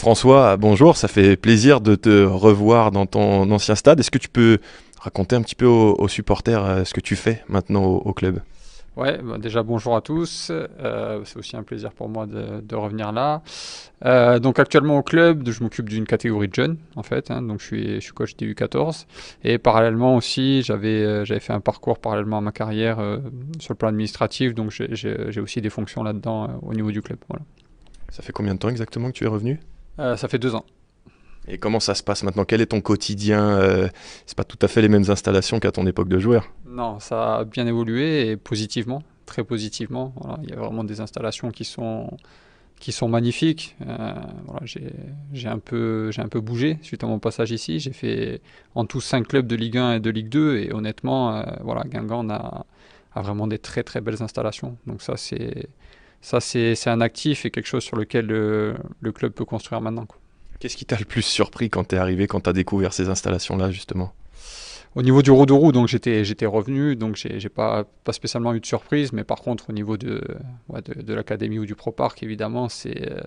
François, bonjour, ça fait plaisir de te revoir dans ton ancien stade. Est-ce que tu peux raconter un petit peu aux, supporters euh, ce que tu fais maintenant au, club Ouais, bah, déjà bonjour à tous. Euh, c'est aussi un plaisir pour moi de, revenir là. Euh, donc actuellement au club, je m'occupe d'une catégorie de jeunes en fait. Hein. donc je suis, coach du U14 et parallèlement aussi j'avais j'avais fait un parcours parallèlement à ma carrière sur le plan administratif. Donc j'ai aussi des fonctions là-dedans au niveau du club. Voilà. Ça fait combien de temps exactement que tu es revenu euh, ça fait deux ans. Et comment ça se passe maintenant Quel est ton quotidien euh, C'est pas tout à fait les mêmes installations qu'à ton époque de joueur. Non, ça a bien évolué et positivement, très positivement. il y a vraiment des installations qui sont qui sont magnifiques. Euh, voilà, j'ai un peu j'ai un peu bougé suite à mon passage ici. J'ai fait en tout cinq clubs de Ligue 1 et de Ligue 2 et honnêtement, voilà, Guingamp a, a, vraiment des très très belles installations. Donc ça c'est ça, c'est un actif et quelque chose sur lequel le, club peut construire maintenant. Qu'est-ce qui t'a le plus surpris quand tu es arrivé, quand tu as découvert ces installations-là, justement au niveau du roue donc j'étais j'étais revenu, donc j'ai pas pas spécialement eu de surprise, mais par contre au niveau de de, l'académie ou du Pro Park, évidemment, c'est euh,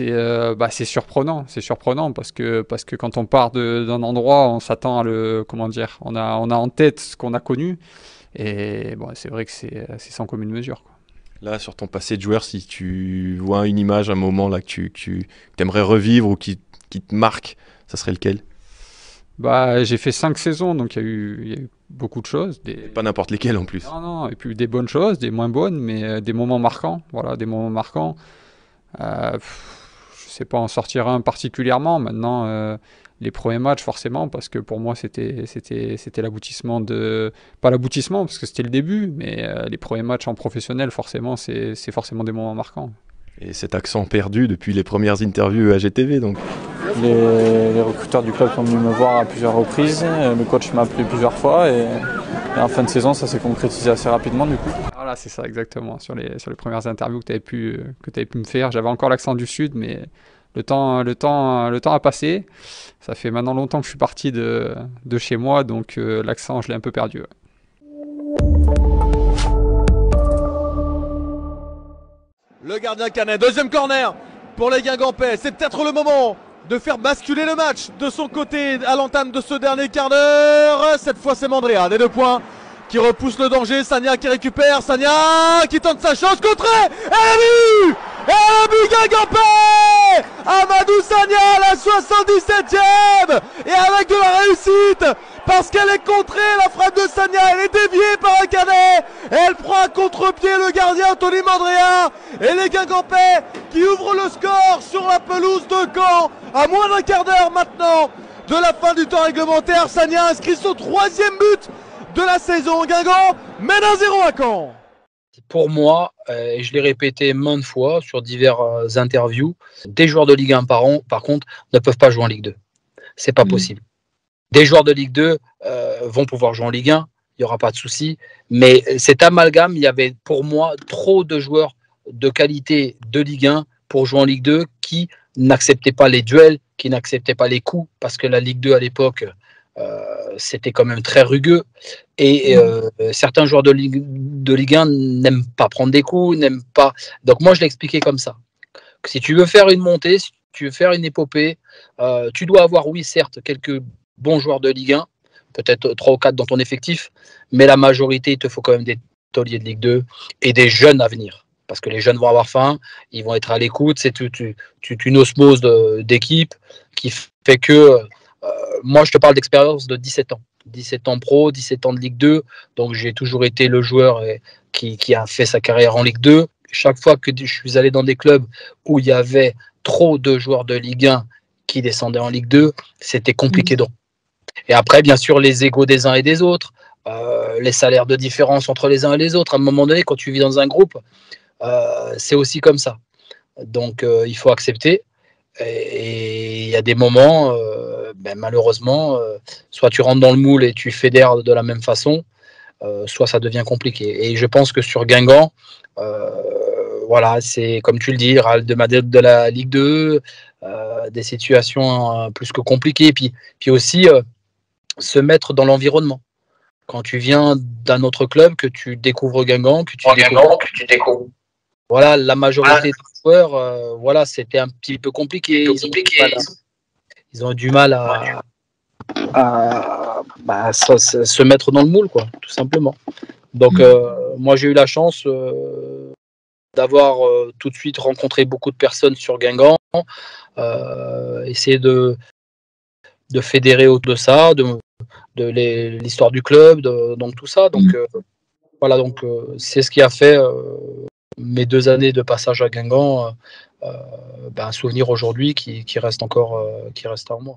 euh, bah, c'est surprenant, c'est surprenant parce que parce que quand on part d'un endroit, on s'attend à le comment dire, on a on a en tête ce qu'on a connu et bon, c'est vrai que c'est sans commune mesure. Quoi. Là, sur ton passé de joueur, si tu vois une image, un moment là que tu, aimerais revivre ou qui, te marque, ça serait lequel bah, J'ai fait cinq saisons, donc il y, a eu beaucoup de choses. Des... Pas n'importe lesquelles en plus. Non, non, et puis des bonnes choses, des moins bonnes, mais euh, des moments marquants. Voilà, des moments marquants. Euh, je ne sais pas en sortir un particulièrement. Maintenant, euh, les premiers matchs forcément parce que pour moi c'était c'était c'était l'aboutissement de pas l'aboutissement parce que c'était le début mais euh, les premiers matchs en professionnel forcément c'est forcément des moments marquants et cet accent perdu depuis les premières interviews à GTV donc les, recruteurs du club sont venus me voir à plusieurs reprises le coach m'a appelé plusieurs fois et, en fin de saison ça s'est concrétisé assez rapidement du coup voilà c'est ça exactement sur les sur les premières interviews que tu avais pu que tu pu me faire j'avais encore l'accent du sud mais le temps, le temps, le temps a passé. Ça fait maintenant longtemps que je suis parti de, de chez moi, donc euh, l'accent, je l'ai un peu perdu. Le gardien canet, deuxième corner pour les Guingampais. C'est peut-être le moment de faire basculer le match de son côté à l'entame de ce dernier quart d'heure. Cette fois, c'est Mandrea, des deux points qui repousse le danger. Sania qui récupère, Sania qui tente sa chance, contrée, et et le but Guingampé Amadou Sania à la 77 ème Et avec de la réussite Parce qu'elle est contrée, la frappe de Sania, elle est déviée par un cadet Elle prend à contre-pied le gardien Tony Mandrea Et les Guingampés qui ouvrent le score sur la pelouse de Caen à moins d'un quart d'heure maintenant de la fin du temps réglementaire, Sania inscrit son troisième but de la saison. Guingamp mène un 0 à Caen pour moi, euh, et je l'ai répété maintes fois sur diverses euh, interviews, des joueurs de Ligue 1 par an, par contre, ne peuvent pas jouer en Ligue 2. C'est pas mmh. possible. Des joueurs de Ligue 2 euh, vont pouvoir jouer en Ligue 1, il n'y aura pas de souci. Mais cet amalgame, il y avait pour moi trop de joueurs de qualité de Ligue 1 pour jouer en Ligue 2 qui n'acceptaient pas les duels, qui n'acceptaient pas les coups, parce que la Ligue 2 à l'époque, euh, c'était quand même très rugueux. Et mmh. euh, certains joueurs de Ligue, 1 n'aiment pas prendre des coups, n'aiment pas. Donc moi, je l'expliquais comme ça. si tu veux faire une montée, si tu veux faire une épopée, euh, tu dois avoir, oui, certes, quelques bons joueurs de Ligue 1, peut-être 3 ou 4 dans ton effectif, mais la majorité, il te faut quand même des tauliers de Ligue 2 et des jeunes à venir. Parce que les jeunes vont avoir faim, ils vont être à l'écoute, c'est une osmose d'équipe qui fait que euh, moi, je te parle d'expérience de 17 ans. 17 ans pro, 17 ans de Ligue 2. Donc, j'ai toujours été le joueur euh, qui, qui, a fait sa carrière en Ligue 2. Chaque fois que je suis allé dans des clubs où il y avait trop de joueurs de Ligue 1 qui descendaient en Ligue 2, c'était compliqué mm. donc. Et après, bien sûr, les égaux des uns et des autres, euh, les salaires de différence entre les uns et les autres. À un moment donné, quand tu vis dans un groupe, c'est aussi comme ça. Donc, il faut accepter. Et il y a des moments ben, malheureusement, euh, soit tu rentres dans le moule et tu fédères de la même façon, euh, soit ça devient compliqué. Et je pense que sur Guingamp, euh, voilà, c'est comme tu le dis, Ral de Madrid de la Ligue 2, des situations plus que compliquées, puis, puis aussi se mettre dans l'environnement. Quand tu viens d'un autre club, que tu découvres Guingamp, que tu, découvres, Voilà, la majorité ah. des joueurs, voilà, c'était un petit peu compliqué ils ont du mal à, bah, se, mettre dans le moule, quoi, tout simplement. Donc, euh, moi, j'ai eu la chance euh, d'avoir euh, tout de suite rencontré beaucoup de personnes sur Guingamp, essayer de, de fédérer autour de ça, de, l'histoire du club, donc tout ça. Donc, mm. voilà, donc c'est ce qui a fait mes deux années de passage à Guingamp euh, ben, un souvenir aujourd'hui qui, reste encore euh, qui reste en moi.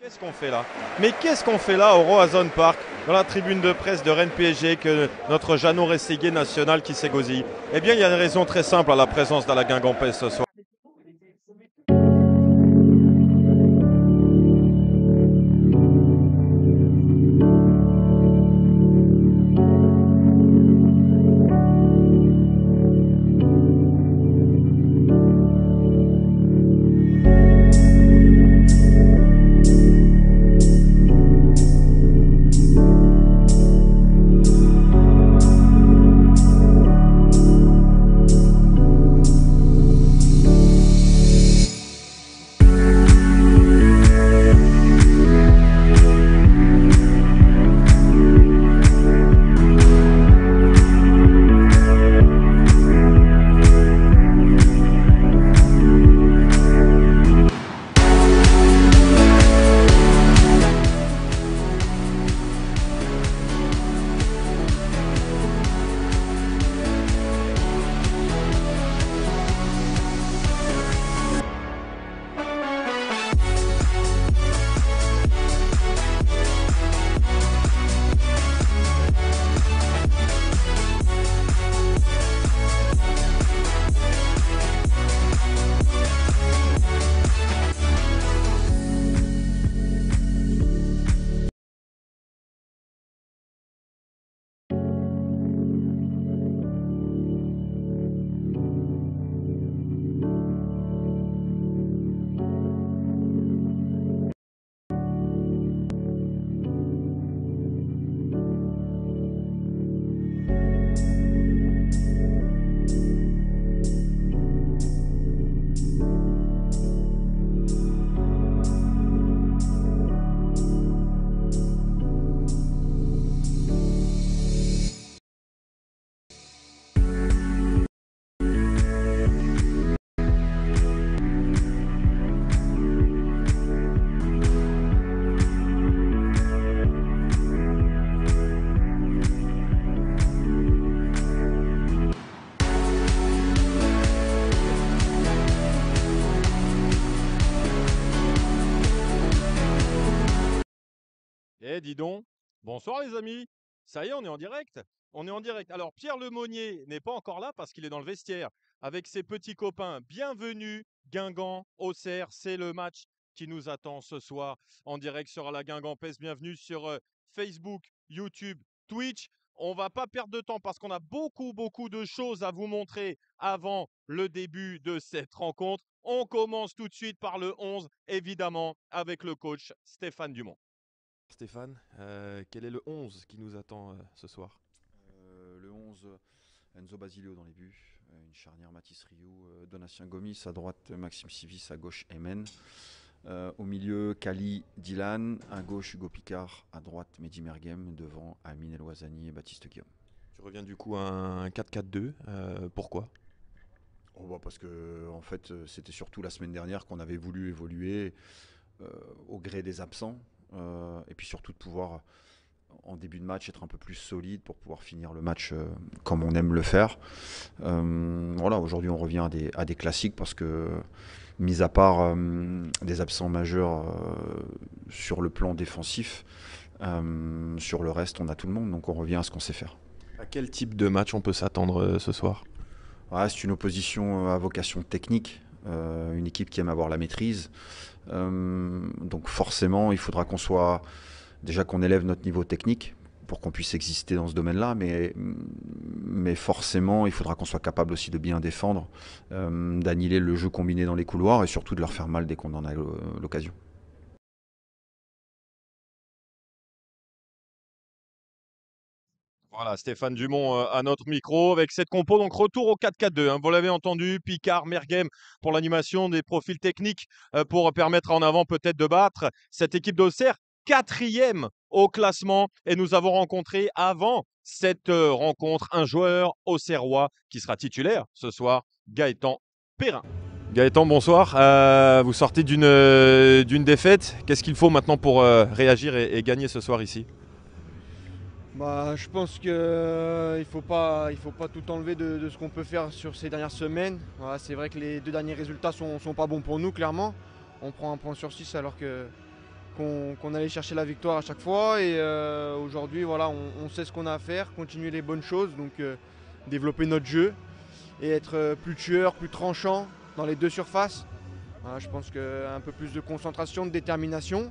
Qu'est-ce qu'on fait là Mais qu'est-ce qu'on fait là au Roazhon Park dans la tribune de presse de Rennes PSG que notre Jeannot Rességuier national qui s'égosille Eh bien, il y a une raison très simple à la présence d'Alain Guingampès ce soir. dis donc. Bonsoir les amis. Ça y est, on est en direct. On est en direct. Alors Pierre Lemonnier n'est pas encore là parce qu'il est dans le vestiaire avec ses petits copains. Bienvenue Guingamp, Auxerre, c'est le match qui nous attend ce soir en direct sur la Guingampès. Bienvenue sur euh, Facebook, YouTube, Twitch. On va pas perdre de temps parce qu'on a beaucoup beaucoup de choses à vous montrer avant le début de cette rencontre. On commence tout de suite par le 11 évidemment avec le coach Stéphane Dumont. Stéphane, euh, quel est le 11 qui nous attend euh, ce soir euh, Le 11, Enzo Basilio dans les buts, une charnière matisse Rioux, Donatien Gomis à droite, Maxime Sivis à gauche, Emen. au milieu, Kali Dylan, à gauche, Hugo Picard, à droite, Mehdi Merghem, devant, Amine Elouazani et Baptiste Guillaume. Tu reviens du coup à un 4-4-2, pourquoi oh bah, Parce que en fait, c'était surtout la semaine dernière qu'on avait voulu évoluer au gré des absents euh, et puis surtout de pouvoir euh, en début de match être un peu plus solide pour pouvoir finir le match euh, comme on aime le faire. voilà, aujourd'hui on revient à des, classiques parce que, mis à part des absents majeurs sur le plan défensif, sur le reste on a tout le monde, donc on revient à ce qu'on sait faire. À quel type de match on peut s'attendre ce soir ah, C'est une opposition à vocation technique, une équipe qui aime avoir la maîtrise. Euh, donc forcément, il faudra qu'on soit déjà qu'on élève notre niveau technique pour qu'on puisse exister dans ce domaine-là, mais, mais forcément, il faudra qu'on soit capable aussi de bien défendre, euh, d'annihiler le jeu combiné dans les couloirs et surtout de leur faire mal dès qu'on en a l'occasion. Stéphane Dumont euh, à notre micro avec cette compo. Donc retour au 4-4-2. Hein. Vous l'avez entendu, Picard, Merghem pour l'animation des profils techniques euh, pour permettre en avant peut-être de battre cette équipe d'Auxerre. Quatrième au classement et nous avons rencontré avant cette euh, rencontre un joueur auxerrois qui sera titulaire ce soir, Gaëtan Perrin. Gaëtan, bonsoir. vous sortez d'une défaite. Qu'est-ce qu'il faut maintenant pour réagir et gagner ce soir ici bah, je pense qu'il euh, ne faut, pas, faut pas tout enlever de, ce qu'on peut faire sur ces dernières semaines. c'est vrai que les deux derniers résultats ne sont, pas bons pour nous, clairement. On prend un point sur six alors qu'on, allait chercher la victoire à chaque fois. Et euh, aujourd'hui, voilà, on, sait ce qu'on a à faire, continuer les bonnes choses, donc euh, développer notre jeu et être plus tueur, plus tranchant dans les deux surfaces. je pense qu'un peu plus de concentration, de détermination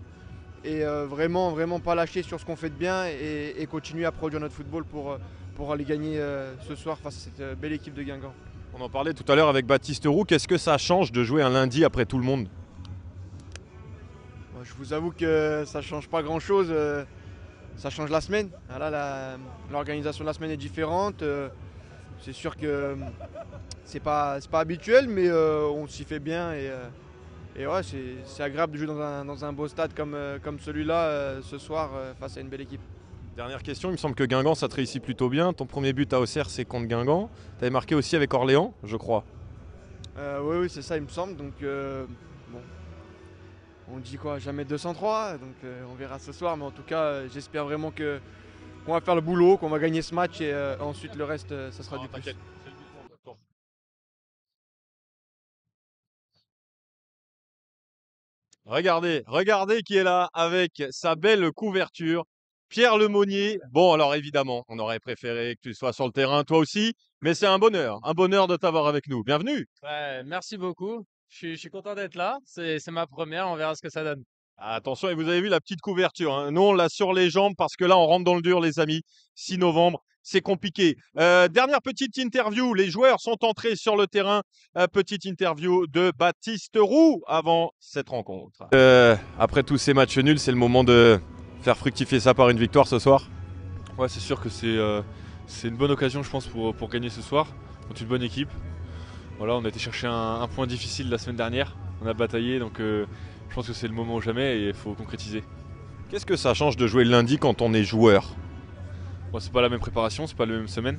et euh, vraiment, vraiment pas lâcher sur ce qu'on fait de bien et, continuer à produire notre football pour, euh, pour aller gagner euh, ce soir face à cette belle équipe de Guingamp. On en parlait tout à l'heure avec Baptiste Roux. Qu'est-ce que ça change de jouer un lundi après tout le monde Je vous avoue que ça ne change pas grand-chose. Ça change la semaine. Ah l'organisation de la semaine est différente. C'est sûr que c'est pas, pas habituel, mais on s'y fait bien et et ouais, c'est agréable de jouer dans un, beau stade comme, euh, celui-là euh, ce soir euh, face à une belle équipe. Dernière question, il me semble que Guingamp, ça te réussit plutôt bien. Ton premier but à Auxerre, c'est contre Guingamp. Tu avais marqué aussi avec Orléans, je crois. oui, c'est ça, il me semble. Donc, bon, on dit quoi Jamais 203. Donc, on verra ce soir. Mais en tout cas, j'espère vraiment que qu'on va faire le boulot, qu'on va gagner ce match et ensuite le reste, ça sera du plus. Regardez, regardez qui est là avec sa belle couverture. Pierre Lemonnier. Bon, alors évidemment, on aurait préféré que tu sois sur le terrain, toi aussi, mais c'est un bonheur, un bonheur de t'avoir avec nous. Bienvenue. merci beaucoup. Je suis, content d'être là. C'est ma première, on verra ce que ça donne. Ah, attention, et vous avez vu la petite couverture. Hein. Nous, on l'a sur les jambes parce que là, on rentre dans le dur, les amis. 6 novembre, c'est compliqué. Euh, dernière petite interview, les joueurs sont entrés sur le terrain. Euh, petite interview de Baptiste Roux avant cette rencontre. Euh, après tous ces matchs nuls, c'est le moment de faire fructifier ça par une victoire ce soir Ouais, c'est sûr que c'est une bonne occasion, je pense, pour, gagner ce soir On est une bonne équipe. Voilà, on a été chercher un, point difficile la semaine dernière, on a bataillé, donc je pense que c'est le moment ou jamais et il faut concrétiser. Qu'est-ce que ça change de jouer le lundi quand on est joueur c'est pas la même préparation, c'est pas la même semaine.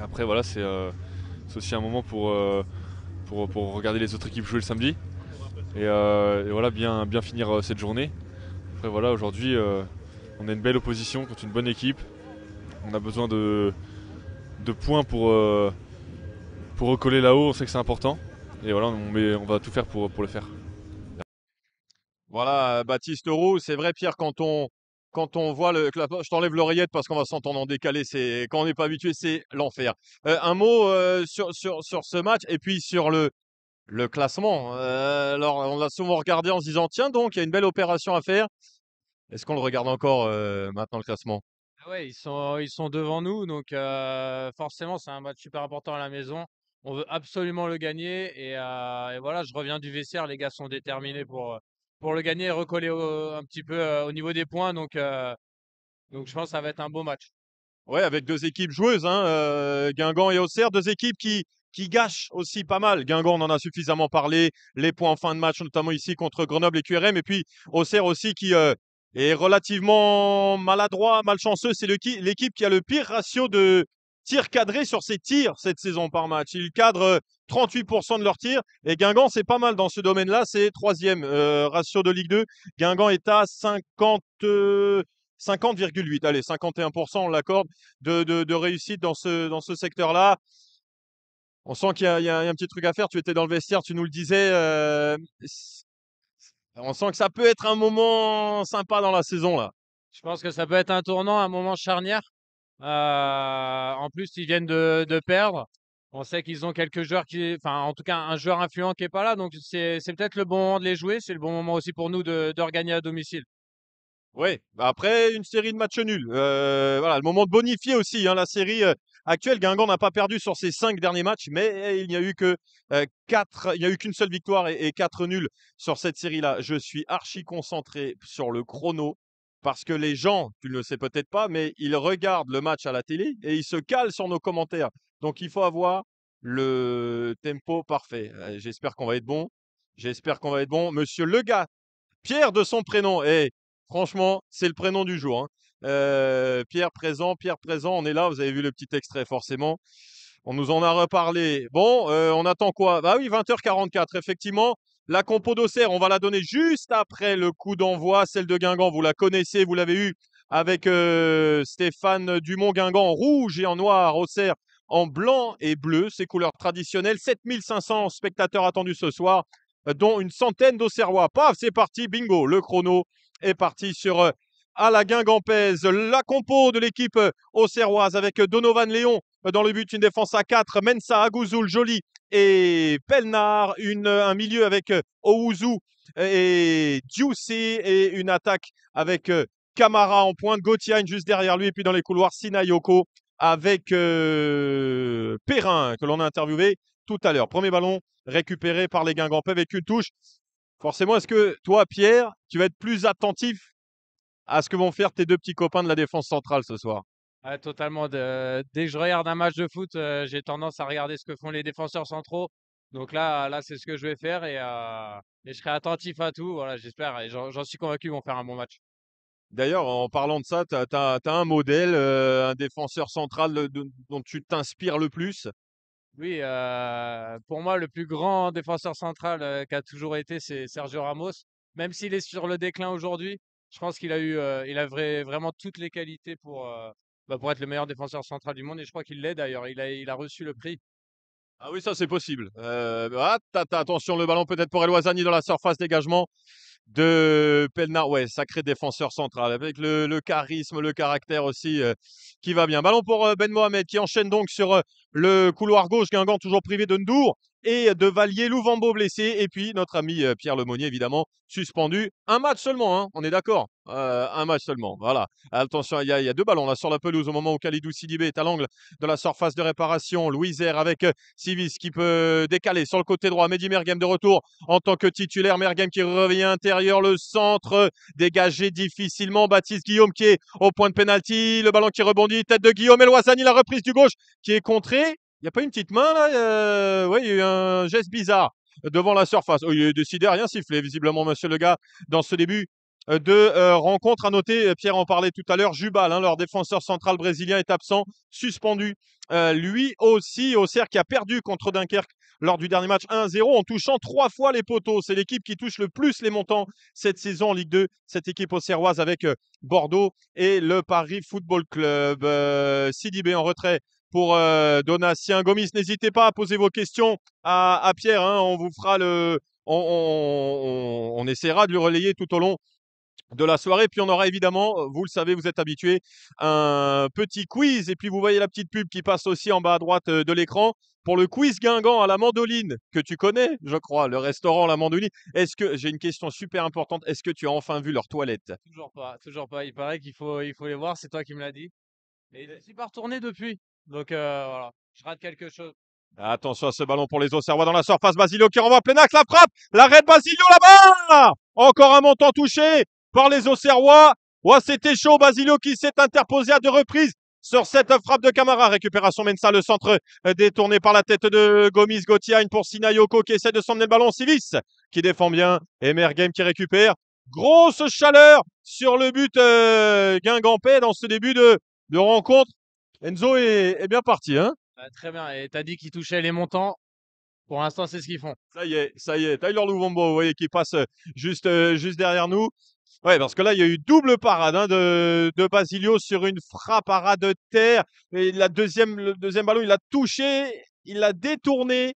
après, voilà, euh, c'est aussi un moment euh, pour, pour, regarder les autres équipes jouer le samedi. Et, euh, voilà, bien, bien finir cette journée. Après, voilà, aujourd'hui, on a une belle opposition contre une bonne équipe. On a besoin de, de points pour, pour recoller là-haut. On sait que c'est important. Et voilà, on, on va tout faire pour, pour le faire. Voilà, Baptiste Roux. C'est vrai, Pierre, quand on, quand on voit le. Je t'enlève l'oreillette parce qu'on va s'entendre en décalé. C'est quand on n'est pas habitué, c'est l'enfer. Euh, un mot euh, sur, sur, sur, ce match et puis sur le, le classement. Euh, alors, on l'a souvent regardé en se disant tiens donc, il y a une belle opération à faire. Est-ce qu'on le regarde encore maintenant le classement ah Ouais, ils sont ils sont devant nous, donc forcément c'est un match super important à la maison. On veut absolument le gagner et, voilà, je reviens du VCR, les gars sont déterminés pour pour le gagner et recoller un petit peu euh, au niveau des points. Euh, donc, je pense que ça va être un beau match. Ouais, avec deux équipes joueuses, hein, euh, Guingamp et Auxerre, deux équipes qui, qui gâchent aussi pas mal. Guingamp, on en a suffisamment parlé, les points en fin de match, notamment ici contre Grenoble et QRM, et puis Auxerre aussi qui est relativement maladroit, malchanceux. C'est l'équipe qui a le pire ratio de, tirs cadré sur ses tirs cette saison par match. Ils cadrent 38% euh, de leurs tirs. Et Guingamp, c'est pas mal dans ce domaine-là. C'est troisième euh, ratio de Ligue 2. Guingamp est à 50. 50,8, euh, allez, 51%, on l'accorde, de, de, réussite dans ce, dans ce secteur-là. On sent qu'il y, a un petit truc à faire. Tu étais dans le vestiaire, tu nous le disais. on sent que ça peut être un moment sympa dans la saison, là. Je pense que ça peut être un tournant, un moment charnière. Euh, en plus, ils viennent de, perdre. On sait qu'ils ont quelques joueurs qui, enfin, en tout cas, un joueur influent qui n'est pas là. Donc, c'est peut-être le bon moment de les jouer. C'est le bon moment aussi pour nous de, regagner à domicile. Oui, bah, après une série de matchs nuls. Euh, voilà, le moment de bonifier aussi hein, la série euh, actuelle. Guingamp n'a pas perdu sur ses cinq derniers matchs, mais eh, il n'y a eu que il n'y a eu qu'une seule victoire et, et quatre nuls sur cette série-là. Je suis archi concentré sur le chrono parce que les gens, tu ne le sais peut-être pas, mais ils regardent le match à la télé et ils se calent sur nos commentaires. Donc il faut avoir le tempo parfait. Euh, j'espère qu'on va être bon. J'espère qu'on va être bon. Monsieur Lega, Pierre de son prénom. Et eh, franchement, c'est le prénom du jour. Hein. Euh, Pierre présent, Pierre présent, on est là, vous avez vu le petit extrait forcément. On nous en a reparlé. Bon, euh, on attend quoi Bah oui, 20h44, effectivement. La compo d'Auxerre, on va la donner juste après le coup d'envoi. Celle de Guingamp, vous la connaissez, vous l'avez eu avec euh, Stéphane Dumont. Guingamp en rouge et en noir. Auxerre en blanc et bleu, ses couleurs traditionnelles. 7500 spectateurs attendus ce soir, euh, dont une centaine d'Auxerrois. Paf, c'est parti, bingo. Le chrono est parti sur euh, à la La compo de l'équipe auxerroise avec Donovan Léon dans le but, une défense à 4. Mensa, Agouzoul, joli et Pelnar, un milieu avec euh, Ouzou et Juicy et une attaque avec Kamara euh, en pointe, Gauthier juste derrière lui et puis dans les couloirs Sinayoko avec euh, Perrin que l'on a interviewé tout à l'heure. Premier ballon récupéré par les Guingampes avec une touche. Forcément, est-ce que toi, Pierre, tu vas être plus attentif à ce que vont faire tes deux petits copains de la défense centrale ce soir totalement. dès que je regarde un match de foot, euh, j'ai tendance à regarder ce que font les défenseurs centraux. Donc là, là, c'est ce que je vais faire et, euh, je serai attentif à tout. Voilà, j'espère et j'en suis convaincu, qu'ils vont faire un bon match. D'ailleurs, en parlant de ça, tu as, un modèle, euh, un défenseur central dont tu t'inspires le plus. Oui, pour moi, le plus grand défenseur central qui qu'a toujours été, c'est Sergio Ramos. Même s'il est sur le déclin aujourd'hui, je pense qu'il a eu, il a vraiment toutes les qualités pour, bah, pour être le meilleur défenseur central du monde. Et je crois qu'il l'est d'ailleurs. Il a, il a reçu le prix. Ah oui, ça c'est possible. Euh, bah, ah, attention, le ballon peut-être pour Eloisani dans la surface dégagement de Pelna. Ouais, sacré défenseur central avec le, le charisme, le caractère aussi euh, qui va bien. Ballon pour euh, Ben Mohamed qui enchaîne donc sur le couloir gauche Guingamp toujours privé de Ndour et de Valier Louvambo blessé et puis notre ami euh, Pierre Lemonnier évidemment suspendu un match seulement hein, on est d'accord euh, un match seulement voilà attention il y, a deux ballons là sur la pelouse au moment où Khalidou Sidibé est à l'angle de la surface de réparation Louis avec euh, Sivis qui peut décaler sur le côté droit Mehdi Mergame de retour en tant que titulaire Mergame qui revient intérieur le centre dégagé difficilement Baptiste Guillaume qui est au point de pénalty le ballon qui rebondit tête de Guillaume et Loizani la reprise du gauche qui est contrée n'y a pas une petite main là euh, Oui, il y a eu un geste bizarre devant la surface. Oh, il a décidé à rien siffler, visiblement, monsieur le gars, dans ce début euh, de euh, rencontre. À noter, Pierre en parlait tout à l'heure, Jubal, hein, leur défenseur central brésilien, est absent, suspendu. lui aussi, au cercle, qui a perdu contre Dunkerque lors du dernier match 1-0 en touchant trois fois les poteaux. C'est l'équipe qui touche le plus les montants cette saison en Ligue 2, cette équipe auxerroise avec Bordeaux et le Paris Football Club. Sidibé en retrait pour euh, Donatien Gomis. N'hésitez pas à poser vos questions à, Pierre. Hein. on vous fera le. On, essaiera de le relayer tout au long de la soirée. Puis on aura évidemment, euh, vous le savez, vous êtes habitué, un petit quiz. Et puis vous voyez la petite pub qui passe aussi en bas à droite euh, de l'écran pour le quiz Guingamp à la mandoline que tu connais, je crois, le restaurant la mandoline. Est-ce que j'ai une question super importante Est-ce que tu as enfin vu leur toilette Toujours pas, toujours pas. Il paraît qu'il faut, il faut les voir. C'est toi qui me l'as dit. Mais il suis pas retourné depuis. Donc euh, voilà, je rate quelque chose. Attention à ce ballon pour les Auxerrois dans la surface. Basilio qui renvoie plein axe, la frappe, l'arrêt de Basilio là-bas Encore un montant touché par les Auxerrois. Ouais, c'était chaud, Basilio qui s'est interposé à deux reprises sur cette frappe de Camara. Récupération Mensa, le centre euh, détourné par la tête de Gomis une pour Sinayoko qui essaie de s'emmener le ballon. Sivis qui défend bien et Mergame qui récupère. Grosse chaleur sur le but euh, Guingampé dans ce début de, de rencontre. Enzo est, bien parti. Hein ah, très bien. Et tu as dit qu'il touchait les montants. Pour l'instant, c'est ce qu'ils font. Ça y est, ça y est. Tyler Louvombo, vous voyez, qui passe euh, juste, euh, juste derrière nous. Ouais, parce que là, il y a eu double parade hein, de, Basilio sur une frappe à ras de terre. Et la deuxième, le deuxième ballon, il a touché, il l'a détourné.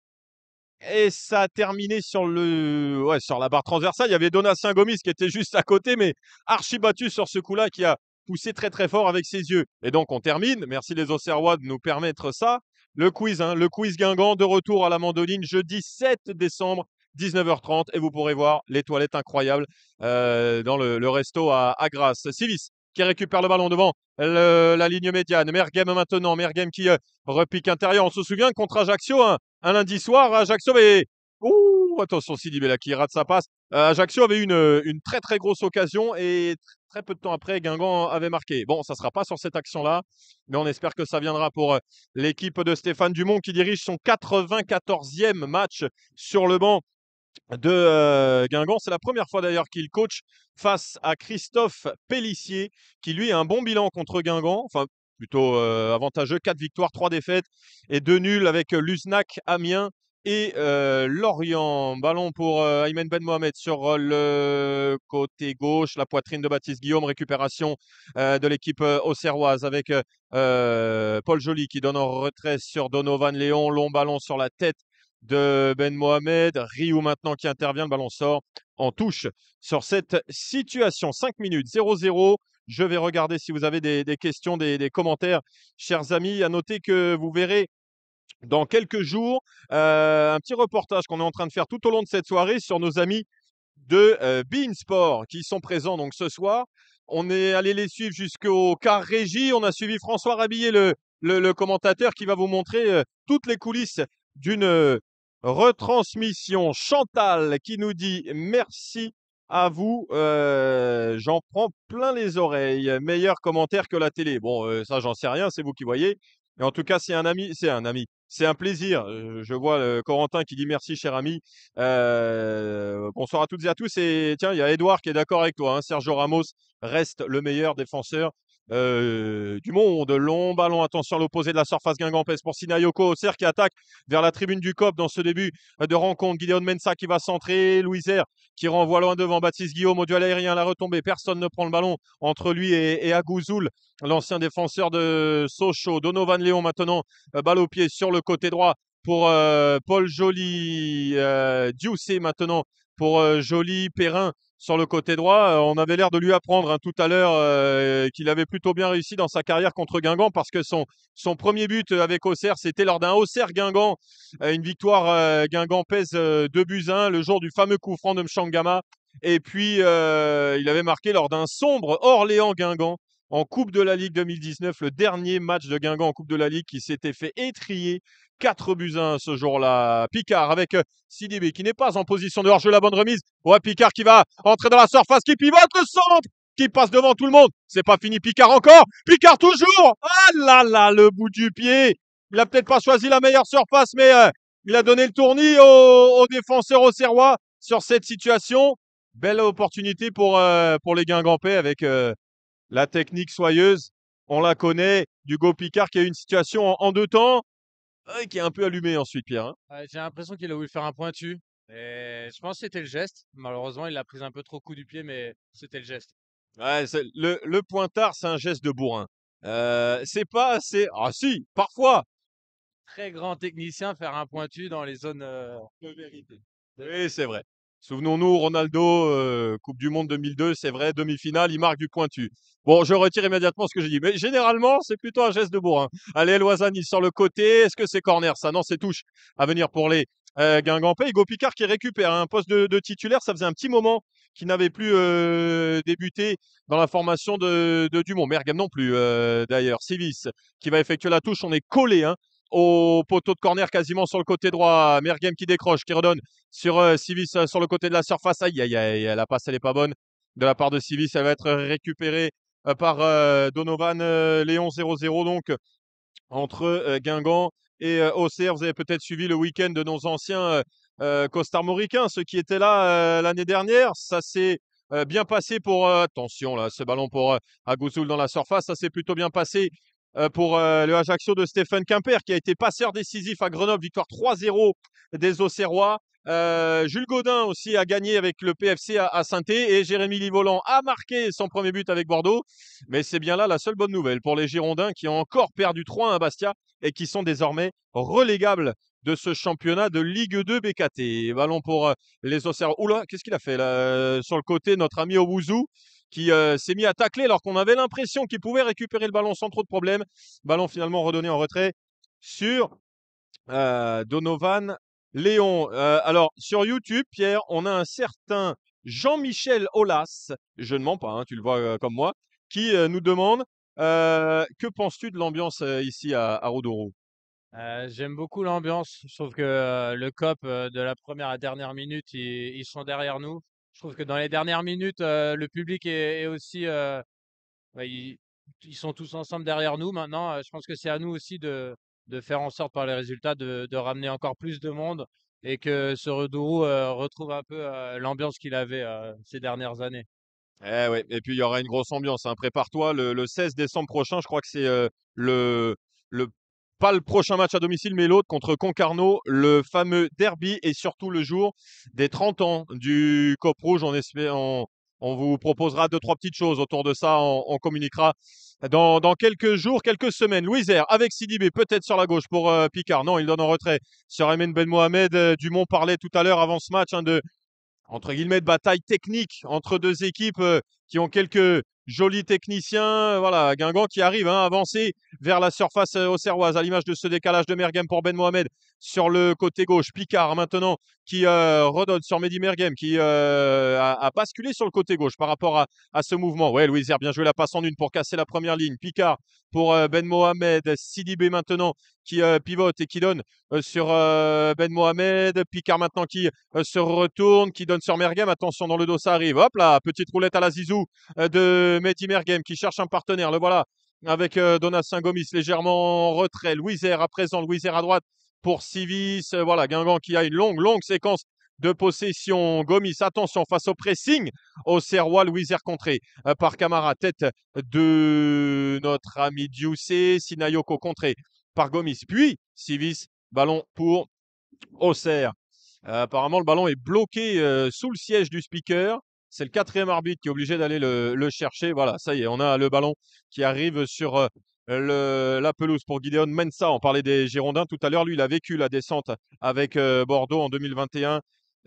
Et ça a terminé sur, le, ouais, sur la barre transversale. Il y avait Donatien Gomis qui était juste à côté, mais archi battu sur ce coup-là qui a pousser très très fort avec ses yeux. Et donc on termine, merci les Auxerrois de nous permettre ça. Le quiz, hein, le quiz Guingamp de retour à la mandoline jeudi 7 décembre 19h30 et vous pourrez voir les toilettes incroyables euh, dans le, resto à, Grasse. Silis qui récupère le ballon devant la ligne médiane. Mergame maintenant, Mergame qui euh, repique intérieur. On se souvient contre Ajaccio, hein, un lundi soir, Ajaccio, mais... Ouh, attention, Sidibella qui rate sa passe. Euh, Ajaccio avait eu une, très très grosse occasion et très peu de temps après, Guingamp avait marqué. Bon, ça ne sera pas sur cette action-là, mais on espère que ça viendra pour euh, l'équipe de Stéphane Dumont qui dirige son 94e match sur le banc de euh, Guingamp. C'est la première fois d'ailleurs qu'il coach face à Christophe Pellissier qui lui a un bon bilan contre Guingamp. Enfin, plutôt avantageux, 4 victoires, 3 défaites et 2 nuls avec Luznac, Amiens et Lorient, ballon pour Aymen Ayman Ben Mohamed sur le côté gauche, la poitrine de Baptiste Guillaume, récupération de l'équipe auxerroise avec Paul Joly qui donne en retrait sur Donovan Léon, long ballon sur la tête de Ben Mohamed, Riou maintenant qui intervient, le ballon sort en touche sur cette situation. 5 minutes, 0-0. Je vais regarder si vous avez des, questions, des, des commentaires, chers amis. À noter que vous verrez dans quelques jours euh, un petit reportage qu'on est en train de faire tout au long de cette soirée sur nos amis de euh, Beansport qui sont présents donc ce soir. On est allé les suivre jusqu'au car régie. On a suivi François Rabillet, le, commentateur, qui va vous montrer euh, toutes les coulisses d'une euh, retransmission. Chantal qui nous dit merci à vous. j'en prends plein les oreilles. Meilleur commentaire que la télé. Bon, ça, j'en sais rien, c'est vous qui voyez. Mais en tout cas, c'est un ami, c'est un ami. C'est un plaisir. Je vois le euh, Corentin qui dit merci, cher ami. Euh, bonsoir à toutes et à tous. Et tiens, il y a Edouard qui est d'accord avec toi. Hein. Sergio Ramos reste le meilleur défenseur euh, du monde. Long ballon, attention à l'opposé de la surface Guingampès pour Sinayoko. Auxerre qui attaque vers la tribune du COP dans ce début euh, de rencontre. Gideon Mensa qui va centrer. Air qui renvoie loin devant. Baptiste Guillaume au duel aérien, la retombée. Personne ne prend le ballon entre lui et, et l'ancien défenseur de Sochaux. Donovan Léon maintenant, euh, balle au pied sur le côté droit pour Paul Joly. Euh, maintenant pour Joly. Perrin sur le côté droit. Euh, on avait l'air de lui apprendre hein, tout à l'heure euh, qu'il avait plutôt bien réussi dans sa carrière contre Guingamp parce que son, son premier but avec Auxerre, c'était lors d'un Auxerre-Guingamp, euh, une victoire guingamp pèse euh, de le jour du fameux coup franc de Mchangama. Et puis, il avait marqué lors d'un sombre Orléans-Guingamp en Coupe de la Ligue 2019, le dernier match de Guingamp en Coupe de la Ligue qui s'était fait étrier 4 buts 1 ce jour-là. Picard avec euh, Sidibé qui n'est pas en position de hors-jeu, la bonne remise. Ouais, Picard qui va entrer dans la surface, qui pivote le centre, qui passe devant tout le monde. C'est pas fini, Picard encore. Picard toujours. Ah là là, le bout du pied. Il a peut-être pas choisi la meilleure surface, mais euh, il a donné le tournis au, au défenseur au Serrois sur cette situation. Belle opportunité pour, euh, pour les Guingampais avec la technique soyeuse, on la connaît. Hugo Picard qui a une situation en, deux temps et euh, qui est un peu allumé ensuite, Pierre. Hein. J'ai l'impression qu'il a voulu faire un pointu. Et je pense que c'était le geste. Malheureusement, il a pris un peu trop coup du pied, mais c'était le geste. le, le, pointard, c'est un geste de bourrin. Euh, c'est pas assez. Ah si, parfois. Très grand technicien faire un pointu dans les zones euh, de vérité. Oui, c'est vrai. Souvenons-nous, Ronaldo, euh, Coupe du Monde 2002, c'est vrai, demi-finale, il marque du pointu. Bon, je retire immédiatement ce que j'ai dit, mais généralement, c'est plutôt un geste de bourrin. Hein. Allez, Loisanne, il sort le côté. Est-ce que c'est corner Ça, non, c'est touche à venir pour les euh, Guingampais. Hugo Picard qui récupère hein, un poste de, titulaire. Ça faisait un petit moment qu'il n'avait plus euh, débuté dans la formation de, Dumont. Mergam non plus, euh, d'ailleurs. Civis qui va effectuer la touche. On est collé hein, au poteau de corner quasiment sur le côté droit. Mergame qui décroche, qui redonne sur Sivis euh, euh, sur le côté de la surface. Aïe, aïe, aïe, la passe, elle n'est pas bonne de la part de Sivis. Elle va être récupérée euh, par Donovan Léon 0-0 donc entre Guingamp et Auxerre. Vous avez peut-être suivi le week-end de nos anciens mauricains, ceux qui étaient là l'année dernière. Ça s'est bien passé pour attention là, ce ballon pour Agouzoul dans la surface. Ça s'est plutôt bien passé euh, pour euh, le Ajaccio de Stéphane Quimper, qui a été passeur décisif à Grenoble, victoire 3-0 des Auxerrois. Euh, Jules Gaudin aussi a gagné avec le PFC à, saint et Jérémy Livolan a marqué son premier but avec Bordeaux. Mais c'est bien là la seule bonne nouvelle pour les Girondins qui ont encore perdu 3 à Bastia et qui sont désormais relégables de ce championnat de Ligue 2 BKT. Ballon pour les Auxerrois. Oula, qu'est-ce qu'il a fait Sur le côté, notre ami Obouzou qui euh, s'est mis à tacler alors qu'on avait l'impression qu'il pouvait récupérer le ballon sans trop de problèmes. Ballon finalement redonné en retrait sur euh, Donovan Léon. Euh, alors, sur YouTube, Pierre, on a un certain Jean-Michel Olas, je ne mens pas, hein, tu le vois comme moi, qui nous demande Que penses-tu de l'ambiance ici à, Rodoro j'aime beaucoup l'ambiance. sauf que le COP de la première à dernière minute, ils sont derrière nous. Je trouve que dans les dernières minutes, euh, le public est, aussi. Euh, bah, ils, sont tous ensemble derrière nous maintenant. Euh, je pense que c'est à nous aussi de, faire en sorte par les résultats de, ramener encore plus de monde et que ce Redourou retrouve un peu l'ambiance qu'il avait ces dernières années. Eh et puis il y aura une grosse ambiance. Hein. Prépare-toi le, 16 décembre prochain. Je crois que c'est le, le pas le prochain match à domicile, mais l'autre contre Concarneau, le fameux derby et surtout le jour des 30 ans du Cop Rouge. On, espère, on, vous proposera deux, trois petites choses autour de ça. On, communiquera dans, quelques jours, quelques semaines. Louis avec Sidibé, peut-être sur la gauche pour euh, Picard. Non, il donne en retrait sur Emen Ben Mohamed. Euh, Dumont parlait tout à l'heure avant ce match hein, de entre guillemets de bataille technique entre deux équipes euh, qui ont quelques Joli technicien, euh, voilà, Guingamp qui arrive à hein, avancer vers la surface euh, auxerroise à l'image de ce décalage de Mergem pour Ben Mohamed sur le côté gauche. Picard maintenant qui euh, redonne sur Mehdi Mergem qui euh, a, basculé sur le côté gauche par rapport à, ce mouvement. Ouais, Louis bien joué la passe en une pour casser la première ligne. Picard pour euh, Ben Mohamed. B maintenant qui pivote et qui donne sur Ben Mohamed. Picard maintenant qui se retourne, qui donne sur Mergem. Attention dans le dos, ça arrive. Hop là, petite roulette à la Zizou de Mehdi Mergem qui cherche un partenaire. Le voilà avec Donat Saint-Gomis légèrement en retrait. Louiser à présent, Louiser à droite pour Sivis. Euh, voilà, Guingamp qui a une longue, longue séquence de possession. Gomis, attention face au pressing au Serrois. Louis contré euh, par Camara, tête de notre ami Dioussé. Sinayoko contré par Gomis. Puis Sivis, ballon pour Auxerre. Euh, apparemment, le ballon est bloqué sous le siège du speaker. C'est le quatrième arbitre qui est obligé d'aller le, chercher. Voilà, ça y est, on a le ballon qui arrive sur la pelouse pour Gideon Mensa. On parlait des Girondins tout à l'heure. Lui, il a vécu la descente avec euh, Bordeaux en 2021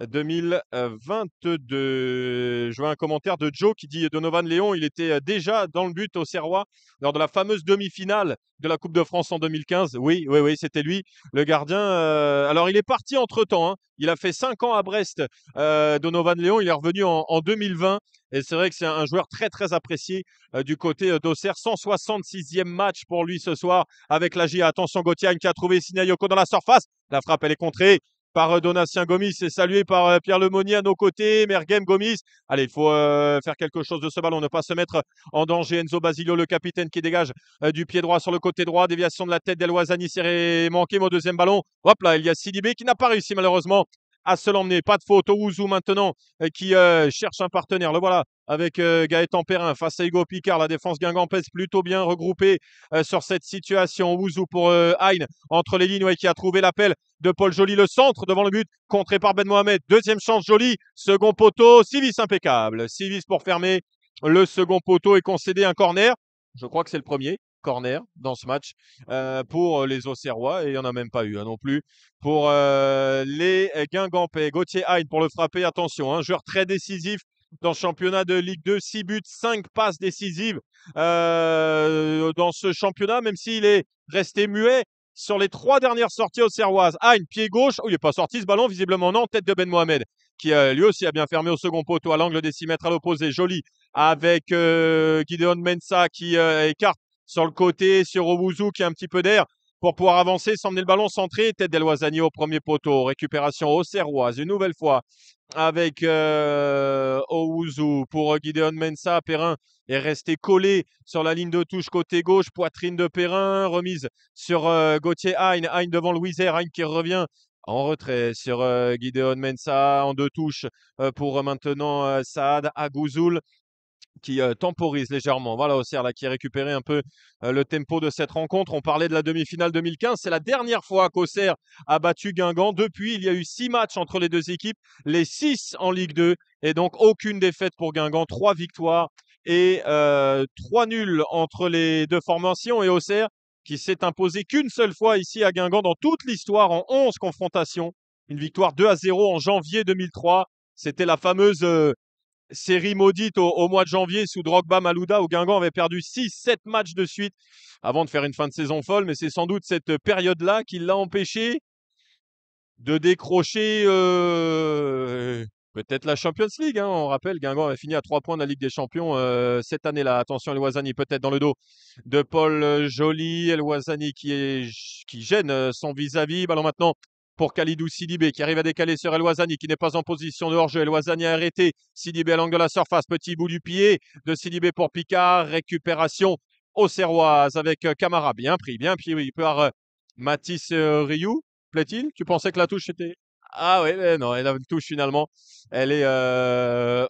2022. Je vois un commentaire de Joe qui dit Donovan Léon, il était euh, déjà dans le but au Serrois lors de la fameuse demi-finale de la Coupe de France en 2015. Oui, oui, oui, c'était lui, le gardien. Euh, alors, il est parti entre-temps. Hein. Il a fait cinq ans à Brest, euh, Donovan Léon. Il est revenu en, 2020. Et c'est vrai que c'est un joueur très, très apprécié du côté d'Auxerre. 166e match pour lui ce soir avec la GIA. Attention, Gauthier qui a trouvé Sinayoko dans la surface. La frappe, elle est contrée par euh, Donatien Gomis et salué par euh, Pierre Lemonnier à nos côtés. Mergem Gomis. Allez, il faut euh, faire quelque chose de ce ballon, ne pas se mettre en danger. Enzo Basilio, le capitaine qui dégage du pied droit sur le côté droit. Déviation de la tête Wazani serait manqué. Mon deuxième ballon. Hop là, il y a Sidibé qui n'a pas réussi malheureusement à se l'emmener. Pas de faute. Ouzou maintenant euh, qui euh, cherche un partenaire. Le voilà avec euh, Gaëtan Perrin face à Hugo Picard. La défense guingampèse plutôt bien regroupée sur cette situation. Ouzou pour Hein entre les lignes qui a trouvé l'appel de Paul Joly. Le centre devant le but contré par Ben Mohamed. Deuxième chance Joly. Second poteau. Sivis impeccable. Sivis pour fermer le second poteau et concéder un corner. Je crois que c'est le premier corner dans ce match euh, pour les Auxerrois et il n'y en a même pas eu hein, non plus pour euh, les Guingampais. Gauthier Hyde pour le frapper, attention, un hein, joueur très décisif dans le championnat de Ligue 2, 6 buts, 5 passes décisives euh, dans ce championnat, même s'il est resté muet sur les trois dernières sorties auxerroises. Hyde, pied gauche, oh, il n'est pas sorti ce ballon, visiblement non, tête de Ben Mohamed qui lui aussi a bien fermé au second poteau à l'angle des 6 mètres à l'opposé. Joli avec Gideon Mensa qui écarte sur le côté, sur Obuzu qui a un petit peu d'air pour pouvoir avancer, s'emmener le ballon centré. Tête des Loisani au premier poteau. Récupération au Serroise une nouvelle fois avec euh, pour Gideon Mensa. Perrin est resté collé sur la ligne de touche côté gauche. Poitrine de Perrin remise sur euh, Gauthier Hein. Hein devant Louiser. Hein qui revient en retrait sur euh, Gideon Mensa en deux touches euh, pour maintenant Saad Agouzoul qui euh, temporise légèrement. Voilà Auxerre là, qui a récupéré un peu euh, le tempo de cette rencontre. On parlait de la demi-finale 2015. C'est la dernière fois qu'Auxerre a battu Guingamp. Depuis, il y a eu six matchs entre les deux équipes, les six en Ligue 2. Et donc, aucune défaite pour Guingamp. Trois victoires et euh, trois nuls entre les deux formations. Et Auxerre qui s'est imposé qu'une seule fois ici à Guingamp dans toute l'histoire en 11 confrontations. Une victoire 2 à 0 en janvier 2003. C'était la fameuse série maudite au, mois de janvier sous Drogba Malouda où Guingamp avait perdu 6-7 matchs de suite avant de faire une fin de saison folle. Mais c'est sans doute cette période-là qui l'a empêché de décrocher euh, peut-être la Champions League. Hein. On rappelle, Guingamp avait fini à 3 points de la Ligue des Champions euh, cette année-là. Attention, Ouazani peut-être dans le dos de Paul Joly. Ouazani qui, qui gêne euh, son vis-à-vis. Ballon maintenant, pour Khalidou Sidibé qui arrive à décaler sur El qui n'est pas en position de hors-jeu. El a arrêté. Sidibé à l'angle de la surface. Petit bout du pied de Sidibé pour Picard. Récupération au Serroise avec euh, Camara. Bien pris, bien pris oui, par euh, Mathis euh, Rioux. Plaît-il Tu pensais que la touche était. Ah oui, non, elle une touche finalement, elle est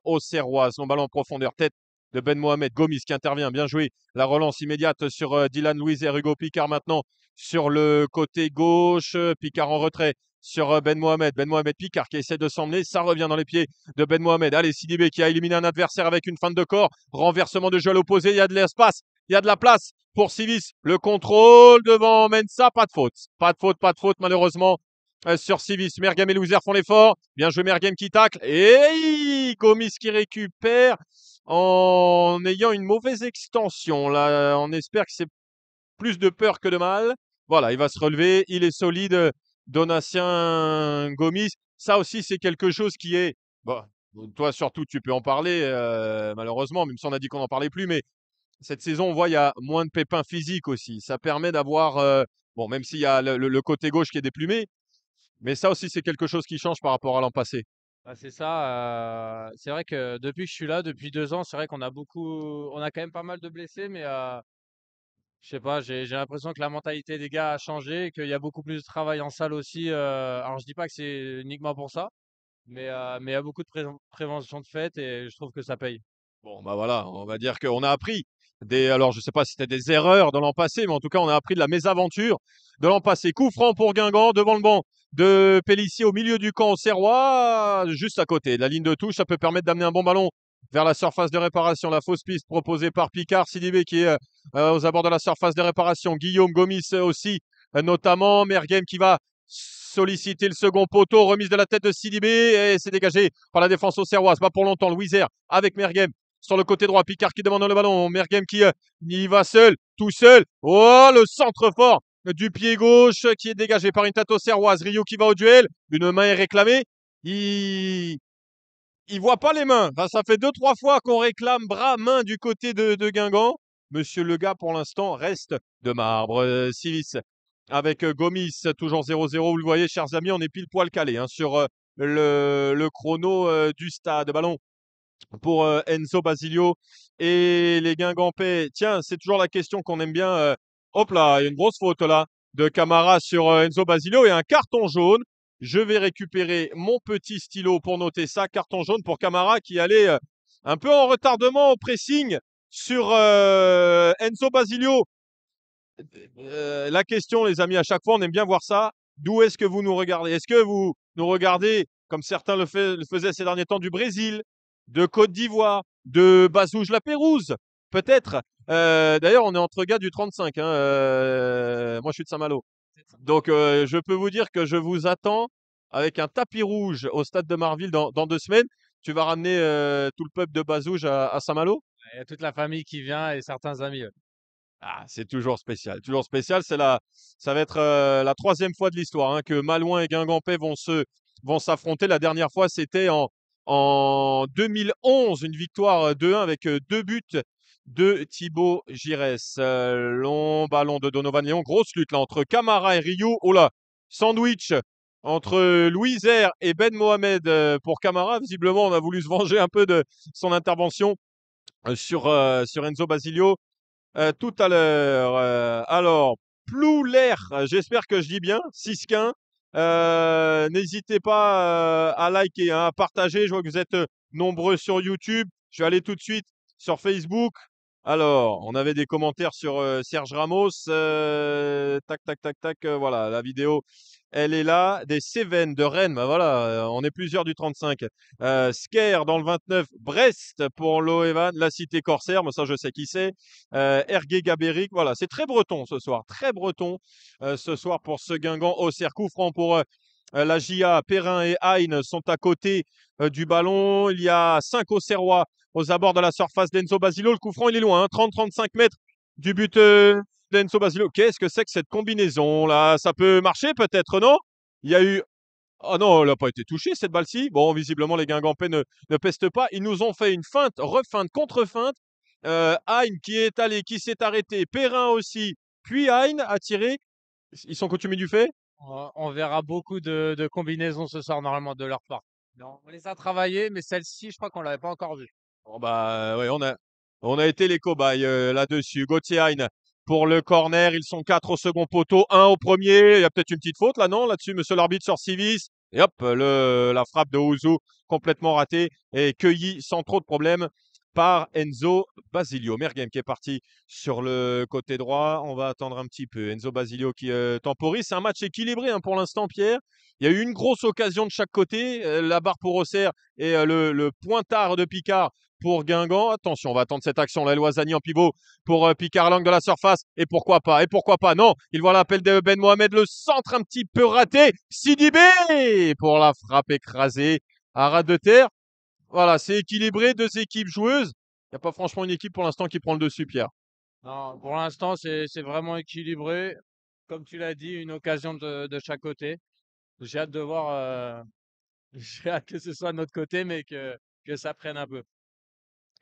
au Serroise. Son ballon en profondeur, tête de Ben Mohamed. Gomis qui intervient, bien joué. La relance immédiate sur euh, Dylan Louise et Hugo Picard maintenant sur le côté gauche. Picard en retrait sur euh, Ben Mohamed. Ben Mohamed Picard qui essaie de s'emmener. Ça revient dans les pieds de Ben Mohamed. Allez, Sidibé qui a éliminé un adversaire avec une fin de corps. Renversement de jeu à l'opposé. Il y a de l'espace. Il y a de la place pour Sivis. Le contrôle devant Mensa. Pas de faute. Pas de faute, pas de faute, malheureusement. Euh, sur Sivis, mergame et font l'effort. Bien joué Mergem qui tacle. Et Gomis qui récupère en ayant une mauvaise extension. Là, euh, on espère que c'est plus de peur que de mal. Voilà, il va se relever. Il est solide. Euh, Donatien Gomis. Ça aussi, c'est quelque chose qui est. Bah, toi, surtout, tu peux en parler, euh, malheureusement, même si on a dit qu'on n'en parlait plus. Mais cette saison, on voit, qu'il y a moins de pépins physiques aussi. Ça permet d'avoir. bon, même s'il y a le, côté gauche qui est déplumé. Mais ça aussi, c'est quelque chose qui change par rapport à l'an passé. Ah, c'est ça. c'est vrai que depuis que je suis là, depuis deux ans, c'est vrai qu'on a beaucoup, on a quand même pas mal de blessés, mais euh, je sais pas, j'ai l'impression que la mentalité des gars a changé, qu'il y a beaucoup plus de travail en salle aussi. alors je dis pas que c'est uniquement pour ça, mais mais il y a beaucoup de prévention de fait et je trouve que ça paye. Bon, bah voilà, on va dire qu'on a appris des. Alors, je sais pas si c'était des erreurs de l'an passé, mais en tout cas, on a appris de la mésaventure de l'an passé. Coup franc pour Guingamp devant le banc de Pellissier au milieu du camp au Serrois, juste à côté. La ligne de touche, ça peut permettre d'amener un bon ballon vers la surface de réparation. La fausse piste proposée par Picard, Sidibé qui est euh, aux abords de la surface de réparation. Guillaume Gomis aussi, euh, notamment. Mergame qui va solliciter le second poteau. Remise de la tête de Sidibé et c'est dégagé par la défense au Serrois. Pas pour longtemps. Louiser avec Mergame sur le côté droit. Picard qui demande le ballon. Mergame qui euh, y va seul, tout seul. Oh, le centre fort du pied gauche qui est dégagé par une tato au serroise. Rio qui va au duel. Une main est réclamée. Il ne voit pas les mains. ça fait deux, trois fois qu'on réclame bras-main du côté de, de Guingamp. Monsieur le gars pour l'instant, reste de marbre. Euh, Silis avec euh, Gomis, toujours 0-0. Vous le voyez, chers amis, on est pile poil calé hein, sur euh, le, chrono du stade. Ballon pour Enzo Basilio et les Guingampais. Tiens, c'est toujours la question qu'on aime bien Hop là, il y a une grosse faute là de Camara sur euh, Enzo Basilio et un carton jaune. Je vais récupérer mon petit stylo pour noter ça. Carton jaune pour Camara qui allait euh, un peu en retardement au pressing sur euh, Enzo Basilio. la question, les amis, à chaque fois, on aime bien voir ça. D'où est-ce que vous nous regardez Est-ce que vous nous regardez, comme certains le, le, faisaient ces derniers temps, du Brésil, de Côte d'Ivoire, de Bazouge la Pérouse Peut-être. Euh, d'ailleurs, on est entre gars du 35. Hein, euh, moi, je suis de Saint-Malo. Donc, euh, je peux vous dire que je vous attends avec un tapis rouge au stade de Marville dans, deux semaines. Tu vas ramener tout le peuple de Bazouge à, Saint-Malo toute la famille qui vient et certains amis. Ah, c'est toujours spécial. Toujours spécial. C'est ça va être la troisième fois de l'histoire hein, que Malouin et Guingampé vont se, vont s'affronter. La dernière fois, c'était en, en 2011, une victoire 2-1 avec deux buts de Thibaut Giresse. long ballon de Donovan Léon. Grosse lutte là entre Camara et Rio. Oh là, sandwich entre louise Air et Ben Mohamed euh, pour Camara. Visiblement, on a voulu se venger un peu de son intervention euh, euh, sur, Enzo Basilio tout à l'heure. alors, l'air j'espère que je dis bien, 6 N'hésitez pas à liker, hein, à partager. Je vois que vous êtes nombreux sur YouTube. Je vais aller tout de suite sur Facebook. Alors, on avait des commentaires sur euh, Serge Ramos. Euh, tac, tac, tac, tac. Euh, voilà, la vidéo, elle est là. Des Cévennes de Rennes. Bah voilà, on est plusieurs du 35. Sker dans le 29. Brest pour Loévan. La Cité Corsaire, mais ça, je sais qui c'est. Euh, Ergué Gabéric. Voilà, c'est très breton ce soir. Très breton ce soir pour ce Guingamp. au coup franc pour la JA. Perrin et Hein sont à côté du ballon. Il y a cinq Auxerrois aux abords de la surface d'Enzo Basilo. Le coup franc, il est loin, 30-35 hein. mètres du but euh, d'Enzo Basilo. Qu'est-ce que c'est que cette combinaison là Ça peut marcher peut-être, non Il y a eu. Oh non, elle n'a pas été touchée cette balle-ci. Bon, visiblement, les Guingampais ne, ne pestent pas. Ils nous ont fait une feinte, refeinte, contre-feinte. Euh, qui est allé, qui s'est arrêté. Perrin aussi. Puis Hein a tiré. Ils sont coutumés du fait On verra beaucoup de, combinaisons ce soir, normalement, de leur part. Non, on les a travaillées, mais celle-ci, je crois qu'on ne l'avait pas encore vue bah, on a, on a été les cobayes euh, là-dessus. Gauthier Hein pour le corner. Ils sont quatre au second poteau, un au premier. Il y a peut-être une petite faute là, non Là-dessus, monsieur l'arbitre sur Civis. Et hop, la frappe de Ouzou complètement ratée et cueillie sans trop de problèmes par Enzo Basilio. Mergame qui est parti sur le côté droit. On va attendre un petit peu. Enzo Basilio qui euh, temporise. C'est un match équilibré hein, pour l'instant, Pierre. Il y a eu une grosse occasion de chaque côté. Euh, la barre pour Auxerre et euh, le, pointard de Picard pour Guingamp. Attention, on va attendre cette action. La Loisani en pivot pour Picard Lang de la surface. Et pourquoi pas Et pourquoi pas Non, il voit l'appel de Ben Mohamed. Le centre un petit peu raté. Sidibé pour la frappe écrasée à de terre. Voilà, c'est équilibré, deux équipes joueuses. Il n'y a pas franchement une équipe pour l'instant qui prend le dessus, Pierre. Non, pour l'instant, c'est vraiment équilibré. Comme tu l'as dit, une occasion de, de chaque côté. J'ai hâte de voir, euh, j'ai hâte que ce soit de notre côté, mais que, ça prenne un peu.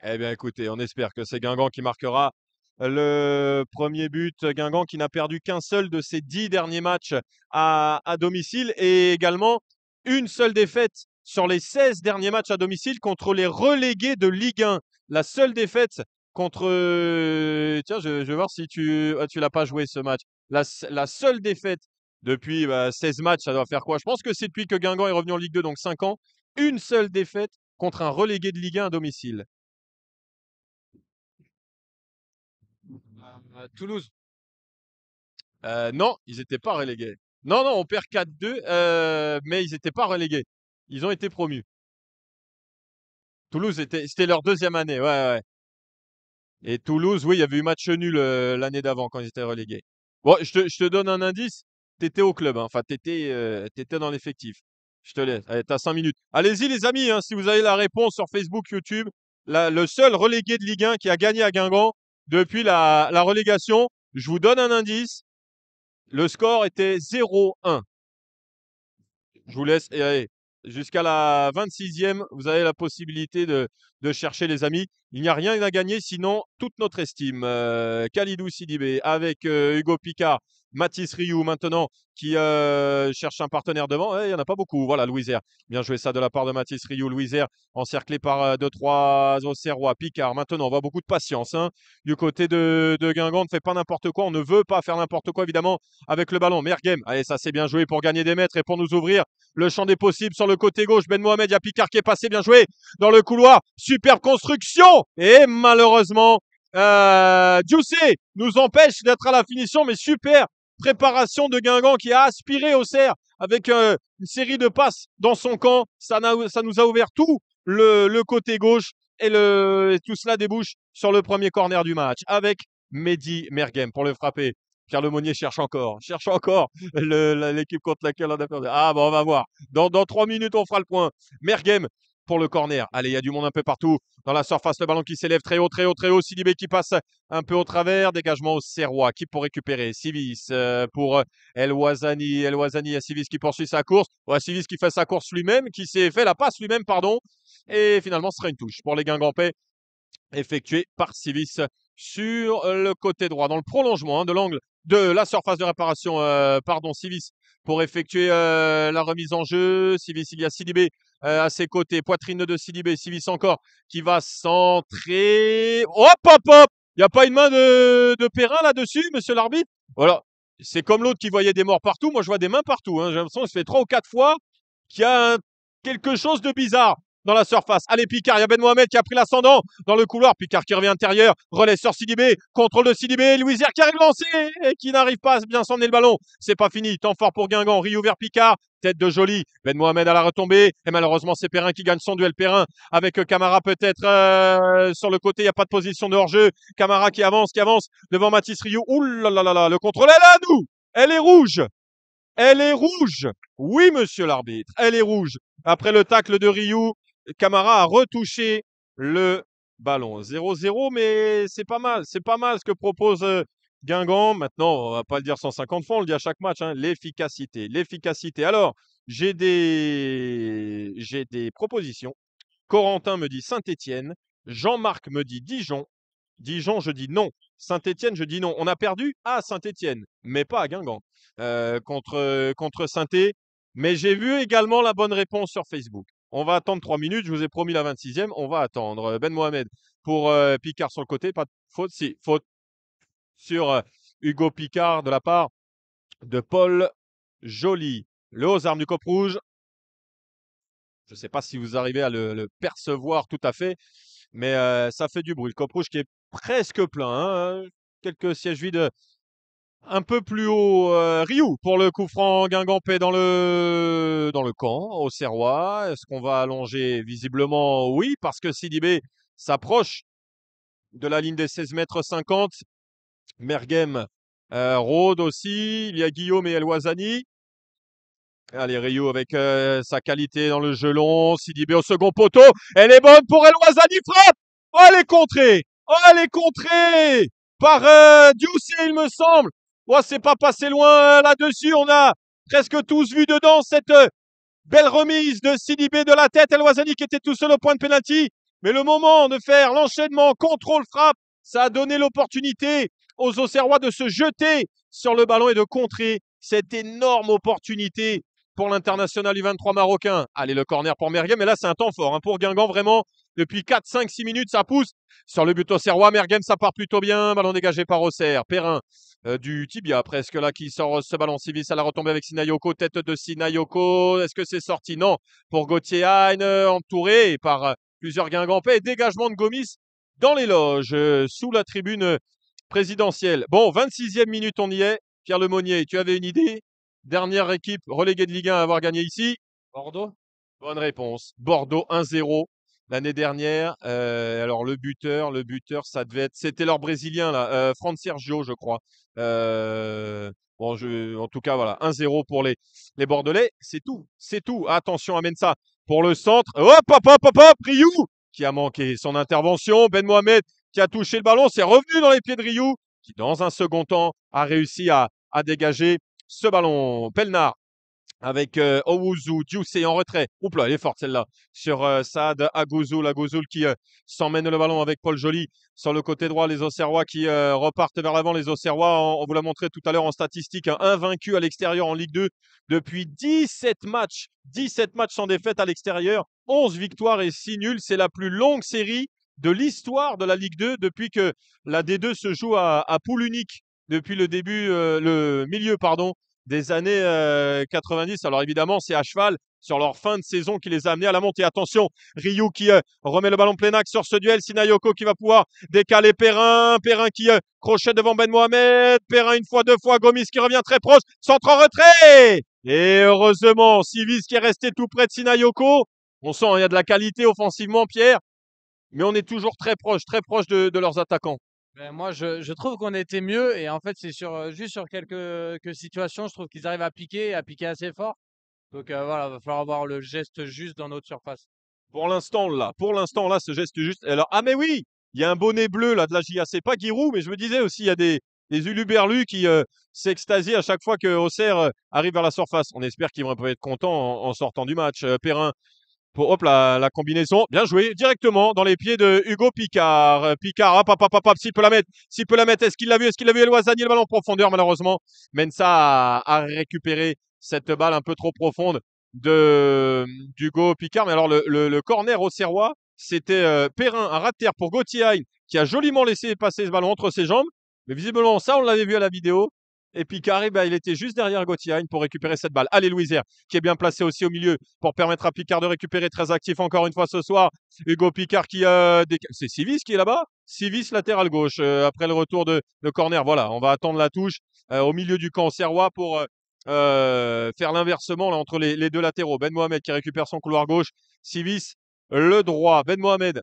Eh bien, écoutez, on espère que c'est Guingamp qui marquera le premier but. Guingamp qui n'a perdu qu'un seul de ses dix derniers matchs à domicile et également une seule défaite sur les 16 derniers matchs à domicile contre les relégués de Ligue 1. La seule défaite contre... Euh, tiens, je, vais voir si tu ah, tu l'as pas joué ce match. La, la seule défaite depuis 16 bah, matchs, ça doit faire quoi Je pense que c'est depuis que Guingamp est revenu en Ligue 2, donc 5 ans. Une seule défaite contre un relégué de Ligue 1 à domicile. Euh, Toulouse. Euh, non, ils n'étaient pas relégués. Non, non, on perd 4-2, mais ils n'étaient pas relégués. Ils ont été promus. Toulouse, était- c'était leur deuxième année. Ouais, Et Toulouse, oui, il y avait eu match nul euh, l'année d'avant quand ils étaient relégués. Bon, je te, donne un indice. Tu étais au club, hein, enfin, t'étais, euh, étais dans l'effectif. Je te laisse. Allez, t'as 5 minutes. Allez-y, les amis, hein, si vous avez la réponse sur Facebook, YouTube. le seul relégué de Ligue 1 qui a gagné à Guingamp depuis la, relégation. Je vous donne un indice. Le score était 0-1. Je vous laisse. Et jusqu'à la 26e, vous avez la possibilité de, chercher les amis. Il n'y a rien à gagner, sinon toute notre estime. Kalidou euh, Khalidou Sidibé avec euh, Hugo Picard Mathis Rioux maintenant qui euh, cherche un partenaire devant. Eh, il n'y en a pas beaucoup. Voilà, Louis Bien joué ça de la part de Mathis Rioux. Louis encerclé par 2-3 euh, Auxerrois. Picard maintenant, on voit beaucoup de patience hein. du côté de, de, Guingamp. On ne fait pas n'importe quoi. On ne veut pas faire n'importe quoi évidemment avec le ballon. Mergame, allez, ça c'est bien joué pour gagner des mètres et pour nous ouvrir le champ des possibles sur le côté gauche. Ben Mohamed, il y a Picard qui est passé. Bien joué dans le couloir. Superbe construction. Et malheureusement, euh, Jussé nous empêche d'être à la finition, mais super préparation de Guingamp qui a aspiré au cerf avec euh, une série de passes dans son camp. Ça, nous a ouvert tout le, côté gauche et, tout cela débouche sur le premier corner du match avec Mehdi Mergem pour le frapper. Pierre Lemonnier cherche encore, cherche encore l'équipe contre laquelle on a perdu. Ah, bon, on va voir. Dans, dans trois minutes, on fera le point. Mergem pour le corner. Allez, il y a du monde un peu partout dans la surface. Le ballon qui s'élève très haut, très haut, très haut. Sidibé qui passe un peu au travers. Dégagement au Serrois qui pour récupérer. Sivis euh, pour El Wazani. El Wazani à Sivis qui poursuit sa course. Ou Sivis qui fait sa course lui-même, qui s'est fait la passe lui-même, pardon. Et finalement, ce sera une touche pour les Guingampais effectuée par Sivis sur le côté droit. Dans le prolongement hein, de l'angle de la surface de réparation, euh, pardon, civis, pour effectuer euh, la remise en jeu. civis. il y a Sidibé euh, à ses côtés, poitrine de Sidibé, civis encore, qui va centrer. Hop, hop, hop Il n'y a pas une main de, de Perrin là-dessus, monsieur l'arbitre Voilà. C'est comme l'autre qui voyait des morts partout. Moi, je vois des mains partout. Hein. J'ai l'impression que se fait trois ou quatre fois qu'il y a quelque chose de bizarre dans la surface. Allez, Picard, il y a Ben Mohamed qui a pris l'ascendant dans le couloir. Picard qui revient intérieur, relais sur Sidibé, contrôle de Sidibé, Louis qui arrive lancé et qui n'arrive pas à bien s'emmener le ballon. C'est pas fini, temps fort pour Guingamp, Rio vers Picard, tête de Jolie, Ben Mohamed à la retombée et malheureusement c'est Perrin qui gagne son duel Perrin avec Camara peut-être euh, sur le côté, il n'y a pas de position de hors-jeu. Camara qui avance, qui avance devant Mathis Rio. Ouh là là là là, le contrôle est là nous Elle est rouge elle est rouge. Oui, monsieur l'arbitre, elle est rouge. Après le tacle de Rio Camara a retouché le ballon. 0-0, mais c'est pas mal. C'est pas mal ce que propose euh, Guingamp. Maintenant, on va pas le dire 150 fois, on le dit à chaque match. Hein, l'efficacité, l'efficacité. Alors, j'ai des... j'ai des propositions. Corentin me dit Saint-Étienne. Jean-Marc me dit Dijon. Dijon, je dis non. Saint-Étienne, je dis non. On a perdu à Saint-Étienne, mais pas à Guingamp euh, contre, contre Saint-Étienne. Mais j'ai vu également la bonne réponse sur Facebook. On va attendre 3 minutes. Je vous ai promis la 26e. On va attendre. Euh, ben Mohamed pour euh, Picard sur le côté. Pas de faute. Si, faute sur euh, Hugo Picard de la part de Paul Joly. Le aux armes du Cop Rouge. Je ne sais pas si vous arrivez à le, percevoir tout à fait, mais ça fait du bruit. Le Cop Rouge qui est presque plein. Hein, quelques sièges vides un peu plus haut euh, Rio pour le coup franc Guingampé dans le dans le camp au Serrois. Est-ce qu'on va allonger Visiblement oui parce que Sidibé s'approche de la ligne des 16 mètres 50. Mergem euh, Rode aussi, il y a Guillaume et Elwazani. Allez, Ryu avec euh, sa qualité dans le gelon. Sidibé au second poteau. Elle est bonne pour Elwazani. Frappe Oh, elle est contrée Oh, elle est contrée Par euh, il me semble Oh, c'est pas passé loin euh, là-dessus. On a presque tous vu dedans cette euh, belle remise de Sidibé de la tête. El Wazani qui était tout seul au point de pénalty. Mais le moment de faire l'enchaînement, contrôle, frappe, ça a donné l'opportunité aux Auxerrois de se jeter sur le ballon et de contrer cette énorme opportunité pour l'international U23 marocain. Allez, le corner pour Merghem, Et là, c'est un temps fort hein. pour Guingamp. Vraiment, depuis 4, 5, 6 minutes, ça pousse sur le but Serrois. Merghem ça part plutôt bien. Ballon dégagé par Auxerre. Perrin euh, du tibia presque là qui sort euh, ce ballon civil à la retombée avec Sinayoko. Tête de Sinayoko. Est-ce que c'est sorti Non. Pour Gauthier Hein, entouré par plusieurs Guingampais. dégagement de Gomis dans les loges, sous la tribune présidentielle. Bon, 26e minute, on y est. Pierre Lemonnier, tu avais une idée Dernière équipe reléguée de Ligue 1 à avoir gagné ici Bordeaux Bonne réponse. Bordeaux 1-0 l'année dernière. Euh, alors le buteur, le buteur, ça devait être, c'était leur brésilien là, euh, Sergio, je crois. Euh, bon, en tout cas voilà, 1-0 pour les, les Bordelais. C'est tout, c'est tout. Attention, amène ça pour le centre. Hop, hop, hop, hop, hop, qui a manqué son intervention. Ben Mohamed qui a touché le ballon, c'est revenu dans les pieds de Riou qui dans un second temps a réussi à, à dégager ce ballon. Pelnar avec euh, Owuzu, en retrait. Oups elle est forte celle-là. Sur euh, Saad Agouzoul. Agouzoul qui euh, s'emmène le ballon avec Paul Joly sur le côté droit. Les Auxerrois qui euh, repartent vers l'avant. Les Auxerrois, on, vous l'a montré tout à l'heure en statistique, un hein, invaincu à l'extérieur en Ligue 2 depuis 17 matchs. 17 matchs sans défaite à l'extérieur, 11 victoires et 6 nuls. C'est la plus longue série de l'histoire de la Ligue 2 depuis que la D2 se joue à poule unique depuis le début, euh, le milieu pardon, des années 90. Euh, Alors évidemment, c'est à cheval sur leur fin de saison qui les a amenés à la montée. Attention, Ryu qui euh, remet le ballon plein axe sur ce duel. Sinayoko qui va pouvoir décaler Perrin. Perrin qui euh, crochet devant Ben Mohamed. Perrin une fois, deux fois. Gomis qui revient très proche. Centre en retrait. Et heureusement, Sivis qui est resté tout près de Sinayoko. On sent, hein, il y a de la qualité offensivement, Pierre. Mais on est toujours très proche, très proche de, de leurs attaquants. Ben, moi, je, trouve qu'on était mieux et en fait, c'est sur, euh, juste sur euh, quelques, situations, je trouve qu'ils arrivent à piquer, et à piquer assez fort. Donc euh, voilà, il va falloir avoir le geste juste dans notre surface. Pour l'instant, là, pour l'instant, là, ce geste juste. Alors, ah, mais oui, il y a un bonnet bleu, là, de la JA. C'est pas Giroud, mais je me disais aussi, il y a des, des qui s'extasient à chaque fois que Oser arrive vers la surface. On espère qu'ils vont être contents en, en sortant du match. Perrin, hop, la, combinaison. Bien joué directement dans les pieds de Hugo Picard. Picard, hop, hop, hop, s'il peut la mettre, s'il peut la mettre, est-ce qu'il l'a vu, est-ce qu'il l'a vu, Eloisani, le ballon en profondeur, malheureusement. Mensa a, à récupérer cette balle un peu trop profonde de d'Hugo Picard. Mais alors, le, corner au Serrois, c'était euh, Perrin, un rat terre pour Gauthier qui a joliment laissé passer ce ballon entre ses jambes. Mais visiblement, ça, on l'avait vu à la vidéo. Et Picard bah, il était juste derrière Gauthier pour récupérer cette balle. Allez, Louisière, qui est bien placé aussi au milieu pour permettre à Picard de récupérer. Très actif encore une fois ce soir. Hugo Picard qui. Euh, a, C'est Sivis qui est là-bas Sivis latéral gauche euh, après le retour de, de, corner. Voilà, on va attendre la touche euh, au milieu du camp serrois pour. faire l'inversement entre les, deux latéraux. Ben Mohamed qui récupère son couloir gauche. Sivis, le droit. Ben Mohamed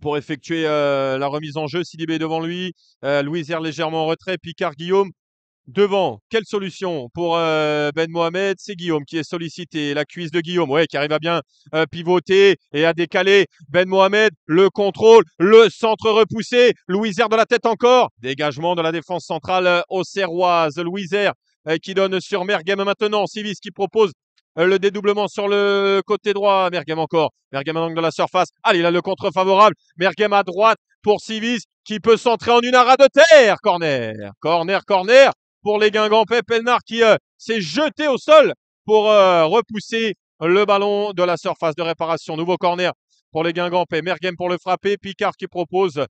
pour effectuer la remise en jeu. Sidibé devant lui. Louisière légèrement en retrait. Picard, Guillaume Devant, quelle solution pour euh, Ben Mohamed C'est Guillaume qui est sollicité. La cuisse de Guillaume, ouais, qui arrive à bien euh, pivoter et à décaler. Ben Mohamed, le contrôle, le centre repoussé. Air de la tête encore. Dégagement de la défense centrale euh, au Serroise. Louiser qui donne sur Mergem maintenant. Sivis qui propose le dédoublement sur le côté droit. Mergem encore. Merghem en angle de la surface. Allez, il a le contre favorable. Mergem à droite pour Sivis qui peut centrer en une arra de terre. Corner, corner, corner pour les Guingampais. Pelnard qui euh, s'est jeté au sol pour euh, repousser le ballon de la surface de réparation. Nouveau corner pour les Guingampais. Mergem pour le frapper. Picard qui propose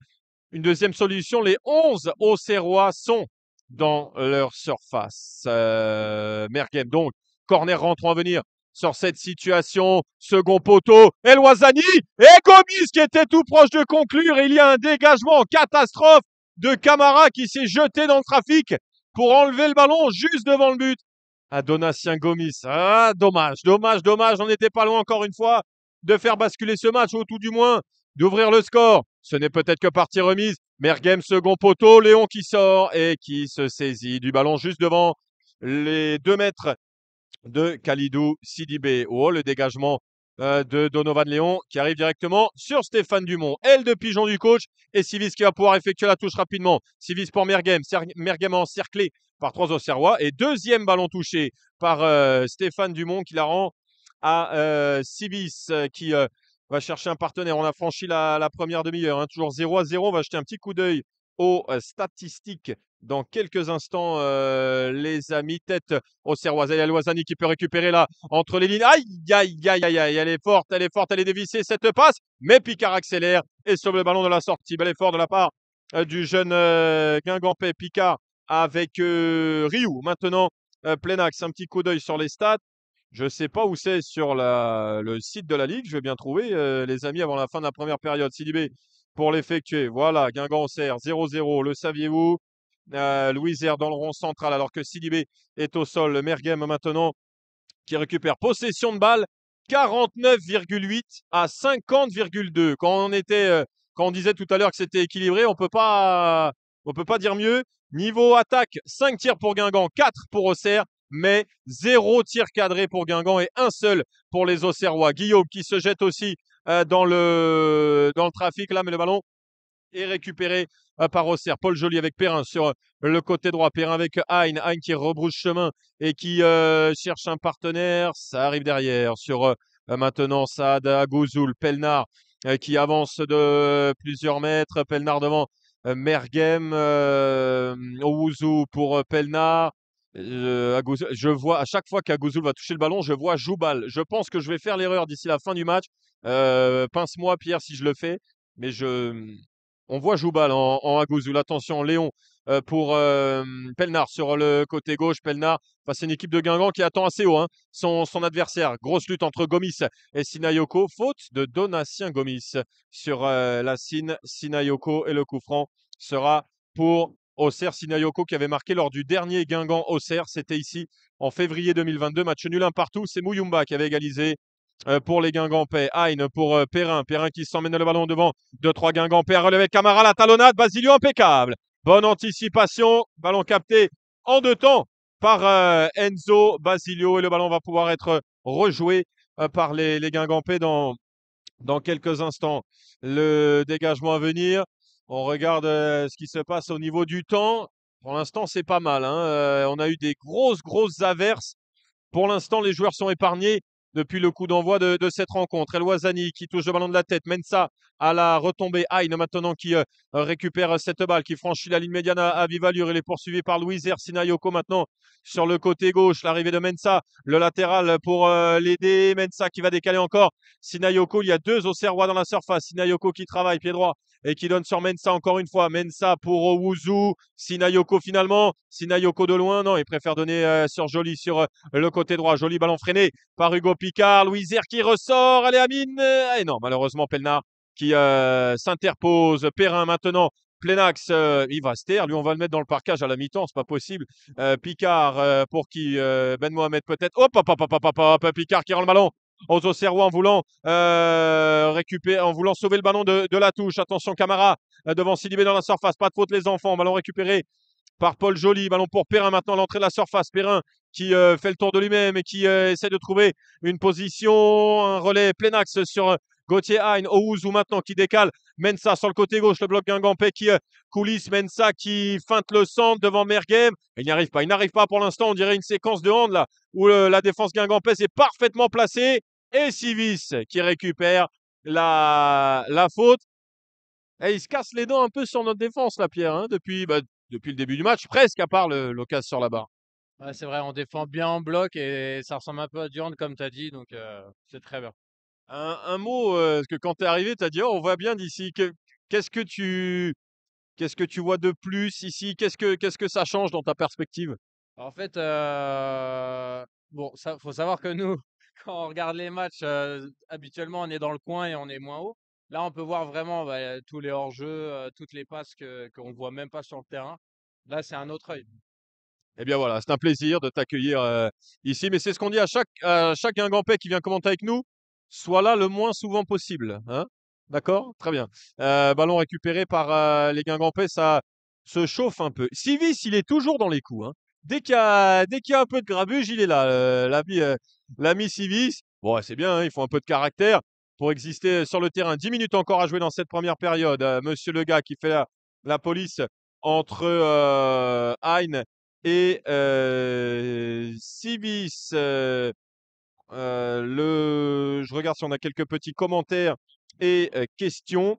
une deuxième solution. Les 11 Auxerrois sont dans leur surface. Euh, donc, corner rentrant à venir sur cette situation. Second poteau, Eloisani et Gomis qui était tout proche de conclure. Il y a un dégagement catastrophe de Camara qui s'est jeté dans le trafic pour enlever le ballon juste devant le but à ah, Donatien Gomis. Ah, dommage, dommage, dommage. On n'était pas loin encore une fois de faire basculer ce match, ou tout du moins d'ouvrir le score. Ce n'est peut-être que partie remise. Mergem, second poteau, Léon qui sort et qui se saisit du ballon juste devant les deux mètres de Kalidou Sidibé. Oh, le dégagement euh, de Donovan Léon qui arrive directement sur Stéphane Dumont. Elle de pigeon du coach et Sivis qui va pouvoir effectuer la touche rapidement. Sivis pour Mergem. Mergem encerclé par trois Auxerrois. Et deuxième ballon touché par euh, Stéphane Dumont qui la rend à Civis euh, qui va chercher un partenaire. On a franchi la, première demi-heure. Hein, toujours 0 à 0. On va jeter un petit coup d'œil aux statistiques dans quelques instants, les amis. Tête au Serrois. Il Loisani qui peut récupérer là entre les lignes. Aïe, aïe, aïe, aïe, aïe, elle est forte, elle est forte, elle est dévissée cette passe. Mais Picard accélère et sauve le ballon de la sortie. Bel effort de la part du jeune euh, Guingampé Picard avec rio Maintenant, plein axe un petit coup d'œil sur les stats. Je ne sais pas où c'est sur le site de la Ligue. Je vais bien trouver, les amis, avant la fin de la première période. Sidibé pour l'effectuer. Voilà, Guingamp serre 0-0, le saviez-vous euh, Louis dans le rond central, alors que Sidibé est au sol. Le maintenant qui récupère possession de balle 49,8 à 50,2. Quand on était, euh, quand on disait tout à l'heure que c'était équilibré, on peut pas, on peut pas dire mieux. Niveau attaque, 5 tirs pour Guingamp, 4 pour Auxerre, mais 0 tir cadré pour Guingamp et un seul pour les Auxerrois. Guillaume qui se jette aussi euh, dans, le, dans le trafic là, mais le ballon est récupéré euh, par Auxerre. Paul Joly avec Perrin sur euh, le côté droit. Perrin avec Hein. Hein qui rebrousse chemin et qui cherche un partenaire. Ça arrive derrière sur maintenant Saad Agouzoul Pelnard qui avance de plusieurs mètres. Pelnard devant Mergem. Ouzou pour Pelnard je vois à chaque fois qu'agouzou va toucher le ballon, je vois Joubal. Je pense que je vais faire l'erreur d'ici la fin du match. Euh, pince-moi, Pierre, si je le fais. Mais je, on voit Joubal en, en Attention, Léon euh, pour euh, Pelnard sur le côté gauche. Pelnard, c'est une équipe de Guingamp qui attend assez haut hein, son, adversaire. Grosse lutte entre Gomis et Sinayoko. Faute de Donatien Gomis sur la Sine. Sinayoko et le coup franc sera pour Auxerre, Sinayoko qui avait marqué lors du dernier Guingamp Auxerre. C'était ici en février 2022. Match nul un partout. C'est Mouyumba qui avait égalisé euh, pour les Guingampais. Hein pour euh, Perrin. Perrin qui s'emmène le ballon devant. 2 trois Guingampais à relever. Camara, la talonnade. Basilio impeccable. Bonne anticipation. Ballon capté en deux temps par euh, Enzo Basilio. Et le ballon va pouvoir être rejoué par les, les Guingampais dans quelques instants. Le dégagement à venir. On regarde euh, ce qui se passe au niveau du temps. Pour l'instant, c'est pas mal. Hein, euh, on a eu des grosses, grosses averses. Pour l'instant, les joueurs sont épargnés depuis le coup d'envoi de, cette rencontre. Elwazani qui touche le ballon de la tête, Mensa à la retombée. Aïn maintenant qui euh, récupère cette balle, qui franchit la ligne médiane à, à allure Il est poursuivi par Louis Sinayoko. maintenant sur le côté gauche. L'arrivée de Mensa, le latéral pour euh, l'aider. Mensa qui va décaler encore. Sinayoko, il y a deux Auxerrois dans la surface. Sinayoko qui travaille pied droit et qui donne sur Mensa encore une fois. Mensa pour Owuzu. Sinayoko finalement. Sinayoko de loin. Non, il préfère donner euh, sur Joli sur le côté droit. Joli ballon freiné par Hugo Picard, Louis qui ressort, allez Amine Et eh non, malheureusement, Pelnard qui euh, s'interpose. Perrin maintenant, Plenax, euh, il va se taire. Ah, lui, on va le mettre dans le parcage à la mi-temps, c'est pas possible. Euh, Picard pour qui Ben Mohamed peut-être. Hop, hop, hop, hop, hop, Picard qui rend le ballon aux Auxerrois en voulant récupérer, en voulant sauver le ballon de, la touche. Attention Camara devant Silibé dans la surface, pas de faute les enfants, ballon récupéré par Paul Joly. Ballon pour Perrin maintenant, l'entrée de la surface. Perrin qui euh, fait le tour de lui-même et qui euh, essaie de trouver une position, un relais plein axe sur euh, Gauthier Hein, Ouzou maintenant qui décale Mensa sur le côté gauche, le bloc Guingampé qui coulisse Mensa qui feinte le centre devant Merguem. Il n'y arrive pas, il n'arrive pas pour l'instant. On dirait une séquence de hand là où la défense Guingampé s'est parfaitement placée et Sivis qui récupère la, la faute. Et il se casse les dents un peu sur notre défense, la Pierre, hein, depuis, bah, depuis le début du match, presque à part l'occasion sur la barre. c'est vrai, on défend bien en bloc et ça ressemble un peu à Durand, comme tu as dit, donc euh, c'est très bien. Un, mot, euh, parce que quand tu es arrivé, tu as dit oh, on voit bien d'ici. Qu'est-ce que tu. Qu'est-ce que tu vois de plus ici qu'est-ce que, qu'est-ce que ça change dans ta perspective En fait, il euh, bon, faut savoir que nous, quand on regarde les matchs, habituellement, on est dans le coin et on est moins haut. Là, on peut voir vraiment bah, euh, tous les hors-jeux, euh, toutes les passes que, qu'on ne voit même pas sur le terrain. Là, c'est un autre œil. Eh bien voilà, c'est un plaisir de t'accueillir euh, ici. Mais c'est ce qu'on dit à chaque, à chaque Guingampais qui vient commenter avec nous. Sois là le moins souvent possible. Hein D'accord Très bien. ballon récupéré par les Guingampais, ça se chauffe un peu. Sivis, il est toujours dans les coups. Hein, dès qu'il y, a, a un peu de grabuge, il est là, l'ami, l'ami Sivis. Bon, c'est bien, hein, il faut un peu de caractère pour exister euh, sur le terrain. 10 minutes encore à jouer dans cette première période. Euh, Monsieur Lega qui fait la, police entre euh, et euh, Sibis. le, je regarde si on a quelques petits commentaires et questions.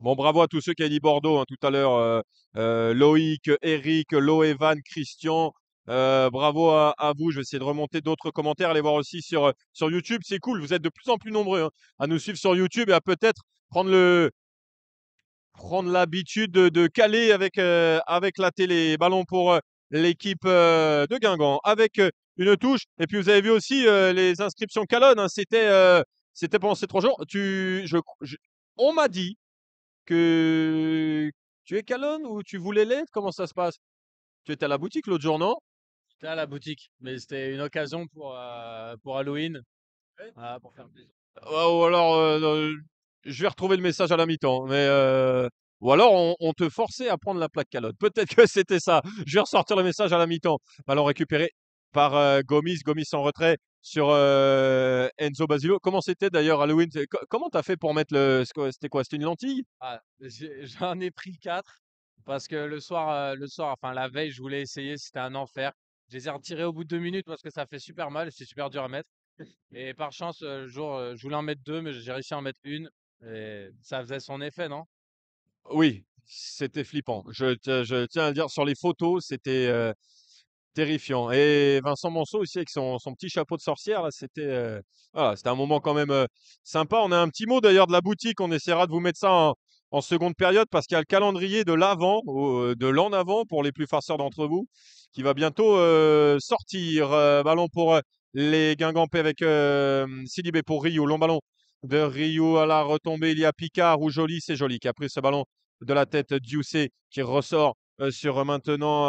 Bon, bravo à tous ceux qui ont dit Bordeaux hein, tout à l'heure. Loïc, Eric, Loévan, Christian, euh, bravo à, vous. Je vais essayer de remonter d'autres commentaires. Allez voir aussi sur, euh, sur YouTube. C'est cool. Vous êtes de plus en plus nombreux hein, à nous suivre sur YouTube et à peut-être prendre le, prendre l'habitude de, caler avec, euh, avec la télé. Ballon pour l'équipe de Guingamp avec une touche. Et puis vous avez vu aussi les inscriptions Calonne. Hein, c'était, c'était pendant ces trois jours. Tu, je, on m'a dit que tu es Calonne ou tu voulais l'être. Comment ça se passe Tu étais à la boutique l'autre jour, non à la boutique. Mais c'était une occasion pour, euh, pour Halloween. Ah, pour faire Ou alors, euh, je vais retrouver le message à la mi-temps. Mais euh, ou alors, on, te forçait à prendre la plaque calotte. Peut-être que c'était ça. Je vais ressortir le message à la mi-temps. Bah, alors, récupéré par Gomis. Gomis en retrait sur Enzo Basilo. Comment c'était d'ailleurs Halloween Comment t'as fait pour mettre le. C'était quoi C'était une lentille ah, J'en ai pris 4 parce que le soir, le soir, enfin la veille, je voulais essayer, c'était un enfer. Je les ai retirés au bout de deux minutes parce que ça fait super mal et c'est super dur à mettre. Et par chance, euh, le jour, euh, je voulais en mettre deux, mais j'ai réussi à en mettre une. Et ça faisait son effet, non? Oui, c'était flippant. Je, tiens à dire, sur les photos, c'était euh, terrifiant. Et Vincent Monceau aussi, avec son, petit chapeau de sorcière, c'était un moment quand même sympa. On a un petit mot d'ailleurs de la boutique, on essaiera de vous mettre ça en, en seconde période parce qu'il y a le calendrier de l'avant, euh, de l'en avant pour les plus farceurs d'entre vous, qui va bientôt euh, sortir. Euh, ballon pour les Guingampais avec Sidibé pour Rio. Long ballon de Rio à la retombée. Il y a Picard ou Joli, c'est Joli qui a pris ce ballon de la tête d'Youssé qui ressort sur maintenant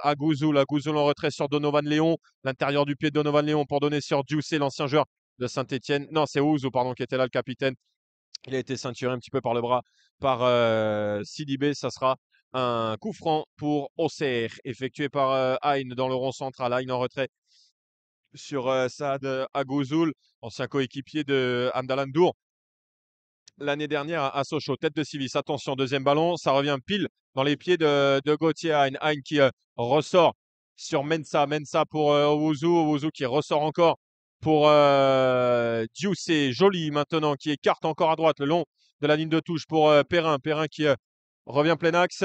agouzou La Agouzoul en retrait sur Donovan Léon. L'intérieur du pied de Donovan Léon pour donner sur Dioussé, l'ancien joueur de Saint-Etienne. Non, c'est Ouzou, pardon, qui était là le capitaine. Il a été ceinturé un petit peu par le bras par Sidi euh, Sidibé. Ça sera un coup franc pour Auxerre, effectué par euh, aïn dans le rond central. Hein en retrait sur euh, Saad Agouzoul, ancien coéquipier de Amdalan L'année dernière à Sochaux, tête de Civis. Attention, deuxième ballon, ça revient pile dans les pieds de, Gauthier Hein, Hein qui ressort sur Mensa. Mensa pour Ouzou, Ouzou qui ressort encore pour euh, C'est joli maintenant qui écarte encore à droite le long de la ligne de touche pour euh, Perrin. Perrin qui euh, revient plein axe.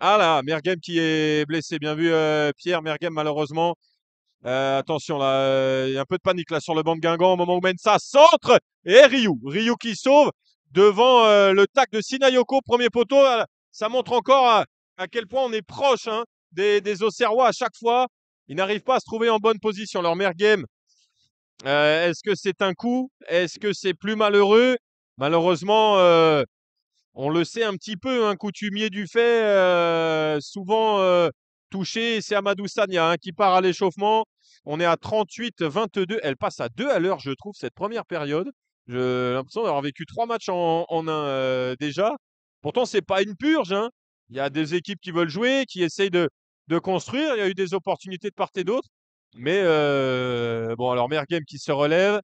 Ah là, Mergem qui est blessé. Bien vu euh, Pierre Mergem malheureusement. attention là, il y a un peu de panique là sur le banc de Guingamp au moment où mène ça. Centre et Ryu. Ryu qui sauve devant le tac de Sinayoko. Premier poteau. Ah ça montre encore à, quel point on est proche hein, des, des Auxerrois à chaque fois. Ils n'arrivent pas à se trouver en bonne position. Leur Mergem euh, est-ce que c'est un coup Est-ce que c'est plus malheureux Malheureusement, euh, on le sait un petit peu, un hein, coutumier du fait, euh, souvent touché, c'est Amadou Sanya hein, qui part à l'échauffement. On est à 38-22. Elle passe à 2 à l'heure, je trouve, cette première période. J'ai l'impression d'avoir vécu trois matchs en, un déjà. Pourtant, ce n'est pas une purge. Hein. Il y a des équipes qui veulent jouer, qui essayent de construire. Il y a eu des opportunités de part et d'autre. Mais euh, bon, alors Mergame qui se relève.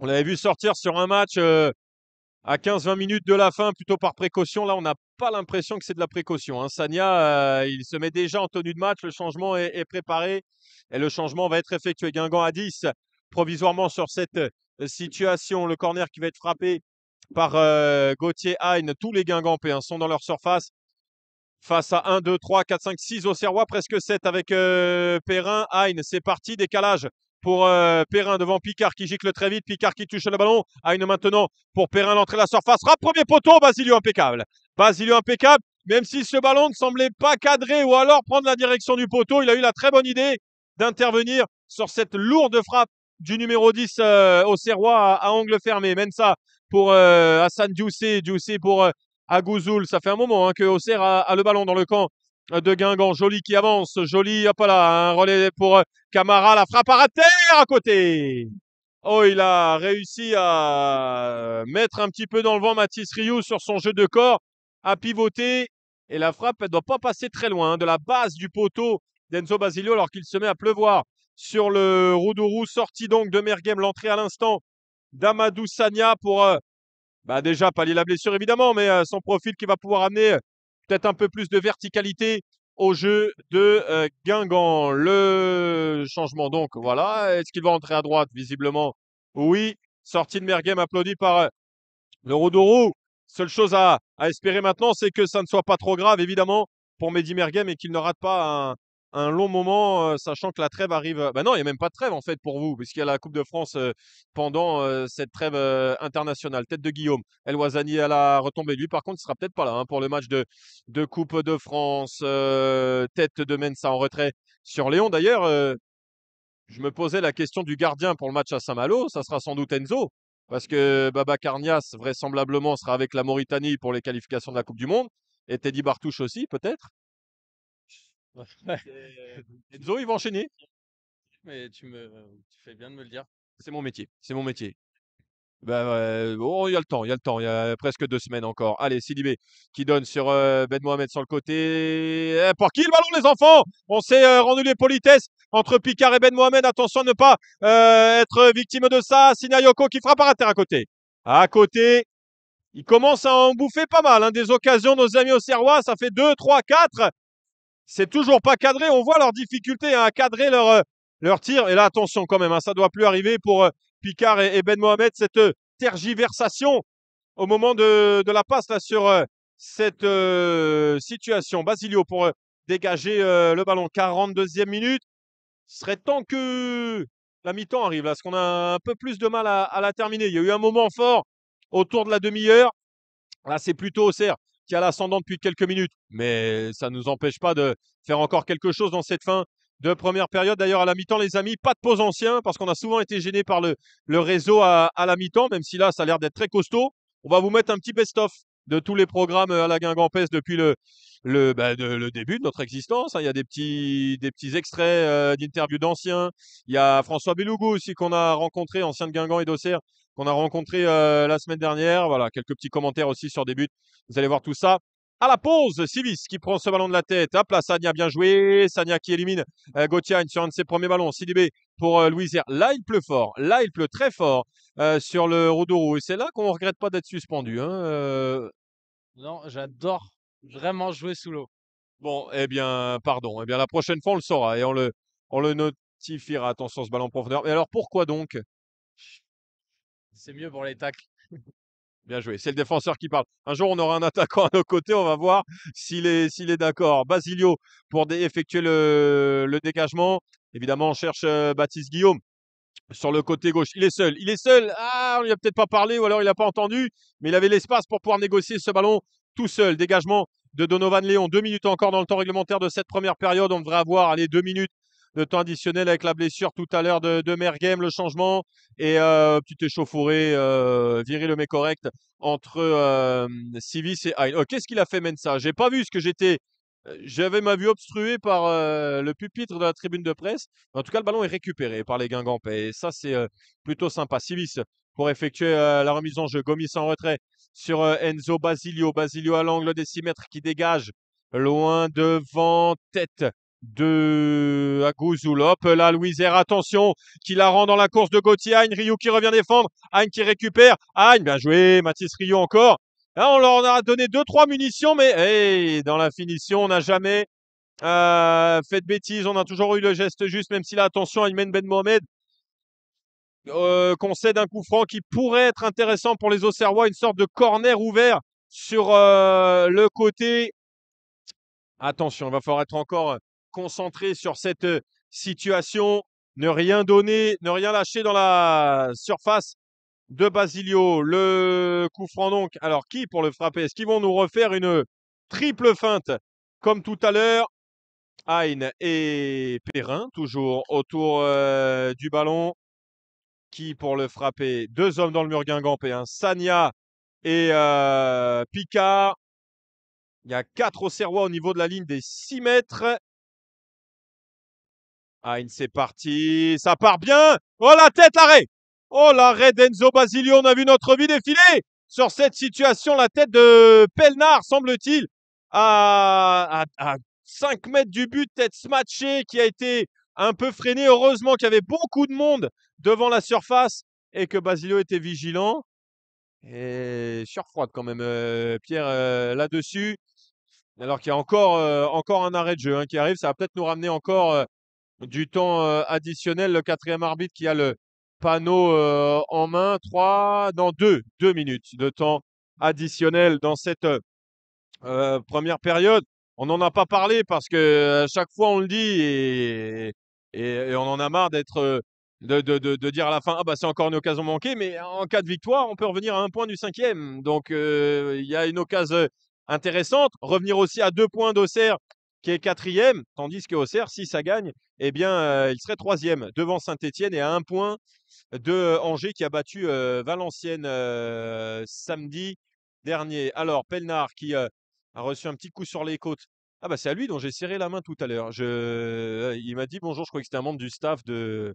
On l'avait vu sortir sur un match euh, à 15-20 minutes de la fin, plutôt par précaution. Là, on n'a pas l'impression que c'est de la précaution. Hein. Sania, euh, il se met déjà en tenue de match. Le changement est, préparé et le changement va être effectué. Guingamp à 10, provisoirement sur cette situation. Le corner qui va être frappé par Gauthier Hain. Tous les Guingamp hein, sont dans leur surface face à 1, 2, 3, 4, 5, 6 au Serrois, presque 7 avec euh, Perrin, Hein, c'est parti, décalage pour euh, Perrin devant Picard qui gicle très vite, Picard qui touche le ballon, Hein maintenant pour Perrin l'entrée de la surface, rap premier poteau, Basilio impeccable, Basilio impeccable, même si ce ballon ne semblait pas cadré ou alors prendre la direction du poteau, il a eu la très bonne idée d'intervenir sur cette lourde frappe du numéro 10 euh, au Serrois à, angle fermé, même ça pour Hassan Diousé, Diousé pour à Gouzoul. Ça fait un moment hein, que Auxerre a, le ballon dans le camp euh, de Guingamp. Joli qui avance. Joli, hop là, un relais pour euh, Camara. La frappe à terre à côté. Oh, il a réussi à euh, mettre un petit peu dans le vent Mathis Rioux sur son jeu de corps, à pivoter. Et la frappe, ne doit pas passer très loin hein, de la base du poteau d'Enzo Basilio alors qu'il se met à pleuvoir sur le Roudourou. sorti donc de mergame l'entrée à l'instant d'Amadou Sania pour bah déjà pallier la blessure évidemment, mais euh, son profil qui va pouvoir amener euh, peut-être un peu plus de verticalité au jeu de euh, Guingamp. Le changement donc, voilà. Est-ce qu'il va entrer à droite Visiblement, oui. Sortie de mergame applaudi par le Roudourou Seule chose à, espérer maintenant, c'est que ça ne soit pas trop grave évidemment pour Mehdi Merghem et qu'il ne rate pas un, un long moment, sachant que la trêve arrive. Ben non, il n'y a même pas de trêve en fait pour vous, puisqu'il y a la Coupe de France pendant cette trêve internationale. Tête de Guillaume, El Ouazani, à la retombée. Lui, par contre, il sera peut-être pas là hein, pour le match de, de Coupe de France. tête de Mensa en retrait sur Léon. D'ailleurs, je me posais la question du gardien pour le match à Saint-Malo. Ça sera sans doute Enzo, parce que Baba Carnias vraisemblablement sera avec la Mauritanie pour les qualifications de la Coupe du Monde. Et Teddy Bartouche aussi, peut-être. Ouais. Et euh, Enzo, ils vont enchaîner. Mais tu me, tu fais bien de me le dire. C'est mon métier. C'est mon métier. Ben, il y a le temps, il y a le temps, il y a presque deux semaines encore. Allez, Sidibé qui donne sur euh, Ben Mohamed sur le côté. Eh, pour qui le ballon, les enfants On s'est euh, rendu les politesses entre Picard et Ben Mohamed. Attention à ne pas être victime de ça. Yoko qui frappe à terre à côté. À côté, il commence à en bouffer pas mal. Hein, des occasions, nos amis au Serrois, ça fait 2, 3, 4. C'est toujours pas cadré. On voit leur difficulté hein, à cadrer leur, euh, leur tir. Et là, attention quand même, hein, ça doit plus arriver pour euh, Picard et, Ben Mohamed, cette euh, tergiversation au moment de, de la passe là, sur cette situation. Basilio pour dégager le ballon. 42e minute. serait temps que la mi-temps arrive, là, parce qu'on a un peu plus de mal à, à, la terminer. Il y a eu un moment fort autour de la demi-heure. Là, c'est plutôt au serre qui a l'ascendant depuis quelques minutes. Mais ça ne nous empêche pas de faire encore quelque chose dans cette fin de première période. D'ailleurs, à la mi-temps, les amis, pas de pause ancien, parce qu'on a souvent été gêné par le, réseau à, à la mi-temps, même si là, ça a l'air d'être très costaud. On va vous mettre un petit best-of de tous les programmes euh, à la Guingampès depuis le, le, bah, le début de notre existence. Hein. Il y a des petits, des petits extraits euh, d'interviews d'anciens. Il y a François Belougou aussi qu'on a rencontré, ancien de Guingamp et d'Auxerre, qu'on a rencontré euh, la semaine dernière. Voilà, quelques petits commentaires aussi sur des buts. Vous allez voir tout ça à la pause, Sivis qui prend ce ballon de la tête. Hop là, Sania bien joué. Sanya qui élimine euh, sur un de ses premiers ballons. Sidibé pour euh, Louis Là, il pleut fort. Là, il pleut très fort euh, sur le Rodoro. Et c'est là qu'on ne regrette pas d'être suspendu. Hein, euh. non, j'adore vraiment jouer sous l'eau. Bon, eh bien, pardon. Eh bien, la prochaine fois, on le saura et on le, on le notifiera. Attention, ce ballon profondeur. Mais alors, pourquoi donc C'est mieux pour les tacles. Bien joué. C'est le défenseur qui parle. Un jour, on aura un attaquant à nos côtés. On va voir s'il est, s'il est d'accord. Basilio pour effectuer le, dégagement. Évidemment, on cherche euh, Baptiste Guillaume sur le côté gauche. Il est seul. Il est seul. Ah, on lui a peut-être pas parlé ou alors il n'a pas entendu. Mais il avait l'espace pour pouvoir négocier ce ballon tout seul. Dégagement de Donovan Léon. Deux minutes encore dans le temps réglementaire de cette première période. On devrait avoir les deux minutes de temps additionnel avec la blessure tout à l'heure de, de Mergame, le changement. Et euh, petit échauffouré, euh, viré le mais correct, entre Civis euh, et Aïn. Oh, qu'est-ce qu'il a fait, Mensa J'ai pas vu ce que j'étais. Euh, j'avais ma vue obstruée par le pupitre de la tribune de presse. En tout cas, le ballon est récupéré par les Guingampais. Et ça, c'est plutôt sympa. Civis pour effectuer la remise en jeu. Gomis en retrait sur Enzo Basilio. Basilio à l'angle des 6 mètres qui dégage. Loin devant, tête de Agouzoulop Là, Louisère, attention, qui la rend dans la course de Gauthier. Hain. Rio qui revient défendre. Hain qui récupère. Hain, bien joué. Mathis Rio encore. Là, on leur a donné 2-3 munitions, mais dans la finition, on n'a jamais euh, fait de bêtises. On a toujours eu le geste juste, même si là, attention, mène Ben Mohamed euh, concède un coup franc qui pourrait être intéressant pour les Auxerrois, une sorte de corner ouvert sur euh, le côté. Attention, il va falloir être encore concentré sur cette euh, situation, ne rien donner, ne rien lâcher dans la surface de Basilio. Le coup franc donc. Alors qui pour le frapper Est-ce qu'ils vont nous refaire une triple feinte comme tout à l'heure Hein et Perrin toujours autour euh, du ballon. Qui pour le frapper Deux hommes dans le mur guingampé. Hein. Sania et euh, Picard. Il y a quatre au Serrois au niveau de la ligne des 6 mètres il ah, c'est parti. Ça part bien. Oh, la tête, l'arrêt. Oh, l'arrêt d'Enzo Basilio. On a vu notre vie défiler sur cette situation. La tête de Pelnard, semble-t-il, à, à, 5 mètres du but, tête smatchée qui a été un peu freinée. Heureusement qu'il y avait beaucoup de monde devant la surface et que Basilio était vigilant. Et froide quand même, euh, Pierre, euh, là-dessus. Alors qu'il y a encore, euh, encore un arrêt de jeu hein, qui arrive. Ça va peut-être nous ramener encore du temps euh, additionnel. Le quatrième arbitre qui a le panneau euh, en main. Trois, dans deux, deux minutes de temps additionnel dans cette euh, première période. On n'en a pas parlé parce que chaque fois on le dit et, on en a marre d'être de, dire à la fin ah bah c'est encore une occasion manquée. Mais en cas de victoire, on peut revenir à un point du cinquième. Donc il y a une occasion intéressante. Revenir aussi à deux points d'Auxerre qui est quatrième, tandis que Auxerre, si ça gagne, eh bien, euh, il serait troisième devant saint étienne et à un point de euh, Angers qui a battu euh, Valenciennes samedi dernier. Alors, Pelnard qui a reçu un petit coup sur les côtes. Ah bah c'est à lui dont j'ai serré la main tout à l'heure. Je... Il m'a dit bonjour, je crois que c'était un membre du staff de...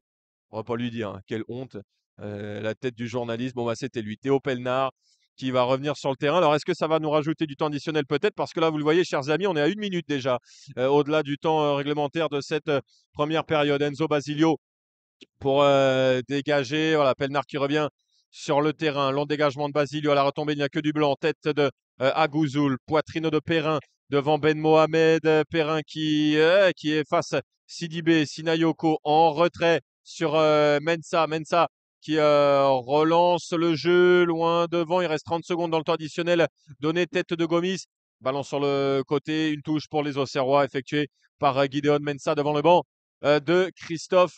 On va pas lui dire, hein, quelle honte. la tête du journaliste, bon bah c'était lui, Théo Pelnard qui va revenir sur le terrain. Alors, est-ce que ça va nous rajouter du temps additionnel Peut-être, parce que là, vous le voyez, chers amis, on est à une minute déjà, euh, au-delà du temps euh, réglementaire de cette euh, première période. Enzo Basilio pour dégager, voilà, Pelnard qui revient sur le terrain. Long dégagement de Basilio à la retombée, il n'y a que du blanc. Tête de Agouzoul, poitrino de Perrin devant Ben Mohamed. Perrin qui, qui est face Sidibé, Sinayoko en retrait sur Mensa. Mensa qui euh, relance le jeu loin devant. Il reste 30 secondes dans le temps additionnel. Donné tête de Gomis. Ballon sur le côté. Une touche pour les Auxerrois effectuée par euh, Gideon Mensa devant le banc euh, de Christophe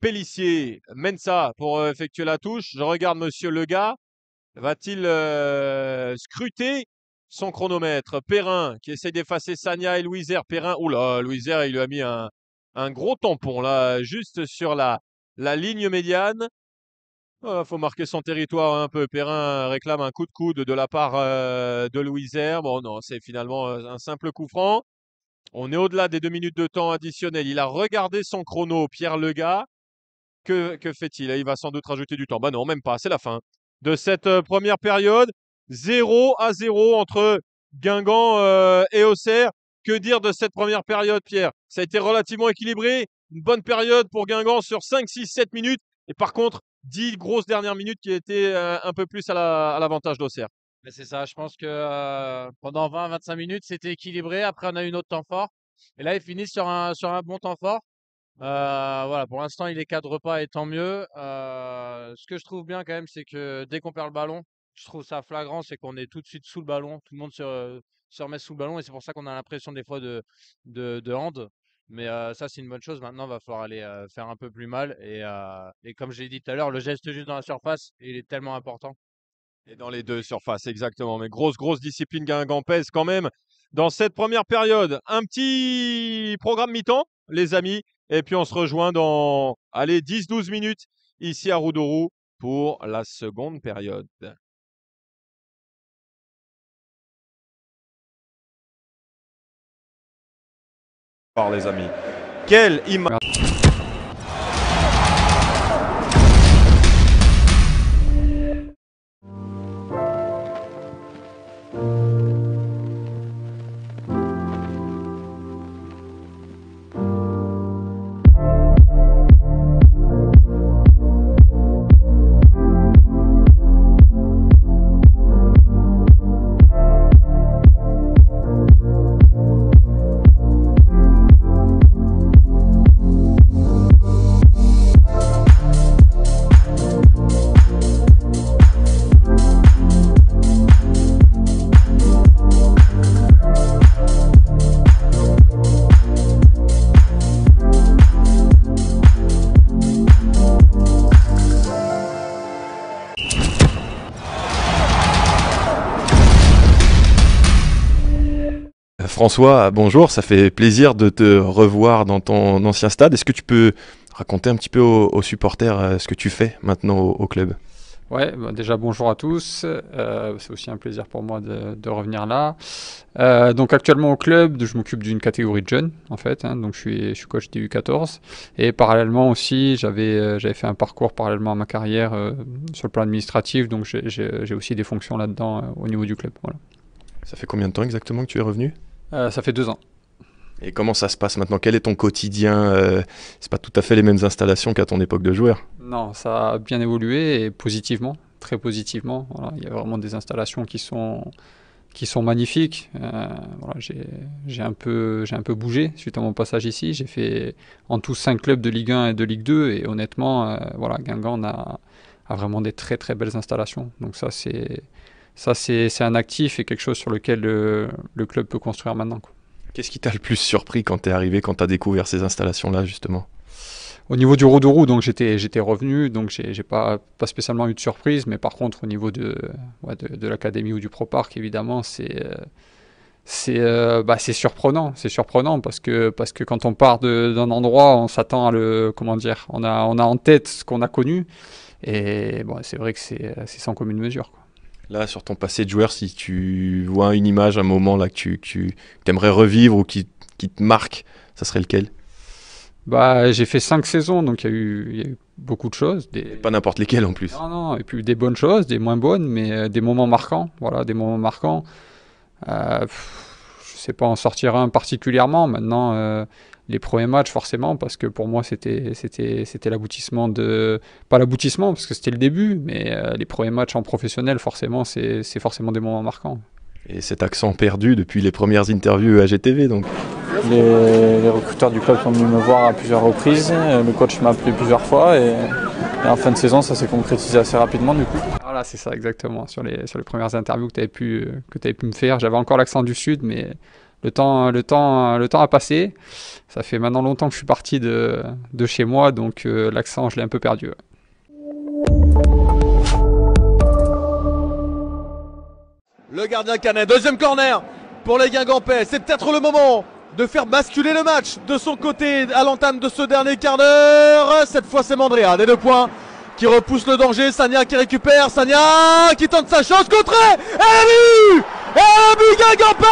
Pellissier. Mensa pour effectuer la touche. Je regarde Monsieur Lega. Va-t-il scruter son chronomètre Perrin qui essaye d'effacer Sania et Louiser. Perrin, oula, Louiser, il lui a mis un, gros tampon là, juste sur la ligne médiane. Il faut marquer son territoire un peu. Perrin euh, réclame un coup de coude de la part euh, de Louiser. Bon, non, c'est finalement euh, un simple coup franc. On est au-delà des deux minutes de temps additionnel. Il a regardé son chrono, Pierre Legas. Que, fait-il eh, Il va sans doute rajouter du temps. Bah non, même pas, c'est la fin de cette première période. 0 à 0 entre Guingamp et Auxerre. Que dire de cette première période, Pierre Ça a été relativement équilibré. Une bonne période pour Guingamp sur 5, 6, 7 minutes. Et par contre, 10 grosses dernières minutes qui étaient euh, un peu plus à l'avantage d'Auxerre. C'est ça, je pense que euh, pendant 20-25 minutes, c'était équilibré. Après, on a eu autre temps fort. Et là, ils finissent sur un, bon temps fort. Euh, voilà, pour l'instant, il est cadre pas et tant mieux. ce que je trouve bien quand même, c'est que dès qu'on perd le ballon, je trouve ça flagrant, c'est qu'on est tout de suite sous le ballon. Tout le monde se, remet sous le ballon et c'est pour ça qu'on a l'impression des fois de hand. Mais ça, c'est une bonne chose. Maintenant, il va falloir aller faire un peu plus mal. Et, et comme je l'ai dit tout à l'heure, le geste juste dans la surface, il est tellement important. Et dans les deux surfaces, exactement. Mais grosse, grosse discipline guingampèse quand même. Dans cette première période, un petit programme mi-temps, les amis. Et puis on se rejoint dans, allez, 10-12 minutes ici à Roudourou pour la seconde période. ...par les amis. Quelle image François, bonjour, ça fait plaisir de te revoir dans ton ancien stade. Est-ce que tu peux raconter un petit peu aux, supporters euh, ce que tu fais maintenant au, club Ouais, bah, déjà bonjour à tous. Euh, c'est aussi un plaisir pour moi de, revenir là. Euh, donc actuellement au club, je m'occupe d'une catégorie de jeunes en fait. Hein. donc je suis, je suis coach du 14 et parallèlement aussi j'avais j'avais fait un parcours parallèlement à ma carrière sur le plan administratif. Donc j'ai aussi des fonctions là-dedans au niveau du club. Voilà. Ça fait combien de temps exactement que tu es revenu euh, ça fait deux ans. Et comment ça se passe maintenant Quel est ton quotidien euh, C'est pas tout à fait les mêmes installations qu'à ton époque de joueur. Non, ça a bien évolué et positivement, très positivement. il y a vraiment des installations qui sont qui sont magnifiques. Euh, j'ai un peu j'ai un peu bougé suite à mon passage ici. J'ai fait en tout cinq clubs de Ligue 1 et de Ligue 2 et honnêtement, voilà, Guingamp a, a, vraiment des très très belles installations. Donc ça c'est ça, c'est un actif et quelque chose sur lequel le, club peut construire maintenant. Qu'est-ce qui t'a le plus surpris quand t'es arrivé, quand t'as découvert ces installations-là, justement au niveau du roue donc j'étais j'étais revenu, donc j'ai pas pas spécialement eu de surprise, mais par contre au niveau de de, l'académie ou du Pro Park, évidemment, c'est c'est euh, bah, c'est surprenant, c'est surprenant parce que parce que quand on part d'un endroit, on s'attend à le comment dire, on a on a en tête ce qu'on a connu et bon, c'est vrai que c'est sans commune mesure. Là, sur ton passé de joueur, si tu vois une image, un moment là que tu, que aimerais revivre ou qui, qui, te marque, ça serait lequel bah, J'ai fait cinq saisons, donc il y, a eu beaucoup de choses. Des... Pas n'importe lesquelles en plus. Non, non, et puis des bonnes choses, des moins bonnes, mais euh, des moments marquants. Voilà, des moments marquants. Euh, je ne sais pas en sortir un particulièrement. Maintenant, euh, les premiers matchs forcément parce que pour moi c'était c'était c'était l'aboutissement de pas l'aboutissement parce que c'était le début mais euh, les premiers matchs en professionnel forcément c'est forcément des moments marquants et cet accent perdu depuis les premières interviews à GTV donc les, recruteurs du club sont venus me voir à plusieurs reprises le coach m'a appelé plusieurs fois et, en fin de saison ça s'est concrétisé assez rapidement du coup voilà c'est ça exactement sur les sur les premières interviews que tu avais pu que avais pu me faire j'avais encore l'accent du sud mais le temps, le temps, le temps a passé. Ça fait maintenant longtemps que je suis parti de, chez moi, donc euh, l'accent, je l'ai un peu perdu. Le gardien canet, deuxième corner pour les Guingampais. C'est peut-être le moment de faire basculer le match de son côté à l'entame de ce dernier quart d'heure. Cette fois, c'est Mandrea, des deux points qui repousse le danger. Sania qui récupère, Sania qui tente sa chance, contrée, et et but Guingampé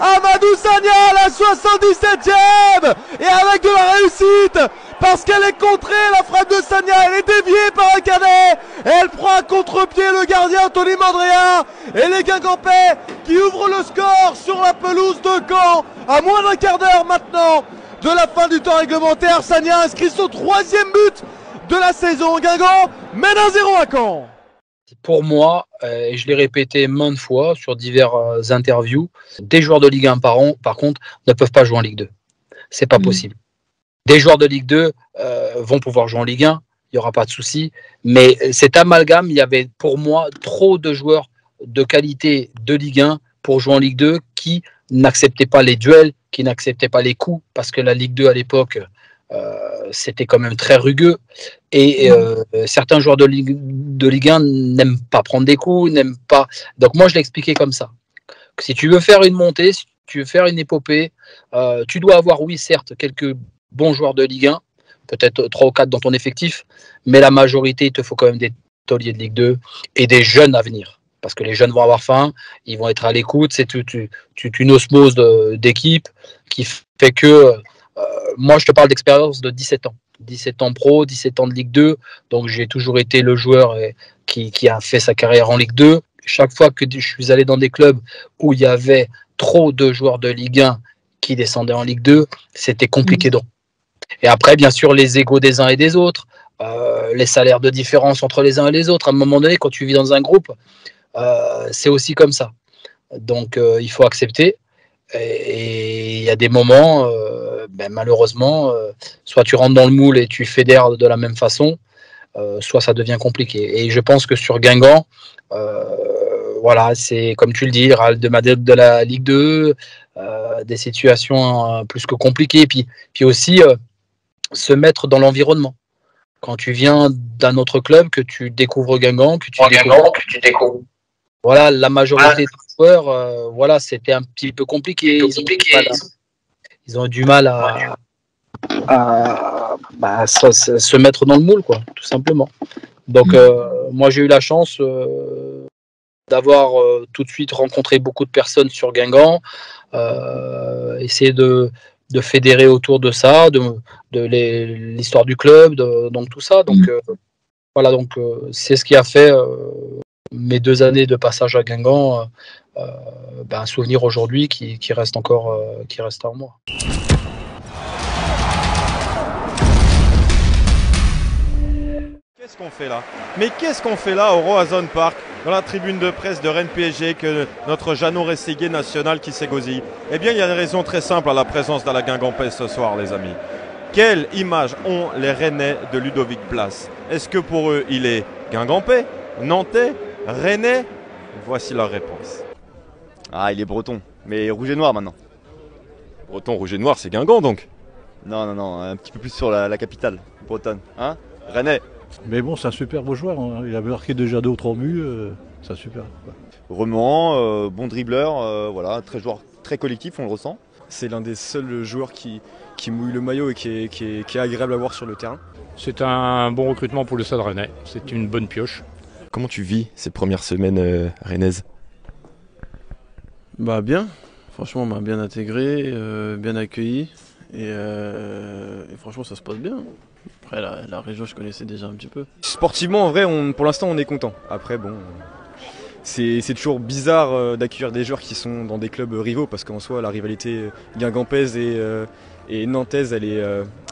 Amadou Sania la 77 ème Et avec de la réussite parce qu'elle est contrée, la frappe de Sania, elle est déviée par un cadet, elle prend à contre-pied le gardien Tony Mandrea, et les Guingampés qui ouvrent le score sur la pelouse de Caen, à moins d'un quart d'heure maintenant de la fin du temps réglementaire, Sania inscrit son troisième but de la saison, Guingamp mène un 0 à Caen. Pour moi, euh, et je l'ai répété maintes fois sur diverses euh, interviews, des joueurs de Ligue 1 par, an, par contre ne peuvent pas jouer en Ligue 2. C'est pas mmh. possible. Des joueurs de Ligue 2 euh, vont pouvoir jouer en Ligue 1, il n'y aura pas de souci. Mais cet amalgame, il y avait pour moi trop de joueurs de qualité de Ligue 1 pour jouer en Ligue 2 qui n'acceptaient pas les duels, qui n'acceptaient pas les coups, parce que la Ligue 2 à l'époque, euh, c'était quand même très rugueux. Et mm. euh, certains joueurs de Ligue, 1 n'aiment pas prendre des coups, n'aiment pas. Donc moi, je l'expliquais comme ça. si tu veux faire une montée, si tu veux faire une épopée, euh, tu dois avoir, oui, certes, quelques bons joueurs de Ligue 1, peut-être 3 ou 4 dans ton effectif, mais la majorité, il te faut quand même des tauliers de Ligue 2 et des jeunes à venir. Parce que les jeunes vont avoir faim, ils vont être à l'écoute, c'est une osmose d'équipe qui fait que euh, moi, je te parle d'expérience de 17 ans. 17 ans pro, 17 ans de Ligue 2. Donc, j'ai toujours été le joueur euh, qui, a fait sa carrière en Ligue 2. Chaque fois que je suis allé dans des clubs où il y avait trop de joueurs de Ligue 1 qui descendaient en Ligue 2, c'était compliqué mmh. donc. Et après, bien sûr, les égaux des uns et des autres, euh, les salaires de différence entre les uns et les autres. À un moment donné, quand tu vis dans un groupe, c'est aussi comme ça. Donc, il faut accepter. Et il y a des moments ben, malheureusement, euh, soit tu rentres dans le moule et tu fédères de la même façon, euh, soit ça devient compliqué. Et je pense que sur Guingamp, euh, voilà, c'est comme tu le dis, de Madrid de la Ligue 2, des situations plus que compliquées, puis, puis aussi se mettre dans l'environnement. Quand tu viens d'un autre club, que tu découvres Guingamp, que tu, découvres, Voilà, la majorité ah. des joueurs, voilà, c'était un petit peu compliqué ils ont du mal à, bah, se, mettre dans le moule, quoi, tout simplement. Donc, hmm. euh, moi, j'ai eu la chance euh, d'avoir euh, tout de suite rencontré beaucoup de personnes sur Guingamp, essayer de, de, fédérer autour de ça, de, l'histoire du club, donc tout ça. Donc, hmm. voilà, donc c'est ce qui a fait mes deux années de passage à Guingamp euh, bah, un souvenir aujourd'hui qui, reste encore, euh, qui reste en moi. Qu'est-ce qu'on fait là Mais qu'est-ce qu'on fait là au Roazhon Park dans la tribune de presse de Rennes PSG que notre Jeannot Rességuier national qui s'égosille Eh bien, il y a des raisons très simple à la présence la Guingampé ce soir, les amis. Quelle image ont les Rennais de Ludovic Blas Est-ce que pour eux, il est Guingampé Nantais, Rennais Voici la réponse. Ah, il est breton, mais rouge et noir maintenant. Breton, rouge et noir, c'est Guingamp donc Non, non, non, un petit peu plus sur la, capitale bretonne. Hein Rennais Mais bon, c'est un super beau joueur. Hein. Il a marqué déjà deux ou trois buts. Euh, c'est super. Remorant, euh, bon dribbleur, euh, voilà, très joueur très collectif, on le ressent. C'est l'un des seuls joueurs qui, mouille le maillot et qui est, agréable à voir sur le terrain. C'est un bon recrutement pour le Stade Rennais. C'est une bonne pioche. Comment tu vis ces premières semaines bah bien, franchement on m'a bien intégré, euh, bien accueilli euh, et, franchement ça se passe bien. Après la, région je connaissais déjà un petit peu. Sportivement en vrai on, pour l'instant on est content. Après bon c'est toujours bizarre euh, d'accueillir des joueurs qui sont dans des clubs rivaux parce qu'en soi la rivalité guingampaise et, nantaise elle est,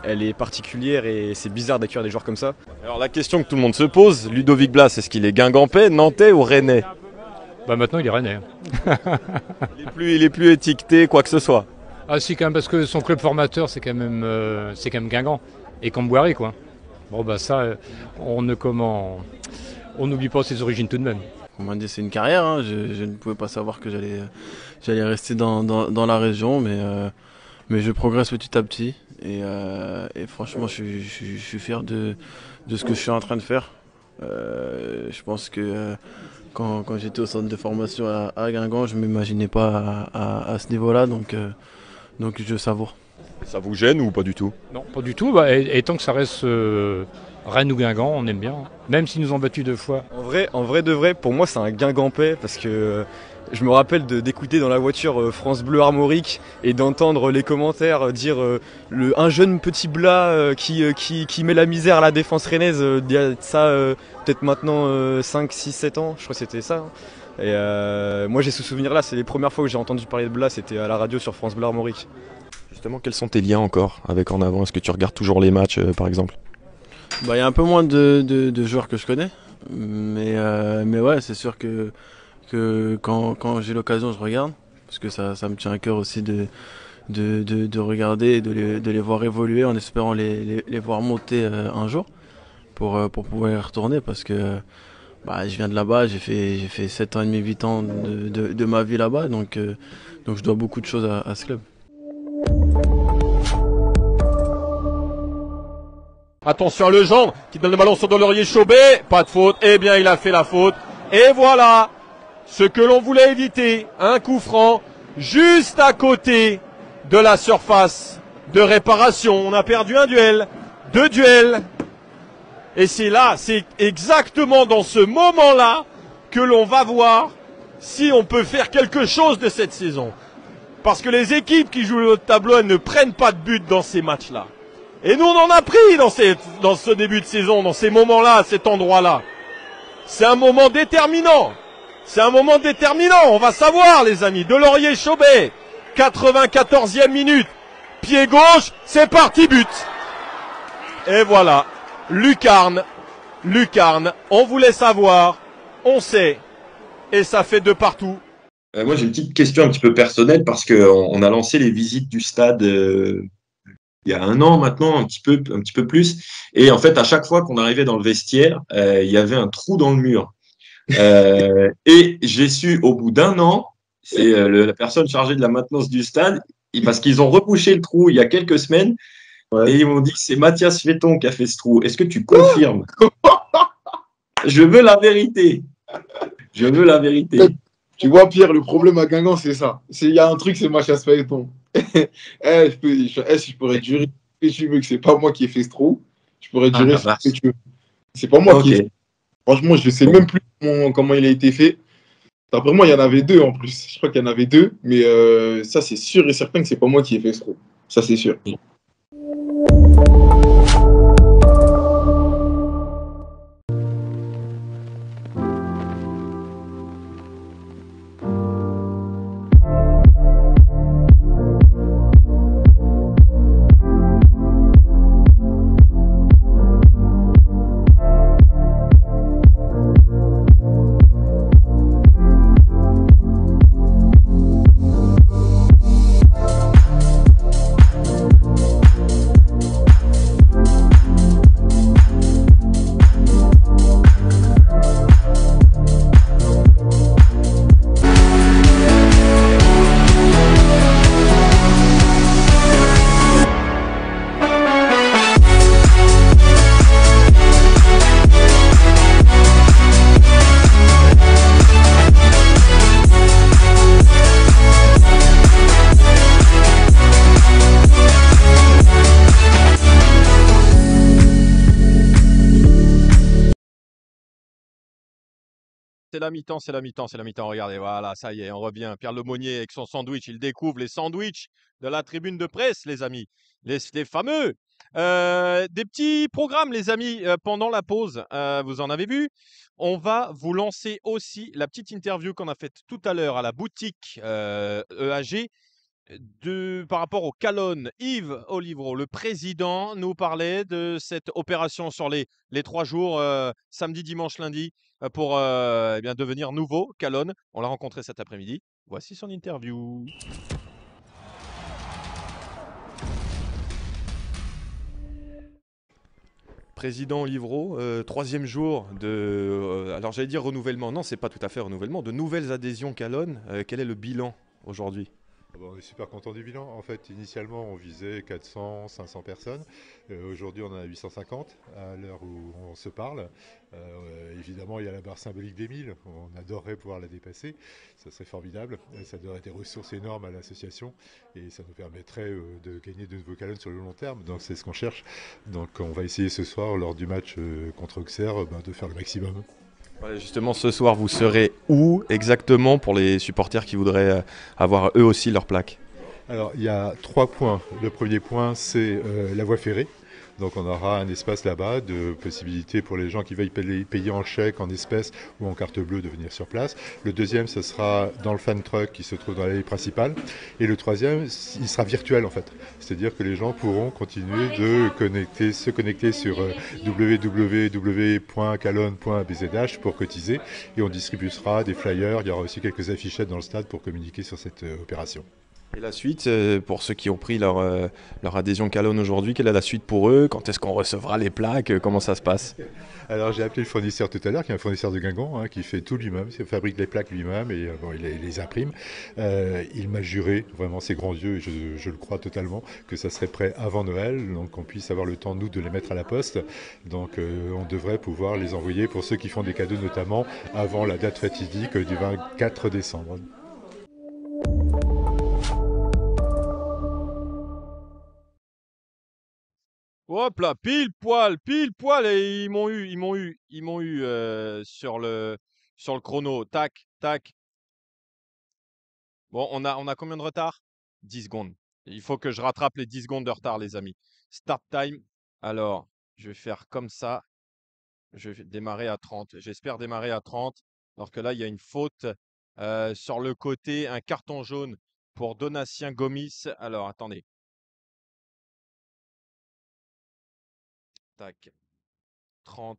elle est particulière et c'est bizarre d'accueillir des joueurs comme ça. Alors la question que tout le monde se pose, Ludovic Blas est-ce qu'il est guingampais, nantais ou rennais bah, maintenant, il est rennais. il, est plus, il est plus étiqueté quoi que ce soit. Ah si, quand même, parce que son club formateur, c'est quand même, euh, c'est quand même Guingamp et Camboiré, quoi. Bon, bah ça, euh, on ne comment, on n'oublie pas ses origines tout de même. On m'a dit c'est une carrière. Hein. Je, ne pouvais pas savoir que j'allais, j'allais rester dans, la région, mais, euh, mais je progresse petit à petit. Et, franchement, je, suis fier de, de ce que je suis en train de faire. je pense que quand, j'étais au centre de formation à, Guingamp, je ne m'imaginais pas à, ce niveau-là, donc, euh, donc je savoure. Ça vous gêne ou pas du tout Non, pas du tout. Bah, et, tant que ça reste euh, Rennes ou Guingamp, on aime bien. Même s'ils nous ont battus deux fois. En vrai, en vrai de vrai, pour moi, c'est un Guingampais parce que je me rappelle d'écouter dans la voiture euh, France Bleu Armorique et d'entendre les commentaires euh, dire euh, le, un jeune petit blas qui, qui, met la misère à la défense rennaise, ça peut-être maintenant 5, 6, 7 ans, je crois que c'était ça. Hein. Et moi j'ai ce souvenir là, c'est les premières fois que j'ai entendu parler de Blas, c'était à la radio sur France Bleu Armorique. Justement, quels sont tes liens encore avec En Avant Est-ce que tu regardes toujours les matchs par exemple bah, Il y a un peu moins de, joueurs que je connais, mais, mais ouais, c'est sûr que quand, j'ai l'occasion, je regarde, parce que ça, me tient à cœur aussi de, regarder et de les, voir évoluer en espérant les, voir monter euh, un jour euh, pour, pouvoir y retourner, parce que bah, je viens de là-bas, j'ai fait, j'ai 7 ans et demi, 8 ans de, ma vie là-bas, donc, euh, donc je dois beaucoup de choses à, ce club. Attention à Jean qui donne le ballon sur Delorier Chaubet, pas de faute, et eh bien il a fait la faute, et voilà ce que l'on voulait éviter, un coup franc juste à côté de la surface de réparation. On a perdu un duel, deux duels. Et c'est là, c'est exactement dans ce moment-là que l'on va voir si on peut faire quelque chose de cette saison. Parce que les équipes qui jouent le tableau, ne prennent pas de but dans ces matchs-là. Et nous, on en a pris dans, dans ce début de saison, dans ces moments-là, à cet endroit-là. C'est un moment déterminant. C'est un moment déterminant, on va savoir les amis. Laurier Chaubet, 94e minute, pied gauche, c'est parti, but. Et voilà, lucarne, lucarne, on voulait savoir, on sait, et ça fait de partout. Euh, moi j'ai une petite question un petit peu personnelle parce qu'on a lancé les visites du stade euh, il y a un an maintenant, un petit peu, un petit peu plus. Et en fait, à chaque fois qu'on arrivait dans le vestiaire, euh, il y avait un trou dans le mur. Euh, et j'ai su au bout d'un an, c'est euh, la personne chargée de la maintenance du stade, parce qu'ils ont rebouché le trou il y a quelques semaines, et ils m'ont dit c'est Mathias Faiton qui a fait ce trou. Est-ce que tu confirmes Je veux la vérité. Je veux la vérité. Euh, tu vois, Pierre, le problème à Guingamp, c'est ça. Il y a un truc, c'est Mathias Faiton eh, je, eh, je, pourrais durer que tu veux que c'est pas moi qui ai fait ce trou, je pourrais durer ah, ce que tu veux. C'est pas moi qui ai fait Franchement, je ne sais même plus comment, il a été fait. D'après moi, il y en avait deux en plus. Je crois qu'il y en avait deux, mais euh, ça, c'est sûr et certain que c'est pas moi qui ai fait ce Ça, c'est sûr. la mi-temps, c'est la mi-temps, c'est la mi-temps. Regardez, voilà, ça y est, on revient. Pierre Lemonnier avec son sandwich, il découvre les sandwichs de la tribune de presse, les amis. Les, fameux. Euh, des petits programmes, les amis, euh, pendant la pause, euh, vous en avez vu. On va vous lancer aussi la petite interview qu'on a faite tout à l'heure à la boutique EAG. E de, par rapport au Calonne, Yves Olivro, le président, nous parlait de cette opération sur les, trois jours, samedi, dimanche, lundi, euh, pour euh, eh devenir nouveau Calonne. On l'a rencontré cet après-midi. Voici son interview. Président Livreau, euh, troisième jour de, alors j'allais dire renouvellement, non c'est pas tout à fait renouvellement, de nouvelles adhésions Calonne. quel est le bilan aujourd'hui ah bah, on est super content du bilan. En fait, initialement, on visait 400, 500 personnes. Euh, aujourd'hui, on en a 850 à l'heure où on se parle. Euh, évidemment, il y a la barre symbolique des 1000. On adorerait pouvoir la dépasser. Ça serait formidable. Euh, ça donnerait des ressources énormes à l'association et ça nous permettrait de gagner de nouveaux canons sur le long terme. Donc, c'est ce qu'on cherche. Donc, on va essayer ce soir, lors du match contre Auxerre, bah, de faire le maximum. Bah, justement, ce soir, vous serez où exactement pour les supporters qui voudraient euh, avoir eux aussi leur plaque Alors, il y a trois points. Le premier point, c'est euh, la voie ferrée, donc on aura un espace là-bas de possibilités pour les gens qui veulent payer en chèque, en espèces ou en carte bleue de venir sur place. Le deuxième, ce sera dans le fan truck qui se trouve dans l'allée principale. Et le troisième, il sera virtuel en fait. C'est-à-dire que les gens pourront continuer de se connecter sur euh, www.calonne.bzh pour cotiser et on distribuera des flyers. Il y aura aussi quelques affichettes dans le stade pour communiquer sur cette euh, opération. Et la suite, euh, pour ceux qui ont pris leur, euh, leur adhésion Calonne aujourd'hui, quelle est la suite pour eux Quand est-ce qu'on recevra les plaques euh, Comment ça se passe Alors j'ai appelé le fournisseur tout à l'heure, qui est un fournisseur de Guingamp, hein, qui fait tout lui-même, fabrique les plaques lui-même et il les, imprime. il m'a juré, vraiment ses grands yeux, et je, le crois totalement, que ça serait prêt avant Noël, donc qu'on puisse avoir le temps, nous, de les mettre à la poste. Donc on devrait pouvoir les envoyer pour ceux qui font des cadeaux, notamment avant la date fatidique du 24 décembre. Hop là, pile poil, pile poil, et ils m'ont eu, ils m'ont eu, ils m'ont eu euh, sur le sur le chrono. Tac, tac. Bon, on a, on a combien de retard 10 secondes. Il faut que je rattrape les 10 secondes de retard, les amis. Start time. Alors, je vais faire comme ça. Je vais démarrer à 30. J'espère démarrer à 30. Alors que là, il y a une faute euh, sur le côté, un carton jaune pour Donatien Gomis. Alors, attendez. Tac. 30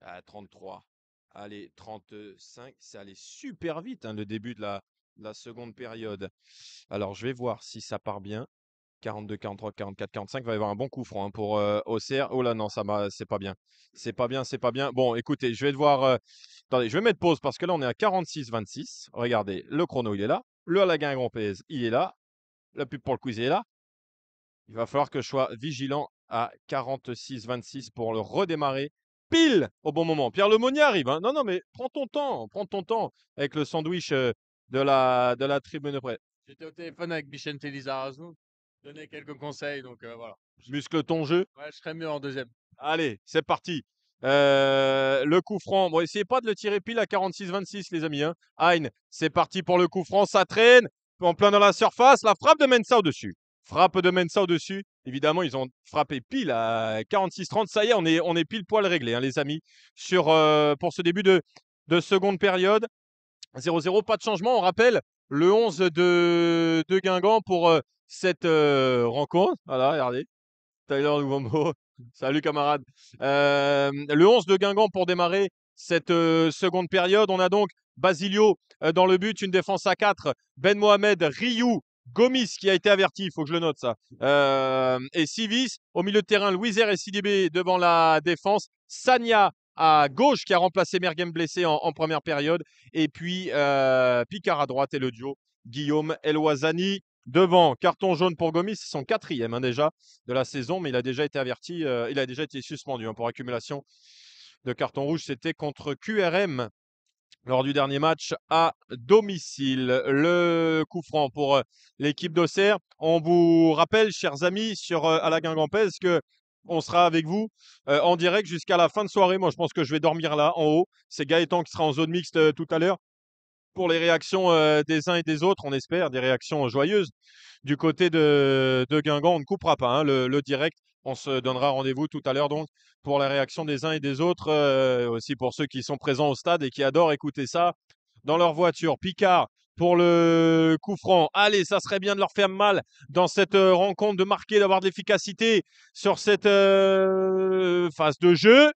à 33. Allez, 35. Ça allait super vite, hein, le début de la, seconde période. Alors, je vais voir si ça part bien. 42, 43, 44, 45. Il va y avoir un bon coup franc hein, pour euh, OCR. Oh là, non, ça c'est pas bien. C'est pas bien, c'est pas bien. Bon, écoutez, je vais devoir. Euh, attendez, je vais mettre pause parce que là, on est à 46, 26. Regardez, le chrono, il est là. Le Grand pèse il est là. La pub pour le quiz, est là. Il va falloir que je sois vigilant à 46-26 pour le redémarrer pile au bon moment. Pierre Lemonnier arrive. Hein. Non, non, mais prends ton temps, prends ton temps avec le sandwich euh, de la, de la tribune de près. J'étais au téléphone avec Bichente Lizarazu, donner quelques conseils, donc euh, voilà. Muscle ton jeu. Ouais, je serais mieux en deuxième. Allez, c'est parti. Euh, le coup franc, bon, essayez pas de le tirer pile à 46-26, les amis. Hein. hein. c'est parti pour le coup franc, ça traîne. En plein dans la surface, la frappe de Mensa au-dessus. Frappe de Mensa au-dessus. Évidemment, ils ont frappé pile à 46-30. Ça y est, on est, on est pile poil réglé, hein, les amis, sur, euh, pour ce début de, de seconde période. 0-0, pas de changement. On rappelle le 11 de, de Guingamp pour euh, cette euh, rencontre. Voilà, regardez. Tyler mot. Salut, camarade. le 11 de Guingamp pour démarrer cette seconde période. On a donc Basilio dans le but, une défense à 4. Ben Mohamed, Riou Gomis qui a été averti, il faut que je le note ça. Euh, et Sivis au milieu de terrain, Louiser et Sidibé devant la défense. Sania à gauche qui a remplacé Mergem blessé en, première période. Et puis euh, Picard à droite et le duo Guillaume Wazani devant. Carton jaune pour Gomis, c'est son quatrième hein, déjà de la saison, mais il a déjà été averti, euh, il a déjà été suspendu hein. pour accumulation de carton rouge. C'était contre QRM lors du dernier match à domicile. Le coup franc pour euh, l'équipe d'Auxerre. On vous rappelle, chers amis, sur euh, à la que on sera avec vous euh, en direct jusqu'à la fin de soirée. Moi, je pense que je vais dormir là en haut. C'est Gaëtan qui sera en zone mixte tout à l'heure pour les réactions euh, des uns et des autres, on espère, des réactions joyeuses. Du côté de, Guingamp, on ne coupera pas hein, le, direct. On se donnera rendez-vous tout à l'heure donc pour la réaction des uns et des autres, euh, aussi pour ceux qui sont présents au stade et qui adorent écouter ça dans leur voiture. Picard pour le coup franc. Allez, ça serait bien de leur faire mal dans cette euh, rencontre, de marquer, d'avoir de l'efficacité sur cette phase de jeu.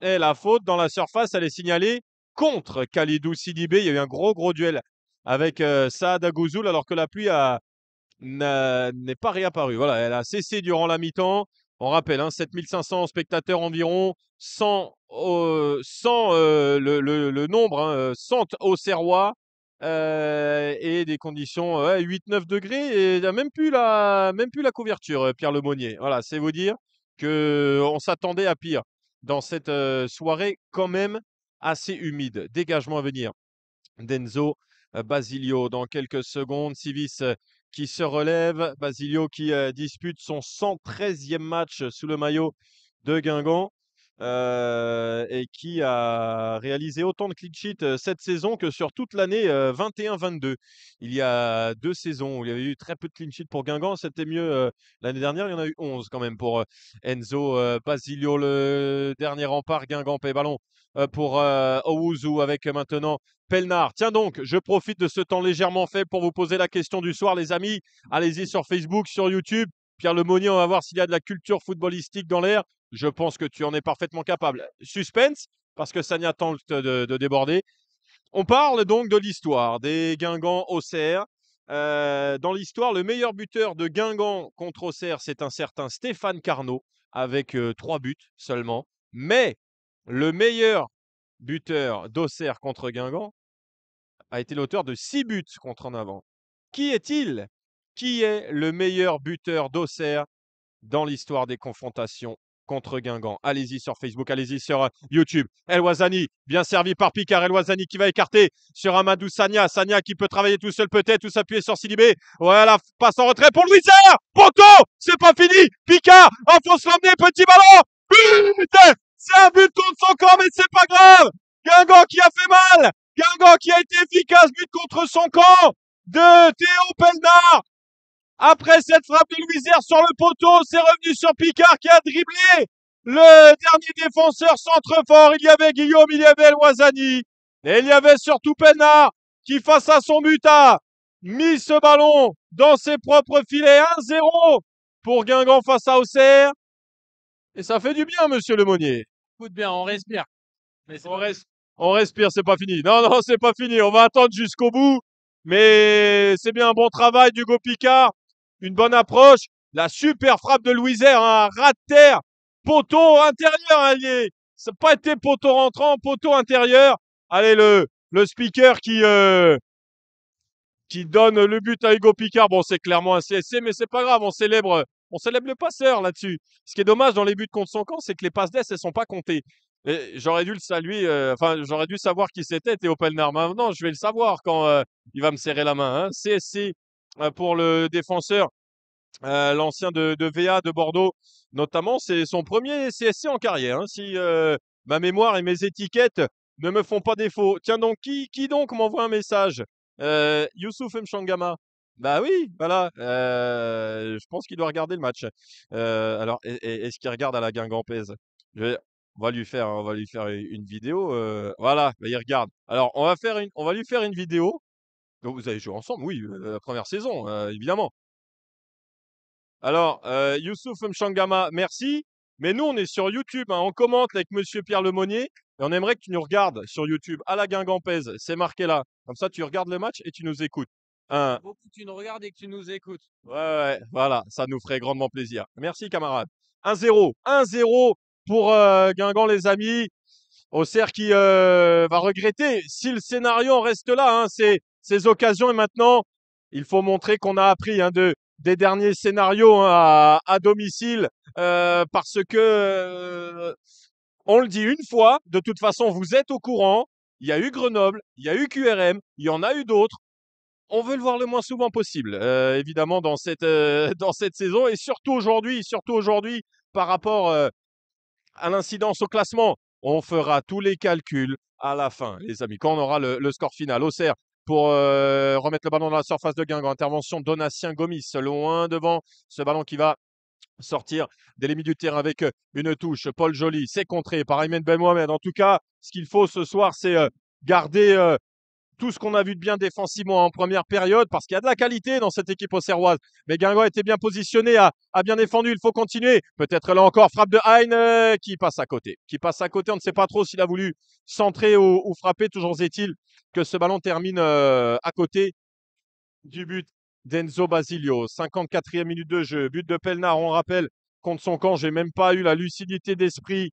Et la faute dans la surface, elle est signalée contre Kalidou Sidibé. Il y a eu un gros, gros duel avec euh, Saad Agouzoul alors que la pluie n'est pas réapparue. Voilà, elle a cessé durant la mi-temps. On rappelle, 7500 hein, spectateurs environ, 100, euh, le, nombre, hein, 100 euh, au Serrois. et des conditions 8-9 degrés et il même plus la même plus la couverture Pierre Lemonnier. Voilà, c'est vous dire que on s'attendait à pire dans cette soirée quand même assez humide. Dégagement à venir d'Enzo euh, Basilio dans quelques secondes. Sivis euh, qui se relève. Basilio qui euh, dispute son 113e match sous le maillot de Guingamp. Euh, et qui a réalisé autant de clean sheets euh, cette saison que sur toute l'année 21-22. Euh, il y a deux saisons où il y avait eu très peu de clean sheets pour Guingamp, c'était mieux l'année dernière, il y en a eu 11 quand même pour Enzo Basilio, le dernier rempart Guingamp et ballon pour euh, Owuzu avec maintenant Pelnar. Tiens donc, je profite de ce temps légèrement fait pour vous poser la question du soir, les amis. Allez-y sur Facebook, sur YouTube. Pierre Lemonnier, on va voir s'il y a de la culture footballistique dans l'air. Je pense que tu en es parfaitement capable. Suspense, parce que Sanya tente de, de déborder. On parle donc de l'histoire des Guingamp Auxerre. Euh, dans l'histoire, le meilleur buteur de Guingamp contre Auxerre, c'est un certain Stéphane Carnot, avec euh, trois buts seulement. Mais le meilleur buteur d'Auxerre contre Guingamp a été l'auteur de six buts contre en avant. Qui est-il Qui est le meilleur buteur d'Auxerre dans l'histoire des confrontations contre Guingamp. Allez-y sur Facebook, allez-y sur euh, YouTube. El Wazani, bien servi par Picard. El Wazani qui va écarter sur Amadou Sanya. Sanya qui peut travailler tout seul peut-être ou s'appuyer sur Sidibé. Voilà, passe en retrait pour Louis Serre. Ponto, c'est pas fini. Picard, enfonce l'emmener, petit ballon. C'est un but contre son camp, mais c'est pas grave. Guingamp qui a fait mal. Guingamp qui a été efficace, but contre son camp de Théo Pendard. Après cette frappe de sur le poteau, c'est revenu sur Picard qui a dribblé le dernier défenseur centre fort. Il y avait Guillaume, il y avait Loisani. Et il y avait surtout Pena qui, face à son but, a mis ce ballon dans ses propres filets. 1-0 pour Guingamp face à Auxerre. Et ça fait du bien, monsieur Monnier. Écoute bien, on respire. on, on respire, c'est pas fini. Non, non, c'est pas fini. On va attendre jusqu'au bout. Mais c'est bien un bon travail d'Hugo Picard une bonne approche. La super frappe de Louiser, un hein, rat de terre. Poteau intérieur, allez. Hein, c'est n'a pas été poteau rentrant, poteau intérieur. Allez, le, le speaker qui, euh, qui donne le but à Hugo Picard. Bon, c'est clairement un CSC, mais c'est pas grave. On célèbre, on célèbre le passeur là-dessus. Ce qui est dommage dans les buts contre son camp, c'est que les passes d'ess, elles sont pas comptées. J'aurais dû le saluer, euh, enfin, j'aurais dû savoir qui c'était, Théo Pelnard. Maintenant, je vais le savoir quand euh, il va me serrer la main. Hein. CSC pour le défenseur, l'ancien de, VA de Bordeaux, notamment. C'est son premier CSC en carrière. Hein, si ma mémoire et mes étiquettes ne me font pas défaut. Tiens donc, qui, qui donc m'envoie un message Youssouf Mchangama. Bah oui, voilà. je pense qu'il doit regarder le match. alors, est-ce qu'il regarde à la Guingampèse je on va lui faire, on va lui faire une vidéo. voilà, bah, il regarde. Alors, on va faire une, on va lui faire une vidéo donc vous avez joué ensemble, oui, euh, la première saison, hein, évidemment. Alors, euh, Youssouf Mchangama, merci. Mais nous, on est sur YouTube, hein, on commente avec Monsieur Pierre Lemonnier. Et on aimerait que tu nous regardes sur YouTube, à la Guingampèse, c'est marqué là. Comme ça, tu regardes le match et tu nous écoutes. Hein. Beaucoup tu nous regardes et que tu nous écoutes. Ouais, ouais, voilà, ça nous ferait grandement plaisir. Merci, camarade. 1-0, 1-0 pour euh, Guingamp, les amis. Auxerre qui euh, va regretter si le scénario reste là. Hein, c'est ces occasions. Et maintenant, il faut montrer qu'on a appris hein, de, des derniers scénarios hein, à, domicile euh, parce que euh, on le dit une fois, de toute façon, vous êtes au courant. Il y a eu Grenoble, il y a eu QRM, il y en a eu d'autres. On veut le voir le moins souvent possible, euh, évidemment, dans cette, dans cette saison et surtout aujourd'hui, surtout aujourd'hui par rapport à l'incidence au classement. On fera tous les calculs à la fin, les amis, quand on aura le, score final. au cerf pour euh, remettre le ballon dans la surface de Guingamp. Intervention Donatien Gomis, loin devant ce ballon qui va sortir des limites du terrain avec euh, une touche. Paul Joly, c'est contré par Aymen Ben Mohamed. En tout cas, ce qu'il faut ce soir, c'est euh, garder tout ce qu'on a vu de bien défensivement en première période, parce qu'il y a de la qualité dans cette équipe Serroise Mais Guingamp était bien positionné, a, bien défendu, il faut continuer. Peut-être là encore, frappe de Heine euh, qui passe à côté. Qui passe à côté, on ne sait pas trop s'il a voulu centrer ou, frapper. Toujours est-il que ce ballon termine euh, à côté du but d'Enzo Basilio. 54e minute de jeu, but de Pelnar, on rappelle, contre son camp. n'ai même pas eu la lucidité d'esprit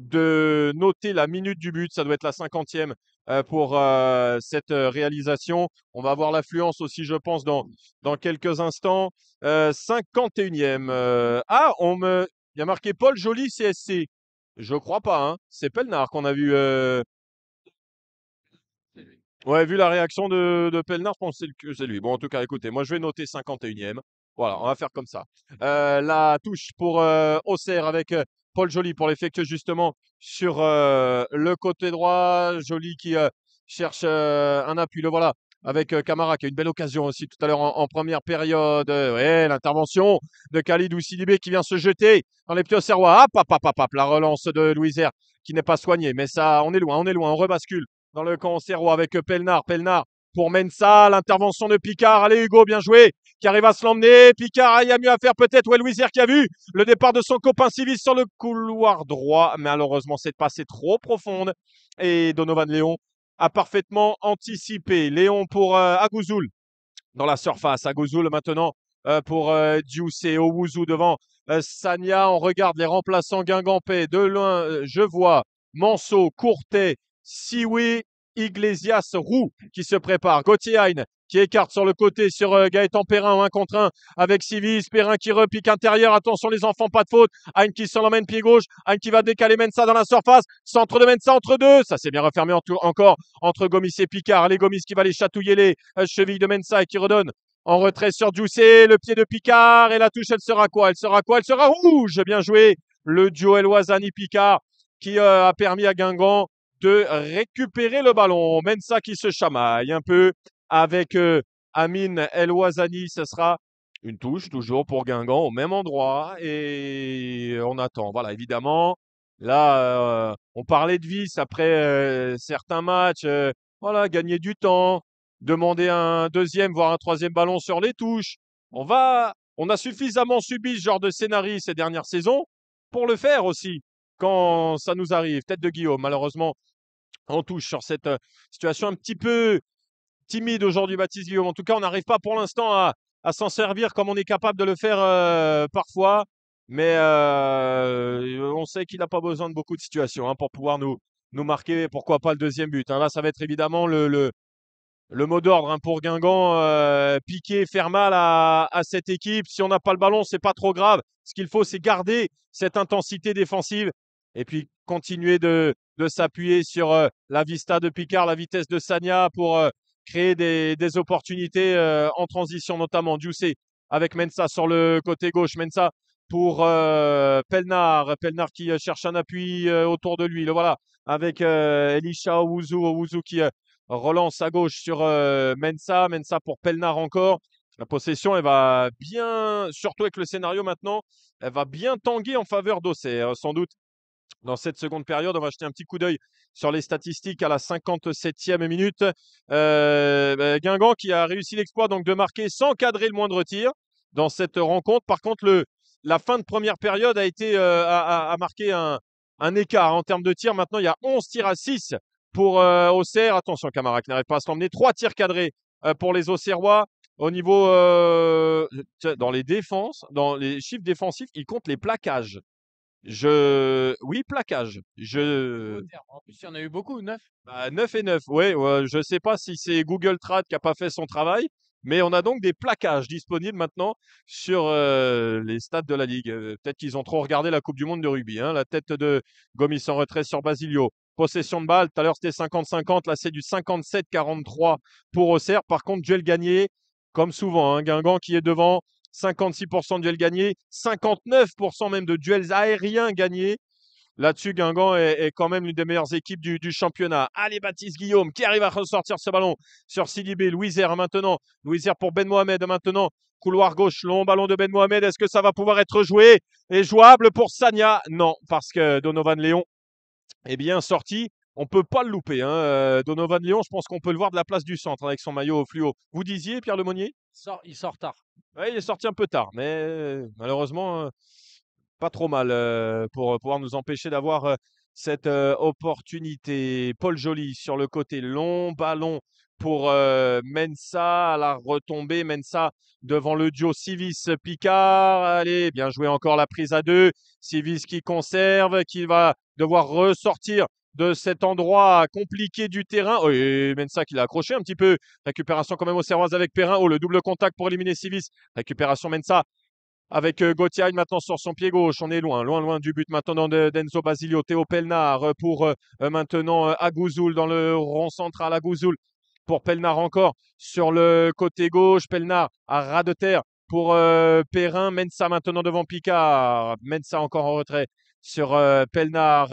de noter la minute du but, ça doit être la 50e. Euh, pour euh, cette euh, réalisation. On va avoir l'affluence aussi, je pense, dans, dans quelques instants. 51e. ah, on me... Il y a marqué Paul Joly, CSC. Je crois pas. Hein. C'est Pelnard qu'on a vu. Ouais, vu la réaction de, de Pelnard, je pense que c'est lui. Bon, en tout cas, écoutez, moi je vais noter 51e. Voilà, on va faire comme ça. la touche pour euh, Auxerre avec Paul Joly pour l'effectuer justement sur euh, le côté droit. Joly qui euh, cherche euh, un appui. Le voilà avec Camara qui a une belle occasion aussi tout à l'heure en, première période. l'intervention de Khalid Sidibé qui vient se jeter dans les petits serrois. Hop, la relance de Louiser qui n'est pas soignée. Mais ça, on est loin, on est loin. On rebascule dans le camp Serrois avec Pelnard. Pelnard pour Mensa. L'intervention de Picard. Allez, Hugo, bien joué qui arrive à se l'emmener. Picard, il y a mieux à faire peut-être. Ouais, Louisière qui a vu le départ de son copain Civis sur le couloir droit. Mais malheureusement, cette passe est trop profonde. Et Donovan Léon a parfaitement anticipé. Léon pour euh, Agouzoul dans la surface. Agouzoul maintenant euh, pour euh, et Owuzu devant euh, Sanya. On regarde les remplaçants Guingampé. De loin, euh, je vois Manso, Courtet, Siwi, Iglesias, Roux qui se prépare. Gauthier qui écarte sur le côté sur euh, Gaëtan Perrin en 1 contre 1 avec Sivis. Perrin qui repique intérieur. Attention les enfants, pas de faute. Aïn qui s'en emmène pied gauche. Aïn qui va décaler Mensa dans la surface. Centre de Mensa entre deux. Ça s'est bien refermé encore entre Gomis et Picard. Les Gomis qui va les chatouiller les euh, chevilles de Mensa et qui redonne en retrait sur Doucet. Le pied de Picard. Et la touche, elle sera quoi Elle sera quoi Elle sera rouge. Bien joué. Le duo oazani picard qui euh, a permis à Guingamp de récupérer le ballon. Mensa qui se chamaille un peu avec Amine El Ouazani. Ce sera une touche toujours pour Guingamp au même endroit et on attend. Voilà, évidemment, là, on parlait de vice après certains matchs. voilà, gagner du temps, demander un deuxième, voire un troisième ballon sur les touches. On va, on a suffisamment subi ce genre de scénario ces dernières saisons pour le faire aussi quand ça nous arrive. Tête de Guillaume, malheureusement, en touche sur cette situation un petit peu timide aujourd'hui, Baptiste Guillaume. En tout cas, on n'arrive pas pour l'instant à, s'en servir comme on est capable de le faire euh, parfois. Mais euh, on sait qu'il n'a pas besoin de beaucoup de situations hein, pour pouvoir nous, marquer, pourquoi pas le deuxième but. Hein. Là, ça va être évidemment le, mot d'ordre hein, pour Guingamp, euh, piquer, faire mal à, cette équipe. Si on n'a pas le ballon, c'est pas trop grave. Ce qu'il faut, c'est garder cette intensité défensive et puis continuer de, s'appuyer sur la vista de Picard, la vitesse de Sanya pour créer des, opportunités euh, en transition, notamment Ducey avec Mensa sur le côté gauche. Mensa pour euh, Pelnar. qui euh, cherche un appui euh, autour de lui. Le voilà avec Elisha Ouzou, Ouzou qui relance à gauche sur Mensa. Mensa pour Pelnar encore. La possession, elle va bien, surtout avec le scénario maintenant, elle va bien tanguer en faveur d'Ossé. Hein, sans doute dans cette seconde période. On va jeter un petit coup d'œil sur les statistiques à la 57e minute. Euh, bah, Guingamp qui a réussi l'exploit donc de marquer sans cadrer le moindre tir dans cette rencontre. Par contre, le, la fin de première période a été euh, marqué un, écart en termes de tirs. Maintenant, il y a 11 tirs à 6 pour euh, Auxerre. Attention, Camara qui n'arrive pas à se l'emmener. 3 tirs cadrés pour les Auxerrois. Au niveau dans les défenses, dans les chiffres défensifs, il compte les plaquages. Je... Oui, plaquage. Je... En plus, il y en a eu beaucoup, 9. Bah, et 9, oui. je ne sais pas si c'est Google Trad qui n'a pas fait son travail, mais on a donc des plaquages disponibles maintenant sur euh, les stades de la Ligue. Euh, peut-être qu'ils ont trop regardé la Coupe du Monde de rugby. Hein, la tête de Gomis en retrait sur Basilio. Possession de balle, tout à l'heure c'était 50-50, là c'est du 57-43 pour Auxerre. Par contre, duel gagné, comme souvent, hein. Guingamp qui est devant, 56% de duels gagnés, 59% même de duels aériens gagnés. Là-dessus, Guingamp est, quand même l'une des meilleures équipes du, championnat. Allez, Baptiste Guillaume, qui arrive à ressortir ce ballon sur Sidibé. Louiser maintenant. Louiser pour Ben Mohamed maintenant. Couloir gauche, long ballon de Ben Mohamed. Est-ce que ça va pouvoir être joué et jouable pour Sanya Non, parce que Donovan Léon est bien sorti. On ne peut pas le louper. Hein, euh, Donovan Léon, je pense qu'on peut le voir de la place du centre avec son maillot au fluo. Vous disiez, Pierre Lemonnier il sort tard il est sorti un peu tard, mais malheureusement, hein, pas trop mal pour pouvoir nous empêcher d'avoir cette opportunité. Paul Joly sur le côté long, ballon pour Mensa à la retombée. Mensa devant le duo Civis picard Allez, bien joué encore la prise à deux. Sivis qui conserve, qui va devoir ressortir de cet endroit compliqué du terrain. Oh, et Mensa qui l'a accroché un petit peu. Récupération quand même au Serroise avec Perrin. Oh, le double contact pour éliminer Sivis. Récupération Mensa avec euh, Gauthier maintenant sur son pied gauche. On est loin, loin, loin du but maintenant d'Enzo Basilio. Théo Pelnar pour euh, euh, maintenant Agouzoul dans le rond central. Agouzoul pour Pelnar encore sur le côté gauche. Pelnar à ras de terre pour Perrin. Mensa maintenant devant Picard. Mensa encore en retrait sur Pelnar.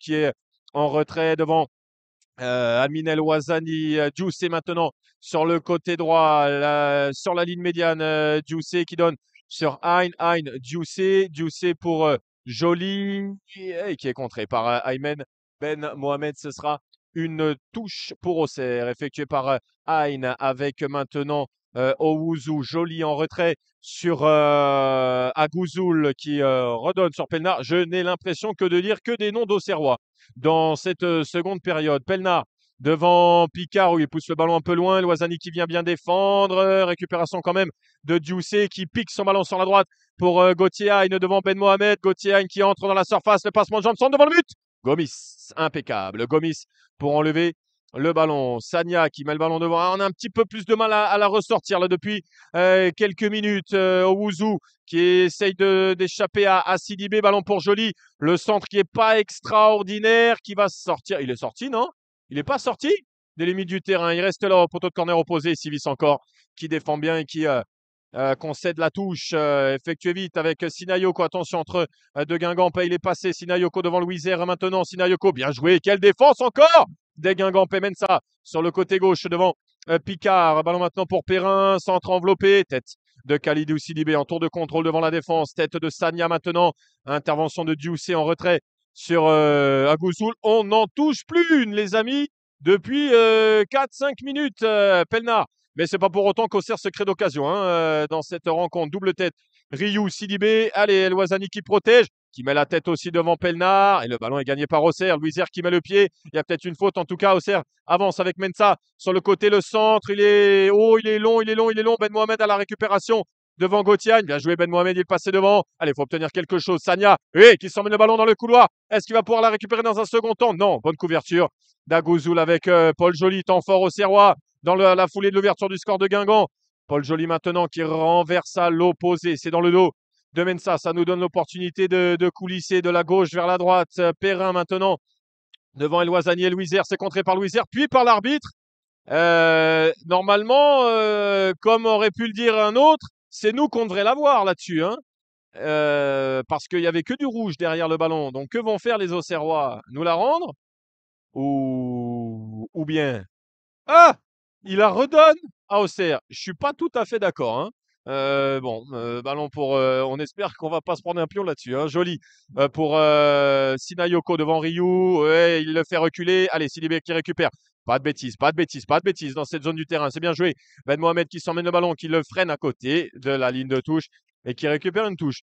qui est en retrait devant euh, Aminel Amin El Wazani, euh, maintenant sur le côté droit, sur la ligne médiane, euh, qui donne sur Hein, Hein, Djoussé, Djoussé pour euh, Jolie et eh, qui est contré par euh, Aymen Ben Mohamed. Ce sera une touche pour Auxerre effectuée par Aïn hein avec maintenant euh, Owuzu, joli en retrait sur euh, Agouzoul qui euh, redonne sur Pelnar. Je n'ai l'impression que de lire que des noms d'Auxerrois dans cette euh, seconde période. Pelnar devant Picard où il pousse le ballon un peu loin. Loisani qui vient bien défendre. Récupération quand même de Dioussé qui pique son ballon sur la droite pour euh, Gauthier devant Ben Mohamed. Gauthier qui entre dans la surface. Le passement de jambes devant le but. Gomis, impeccable. Gomis pour enlever le ballon, Sania qui met le ballon devant. Ah, on a un petit peu plus de mal à, la ressortir là depuis euh, quelques minutes. Euh, Ouzou qui essaye d'échapper à, à Sidibé. Ballon pour Joli Le centre qui n'est pas extraordinaire, qui va sortir. Il est sorti, non Il est pas sorti des limites du terrain. Il reste là au poteau de corner opposé. Sivis encore qui défend bien et qui euh, concède la touche. effectué vite avec Sinayoko. Attention entre De Guingamp. Il est passé. Sinayoko devant Louiser maintenant. Sinayoko, bien joué. Quelle défense encore de Guingamp. sur le côté gauche devant euh, Picard. Ballon maintenant pour Perrin. Centre enveloppé. Tête de Khalidou Sidibé en tour de contrôle devant la défense. Tête de Sania maintenant. Intervention de Diousé en retrait sur euh, On n'en touche plus une, les amis, depuis 4-5 euh, minutes, euh, Pelna. Mais c'est pas pour autant qu'Auxerre se secret d'occasion hein, euh, dans cette rencontre. Double tête, Ryu, Sidibé. Allez, Loisani qui protège qui met la tête aussi devant Pelnard. Et le ballon est gagné par Auxerre. Louis qui met le pied. Il y a peut-être une faute. En tout cas, Auxerre avance avec Mensa sur le côté, le centre. Il est haut, oh, il est long, il est long, il est long. Ben Mohamed à la récupération devant Gauthier. Bien joué Ben Mohamed, il passait devant. Allez, il faut obtenir quelque chose. Sanya oui, eh, qui s'emmène le ballon dans le couloir. Est-ce qu'il va pouvoir la récupérer dans un second temps Non, bonne couverture d'Agouzoul avec euh, Paul Joly, temps fort au Serrois dans la foulée de l'ouverture du score de Guingamp. Paul Joly maintenant qui renverse à l'opposé, c'est dans le dos de Mensa. Ça nous donne l'opportunité de, coulisser de la gauche vers la droite. Perrin maintenant devant Eloisani et Louiser. C'est contré par Louiser, puis par l'arbitre. Euh, normalement, euh, comme aurait pu le dire un autre, c'est nous qu'on devrait l'avoir là-dessus. Hein. Euh, parce qu'il n'y avait que du rouge derrière le ballon. Donc que vont faire les Auxerrois Nous la rendre ou, ou bien. Ah Il la redonne à Auxerre. Je ne suis pas tout à fait d'accord. Hein. Euh, bon, euh, ballon bah, pour. Euh, on espère qu'on va pas se prendre un pion là-dessus. Hein. Joli pour Yoko devant Ryu. Ouais, il le fait reculer. Allez, Silibé qui récupère. Pas de bêtises, pas de bêtises, pas de bêtises dans cette zone du terrain. C'est bien joué. Ben Mohamed qui s'emmène le ballon, qui le freine à côté de la ligne de touche et qui récupère une touche.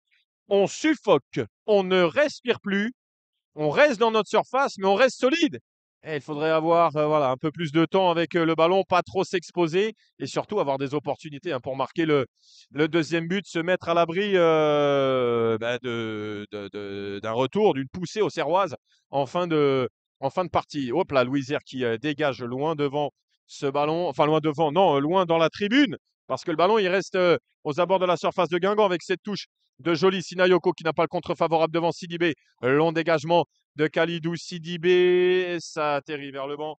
On suffoque, on ne respire plus, on reste dans notre surface, mais on reste solide. Eh, il faudrait avoir euh, un peu plus de temps avec euh, le ballon, pas trop s'exposer et surtout avoir des opportunités hein, pour marquer le, deuxième but, se mettre à l'abri euh, bah, d'un retour, d'une poussée aux Serroises en fin de, partie. Hop là, Louisière qui dégage loin devant ce ballon, enfin loin devant, non, loin dans la tribune, parce que le ballon, il reste aux abords de la surface de Guingamp avec cette touche de Jolie Sinayoko qui n'a pas le contre-favorable devant Sidibé. Long dégagement de Kalidou Sidibé. Ça atterrit vers le banc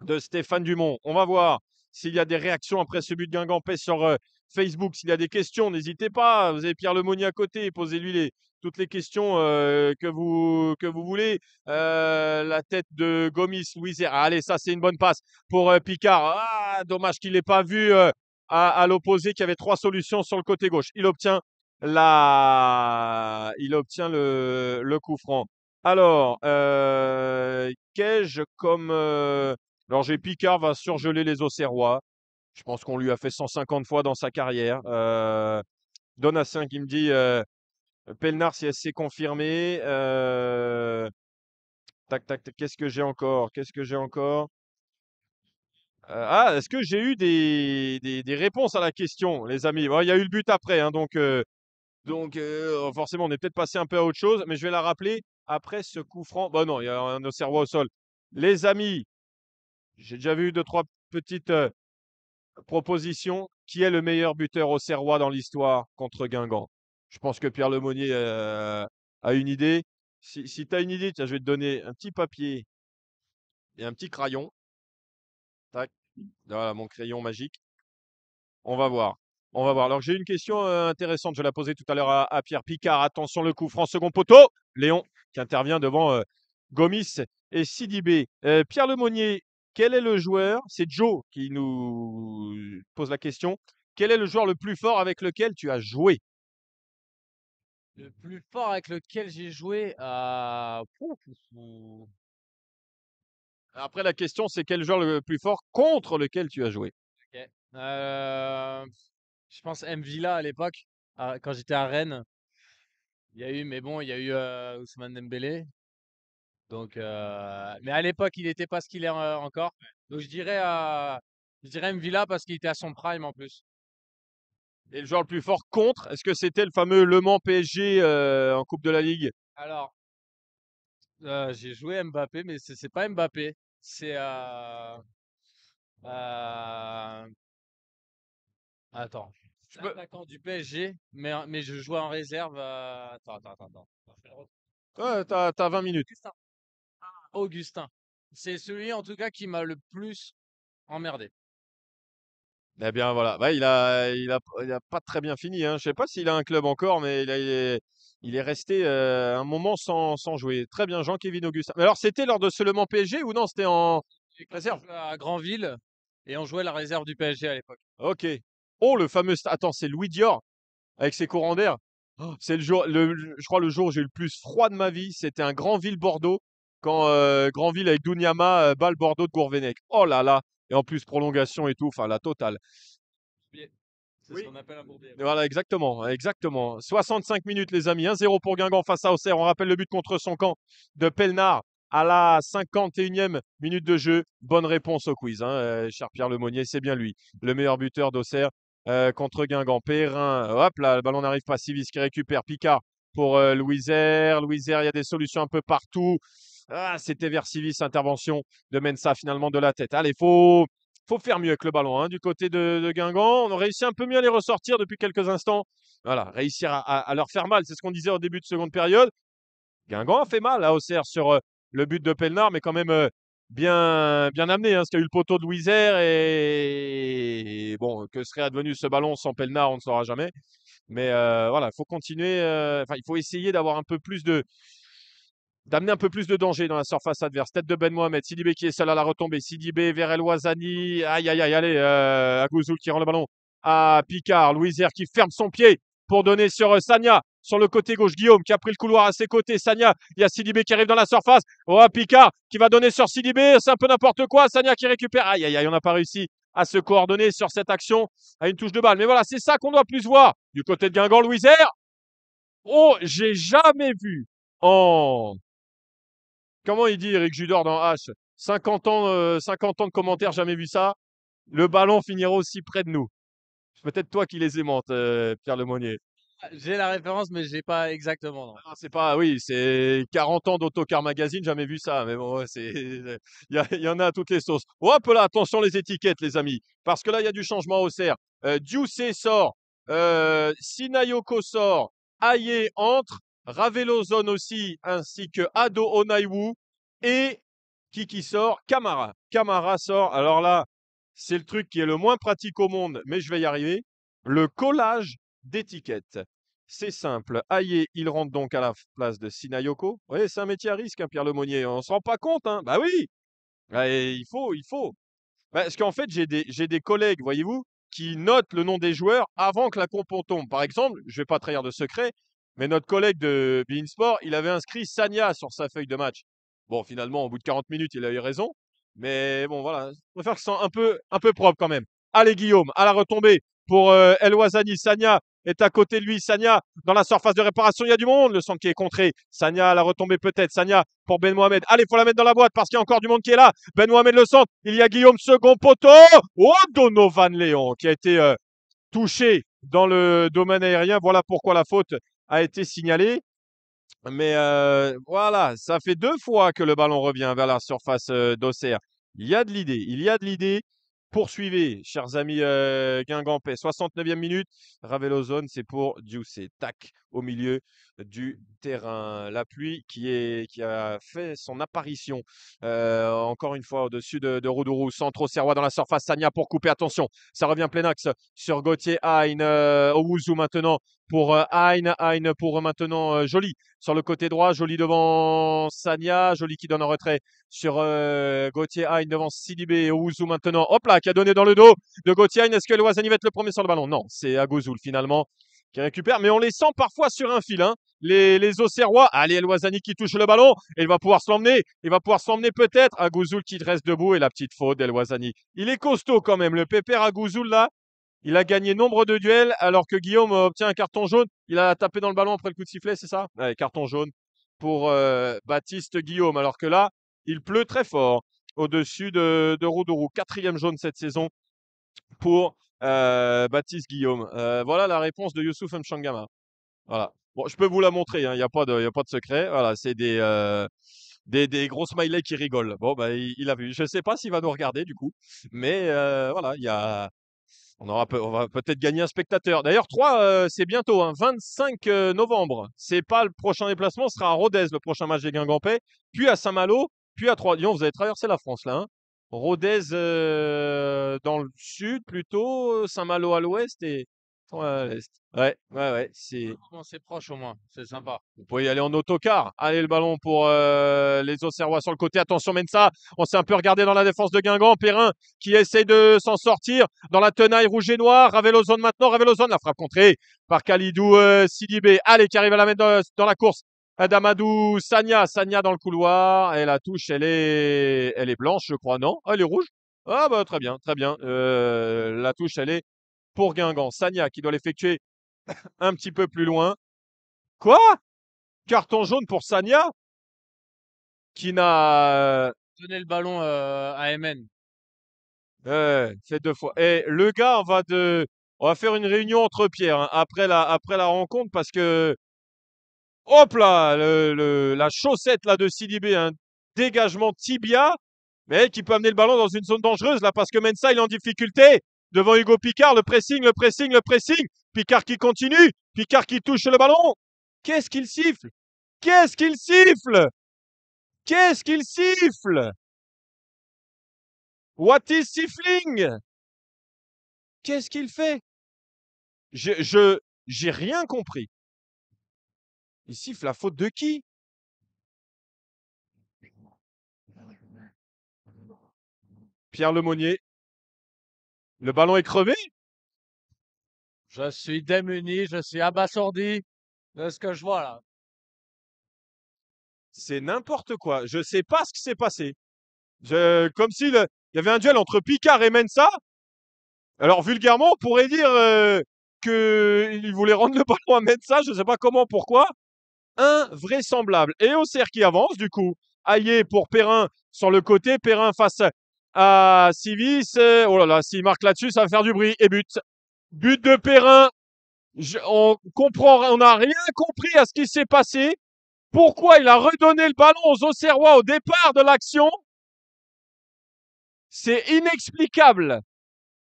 de Stéphane Dumont. On va voir s'il y a des réactions après ce but de Guingampé sur euh, Facebook. S'il y a des questions, n'hésitez pas. Vous avez Pierre Lemoni à côté. Posez-lui toutes les questions euh, que, vous, que vous voulez. Euh, la tête de Gomis, Louise. allez, ça, c'est une bonne passe pour Picard. Ah, dommage qu'il n'ait pas vu à, à l'opposé y avait trois solutions sur le côté gauche. Il obtient là, il obtient le, coup franc. Alors, euh, je comme... Euh, alors, j'ai Picard va surgeler les Auxerrois. Je pense qu'on lui a fait 150 fois dans sa carrière. Euh, qui me dit euh, Pelnard, si elle s'est confirmée. Euh, tac, tac, Qu'est-ce que j'ai encore Qu'est-ce que j'ai encore euh, Ah, est-ce que j'ai eu des, réponses à la question, les amis Il y a eu le but après, hein, donc euh, donc euh, forcément, on est peut-être passé un peu à autre chose, mais je vais la rappeler après ce coup franc. Bon bah, non, il y a un Auxerrois au sol. Les amis, j'ai déjà vu deux trois petites euh, propositions. Qui est le meilleur buteur serrois dans l'histoire contre Guingamp Je pense que Pierre Lemonnier euh, a une idée. Si, si tu as une idée, je vais te donner un petit papier et un petit crayon. Tac. Voilà mon crayon magique. On va voir. On va voir. Alors, j'ai une question euh, intéressante. Je la posais tout à l'heure à, Pierre Picard. Attention, le coup franc, second poteau. Léon qui intervient devant euh, Gomis et Sidibé. B. Euh, Pierre Lemonnier, quel est le joueur C'est Joe qui nous pose la question. Quel est le joueur le plus fort avec lequel tu as joué Le plus fort avec lequel j'ai joué à. Après, la question, c'est quel joueur le plus fort contre lequel tu as joué je pense M Villa à l'époque, quand j'étais à Rennes. Il y a eu, mais bon, il y a eu euh, Ousmane Dembélé. Donc, euh, mais à l'époque, il n'était pas ce qu'il est euh, encore. Donc, je dirais, à je dirais parce qu'il était à son prime en plus. Et le joueur le plus fort contre, est-ce que c'était le fameux Le Mans PSG en Coupe de la Ligue Alors, j'ai joué Mbappé, mais c'est n'est pas Mbappé. C'est. Attends je du PSG, mais, hein, mais je joue en réserve. Attends, attends, attends. tu as t'as, 20 minutes. Augustin. Augustin. C'est celui, en tout cas, qui m'a le plus emmerdé. Eh bien, voilà. Bah, il, a, il, a, il a pas très bien fini. Hein. Je sais pas s'il a un club encore, mais il, est, il est resté euh, un moment sans, sans jouer. Très bien, Jean-Kévin Augustin. alors, c'était lors de seulement PSG ou non C'était en réserve À Granville. Et on jouait la réserve du PSG à l'époque. Ok, Oh, le fameux. Attends, c'est Louis Dior avec ses courants d'air. Oh, c'est le jour, le, je crois, le jour où j'ai eu le plus froid de ma vie. C'était un Grandville Bordeaux, quand euh, Grandville avec Dunyama euh, bat le Bordeaux de Gourvenec. Oh là là Et en plus, prolongation et tout, enfin, la totale. C'est ce qu'on appelle un Voilà, exactement, exactement. 65 minutes, les amis. 1-0 pour Guingamp face à Auxerre. On rappelle le but contre son camp de Pelnard à la 51e minute de jeu. Bonne réponse au quiz, hein, euh, cher Pierre Lemonnier, c'est bien lui, le meilleur buteur d'Auxerre. Euh, contre Guingamp. Perrin, euh, hop là, le ballon n'arrive pas. Sivis qui récupère. Picard pour euh, Louiser. il y a des solutions un peu partout. Ah, c'était vers Sivis, intervention de Mensa finalement de la tête. Allez, faut, faut faire mieux avec le ballon hein, du côté de, Guingamp. On a réussi un peu mieux à les ressortir depuis quelques instants. Voilà, réussir à, leur faire mal, c'est ce qu'on disait au début de seconde période. Guingamp a fait mal à Auxerre sur euh, le but de Pelnard, mais quand même bien, bien amené, hein, parce eu le poteau de Louis et, bon, que serait advenu ce ballon sans Pelnard, on ne saura jamais. Mais euh, voilà, il faut continuer, euh, Enfin, il faut essayer d'avoir un peu plus de d'amener un peu plus de danger dans la surface adverse. Tête de Ben Mohamed, Sidibé qui est seul à la retombée, Sidibé, El Ouazani, aïe aïe aïe, allez, euh, Agouzoul qui rend le ballon à Picard, Louis qui ferme son pied pour donner sur Sanya sur le côté gauche. Guillaume qui a pris le couloir à ses côtés. sanya, il y a Sidibé qui arrive dans la surface. Oh, Picard qui va donner sur Sidibé. C'est un peu n'importe quoi. sanya qui récupère. Aïe, aïe, aïe, on n'a pas réussi à se coordonner sur cette action à une touche de balle. Mais voilà, c'est ça qu'on doit plus voir. Du côté de Guingamp, Louis Oh, j'ai jamais vu en. Comment il dit Eric Judor dans H 50 ans, 50 euh, ans de commentaires, jamais vu ça. Le ballon finira aussi près de nous. Peut-être toi qui les aimantes, euh, Pierre Lemonnier. J'ai la référence, mais j'ai pas exactement. non. Ah c'est pas, oui, c'est 40 ans d'Autocar Magazine, jamais vu ça. Mais bon, c'est, euh, il y, en a à toutes les sauces. Hop là, attention les étiquettes, les amis, parce que là, il y a du changement au cerf. Euh, sort, euh, Sinayoko sort, Aye entre, Ravelozone aussi, ainsi que Ado Onaiwu et qui qui sort Kamara. Kamara sort. Alors là, c'est le truc qui est le moins pratique au monde, mais je vais y arriver. Le collage d'étiquette. C'est simple. Aïe, il rentre donc à la place de Sinayoko. Ouais, c'est un métier à risque, hein, Pierre Lemonnier. On se rend pas compte, hein Bah oui bah, Il faut, il faut. Parce qu'en fait, j'ai des, j'ai des collègues, voyez-vous, qui notent le nom des joueurs avant que la compo tombe. Par exemple, je ne vais pas trahir de secret, mais notre collègue de Beansport, il avait inscrit Sanya sur sa feuille de match. Bon, finalement, au bout de 40 minutes, il a eu raison. Mais bon, voilà, je préfère que ce soit un peu, un peu propre quand même. Allez, Guillaume, à la retombée pour euh, El Ouazani Sanya est à côté de lui. Sanya dans la surface de réparation, il y a du monde. Le centre qui est contré. Sanya la retombée peut-être. Sanya pour Ben Mohamed. Allez, faut la mettre dans la boîte parce qu'il y a encore du monde qui est là. Ben Mohamed le centre. Il y a Guillaume second poteau. Oh, Donovan Léon qui a été euh, touché dans le domaine aérien. Voilà pourquoi la faute a été signalée. Mais euh, voilà, ça fait deux fois que le ballon revient vers la surface euh, d'Auxerre. Il y a de l'idée, il y a de l'idée. Poursuivez, chers amis euh, Guingampais. 69e minute. Ravelozone, c'est pour Juicy. Tac au milieu du terrain. La pluie qui, est, qui a fait son apparition euh, encore une fois au-dessus de, de Roudourou. Centre Serrois dans la surface. Sanya pour couper. Attention, ça revient plein axe sur Gauthier Hein, euh, Ouzou Ouzou maintenant pour Hein Hein pour maintenant Joli sur le côté droit. Joli devant Sanya. Joli qui donne un retrait sur Gauthier Hein devant Sidibé. Ouzou maintenant. Hop là, qui a donné dans le dos de Gauthier Hein. Est-ce que Loisani va être le premier sur le ballon Non, c'est à gozoul finalement qui récupère, mais on les sent parfois sur un fil. Hein. Les, les Auxerrois, allez, Loisani qui touche le ballon, et il va pouvoir se l'emmener, il va pouvoir s'emmener peut-être. Agouzoul qui reste debout et la petite faute d'Eloisani. Il est costaud quand même, le pépère Agouzoul là. Il a gagné nombre de duels alors que Guillaume euh, obtient un carton jaune. Il a tapé dans le ballon après le coup de sifflet, c'est ça ouais, Carton jaune pour euh, Baptiste Guillaume. Alors que là, il pleut très fort au-dessus de, de Roudourou. Quatrième jaune cette saison pour euh, Baptiste Guillaume. Euh, voilà la réponse de Youssouf Mchangama. Voilà. Bon, je peux vous la montrer, hein, il n'y a, pas de, a pas de secret. Voilà, c'est des, euh, des, des, gros smileys qui rigolent. Bon, bah, il, a vu. Je ne sais pas s'il va nous regarder du coup, mais voilà, il y a... on, aura va peut-être gagner un spectateur. D'ailleurs, 3, c'est bientôt, hein, 25 novembre. C'est pas le prochain déplacement, ce sera à Rodez, le prochain match des Guingampais, puis à Saint-Malo, puis à trois Vous allez traverser la France là. Hein Rodez euh, dans le sud plutôt, euh, Saint-Malo à l'ouest et à l'est. Ouais, ouais, ouais. C'est ah, c'est proche au moins, c'est sympa. Vous pouvez y aller en autocar. Allez, le ballon pour euh, les Auxerrois sur le côté. Attention, Mensa. On s'est un peu regardé dans la défense de Guingamp. Perrin qui essaie de s'en sortir dans la tenaille rouge et noire. Ravelozone maintenant. Ravelozone, la frappe contrée par Kalidou Sidibé. Allez, qui arrive à la mettre dans la course Adamadou, Sanya, Sanya dans le couloir. Et la touche, elle est, elle est blanche, je crois. Non, ah, elle est rouge. Ah bah très bien, très bien. Euh, la touche, elle est pour Guingamp. Sanya qui doit l'effectuer un petit peu plus loin. Quoi Carton jaune pour Sanya qui n'a euh, donné le ballon euh, à MN. Euh, c'est deux fois. Et le gars, on va de, on va faire une réunion entre Pierre hein, après la après la rencontre parce que Hop là, le, la chaussette là de Sidibé, un dégagement tibia, mais qui peut amener le ballon dans une zone dangereuse là parce que Mensa il est en difficulté devant Hugo Picard. Le pressing, le pressing, le pressing. Picard qui continue, Picard qui touche le ballon. Qu'est-ce qu'il siffle Qu'est-ce qu'il siffle Qu'est-ce qu'il siffle What is siffling Qu'est-ce qu'il fait Je, j'ai rien compris. Il siffle la faute de qui Pierre Lemonnier. Le ballon est crevé Je suis démuni, je suis abasourdi de ce que je vois là. C'est n'importe quoi. Je ne sais pas ce qui s'est passé. comme s'il y avait un duel entre Picard et Mensa. Alors vulgairement, on pourrait dire euh, qu'il voulait rendre le ballon à Mensa. Je ne sais pas comment, pourquoi invraisemblable. Et Auxerre qui avance, du coup. Aillé pour Perrin sur le côté. Perrin face à Sivis. Oh là là, s'il marque là-dessus, ça va faire du bruit. Et but. But de Perrin. on comprend, on n'a rien compris à ce qui s'est passé. Pourquoi il a redonné le ballon aux Auxerrois au départ de l'action C'est inexplicable,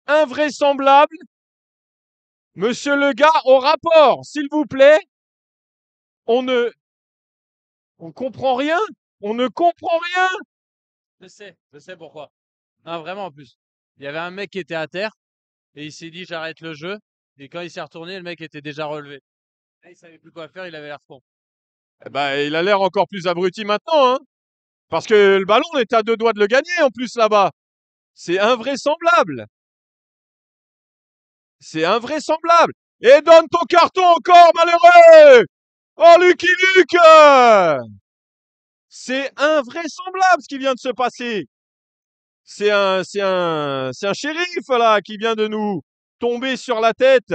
invraisemblable. Monsieur Lega, au rapport, s'il vous plaît on ne on comprend rien, on ne comprend rien. Je sais, je sais pourquoi. Non, vraiment en plus. Il y avait un mec qui était à terre et il s'est dit j'arrête le jeu. Et quand il s'est retourné, le mec était déjà relevé. Ah, il savait plus quoi faire, il avait l'air con. Eh ben, il a l'air encore plus abruti maintenant, hein. Parce que le ballon, est à deux doigts de le gagner en plus là-bas. C'est invraisemblable. C'est invraisemblable. Et donne ton carton encore, malheureux Oh, Lucky Luke C'est invraisemblable ce qui vient de se passer. C'est un, c'est un, c'est un shérif là qui vient de nous tomber sur la tête.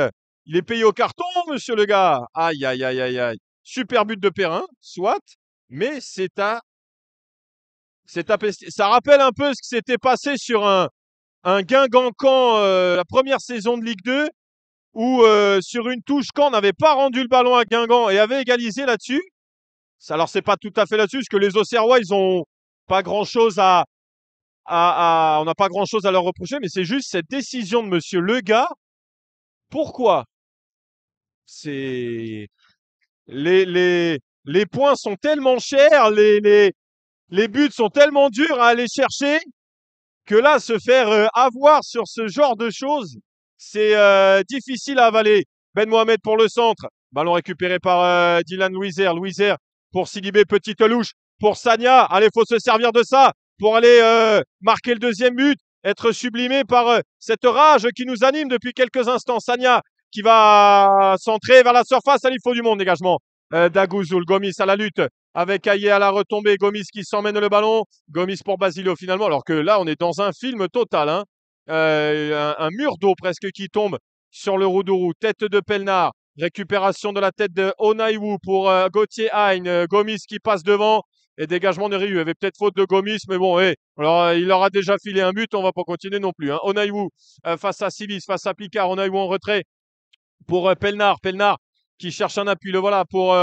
Il est payé au carton, monsieur le gars. Aïe, aïe, aïe, aïe, aïe. Super but de Perrin, soit, mais c'est à, c'est à, ça rappelle un peu ce qui s'était passé sur un, un Guingamp euh, la première saison de Ligue 2 ou euh, sur une touche, quand on n'avait pas rendu le ballon à Guingamp et avait égalisé là-dessus. Alors, c'est pas tout à fait là-dessus, parce que les Auxerrois, ils ont pas grand-chose à, à, à, on n'a pas grand-chose à leur reprocher, mais c'est juste cette décision de Monsieur Lega. Pourquoi C'est les, les, les points sont tellement chers, les, les, les buts sont tellement durs à aller chercher que là, se faire euh, avoir sur ce genre de choses, c'est euh, difficile à avaler. Ben Mohamed pour le centre. Ballon récupéré par euh, Dylan Louiser. Louiser pour Sidibé. Petite louche pour Sania. Allez, faut se servir de ça pour aller euh, marquer le deuxième but. Être sublimé par cette rage qui nous anime depuis quelques instants. Sania qui va centrer vers la surface. Allez, il faut du monde, dégagement. Dagouzoul, Gomis à la lutte avec Aïe à la retombée, Gomis qui s'emmène le ballon, Gomis pour Basilio finalement, alors que là on est dans un film total. Hein. Euh, un, mur d'eau presque qui tombe sur le Roudourou. Tête de Pelnard. Récupération de la tête de Onaiwu pour euh, Gauthier Hein. Gomis qui passe devant. Et dégagement de Ryu. Il y avait peut-être faute de Gomis, mais bon, eh alors, il aura déjà filé un but. On va pas continuer non plus. Hein. Onaiwu face à Silis, face à Picard. Onaiwu en retrait pour Pelnard. Pelnard qui cherche un appui. Le voilà pour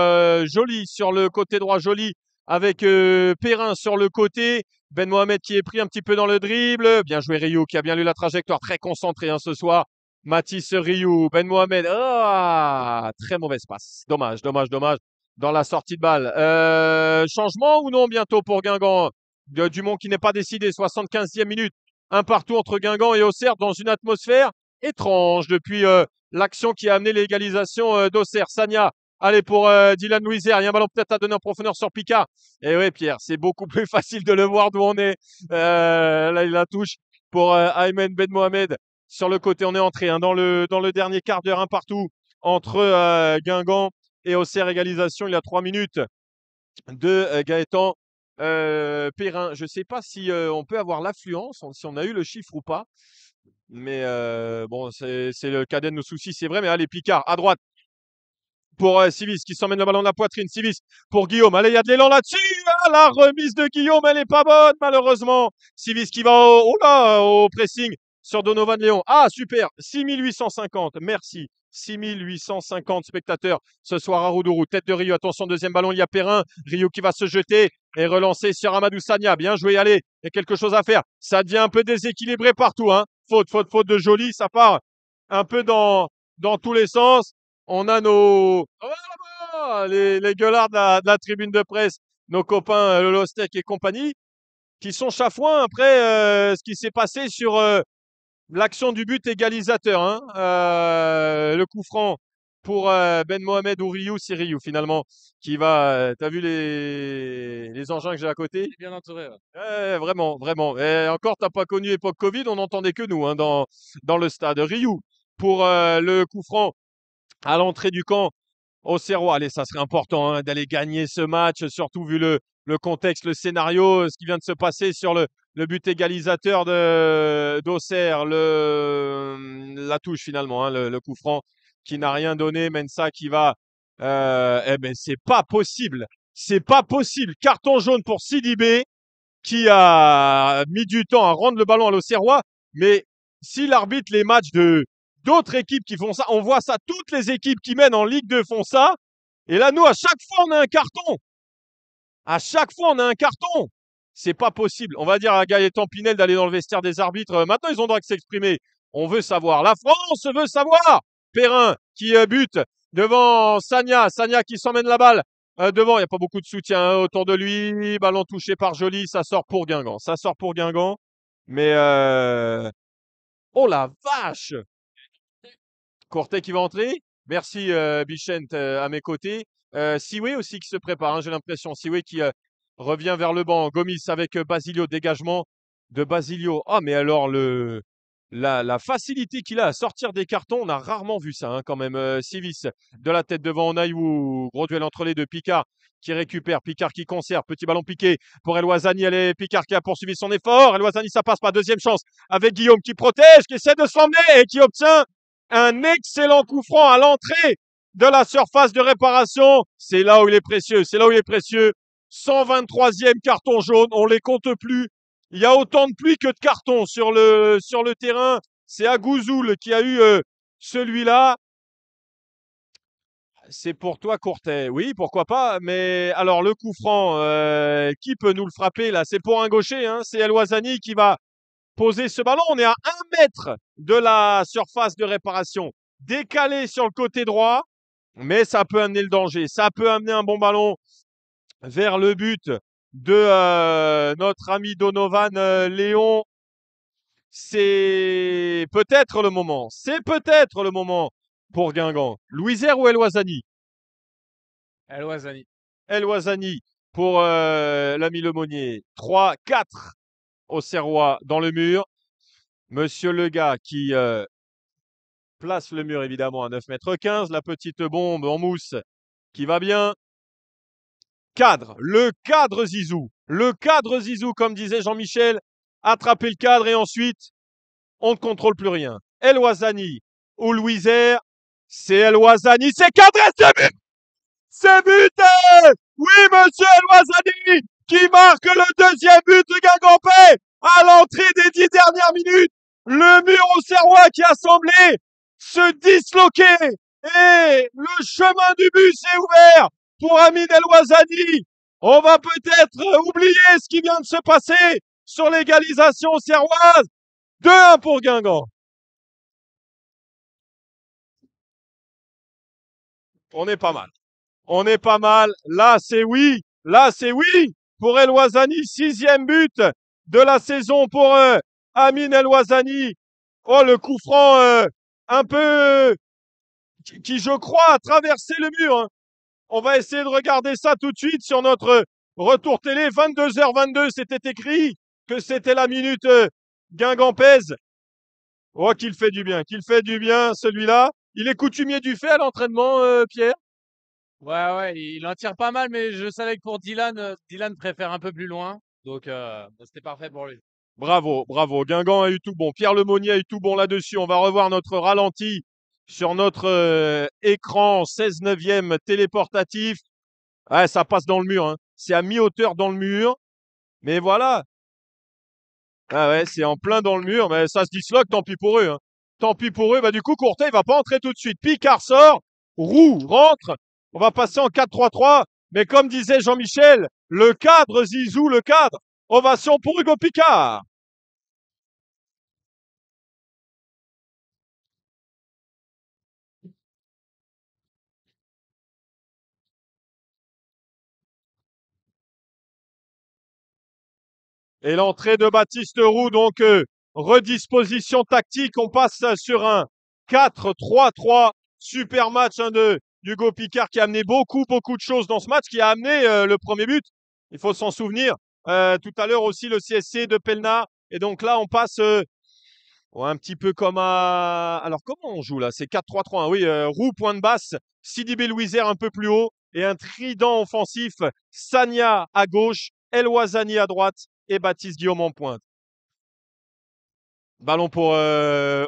Joly sur le côté droit. Joly avec Perrin sur le côté. Ben Mohamed qui est pris un petit peu dans le dribble. Bien joué Ryu qui a bien lu la trajectoire. Très concentré hein, ce soir. Matisse Ryu, Ben Mohamed. Ah, très mauvais passe. Dommage, dommage, dommage dans la sortie de balle. Euh, changement ou non bientôt pour Guingamp Dumont qui n'est pas décidé, 75e minute. Un partout entre Guingamp et Auxerre dans une atmosphère étrange depuis euh, l'action qui a amené l'égalisation euh, d'Auxerre. Sania Allez, pour euh, Dylan Louisère, il y a un ballon peut-être à donner en profondeur sur Picard. Et eh oui, Pierre, c'est beaucoup plus facile de le voir d'où on est. Euh, là, il la touche pour euh, Ayman Ben Mohamed. Sur le côté, on est entré hein, dans, le, dans le dernier quart d'heure, un partout entre euh, Guingamp et Auxerre égalisation. Il y a trois minutes de Gaëtan Perrin. Je ne sais pas si on peut avoir l'affluence, si on a eu le chiffre ou pas. Mais bon, c'est le cadet de nos soucis, c'est vrai. Mais allez, Picard à droite pour Civis euh, Sivis qui s'emmène le ballon de la poitrine. Sivis pour Guillaume. Allez, il y a de l'élan là-dessus. Ah, la remise de Guillaume, elle n'est pas bonne malheureusement. Sivis qui va au, oh là, au pressing sur Donovan Léon. Ah, super. 6850. Merci. 6850 spectateurs ce soir à Roudourou. Tête de Rio, attention, deuxième ballon, il y a Perrin. Rio qui va se jeter et relancer sur Amadou Sania. Bien joué, allez, il y a quelque chose à faire. Ça devient un peu déséquilibré partout. Hein. Faute, faute, faute de Jolie, ça part un peu dans, dans tous les sens. On a nos. Les, gueulards de la, tribune de presse, nos copains euh, le Steck et compagnie, qui sont chafouins après euh, ce qui s'est passé sur euh, l'action du but égalisateur. Hein, le coup franc pour Ben Mohamed ou Ryu, c'est Ryu finalement qui va. T'as vu les, les engins que j'ai à côté Bien entouré. vraiment, vraiment. Et encore, t'as pas connu époque Covid, on n'entendait que nous hein, dans, dans le stade. Ryu pour le coup franc à l'entrée du camp au Allez, ça serait important hein, d'aller gagner ce match, surtout vu le, le, contexte, le scénario, euh, ce qui vient de se passer sur le, le but égalisateur d'Auxerre, hum, la touche finalement, hein, le, coup franc qui n'a rien donné, Mensa qui va. Euh, eh ben, c'est pas possible. C'est pas possible. Carton jaune pour Sidibé qui a mis du temps à rendre le ballon à l'Auxerrois. Mais s'il l'arbitre les matchs de, d'autres équipes qui font ça. On voit ça, toutes les équipes qui mènent en Ligue 2 font ça. Et là, nous, à chaque fois, on a un carton. À chaque fois, on a un carton. C'est pas possible. On va dire à Gaëtan Pinel d'aller dans le vestiaire des arbitres. Euh, maintenant, ils ont droit de s'exprimer. On veut savoir. La France veut savoir. Perrin qui euh, bute devant sanya, sanya qui s'emmène la balle euh, devant. Il n'y a pas beaucoup de soutien hein, autour de lui. Ballon touché par Joly. Ça sort pour Guingamp. Ça sort pour Guingamp. Mais oh la vache Courtet qui va entrer. Merci euh, Bichent euh, à mes côtés. Euh, Siwe aussi qui se prépare, hein, j'ai l'impression. Siwe qui euh, revient vers le banc. Gomis avec Basilio, dégagement de Basilio. Ah, mais alors le, la, facilité qu'il a à sortir des cartons, on a rarement vu ça hein, quand même. Sivis de la tête devant Onaïou. Gros duel entre les deux. Picard qui récupère, Picard qui conserve, petit ballon piqué pour Eloisani, elle Picard qui a poursuivi son effort, Eloisani ça passe pas, deuxième chance avec Guillaume qui protège, qui essaie de se et qui obtient un excellent coup franc à l'entrée de la surface de réparation. C'est là où il est précieux. C'est là où il est précieux. 123e carton jaune. On les compte plus. Il y a autant de pluie que de cartons sur le, sur le terrain. C'est Agouzoul qui a eu euh, celui-là. C'est pour toi, Courtet. Oui, pourquoi pas. Mais alors, le coup franc, euh, qui peut nous le frapper là C'est pour un gaucher. Hein. c'est El qui va poser ce ballon. On est à un mètre de la surface de réparation, décalé sur le côté droit, mais ça peut amener le danger. Ça peut amener un bon ballon vers le but de euh, notre ami Donovan euh, Léon. C'est peut-être le moment. C'est peut-être le moment pour Guingamp. Louiser ou Oazani. El Oazani pour euh, l'ami Lemonnier. 3, 4 serrois dans le mur. Monsieur Lega qui euh, place le mur évidemment à mètres m. La petite bombe en mousse qui va bien. Cadre, le cadre Zizou. Le cadre Zizou, comme disait Jean-Michel, attraper le cadre et ensuite, on ne contrôle plus rien. El Ouazani ou Louisère, c'est El Ouazani, c'est cadre, c'est C'est buté Oui, monsieur El qui marque le deuxième but de Guingampé à l'entrée des dix dernières minutes. Le mur au Serrois qui a semblé se disloquer et le chemin du but s'est ouvert pour Amine El Ouazani. On va peut-être oublier ce qui vient de se passer sur l'égalisation serroise. 2-1 pour Guingamp. On est pas mal. On est pas mal. Là, c'est oui. Là, c'est oui pour El Sixième but de la saison pour euh, Amine El Oh, le coup franc euh, un peu qui, je crois, a traversé le mur. Hein. On va essayer de regarder ça tout de suite sur notre retour télé. 22h22, c'était écrit que c'était la minute euh, guingampèse. Oh, qu'il fait du bien, qu'il fait du bien celui-là. Il est coutumier du fait à l'entraînement, Pierre Ouais, ouais, il en tire pas mal, mais je savais que pour Dylan, euh, Dylan préfère un peu plus loin. Donc, euh, bah, c'était parfait pour lui. Bravo, bravo. Guingamp a eu tout bon. Pierre Lemonnier a eu tout bon là-dessus. On va revoir notre ralenti sur notre euh, écran 16 neuvième téléportatif. Ouais, ça passe dans le mur. Hein. C'est à mi-hauteur dans le mur. Mais voilà. Ah ouais, c'est en plein dans le mur. Mais ça se disloque, tant pis pour eux. Hein. Tant pis pour eux. Bah, du coup, Courtet, il va pas entrer tout de suite. Picard sort. roue rentre. On va passer en 4-3-3. Mais comme disait Jean-Michel, le cadre, Zizou, le cadre. Ovation pour Hugo Picard. Et l'entrée de Baptiste Roux, donc euh, redisposition tactique. On passe sur un 4-3-3. Super match 1-2. Hugo Picard qui a amené beaucoup, beaucoup de choses dans ce match, qui a amené euh, le premier but. Il faut s'en souvenir. Euh, tout à l'heure aussi, le CSC de Pelna. Et donc là, on passe euh, un petit peu comme à. Alors, comment on joue là C'est 4-3-3. oui, Roux, point de basse. Sidi Louiser un peu plus haut. Et un trident offensif. Sania à gauche, El à droite et Baptiste Guillaume en pointe. Ballon pour euh,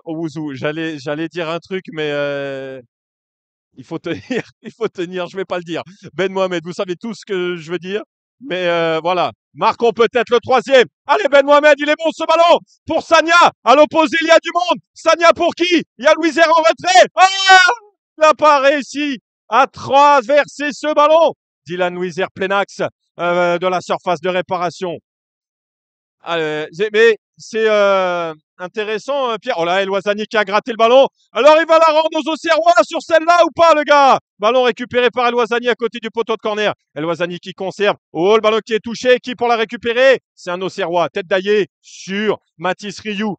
J'allais, j'allais dire un truc, mais il faut tenir, il faut tenir, je vais pas le dire. Ben Mohamed, vous savez tout ce que je veux dire. Mais euh, voilà, marquons peut-être le troisième. Allez Ben Mohamed, il est bon ce ballon pour Sania. À l'opposé, il y a du monde. Sania pour qui Il y a Louis en retrait. Ah il n'a pas réussi à traverser ce ballon. Dylan la plein axe euh, de la surface de réparation. Ah, euh, mais c'est Intéressant, hein, Pierre. Oh là, Eloisani qui a gratté le ballon. Alors, il va la rendre aux Auxerrois sur celle-là ou pas, le gars Ballon récupéré par Eloisani à côté du poteau de corner. Eloisani qui conserve. Oh, le ballon qui est touché. Qui pour la récupérer C'est un Auxerrois. Tête daillée, sur Mathis Rioux.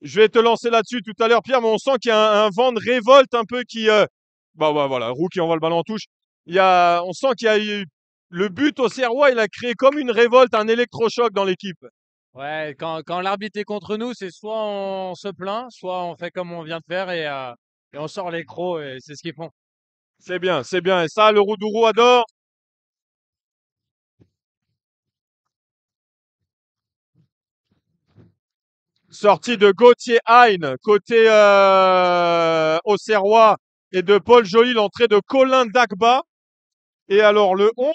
Je vais te lancer là-dessus tout à l'heure, Pierre, mais on sent qu'il y a un, vent de révolte un peu qui. Euh, bah, bah, voilà, Roux qui envoie le ballon en touche. Il y a... On sent qu'il y a eu. Le but Auxerrois, il a créé comme une révolte, un électrochoc dans l'équipe. Ouais, quand, quand l'arbitre est contre nous, c'est soit on se plaint, soit on fait comme on vient de faire et, euh, et on sort les crocs et c'est ce qu'ils font. C'est bien, c'est bien. Et ça, le Roudourou adore. Sortie de Gauthier Hein, côté euh, Auxerrois, et de Paul Joly, l'entrée de Colin Dagba. Et alors, le 11,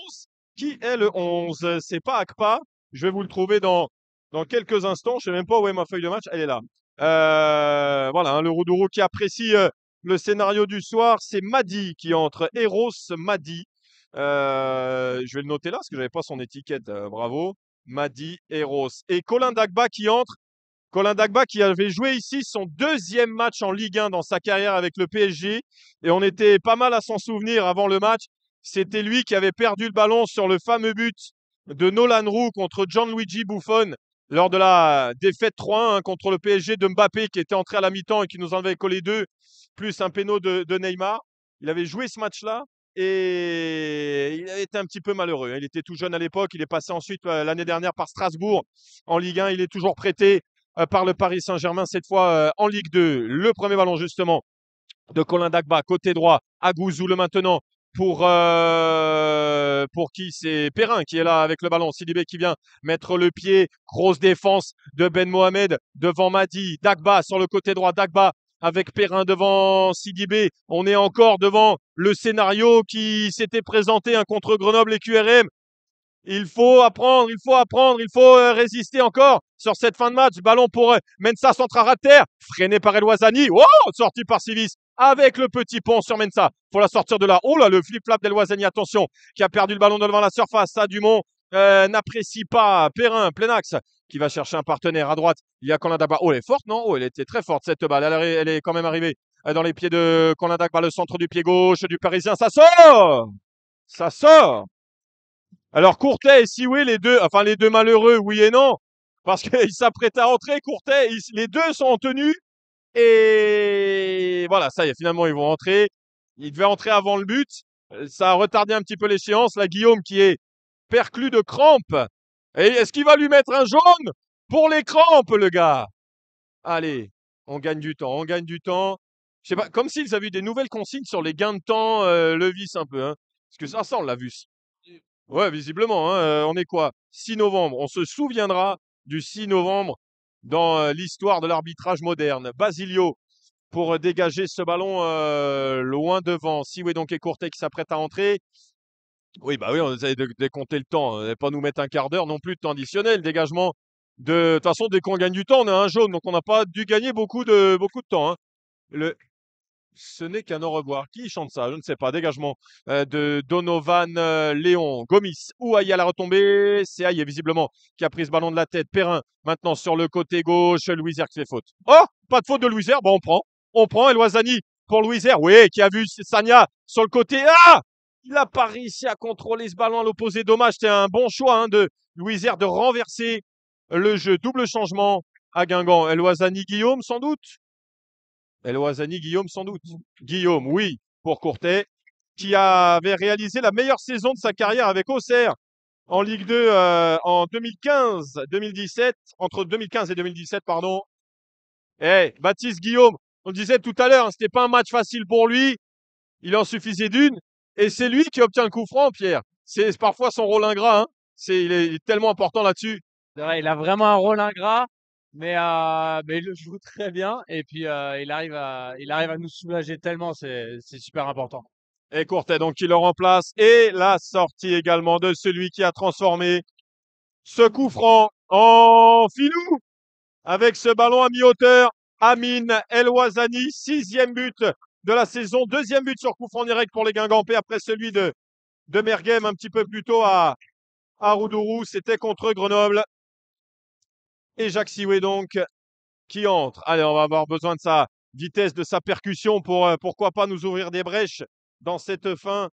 qui est le 11 C'est pas Akpa. Je vais vous le trouver dans dans quelques instants. Je ne sais même pas où est ma feuille de match. Elle est là. Euh, voilà, hein, le Roudourou qui apprécie euh, le scénario du soir. C'est Madi qui entre. Eros Madi. Euh, je vais le noter là parce que je n'avais pas son étiquette. bravo. Madi Eros. Et Colin Dagba qui entre. Colin Dagba qui avait joué ici son deuxième match en Ligue 1 dans sa carrière avec le PSG. Et on était pas mal à s'en souvenir avant le match. C'était lui qui avait perdu le ballon sur le fameux but de Nolan Roux contre Gianluigi Buffon lors de la défaite 3-1 contre le PSG de Mbappé qui était entré à la mi-temps et qui nous en avait collé deux, plus un péno de, Neymar. Il avait joué ce match-là et il a été un petit peu malheureux. Hein. Il était tout jeune à l'époque. Il est passé ensuite euh, l'année dernière par Strasbourg en Ligue 1. Il est toujours prêté euh, par le Paris Saint-Germain, cette fois euh, en Ligue 2. Le premier ballon justement de Colin Dagba, côté droit, à Gouzou le maintenant pour euh, pour qui c'est Perrin qui est là avec le ballon. Sidibé qui vient mettre le pied. Grosse défense de Ben Mohamed devant Madi. Dagba sur le côté droit. Dagba avec Perrin devant Sidibé. On est encore devant le scénario qui s'était présenté hein, contre Grenoble et QRM. Il faut apprendre, il faut apprendre, il faut euh, résister encore sur cette fin de match. Ballon pour euh, Mensah, Mensa, centre à terre, freiné par Ouazani. Oh, sorti par Sivis avec le petit pont sur Mensa. Faut la sortir de là. Oh là, le flip-flap d'Elwazeni, attention, qui a perdu le ballon devant la surface. Ça, Dumont euh, n'apprécie pas. Perrin, plein axe, qui va chercher un partenaire à droite. Il y a bas Oh, elle est forte, non Oh, elle était très forte cette balle. Elle, est quand même arrivée euh, dans les pieds de par le centre du pied gauche du Parisien. Ça sort Ça sort alors Courtais, et oui les deux, enfin les deux malheureux, oui et non, parce qu'ils s'apprêtent à rentrer. Courtet, les deux sont tenus. tenue et voilà, ça y est, finalement, ils vont rentrer. Ils devaient entrer avant le but. Euh, ça a retardé un petit peu l'échéance. Là, Guillaume qui est perclus de crampes. est-ce qu'il va lui mettre un jaune pour les crampes, le gars Allez, on gagne du temps, on gagne du temps. Je sais pas, comme s'ils avaient eu des nouvelles consignes sur les gains de temps, euh, le vis un peu. Hein. Parce que ça, ça, on l'a vu. Ouais, visiblement. Hein, euh, on est quoi 6 novembre. On se souviendra du 6 novembre dans euh, l'histoire de l'arbitrage moderne. Basilio pour euh, dégager ce ballon euh, loin devant. si oui donc est qui s'apprête à entrer. Oui, bah oui, on essaye de décompter le temps. On pas nous mettre un quart d'heure non plus de temps additionnel. Dégagement de. De toute façon, dès qu'on gagne du temps, on a un jaune. Donc on n'a pas dû gagner beaucoup de, beaucoup de temps. Hein. Le, ce n'est qu'un au revoir. Qui chante ça Je ne sais pas. Dégagement euh, de Donovan euh, Léon. Gomis, ou à la retombée. C'est Aïe, visiblement, qui a pris ce ballon de la tête. Perrin, maintenant sur le côté gauche. Louiser qui fait faute. Oh Pas de faute de Louiser. Bon, on prend. On prend. Et pour Louiser. Oui, qui a vu Sania sur le côté. Ah il a pas réussi à contrôler ce ballon à l'opposé. Dommage, c'était un bon choix hein, de Louiser de renverser le jeu. Double changement à Guingamp. Eloazani Guillaume, sans doute El Guillaume sans doute. Mmh. Guillaume, oui, pour Courtet, qui avait réalisé la meilleure saison de sa carrière avec Auxerre en Ligue 2 euh, en 2015-2017, entre 2015 et 2017, pardon. Eh, Baptiste Guillaume, on disait tout à l'heure, hein, ce n'était pas un match facile pour lui. Il en suffisait d'une. Et c'est lui qui obtient le coup franc, Pierre. C'est parfois son rôle ingrat. Hein. il, est, il, est, tellement important là-dessus. il a vraiment un rôle ingrat. Mais, il le joue très bien et puis il, arrive à, il arrive à nous soulager tellement, c'est super important. Et Courtet donc qui le remplace et la sortie également de celui qui a transformé ce coup franc en filou avec ce ballon à mi-hauteur. Amine El sixième but de la saison, deuxième but sur coup franc direct pour les Guingampés après celui de, de Merguem un petit peu plus tôt à, à Roudourou. C'était contre Grenoble. Et Jacques Sioué donc qui entre. Allez, on va avoir besoin de sa vitesse, de sa percussion pour euh, pourquoi pas nous ouvrir des brèches dans cette fin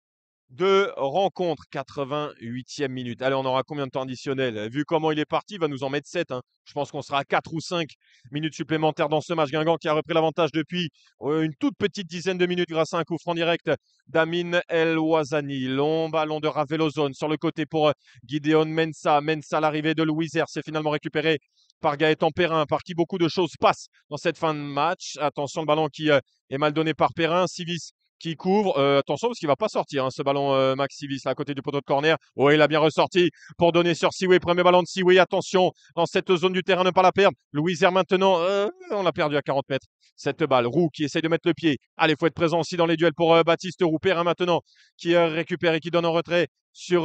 de rencontre. 88e minute. Allez, on aura combien de temps additionnel Vu comment il est parti, il va nous en mettre 7. Hein. Je pense qu'on sera à 4 ou 5 minutes supplémentaires dans ce match. Guingamp qui a repris l'avantage depuis euh, une toute petite dizaine de minutes grâce à un coup franc direct d'Amin El Ouazani. Long ballon de Ravelozone sur le côté pour euh, Gideon Mensa. Mensa, l'arrivée de Louiser, c'est finalement récupéré par Gaëtan Perrin, par qui beaucoup de choses passent dans cette fin de match. Attention, le ballon qui euh, est mal donné par Perrin. Sivis qui couvre. Euh, attention parce qu'il va pas sortir hein, ce ballon euh, Max Sivis à côté du poteau de corner. Oh, il a bien ressorti pour donner sur Siway. Premier ballon de Siway. Attention dans cette zone du terrain, ne pas la perdre. Louis maintenant, on l'a perdu à 40 mètres. Cette balle, Roux qui essaye de mettre le pied. Allez, faut être présent aussi dans les duels pour Baptiste Roux. Perrin maintenant qui récupère et qui donne en retrait sur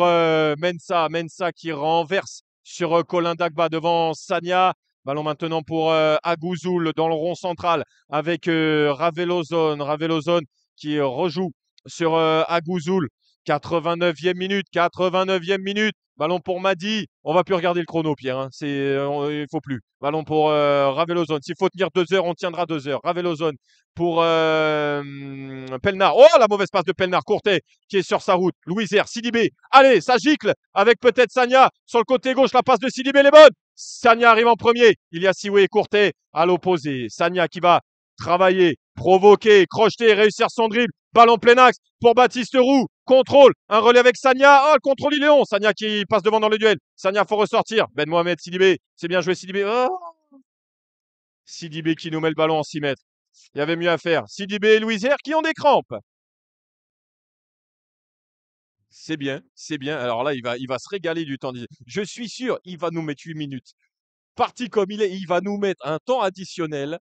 Mensa. Mensa qui renverse sur euh, Colin Dagba devant Sania. Ballon maintenant pour euh, Agouzoul dans le rond central avec Ravelozone. Euh, Ravelozone qui rejoue sur Agouzoul 89e minute, 89e minute. Ballon pour Madi. On va plus regarder le chrono, Pierre. Hein. C'est, euh, il faut plus. Ballon pour euh, Ravelozone. S'il faut tenir deux heures, on tiendra deux heures. Ravelozone pour euh, Oh, la mauvaise passe de Pelnard. Courté qui est sur sa route. Air, Sidibé. Allez, ça gicle avec peut-être Sania Sur le côté gauche, la passe de Sidibé, les est bonne. arrive en premier. Il y a Siwe Courtet à l'opposé. Sanya qui va travailler, provoquer, crocheter, réussir son dribble. Ballon plein axe pour Baptiste Roux. Contrôle, un relais avec Sanya. Oh, le contrôle, il est Sanya qui passe devant dans le duel. Sanya, faut ressortir. Ben Mohamed, Sidibé. C'est bien joué, Sidibé. Oh. Sidibé qui nous met le ballon en 6 mètres. Il y avait mieux à faire. Sidibé et Louisière qui ont des crampes. C'est bien, c'est bien. Alors là, il va, il va se régaler du temps. Je suis sûr, il va nous mettre 8 minutes. Parti comme il est, il va nous mettre un temps additionnel.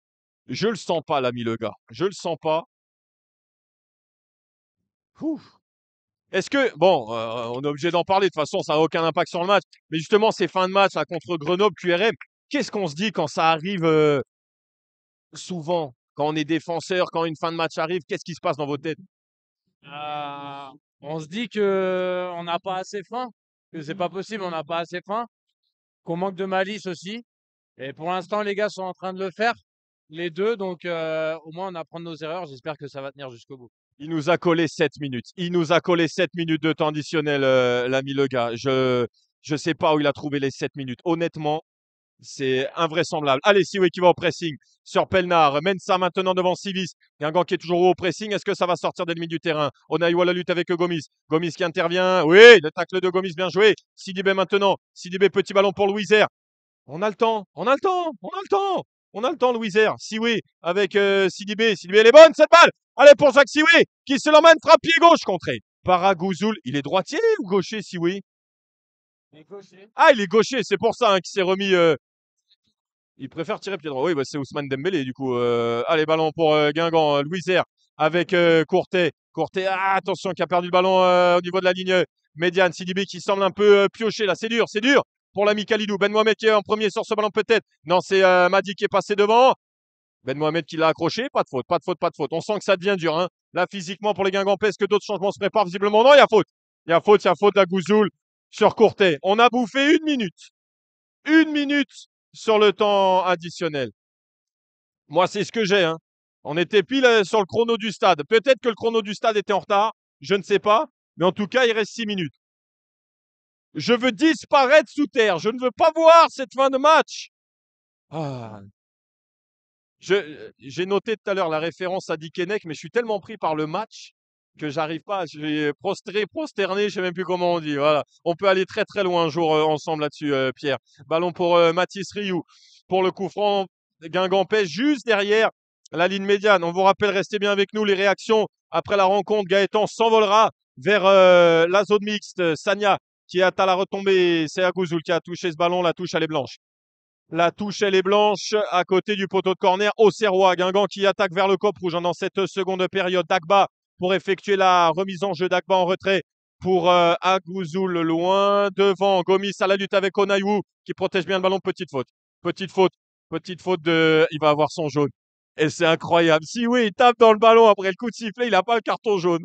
Je le sens pas, l'ami le gars. Je le sens pas. Ouf. Est-ce que, bon, euh, on est obligé d'en parler, de toute façon, ça n'a aucun impact sur le match, mais justement, ces fins de match contre Grenoble, QRM, qu'est-ce qu'on se dit quand ça arrive euh, souvent, quand on est défenseur, quand une fin de match arrive, qu'est-ce qui se passe dans vos têtes euh, On se dit qu'on n'a pas assez faim, que c'est pas possible, on n'a pas assez faim, qu'on manque de malice aussi. Et pour l'instant, les gars sont en train de le faire, les deux, donc au moins on apprend nos erreurs, j'espère que ça va tenir jusqu'au bout. Il nous a collé 7 minutes. Il nous a collé 7 minutes de temps additionnel, euh, l'ami le gars. Je ne sais pas où il a trouvé les 7 minutes. Honnêtement, c'est invraisemblable. Allez, Siwe qui va au pressing sur Pelnar. Mène ça maintenant devant Sivis. gant qui est toujours au pressing. Est-ce que ça va sortir des du terrain On a eu à la lutte avec Gomis. Gomis qui intervient. Oui, le tacle de Gomis, bien joué. Sidibé maintenant. Sidibé, petit ballon pour Louiser. On a le temps. On a le temps. On a le temps. On a le temps, Louis Air. oui avec euh, Sidibé. Sidibé, elle est bonne, cette balle. Allez pour Jacques Sioui qui se l'emmène, frappe pied gauche contré. Paragouzoul, il est droitier ou gaucher, Sioui Ah, il est gaucher, c'est pour ça hein, qu'il s'est remis. Euh, il préfère tirer pied droit. Oui, bah, c'est Ousmane Dembélé, du coup. Euh, allez, ballon pour euh, Guingamp. Louis avec Courtet. Courtet, ah, attention, qui a perdu le ballon au niveau de la ligne médiane. Sidibé qui semble un peu pioché là. C'est dur, c'est dur pour l'ami Khalidou. Ben Mohamed qui est en premier sur ce ballon peut-être. Non, c'est euh, Madi qui est passé devant. Ben Mohamed qui l'a accroché. Pas de faute, pas de faute, pas de faute. On sent que ça devient dur. Hein. Là, physiquement, pour les Guingampais, est-ce que d'autres changements se préparent visiblement Non, il y a faute. Il y a faute, il y a faute. La Gouzoul sur Courtet. On a bouffé une minute. Une minute sur le temps additionnel. Moi, c'est ce que j'ai. Hein. On était pile euh, sur le chrono du stade. Peut-être que le chrono du stade était en retard. Je ne sais pas. Mais en tout cas, il reste six minutes. Je veux disparaître sous terre. Je ne veux pas voir cette fin de match. Ah. J'ai noté tout à l'heure la référence à Dikenek, mais je suis tellement pris par le match que j'arrive pas. Je vais prostré, prosterné, je sais même plus comment on dit. Voilà. On peut aller très très loin un jour euh, ensemble là-dessus, euh, Pierre. Ballon pour euh, Mathis Rioux. Pour le coup franc, Guingampé juste derrière la ligne médiane. On vous rappelle, restez bien avec nous, les réactions après la rencontre. Gaëtan s'envolera vers la zone mixte. Sanya qui a à la retombée. C'est Agouzoul qui a touché ce ballon. La touche, elle est blanche. La touche, elle est blanche à côté du poteau de corner. Auxerrois, Guingamp qui attaque vers le cop rouge dans cette seconde période. Dagba pour effectuer la remise en jeu. Dagba en retrait pour euh, loin devant. Gomis à la lutte avec Onayou qui protège bien le ballon. Petite faute. Petite faute. Petite faute de. Il va avoir son jaune. Et c'est incroyable. Si oui, il tape dans le ballon après le coup de sifflet, il n'a pas le carton jaune.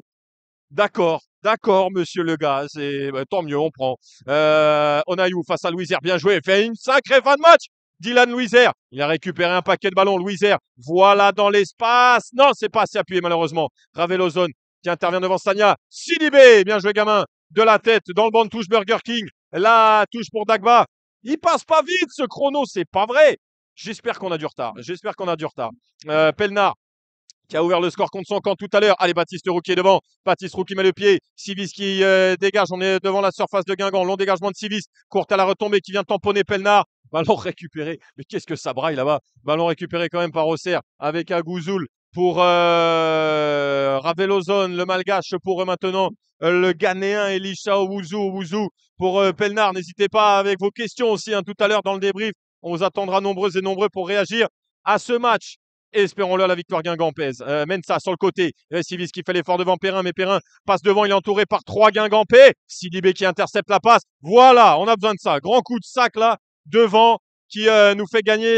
D'accord. D'accord, monsieur le gars, bah, tant mieux, on prend. Euh, Onayou face à Louisère, bien joué, fait une sacrée fin de match. Dylan Louisère, il a récupéré un paquet de ballons. Louisère, voilà dans l'espace. Non, c'est pas assez appuyé malheureusement. Ravelozone qui intervient devant Sanya. Sidibé, bien joué gamin, de la tête dans le banc de touche Burger King. La touche pour Dagba. Il passe pas vite ce chrono, c'est pas vrai. J'espère qu'on a du retard. J'espère qu'on a du retard. Euh, qui a ouvert le score contre son camp tout à l'heure. Allez, Baptiste Roux qui est devant. Baptiste Roux qui met le pied. Sivis qui euh, dégage. On est devant la surface de Guingamp. Long dégagement de Sivis. Courte à la retombée qui vient tamponner Pelnard. Ballon récupéré. Mais qu'est-ce que ça braille là-bas Ballon récupéré quand même par Auxerre avec Agouzoul pour euh, le malgache pour maintenant euh, le Ghanéen Elisha Ouzou, pour euh, Pelnard. N'hésitez pas avec vos questions aussi hein, tout à l'heure dans le débrief. On vous attendra nombreux et nombreux pour réagir à ce match Espérons-le la victoire guingampaise. Euh, Mène ça sur le côté. Euh, Sivis qui fait l'effort devant Perrin, mais Perrin passe devant. Il est entouré par trois guingampais. Sidibé qui intercepte la passe. Voilà, on a besoin de ça. Grand coup de sac là, devant, qui euh, nous fait gagner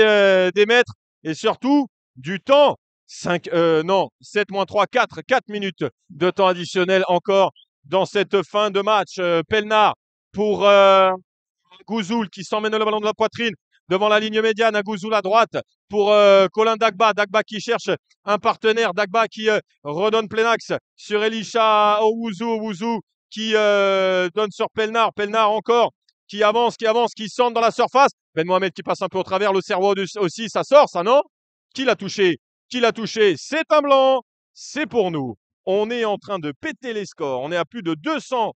des mètres. Et surtout, du temps. 5, non, 7 moins 3, 4, 4 minutes de temps additionnel encore dans cette fin de match. Pelnard pour Gouzoul qui s'emmène le ballon de la poitrine devant la ligne médiane, à Agouzou la droite pour euh, Colin Dagba. Dagba qui cherche un partenaire. Dagba qui euh, redonne plein axe sur Elisha Owuzu. qui euh, donne sur Pelnar. Pelnar encore qui avance, qui avance, qui centre dans la surface. Ben Mohamed qui passe un peu au travers. Le cerveau aussi, ça sort, ça non Qui l'a touché Qui l'a touché C'est un blanc. C'est pour nous. On est en train de péter les scores. On est à plus de 200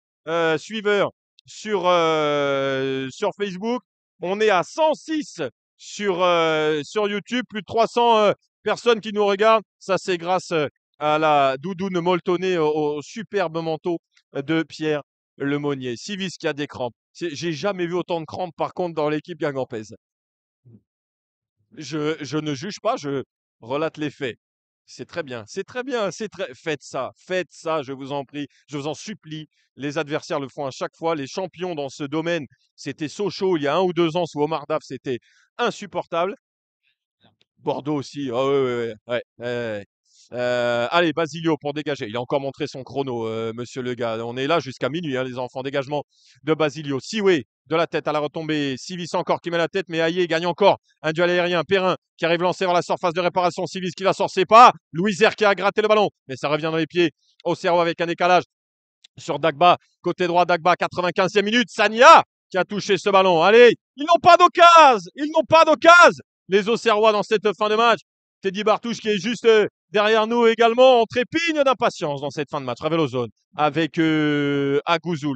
suiveurs sur, sur Facebook. On est à 106 sur, euh, sur YouTube, plus de 300 euh, personnes qui nous regardent. Ça, c'est grâce euh, à la doudoune molletonnée au, superbe manteau de Pierre Lemonnier. Sivis qui a des crampes. J'ai jamais vu autant de crampes, par contre, dans l'équipe bien Je, je ne juge pas, je relate les faits. C'est très bien, c'est très bien, c'est très... Faites ça, faites ça, je vous en prie, je vous en supplie. Les adversaires le font à chaque fois. Les champions dans ce domaine, c'était Sochaux il y a un ou deux ans sous Omar Daf, c'était insupportable. Bordeaux aussi, ah ouais, euh, allez, Basilio pour dégager. Il a encore montré son chrono, euh, monsieur le gars. On est là jusqu'à minuit, hein, les enfants. Dégagement de Basilio. oui, de la tête à la retombée. Sivis encore qui met la tête, mais Aillé gagne encore. Un duel aérien. Perrin qui arrive lancé vers la surface de réparation. Sivis qui va sortir pas. Louiser qui a gratté le ballon, mais ça revient dans les pieds. au cerveau avec un décalage sur Dagba. Côté droit, Dagba, 95e minute. Sania qui a touché ce ballon. Allez, ils n'ont pas d'occasion. Ils n'ont pas d'occasion. Les Auxerrois dans cette fin de match. Teddy Bartouche qui est juste euh, Derrière nous également, on trépigne d'impatience dans cette fin de match. Ravelozone avec euh,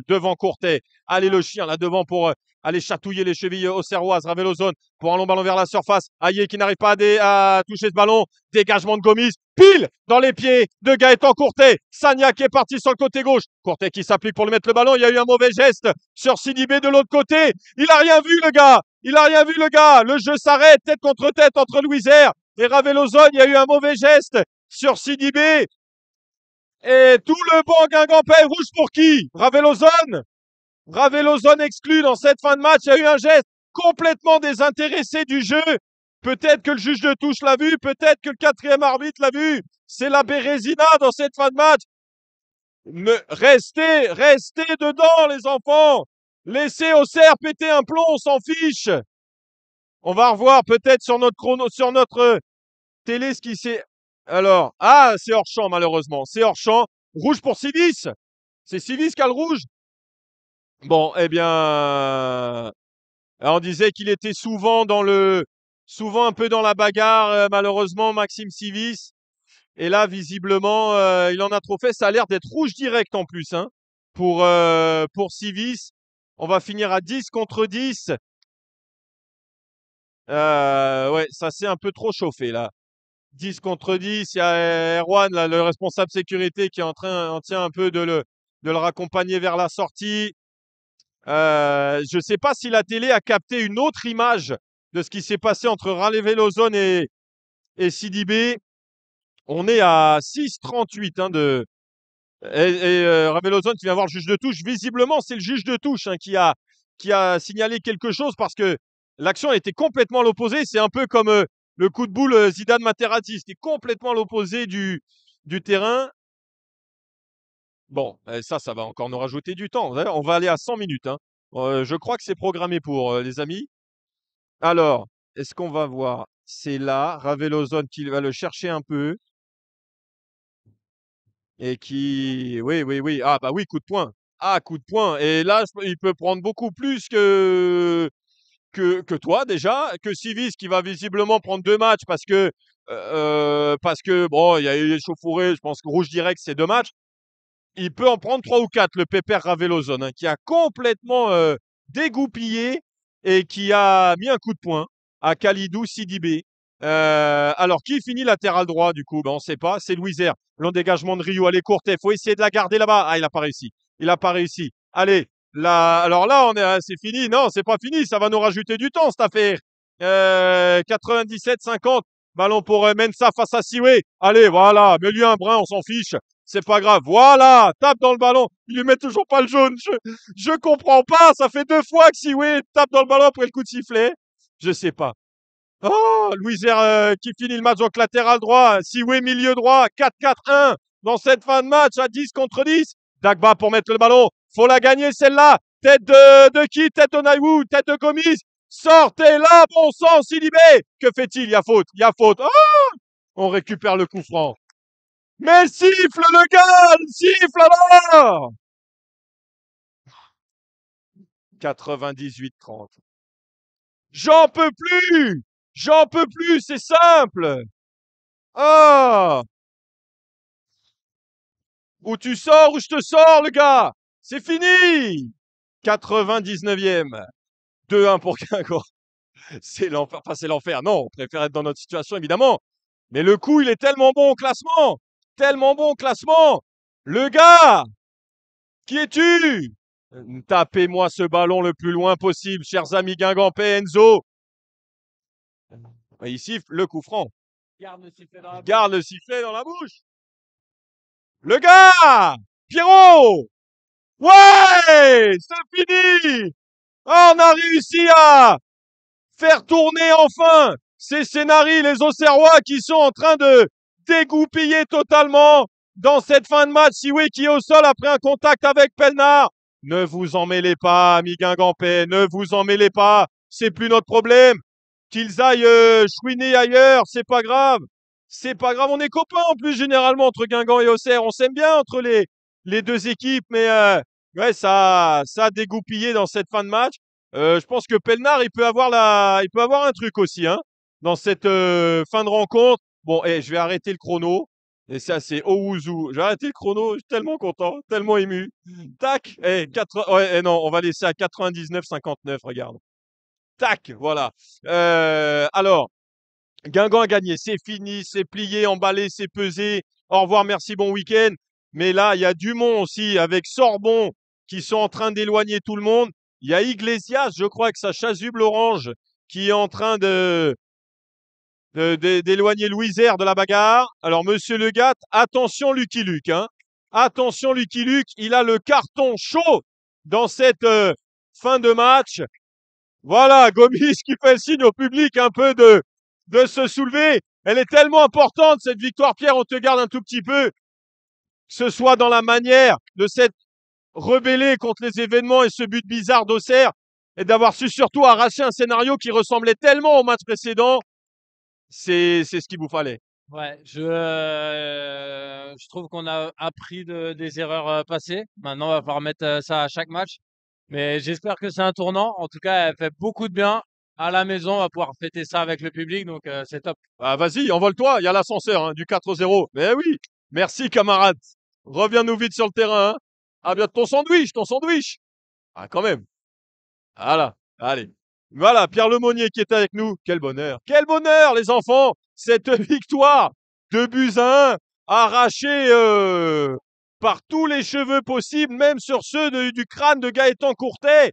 devant Courtet. Allez le chien là devant pour euh, aller chatouiller les chevilles aux Serroises. Ravelozone pour un long ballon vers la surface. Aïe qui n'arrive pas à, toucher ce ballon. Dégagement de Gomis. Pile dans les pieds de Gaëtan Courtet. Sagna qui est parti sur le côté gauche. Courtet qui s'applique pour le mettre le ballon. Il y a eu un mauvais geste sur Sidibé de l'autre côté. Il a rien vu le gars. Il a rien vu le gars. Le jeu s'arrête tête contre tête entre Louisère et il y a eu un mauvais geste sur Sidibé. Et tout le banc Guingampais, rouge pour qui Ravelozone Ravelozone exclu dans cette fin de match. Il y a eu un geste complètement désintéressé du jeu. Peut-être que le juge de touche l'a vu, peut-être que le quatrième arbitre l'a vu. C'est la Bérésina dans cette fin de match. restez, restez dedans, les enfants. Laissez cerf péter un plomb, on s'en fiche. On va revoir peut-être sur notre chrono, sur notre euh, télé ce qui s'est. Alors, ah, c'est hors champ malheureusement. C'est hors champ. Rouge pour Civis. C'est Civis qui a le rouge. Bon, eh bien, on disait qu'il était souvent dans le, souvent un peu dans la bagarre. Euh, malheureusement, Maxime Civis. Et là, visiblement, euh, il en a trop fait. Ça a l'air d'être rouge direct en plus hein, pour, pour Civis. On va finir à 10 contre 10. Euh, ouais, ça s'est un peu trop chauffé là. 10 contre 10, il y a Erwan, là, le responsable sécurité, qui est en train en tient un peu de le, de le raccompagner vers la sortie. Euh, je ne sais pas si la télé a capté une autre image de ce qui s'est passé entre Raleigh et, et On est à 6,38 hein, de. Et, et euh, qui vient voir le juge de touche. Visiblement, c'est le juge de touche hein, qui, a, qui a signalé quelque chose parce que l'action était complètement l'opposé. C'est un peu comme euh, le coup de boule euh, Zidane-Materazzi. C'était complètement l'opposé du, terrain. Bon, eh, ça, ça va encore nous rajouter du temps. On va aller à 100 minutes. Hein. Euh, je crois que c'est programmé pour, les amis. Alors, est-ce qu'on va voir C'est là, Ravelozone qui va le chercher un peu. Et qui... Oui, oui, oui. Ah, bah oui, coup de poing. Ah, coup de poing. Et là, il peut prendre beaucoup plus que que, toi déjà, que Civis qui va visiblement prendre deux matchs parce que, euh, euh, parce que bon, il y a eu les chauffourées, je pense que rouge direct, c'est deux matchs. Il peut en prendre trois ou quatre, le Pépère Ravelozone, hein, qui a complètement euh, dégoupillé et qui a mis un coup de poing à Kalidou Sidibé. alors, qui finit latéral droit du coup ben, On ne sait pas. C'est Louiser. Long dégagement de Rio. Allez, courte. Il faut essayer de la garder là-bas. Ah, il n'a pas réussi. Il n'a pas réussi. Allez, alors là, on est, ah, c'est fini. Non, c'est pas fini. Ça va nous rajouter du temps, cette affaire. Euh, 97-50. Ballon pour euh, Mensa face à Siwe. Allez, voilà. mets lui, un brin, on s'en fiche. C'est pas grave. Voilà. Tape dans le ballon. Il lui met toujours pas le jaune. Je, comprends pas. Ça fait deux fois que Siwe tape dans le ballon après le coup de sifflet. Je sais pas. Oh, Louis euh, qui finit le match donc latéral droit. Siwe milieu droit. 4-4-1 dans cette fin de match à 10 contre 10. Dagba pour mettre le ballon faut la gagner celle-là. Tête de, de qui Tête de Onaiwu, tête de Gomis. Sortez là, bon sang, Silibé. Que fait-il Il y a faute, il y a faute. Ah On récupère le coup franc. Mais siffle le gars, siffle alors 98-30. J'en peux plus J'en peux plus, c'est simple Ah oh Ou tu sors ou je te sors, le gars c'est fini 99e. 2-1 pour Guingamp. C'est l'enfer. Enfin, c'est l'enfer. Non, on préfère être dans notre situation, évidemment. Mais le coup, il est tellement bon au classement. Tellement bon au classement. Le gars, qui es-tu euh, Tapez-moi ce ballon le plus loin possible, chers amis Guingampé, Enzo. Il le coup franc. Garde Garde le sifflet dans la bouche. Le gars Pierrot Ouais C'est fini On a réussi à faire tourner enfin ces scénarii, les Auxerrois qui sont en train de dégoupiller totalement dans cette fin de match. Si qui est au sol après un contact avec Pelnard. Ne vous en mêlez pas, ami Guingampé, ne vous en mêlez pas. C'est plus notre problème. Qu'ils aillent euh, chouiner ailleurs, c'est pas grave. C'est pas grave, on est copains en plus généralement entre Guingamp et Auxerre. On s'aime bien entre les, les deux équipes, mais euh, ouais, ça, ça a dégoupillé dans cette fin de match. Euh, je pense que Pelnard, il peut avoir la, il peut avoir un truc aussi, hein, dans cette euh, fin de rencontre. Bon, et eh, je vais arrêter le chrono. Et ça, c'est Owuzu. J'ai arrêté le chrono. Je suis tellement content, tellement ému. Tac. Et eh, ouais, eh, non, on va laisser à 99,59. Regarde. Tac. Voilà. Euh, alors, Guingamp a gagné. C'est fini. C'est plié, emballé, c'est pesé. Au revoir, merci, bon week-end. Mais là, il y a Dumont aussi avec Sorbon qui sont en train d'éloigner tout le monde. Il y a Iglesias, je crois, que sa chasuble orange, qui est en train de, d'éloigner Louis de la bagarre. Alors, monsieur Legat, attention Lucky Luke. Hein. Attention Lucky Luke, il a le carton chaud dans cette euh, fin de match. Voilà, Gomis qui fait signe au public un peu de, de se soulever. Elle est tellement importante, cette victoire, Pierre, on te garde un tout petit peu. Que ce soit dans la manière de cette rebeller contre les événements et ce but bizarre d'Auxerre, et d'avoir su surtout arracher un scénario qui ressemblait tellement au match précédent, c'est ce qu'il vous fallait. Ouais, je, euh, je trouve qu'on a appris de, des erreurs euh, passées. Maintenant, on va pouvoir mettre euh, ça à chaque match. Mais j'espère que c'est un tournant. En tout cas, elle fait beaucoup de bien. À la maison, on va pouvoir fêter ça avec le public, donc c'est top. Bah, vas-y, envole-toi, il y a l'ascenseur hein, du 4-0. Mais oui, merci camarade. Reviens-nous vite sur le terrain. Hein. Ah bien, ton sandwich, ton sandwich. Ah, quand même. Voilà, allez. Voilà, Pierre Lemonnier qui est avec nous. Quel bonheur. Quel bonheur, les enfants. Cette victoire de buts à 1, arrachée euh, par tous les cheveux possibles, même sur ceux du crâne de Gaëtan Courtet.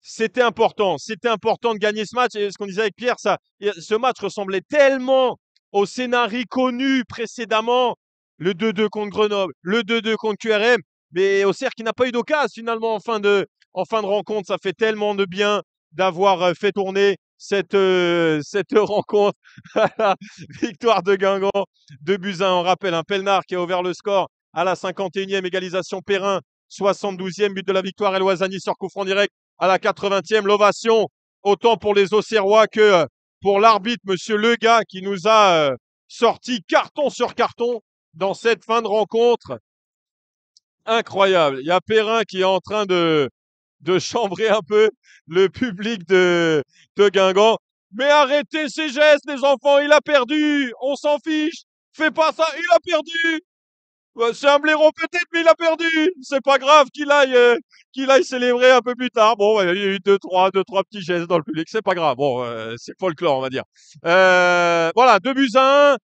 C'était important. C'était important de gagner ce match. Et ce qu'on disait avec Pierre, ça, ce match ressemblait tellement au scénario connu précédemment. Le 2-2 contre Grenoble, le 2-2 contre QRM mais Auxerre qui n'a pas eu d'occasion finalement en fin, de, en fin de rencontre. Ça fait tellement de bien d'avoir euh, fait tourner cette, euh, cette rencontre. Victoire de Guingamp, de Buzyn. On rappelle un hein. Pelnard qui a ouvert le score à la 51e égalisation Perrin, 72e but de la victoire. et Loisani sur coup direct à la 80e. L'ovation, autant pour les Auxerrois que euh, pour l'arbitre, Monsieur Lega, qui nous a sorti carton sur carton dans cette fin de rencontre incroyable. Il y a Perrin qui est en train de, de chambrer un peu le public de, de Guingamp. Mais arrêtez ces gestes, les enfants, il a perdu, on s'en fiche, fais pas ça, il a perdu. C'est un blaireau peut-être, mais il a perdu. C'est pas grave qu'il aille, euh, qu'il aille célébrer un peu plus tard. Bon, il y a eu deux, trois, deux, trois petits gestes dans le public, c'est pas grave. Bon, euh, c'est folklore, on va dire. Euh, voilà, deux buts à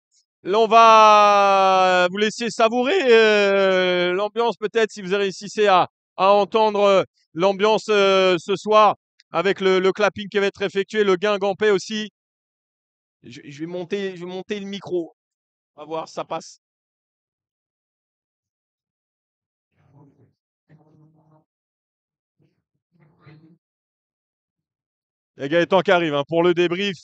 on va euh, vous laisser savourer euh, l'ambiance peut-être si vous réussissez à, à entendre euh, l'ambiance ce soir avec le, clapping qui va être effectué, le gain aussi. Je, vais monter, je vais monter le micro. On va voir si ça passe. Il y a Gaëtan qui arrive hein, pour le débrief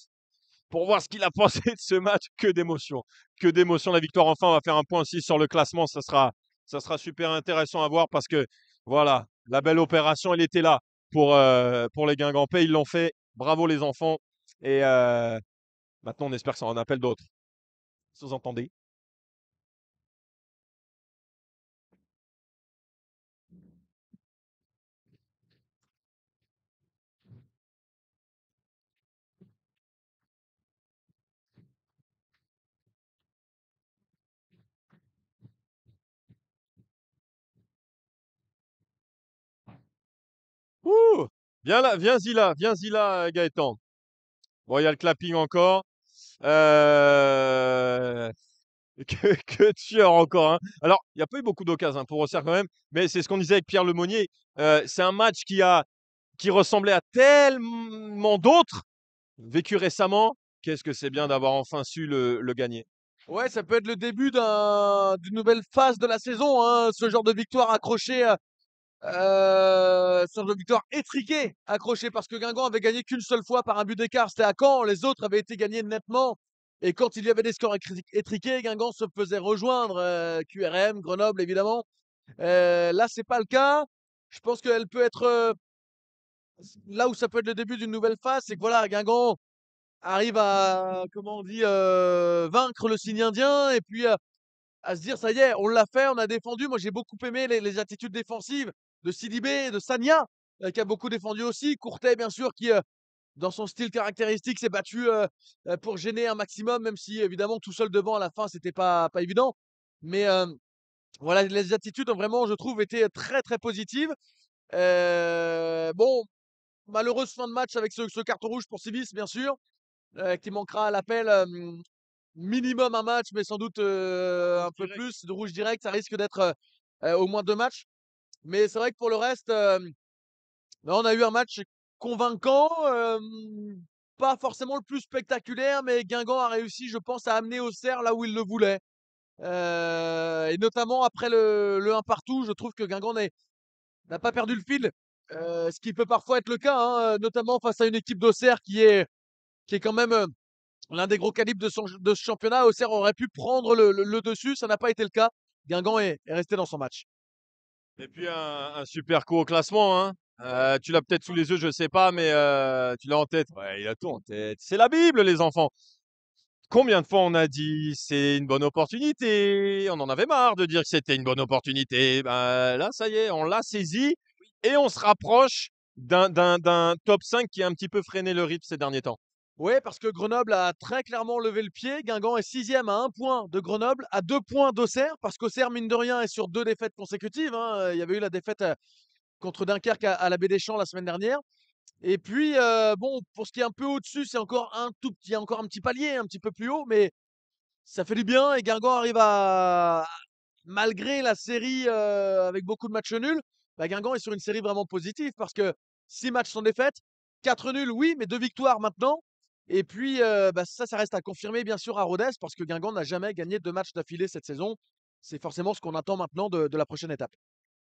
pour voir ce qu'il a pensé de ce match. Que d'émotion, que d'émotion. La victoire, enfin, on va faire un point aussi sur le classement. Ça sera, ça sera super intéressant à voir parce que, voilà, la belle opération, elle était là pour, euh, pour les Guingampais. Ils l'ont fait. Bravo les enfants. Et euh, maintenant, on espère que ça en appelle d'autres. sous vous entendez. viens là, viens-y là, viens-y là, euh, Gaëtan. Bon, clapping encore. Euh, que, que, tueur encore. Hein. Alors, il n'y a pas eu beaucoup d'occasions hein, pour Auxerre quand même, mais c'est ce qu'on disait avec Pierre Lemonnier. Euh, c'est un match qui, a, qui ressemblait à tellement d'autres vécu récemment. Qu'est-ce que c'est bien d'avoir enfin su le, gagner. Ouais, ça peut être le début d'une nouvelle phase de la saison, hein, ce genre de victoire accrochée euh, de victoire étriqué accroché parce que Guingamp avait gagné qu'une seule fois par un but d'écart. C'était à Caen. Les autres avaient été gagnés nettement. Et quand il y avait des scores étriqués, Guingamp se faisait rejoindre. Euh, QRM, Grenoble, évidemment. Euh, là, c'est pas le cas. Je pense qu'elle peut être euh, là où ça peut être le début d'une nouvelle phase. C'est que voilà, Guingamp arrive à comment on dit euh, vaincre le signe indien et puis à se dire ça y est, on l'a fait, on a défendu. Moi, j'ai beaucoup aimé les attitudes défensives de Sidibé, de Sania, euh, qui a beaucoup défendu aussi. Courtet, bien sûr, qui, euh, dans son style caractéristique, s'est battu euh, pour gêner un maximum, même si, évidemment, tout seul devant à la fin, c'était pas, pas évident. Mais voilà, les attitudes ont vraiment, je trouve, été très, très positives. bon, malheureuse fin de match avec ce, carton rouge pour Sivis, bien sûr, qui manquera à l'appel minimum un match, mais sans doute un peu plus de rouge direct. Ça risque d'être au moins deux matchs. Mais c'est vrai que pour le reste, bah, on a eu un match convaincant, pas forcément le plus spectaculaire, mais Guingamp a réussi, je pense, à amener Auxerre là où il le voulait. et notamment après le, le, 1 partout, je trouve que Guingamp n'a pas perdu le fil, ce qui peut parfois être le cas, hein, notamment face à une équipe d'Auxerre qui est, qui est quand même l'un des gros calibres de, de ce championnat. Auxerre aurait pu prendre le, dessus, ça n'a pas été le cas. Guingamp est resté dans son match. Et puis un, super coup au classement. Hein. Euh, tu l'as peut-être sous les yeux, je ne sais pas, mais euh, tu l'as en tête. Ouais, il a tout en tête. C'est la Bible, les enfants. Combien de fois on a dit c'est une bonne opportunité On en avait marre de dire que c'était une bonne opportunité. Ben, là, ça y est, on l'a saisi et on se rapproche d'un top 5 qui a un petit peu freiné le rythme ces derniers temps. Oui, parce que Grenoble a très clairement levé le pied. Guingamp est sixième à un point de Grenoble, à deux points d'Auxerre, parce qu'Auxerre, mine de rien, est sur deux défaites consécutives. Hein. Il y avait eu la défaite euh, contre Dunkerque à, la Baie des Champs la semaine dernière. Et puis, euh, bon, pour ce qui est un peu au-dessus, c'est encore un tout petit, encore un petit palier, un petit peu plus haut, mais ça fait du bien. Et Guingamp arrive à, malgré la série euh, avec beaucoup de matchs nuls, bah, Guingamp est sur une série vraiment positive parce que six matchs sans défaite, quatre nuls, oui, mais deux victoires maintenant. Et puis, bah, ça, ça reste à confirmer, bien sûr, à Rodez, parce que Guingamp n'a jamais gagné deux matchs d'affilée cette saison. C'est forcément ce qu'on attend maintenant de, la prochaine étape.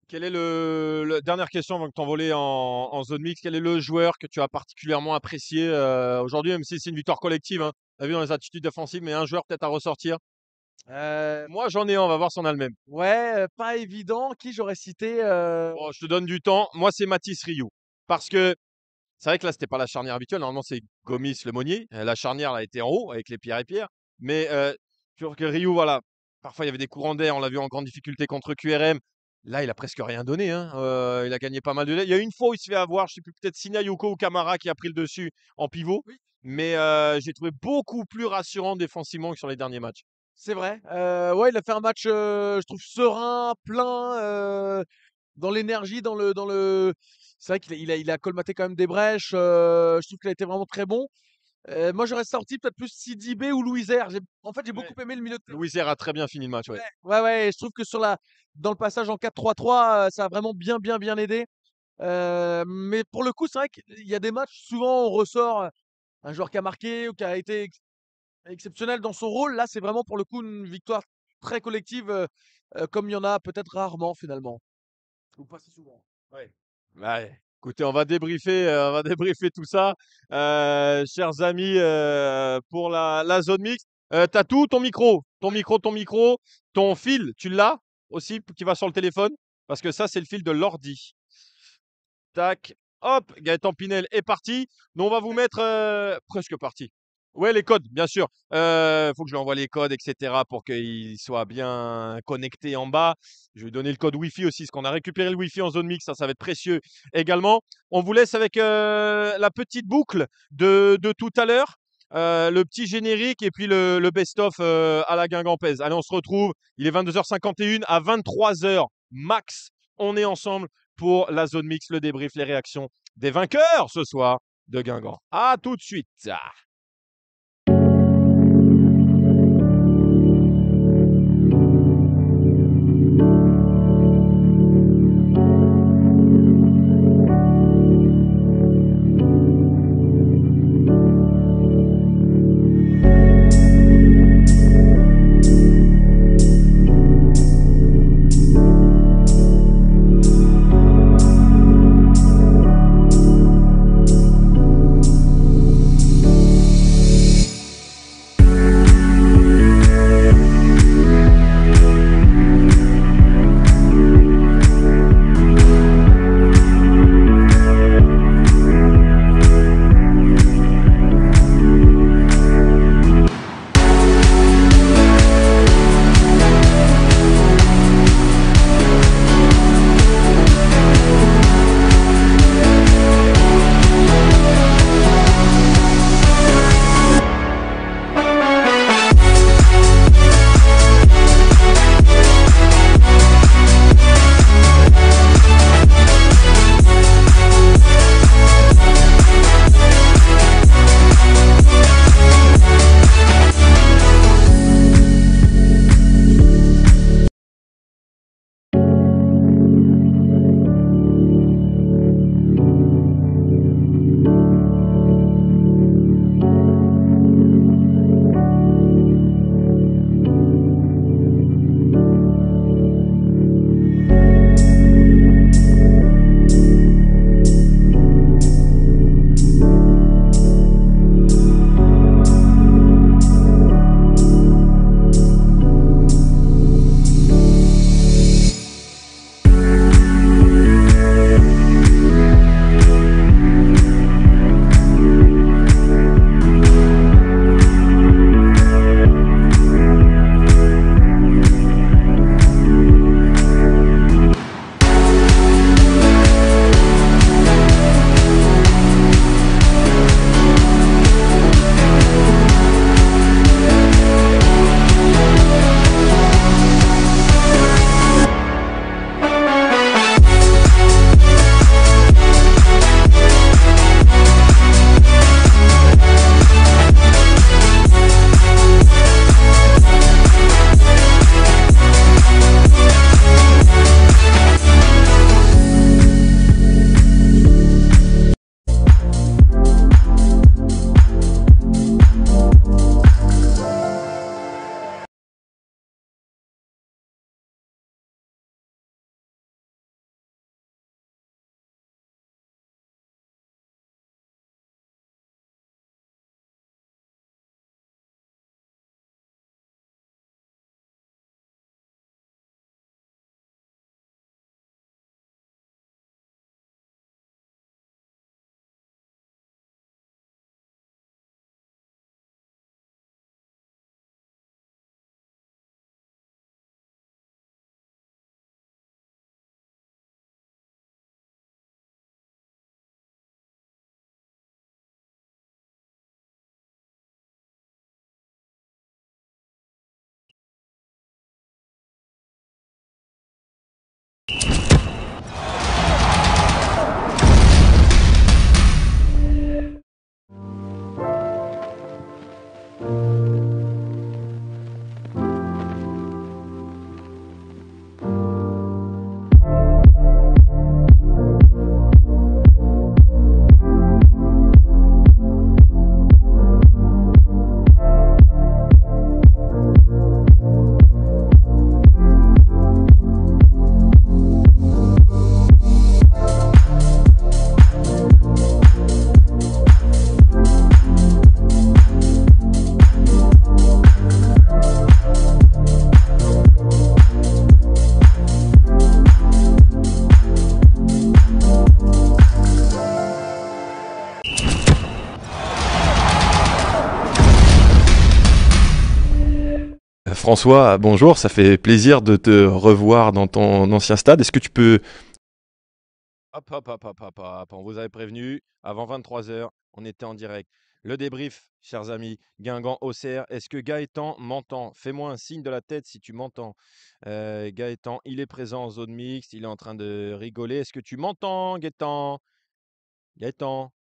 Quelle est le, dernière question avant que t'envoler en, en zone mixte Quel est le joueur que tu as particulièrement apprécié aujourd'hui, même si c'est une victoire collective hein, vu dans les attitudes défensives, mais un joueur peut-être à ressortir. Moi, j'en ai un. On va voir si on a le même. Ouais, pas évident. Qui j'aurais cité Je te donne du temps. Moi, c'est Mathis Rioux, parce que c'est vrai que là, c'était pas la charnière habituelle. Normalement, c'est Gomis, Le Monnier. Euh, la charnière, elle été en haut avec les pierres et pierres. Mais euh, que Ryu, voilà, parfois il y avait des courants d'air. On l'a vu en grande difficulté contre QRM. Là, il a presque rien donné. Hein. Euh, il a gagné pas mal de. Il y a une fois où il se fait avoir, je sais plus, peut-être Sinayoko ou Kamara qui a pris le dessus en pivot. Mais euh, j'ai trouvé beaucoup plus rassurant défensivement que sur les derniers matchs. C'est vrai. ouais, il a fait un match, je trouve, serein, plein, dans l'énergie, dans le, dans le, c'est vrai qu'il a, il a, colmaté quand même des brèches. je trouve qu'il a été vraiment très bon. Euh, moi, j'aurais sorti peut-être plus Sidibé ou Louiser. En fait, j'ai beaucoup aimé le milieu de a très bien fini le match. Ouais, ouais, ouais. je trouve que sur la, dans le passage en 4-3-3, ça a vraiment bien, bien, bien aidé. mais pour le coup, c'est vrai qu'il y a des matchs, souvent, on ressort un joueur qui a marqué ou qui a été exceptionnel dans son rôle. Là, c'est vraiment pour le coup une victoire très collective, euh, comme il y en a peut-être rarement finalement. Ou pas si souvent. Ouais. Bah, écoutez, on va débriefer, euh, on va tout ça, euh, chers amis, euh, pour la, zone mixte. T'as tout, ton micro, ton micro, ton micro, ton fil, tu l'as aussi qui va sur le téléphone, parce que ça, c'est le fil de l'ordi. Tac, hop, Gaëtan Pinel est parti. Nous, on va vous mettre presque parti. Ouais, les codes, bien sûr. Euh, faut que je lui envoie les codes, etc., pour qu'il soit bien connecté en bas. Je vais lui donner le code Wi-Fi aussi, parce qu'on a récupéré le Wi-Fi en zone mix, ça, ça va être précieux également. On vous laisse avec euh, la petite boucle de, de tout à l'heure, euh, le petit générique et puis le, best-of euh, à la Guingampèse. Allez, on se retrouve. Il est 22h51 à 23h max. On est ensemble pour la zone mix, le débrief, les réactions des vainqueurs ce soir de Guingamp. À tout de suite. François, bonjour, ça fait plaisir de te revoir dans ton ancien stade. Est-ce que tu peux... Hop, hop, hop, hop, hop, hop, on vous avait prévenu, avant 23h, on était en direct. Le débrief, chers amis, Guingamp, OCR, est-ce que Gaëtan m'entend Fais-moi un signe de la tête si tu m'entends. Euh, Gaëtan, il est présent en zone mixte, il est en train de rigoler. Est-ce que tu m'entends, Gaëtan Gaëtan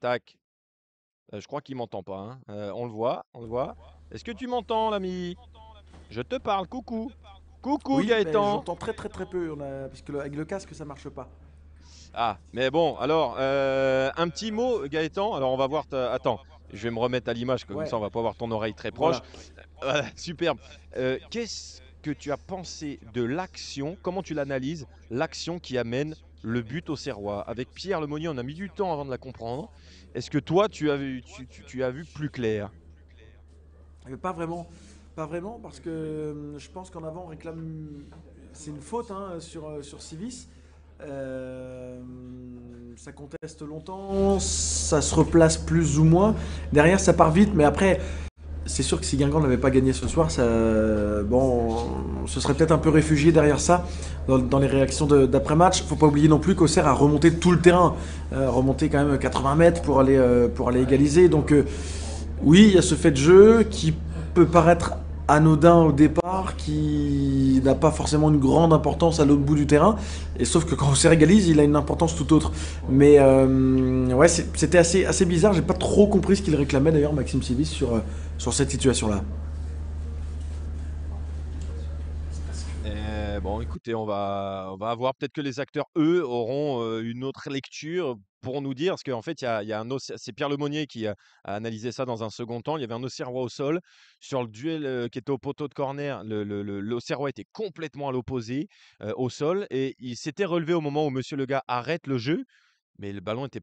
Tac. Euh, je crois qu'il m'entend pas. Hein. Euh, on le voit, on le voit. Est-ce que tu m'entends, l'ami Je te parle, coucou. Coucou, Gaëtan. J'entends très très très peu, on parce le... avec le casque, ça marche pas. Ah, mais bon, alors, euh, un petit mot, Gaëtan. Alors, on va voir. Attends, je vais me remettre à l'image, comme ça, on va pas avoir ton oreille très proche. superbe. Euh, qu'est-ce que tu as pensé de l'action Comment tu l'analyses L'action qui amène le but au Serrois. Avec Pierre Lemonnier, on a mis du temps avant de la comprendre. Est-ce que toi, tu as vu plus clair pas vraiment. Pas vraiment, parce que euh, je pense qu'en avant, on réclame. C'est une faute hein, sur, euh, sur Civis. Euh, ça conteste longtemps, ça se replace plus ou moins. Derrière, ça part vite, mais après, c'est sûr que si Guingamp n'avait pas gagné ce soir, ça, bon, on se serait peut-être un peu réfugié derrière ça, dans, les réactions d'après-match. Faut pas oublier non plus qu'Auxerre a remonté tout le terrain, remonté quand même 80 mètres pour aller, pour aller égaliser. Donc, oui, il y a ce fait de jeu qui peut paraître anodin au départ, qui n'a pas forcément une grande importance à l'autre bout du terrain, et sauf que quand on se régalise, il a une importance tout autre. Mais euh, ouais, c'était assez, assez bizarre, j'ai pas trop compris ce qu'il réclamait d'ailleurs Maxime Sivis sur, euh, sur cette situation-là. Euh, bon, écoutez, on va, on va voir. Peut-être que les acteurs, eux, auront une autre lecture pour nous dire, parce qu'en fait, il y a, un c'est Pierre Lemonnier qui a, analysé ça dans un second temps. Il y avait un Auxerrois au sol sur le duel euh, qui était au poteau de corner. L'Auxerrois était complètement à l'opposé euh, au sol et il s'était relevé au moment où Monsieur Le Gars arrête le jeu, mais le ballon était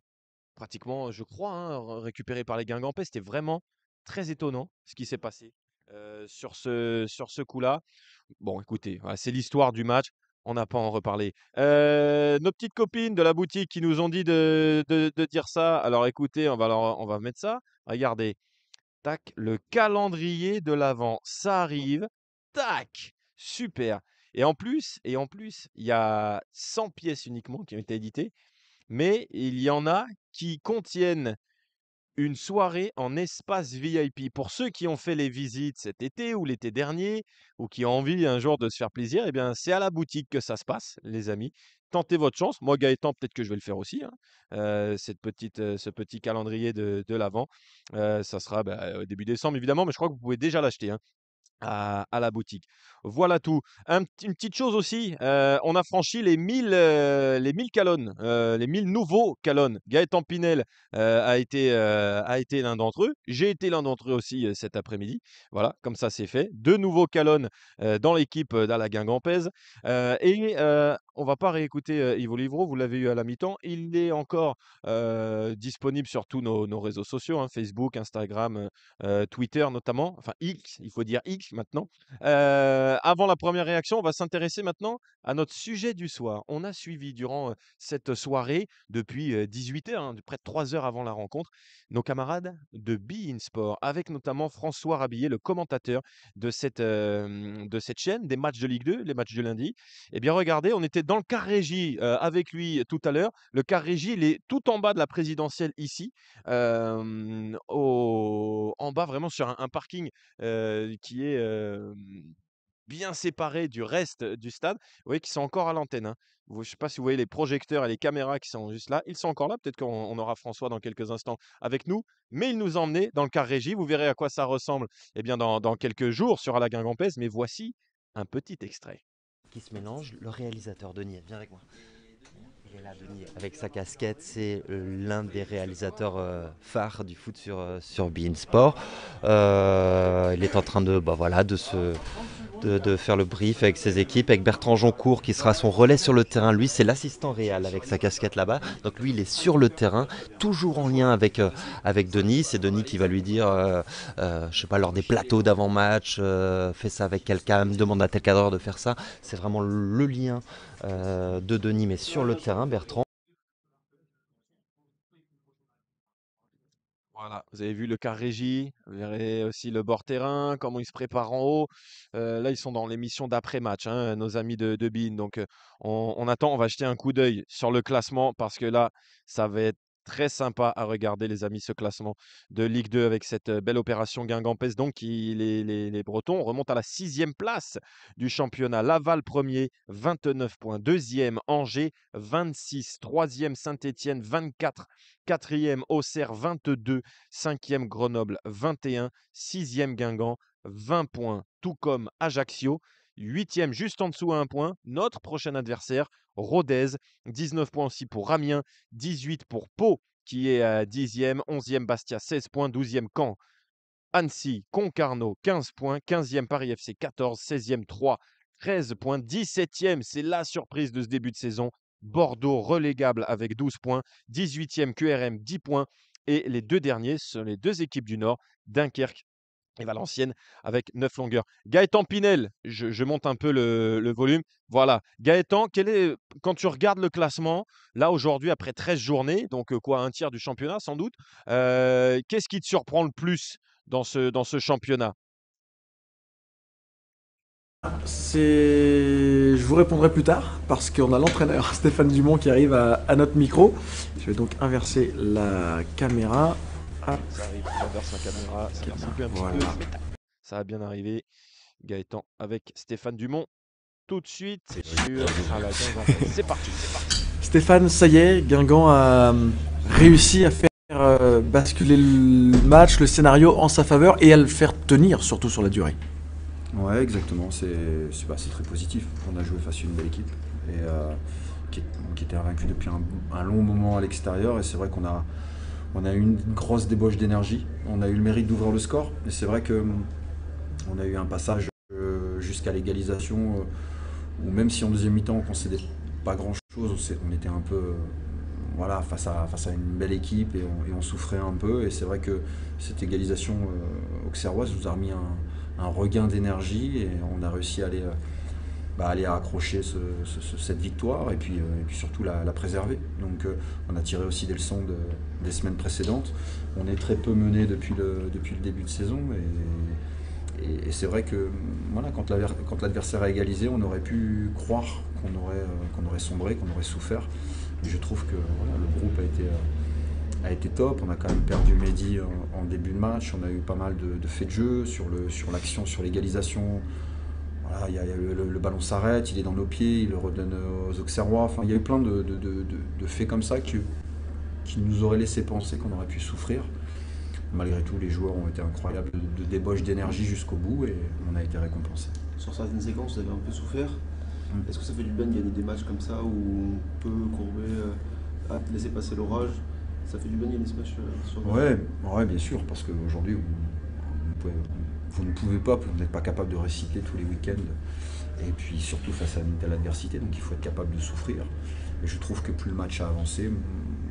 pratiquement, je crois, hein, récupéré par les Guingampais. C'était vraiment très étonnant ce qui s'est passé euh, sur ce, sur ce coup-là. Bon, écoutez, c'est l'histoire du match on n'a pas en reparlé. Euh, nos petites copines de la boutique qui nous ont dit de, dire ça. Alors écoutez, on va, mettre ça. Regardez. Tac, le calendrier de l'avant, ça arrive. Tac, super. Et en plus, et en plus, il y a 100 pièces uniquement qui ont été éditées, mais il y en a qui contiennent une soirée en espace VIP. Pour ceux qui ont fait les visites cet été ou l'été dernier, ou qui ont envie un jour de se faire plaisir, eh bien, c'est à la boutique que ça se passe, les amis. Tentez votre chance. Moi, Gaëtan, peut-être que je vais le faire aussi. Hein. Euh, cette petite, euh, ce petit calendrier de, de l'Avent, euh, ça sera bah, au début décembre, évidemment, mais je crois que vous pouvez déjà l'acheter. Hein à, la boutique. Voilà tout. une petite chose aussi, euh, on a franchi les 1000 euh, les 1000 calonnes, euh, les 1000 nouveaux calonnes. Gaëtan Pinel a été a été l'un d'entre eux. J'ai été l'un d'entre eux aussi cet après-midi. Voilà, comme ça c'est fait. Deux nouveaux calonnes dans l'équipe d'Ala Euh, et on va pas réécouter Yves Livro, vous l'avez eu à la mi-temps. Il est encore disponible sur tous nos, réseaux sociaux, hein, Facebook, Instagram, Twitter notamment. Enfin X, il faut dire X maintenant. Euh, avant la première réaction, on va s'intéresser maintenant à notre sujet du soir. On a suivi durant cette soirée, depuis 18h, hein, près de 3 heures avant la rencontre, nos camarades de Be In Sport, avec notamment François Rabillet, le commentateur de cette, de cette chaîne, des matchs de Ligue 2, les matchs de lundi. Eh bien, regardez, on était dans le car régie avec lui tout à l'heure. Le car régie, il est tout en bas de la présidentielle ici, au, en bas vraiment sur un parking qui est bien séparés du reste du stade. Vous voyez qu'ils sont encore à l'antenne. Hein. Je ne sais pas si vous voyez les projecteurs et les caméras qui sont juste là. Ils sont encore là. Peut-être qu'on aura François dans quelques instants avec nous. Mais il nous a dans le car régie. Vous verrez à quoi ça ressemble eh bien, dans, quelques jours sur Alain la Mais voici un petit extrait. qui se mélange, le réalisateur Denis, viens avec moi avec sa casquette, c'est euh, l'un des réalisateurs euh, phares du foot sur, euh, sur Bein Sport. il est en train de, bah, voilà, de se de, faire le brief avec ses équipes, avec Bertrand Joncourt qui sera son relais sur le terrain. Lui, c'est l'assistant réel avec sa casquette là-bas. Donc lui, il est sur le terrain, toujours en lien avec, euh, avec Denis. C'est Denis qui va lui dire, je euh, ne euh, je sais pas, lors des plateaux d'avant-match, fais ça avec quelqu'un, demande à tel cadreur de faire ça. C'est vraiment le lien de Denis, mais sur le terrain, Bertrand. vous avez vu le cas régie, vous verrez aussi le bord terrain, comment ils se préparent en haut. Euh, là, ils sont dans l'émission d'après-match, hein, nos amis de, de Donc, euh, on, on attend, on va jeter un coup d'œil sur le classement parce que là, ça va être très sympa à regarder, les amis, ce classement de Ligue 2 avec cette belle opération Guingampès. Donc, les, les, les, Bretons remontent à la sixième place du championnat. Laval, premier, 29 points. Deuxième, Angers, 26. Troisième, Saint-Étienne, 24. Quatrième, Auxerre, 22. Cinquième, Grenoble, 21. Sixième, Guingamp, 20 points. Tout comme Ajaccio, Huitième, juste en dessous à un point, notre prochain adversaire, Rodez. 19 points aussi pour Amiens, 18 pour Pau, qui est à 10e, 11e Bastia, 16 points, 12e Caen. Annecy, Concarneau, 15 points, 15e Paris FC, 14, 16e 3, 13 points, 17e, c'est la surprise de ce début de saison, Bordeaux relégable avec 12 points, 18e QRM 10 points, et les deux derniers sont les deux équipes du Nord, Dunkerque et Valenciennes avec 9 longueurs. Gaëtan Pinel, je, monte un peu le, volume. Voilà. Gaëtan, est, quand tu regardes le classement, là aujourd'hui, après 13 journées, donc euh, quoi, un tiers du championnat sans doute, euh, qu'est-ce qui te surprend le plus dans ce, dans ce championnat Je vous répondrai plus tard parce qu'on a l'entraîneur Stéphane Dumont qui arrive à, à notre micro. Je vais donc inverser la caméra ah. ça arrive, la caméra, ça va bien arrivé, Gaëtan avec Stéphane Dumont. Tout de suite, c'est c'est parti, parti. Stéphane, ça y est, Guingamp a hum, réussi à faire euh, basculer le match, le scénario en sa faveur et à le faire tenir, surtout sur la durée. Ouais, exactement. C'est très positif. On a joué face à une belle équipe et, euh, qui, était vaincue depuis un, long moment à l'extérieur. Et c'est vrai qu'on a, on a eu une grosse débauche d'énergie. On a eu le mérite d'ouvrir le score. Mais c'est vrai que euh, on a eu un passage euh, jusqu'à l'égalisation euh, où même si en deuxième mi-temps on concédait pas grand-chose, on était un peu voilà, face, à, face à une belle équipe et on, souffrait un peu. Et c'est vrai que cette égalisation auxerroise nous a remis un regain d'énergie et on a réussi à aller bah, aller accrocher cette victoire et puis, euh, surtout la, préserver. Donc euh, on a tiré aussi des leçons des semaines précédentes. On est très peu mené depuis le, début de saison et, c'est vrai que mm, quand l'adversaire a égalisé, on aurait pu croire qu'on aurait, euh, aurait sombré, qu'on aurait souffert. je trouve que le groupe a été top. On a quand même perdu Mehdi en, début de match. On a eu pas mal de, de faits de jeu sur l'action, sur l'égalisation le, ballon s'arrête, il est dans nos pieds, il le redonne aux Auxerrois. Enfin, il y a eu plein de, faits comme ça qui, qui nous auraient laissé penser qu'on aurait pu souffrir. Malgré tout, les joueurs ont été incroyables de, débauche d'énergie jusqu'au bout et on a été récompensés. Sur certaines séquences, vous avez un peu souffert. Hum. Est-ce que ça fait du bien de gagner des matchs comme ça où on peut courber, euh, laisser passer l'orage Ça fait du bien de gagner des matchs euh, sur ouais, ouais, bien sûr, parce qu'aujourd'hui, on, on, vous ne pouvez pas, vous n'êtes pas capable de réciter tous les week-ends, et puis surtout face à une telle donc il faut être capable de souffrir. Et je trouve que plus le match a avancé,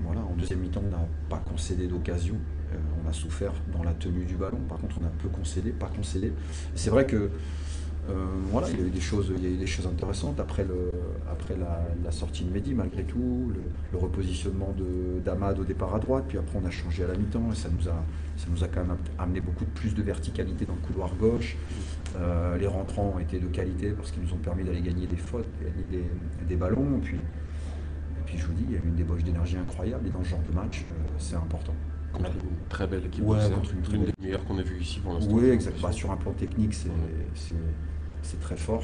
voilà, en deuxième mi-temps, on n'a pas concédé d'occasion. Euh, on a souffert dans la tenue du ballon. Par contre, on a peu concédé, pas concédé. C'est vrai que euh, voilà, il y a eu des choses, il y a eu des choses intéressantes après, le, après la, sortie de Mehdi, malgré tout, le, repositionnement d'Amad au départ à droite, puis après on a changé à la mi-temps et ça nous, a, ça nous a quand même amené beaucoup plus de verticalité dans le couloir gauche. Euh, les rentrants ont été de qualité parce qu'ils nous ont permis d'aller gagner des fautes, des, des, ballons. Et puis, puis je vous dis, il y a eu une débauche d'énergie incroyable et dans ce genre de match, euh, c'est important. une très belle équipe, hein. contre des meilleures qu'on a ici pour l'instant. Oui, exactement. Bah, sur un plan technique, c'est c'est très fort.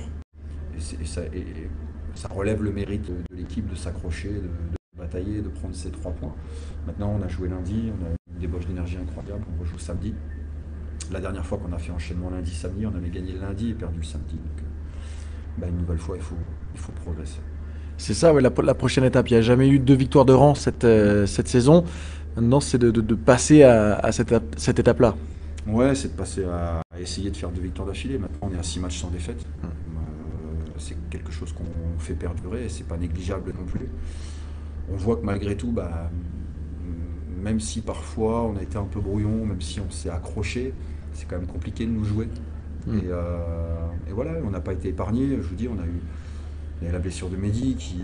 Et, ça, relève le mérite de, l'équipe de s'accrocher, de, batailler, de prendre ces trois points. Maintenant, on a joué lundi, on a une débauche d'énergie incroyable, on rejoue samedi. La dernière fois qu'on a fait enchaînement lundi-samedi, on avait gagné le lundi et perdu le samedi. Donc, euh, bah, une nouvelle fois, il faut, progresser. C'est ça, la, prochaine étape. Il n'y a jamais eu deux victoires de rang cette, euh, saison. Maintenant, c'est de, passer à, cette étape-là. Ouais, c'est de passer à, essayer de faire deux victoires d'affilée. Maintenant, on est à six matchs sans défaite. Mmh. Euh, c'est quelque chose qu'on fait perdurer et c'est pas négligeable non plus. On voit que malgré tout, bah, même si parfois on a été un peu brouillon, même si on s'est accroché, c'est quand même compliqué de nous jouer. Mmh. Euh, et, voilà, on n'a pas été épargné. Je vous dis, on a eu, la blessure de Mehdi qui,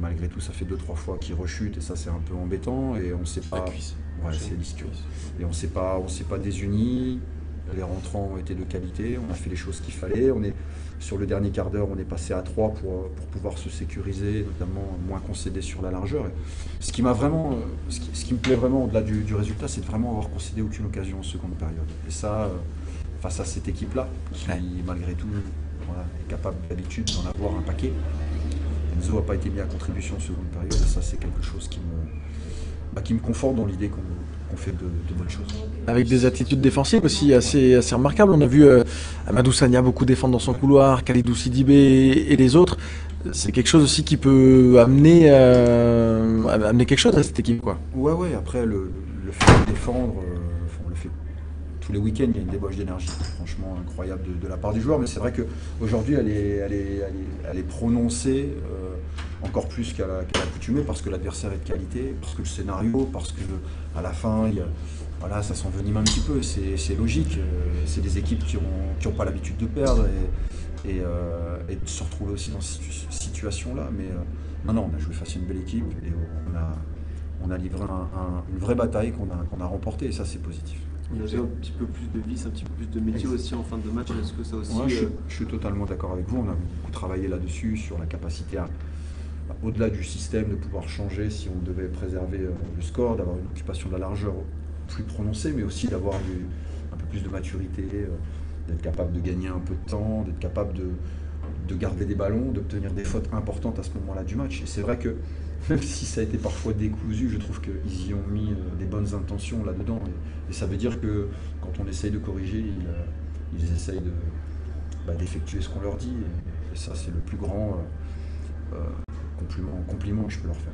malgré tout, ça fait deux trois fois qu'il rechute et ça c'est un peu embêtant. Et on ne sait pas c'est mystérieux Et on ne s'est pas, pas désunis. Les rentrants ont été de qualité, on a fait les choses qu'il fallait. On est, sur le dernier quart d'heure, on est passé à trois pour, pour, pouvoir se sécuriser, notamment moins concéder sur la largeur. ce qui vraiment, ce qui, me plaît vraiment au-delà du, résultat, c'est de vraiment avoir concédé aucune occasion en seconde période. Et ça, euh, face à cette équipe-là, qui malgré tout est capable d'habitude d'en avoir un paquet, Enzo n'a pas été mis à contribution en seconde période. Et ça, c'est quelque chose qui me, bah, qui me conforte dans l'idée qu'on fait de, bonnes choses. Avec des attitudes défensives aussi assez, assez remarquables. On a vu euh, Amadou beaucoup défendre dans son couloir, Khalidou Sidibé et, les autres. C'est quelque chose aussi qui peut amener, euh, amener quelque chose à cette équipe. Quoi. Ouais, ouais. Après, le, fait de défendre, euh, on le fait tous les week-ends, il y a une débauche d'énergie franchement incroyable de, la part du joueur. Mais c'est vrai qu'aujourd'hui, elle, est, elle, est, elle est prononcée. Euh, encore plus qu'à l'accoutumée, parce que l'adversaire est de qualité, parce que le scénario, parce que à la fin, voilà, ça s'envenime un petit peu, c'est logique. Euh, c'est des équipes qui n'ont qui ont pas l'habitude de perdre et, euh, de se retrouver aussi dans cette situation-là. Mais maintenant, euh, on a joué face à une belle équipe et on a, on a livré une vraie bataille qu'on a, remportée et ça, c'est positif. Il y avait un petit peu plus de vis, un petit peu plus de métier aussi en fin de match. Est-ce que ça aussi. Ouais, je, suis totalement d'accord avec vous. On a beaucoup travaillé là-dessus, sur la capacité à, au-delà du système, de pouvoir changer si on devait préserver euh, le score, d'avoir une occupation de la largeur plus prononcée, mais aussi d'avoir un peu plus de maturité, euh, d'être capable de gagner un peu de temps, d'être capable de, garder des ballons, d'obtenir des fautes importantes à ce moment-là du match. Et c'est vrai que même si ça a été parfois décousu, je trouve qu'ils y ont mis euh, des bonnes intentions là-dedans. Et, ça veut dire que quand on essaye de corriger, ils, essayent bah, d'effectuer ce qu'on leur dit. Et, ça, c'est le plus grand compliment, compliment je peux leur faire.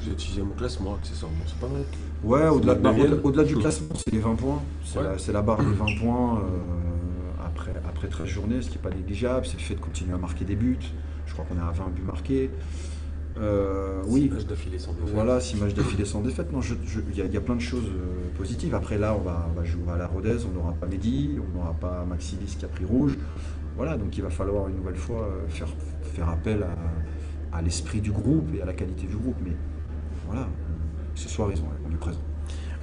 Vous êtes mon au classement, accessoirement, c'est pas mal. Ouais, au-delà au du classement, c'est les 20 points. C'est la, barre des 20 points euh, après, après 13 journées, ce qui n'est pas négligeable. C'est le fait de continuer à marquer des buts. Je crois qu'on est à 20 buts marqués. Euh, oui. Matchs d'affilée sans défaite. Voilà, matchs d'affilée sans défaite. Non, il y, a plein de choses euh, positives. Après, là, on va, jouer à la Rodez, on n'aura pas Mehdi, on n'aura pas Maxilis qui a pris rouge. Voilà, donc il va falloir une nouvelle fois faire, faire appel à à l'esprit du groupe et à la qualité du groupe. Mais voilà, ce soir, ils ont, du présent.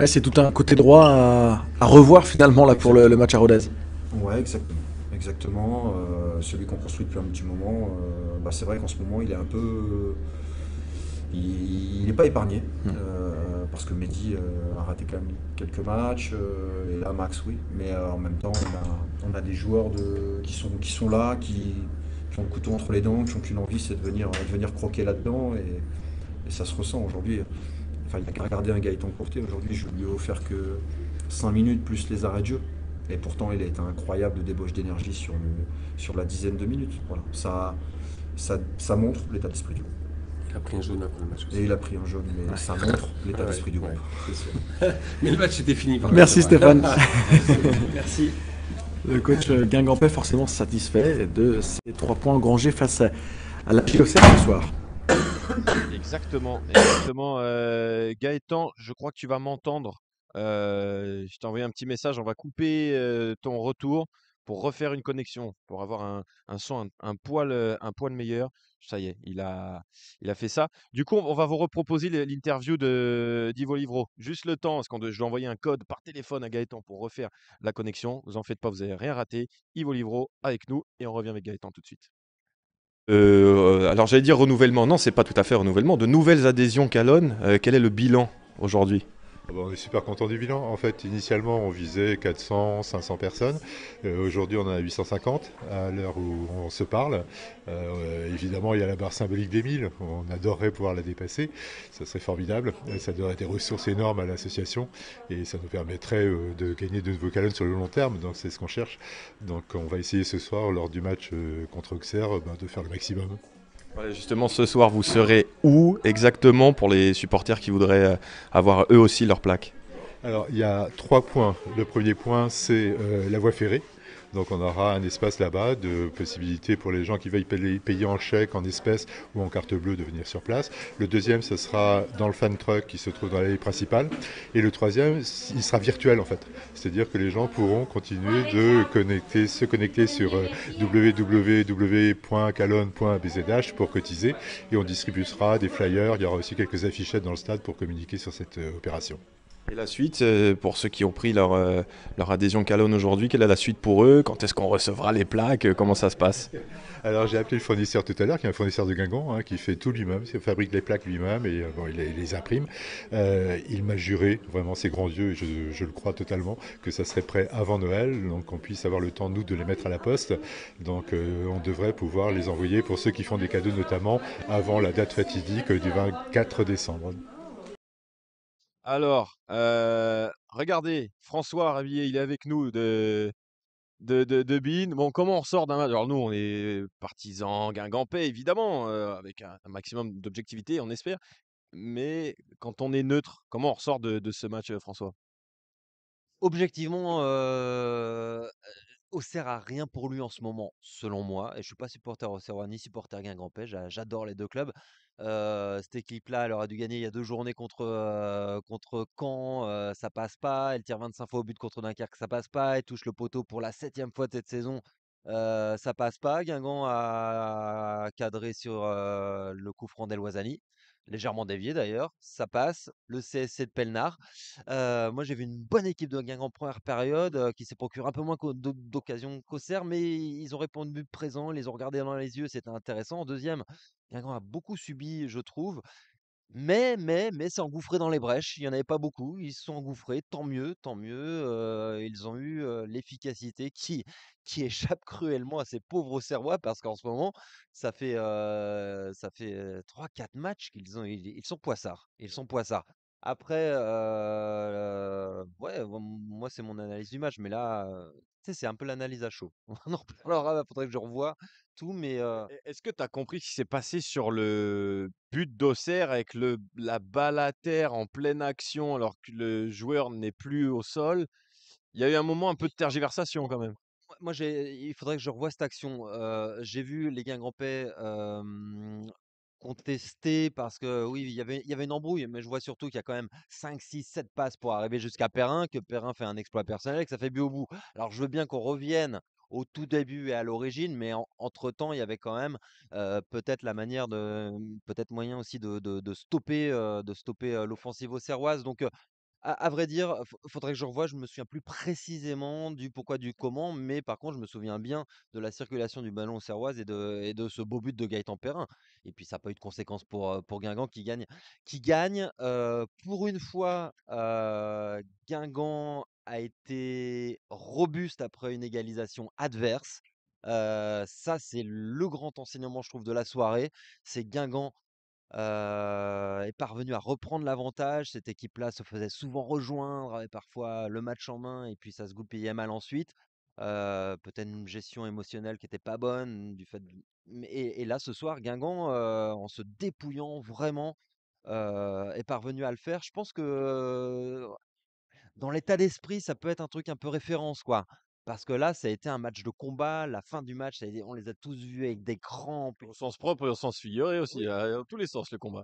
c'est tout un côté droit à, revoir finalement là pour le, match à Rodez. Ouais, exactement. Euh, celui qu'on construit depuis un petit moment, euh, bah, c'est vrai qu'en ce moment, il est un peu. il n'est pas épargné. Hmm. Euh, parce que Mehdi a raté quand même quelques matchs. et là, Max, oui. Mais en même temps, on a, des joueurs de, qui, sont, qui sont là, qui couteau entre les dents, qui ont qu'une envie, c'est de venir, euh, de venir croquer là-dedans. Et, ça se ressent aujourd'hui. Enfin, il a regarder un Gaëtan Courté. Aujourd'hui, je lui ai offert que 5 minutes plus les arrêts de jeu. Et pourtant, il a été incroyable de débauche d'énergie sur, sur la dizaine de minutes. Voilà. Ça, ça, montre l'état d'esprit du groupe. Il a pris un jaune après le match. Et il a pris un jaune, mais ça montre l'état d'esprit du groupe. mais le match était fini. Par Merci Stéphane. Merci. Le coach euh, Guingampé forcément satisfait de ces trois points engrangés face à, la POC ce soir. Exactement, exactement. Euh, Gaëtan, je crois que tu vas m'entendre. Euh, je t'ai envoyé un petit message, on va couper ton retour pour refaire une connexion, pour avoir un, son un, poil, un poil meilleur. Ça y est, il a, fait ça. Du coup, on va vous reproposer l'interview de d'Ivo Livro. Juste le temps, parce qu'on je envoyer un code par téléphone à Gaëtan pour refaire la connexion. Vous en faites pas, vous n'avez rien raté. Ivo Livro avec nous et on revient avec Gaëtan tout de suite. Euh, alors j'allais dire renouvellement, non, c'est pas tout à fait renouvellement. De nouvelles adhésions Calonne, euh, quel est le bilan aujourd'hui ah bah, on est super content du bilan. En fait, initialement, on visait 400, 500 personnes. Euh, aujourd'hui, on en a 850 à l'heure où on se parle. Euh, évidemment, il y a la barre symbolique des 1000. On adorerait pouvoir la dépasser. Ça serait formidable. Euh, ça donnerait des ressources énormes à l'association et ça nous permettrait de gagner de nouveaux canons sur le long terme. Donc, c'est ce qu'on cherche. Donc, on va essayer ce soir, lors du match contre Auxerre, ben, de faire le maximum. Justement, ce soir, vous serez où exactement pour les supporters qui voudraient euh, avoir eux aussi leur plaque Alors, il y a trois points. Le premier point, c'est euh, la voie ferrée, donc on aura un espace là-bas de possibilités pour les gens qui veulent payer en chèque, en espèces ou en carte bleue de venir sur place. Le deuxième, ce sera dans le fan truck qui se trouve dans l'allée principale. Et le troisième, il sera virtuel en fait. C'est-à-dire que les gens pourront continuer de connecter, se connecter sur euh, www.calonne.bzh pour cotiser et on distribuera des flyers. Il y aura aussi quelques affichettes dans le stade pour communiquer sur cette euh, opération. Et la suite, euh, pour ceux qui ont pris leur, euh, leur adhésion Calonne aujourd'hui, quelle est la suite pour eux Quand est-ce qu'on recevra les plaques Comment ça se passe Alors j'ai appelé le fournisseur tout à l'heure, qui est un fournisseur de Guingamp, hein, qui fait tout lui-même, fabrique les plaques lui-même et euh, il les, imprime. il m'a juré, vraiment ses grands yeux, et je, le crois totalement, que ça serait prêt avant Noël, donc qu'on puisse avoir le temps, nous, de les mettre à la poste. Donc on devrait pouvoir les envoyer pour ceux qui font des cadeaux notamment avant la date fatidique du 24 décembre. Alors, euh, regardez, François Rabillet, il est avec nous de, de, de, de Bon, comment on sort d'un match Alors, nous, on est partisans, guingampé, évidemment, euh, avec un, maximum d'objectivité, on espère. Mais quand on est neutre, comment on ressort de, ce match, euh, François Objectivement, Auxerre a rien pour lui en ce moment, selon moi. Et je suis pas supporter Auxerre ni supporter Guingampé, J'adore les deux clubs. cette équipe-là, elle aurait dû gagner il y a deux journées contre, contre Caen. ça passe pas. Elle tire 25 fois au but contre Dunkerque. Ça passe pas. Elle touche le poteau pour la septième fois de cette saison. ça passe pas. Guingamp a cadré sur le coup franc d'El légèrement dévié d'ailleurs, ça passe, le CSC de Pelnard. moi j'ai vu une bonne équipe de Guingamp en première période qui s'est procuré un peu moins d'occasion qu'Auxerre, mais ils ont répondu présent, les ont regardés dans les yeux, c'était intéressant. En deuxième, Guingamp a beaucoup subi, je trouve, mais, mais, mais c'est engouffré dans les brèches. Il y en avait pas beaucoup. Ils se sont engouffrés. Tant mieux, tant mieux. Euh, ils ont eu, l'efficacité qui qui échappe cruellement à ces pauvres Auxerrois parce qu'en ce moment, ça fait, ça fait, 3-4 matchs qu'ils ont ils sont poissards ils sont poissards. Après, ouais, moi, c'est mon analyse du match, mais là, c'est un peu l'analyse à chaud. alors ah, bah, là il faudrait que je revoie tout, mais Est-ce que tu as compris ce qui s'est passé sur le but d'Auxerre avec le, la balle à terre en pleine action alors que le joueur n'est plus au sol Il y a eu un moment un peu de tergiversation quand même. moi- j'ai, il faudrait que je revoie cette action. j'ai vu les Guingampais euh, contesté parce que oui, il y avait, une embrouille, mais je vois surtout qu'il y a quand même 5, 6, 7 passes pour arriver jusqu'à Perrin, que Perrin fait un exploit personnel et que ça fait but au bout. Alors je veux bien qu'on revienne au tout début et à l'origine, mais entre-temps, il y avait quand même euh, peut-être la manière de, peut-être moyen aussi de, stopper, de stopper euh, euh, l'offensive serroise Donc à vrai dire, il faudrait que je revoie, je me souviens plus précisément du pourquoi, du comment, mais par contre, je me souviens bien de la circulation du ballon serroise et de et de ce beau but de Gaëtan Perrin et puis ça n'a pas eu de conséquence pour, euh, pour Guingamp qui gagne qui gagne. Euh, pour une fois, euh, Guingamp a été robuste après une égalisation adverse. ça, c'est le grand enseignement, je trouve, de la soirée. C'est Guingamp euh, est parvenu à reprendre l'avantage. Cette équipe-là se faisait souvent rejoindre, et parfois le match en main, et puis ça se goupillait mal ensuite. Euh, peut-être une gestion émotionnelle qui n'était pas bonne. Du fait et, là, ce soir, Guingamp, euh, en se dépouillant vraiment, est parvenu à le faire. Je pense que dans l'état d'esprit, ça peut être un truc un peu référence, quoi. Parce que là, ça a été un match de combat, la fin du match, on les a tous vus avec des crampes. Au sens propre et au sens figuré aussi, tous les sens le combat.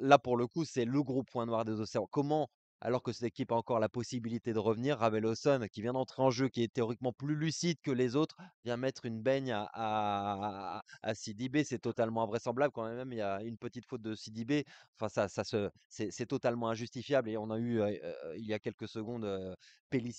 là, pour le coup, c'est le gros point noir des océans. Comment alors que cette équipe a encore la possibilité de revenir. Ramel qui vient d'entrer en jeu, qui est théoriquement plus lucide que les autres, vient mettre une baigne à, à, C'est totalement invraisemblable quand même. Il y a une petite faute de Sidibé. Enfin, ça, ça se, c'est, totalement injustifiable. Et on a eu, euh, euh, il y a quelques secondes, euh,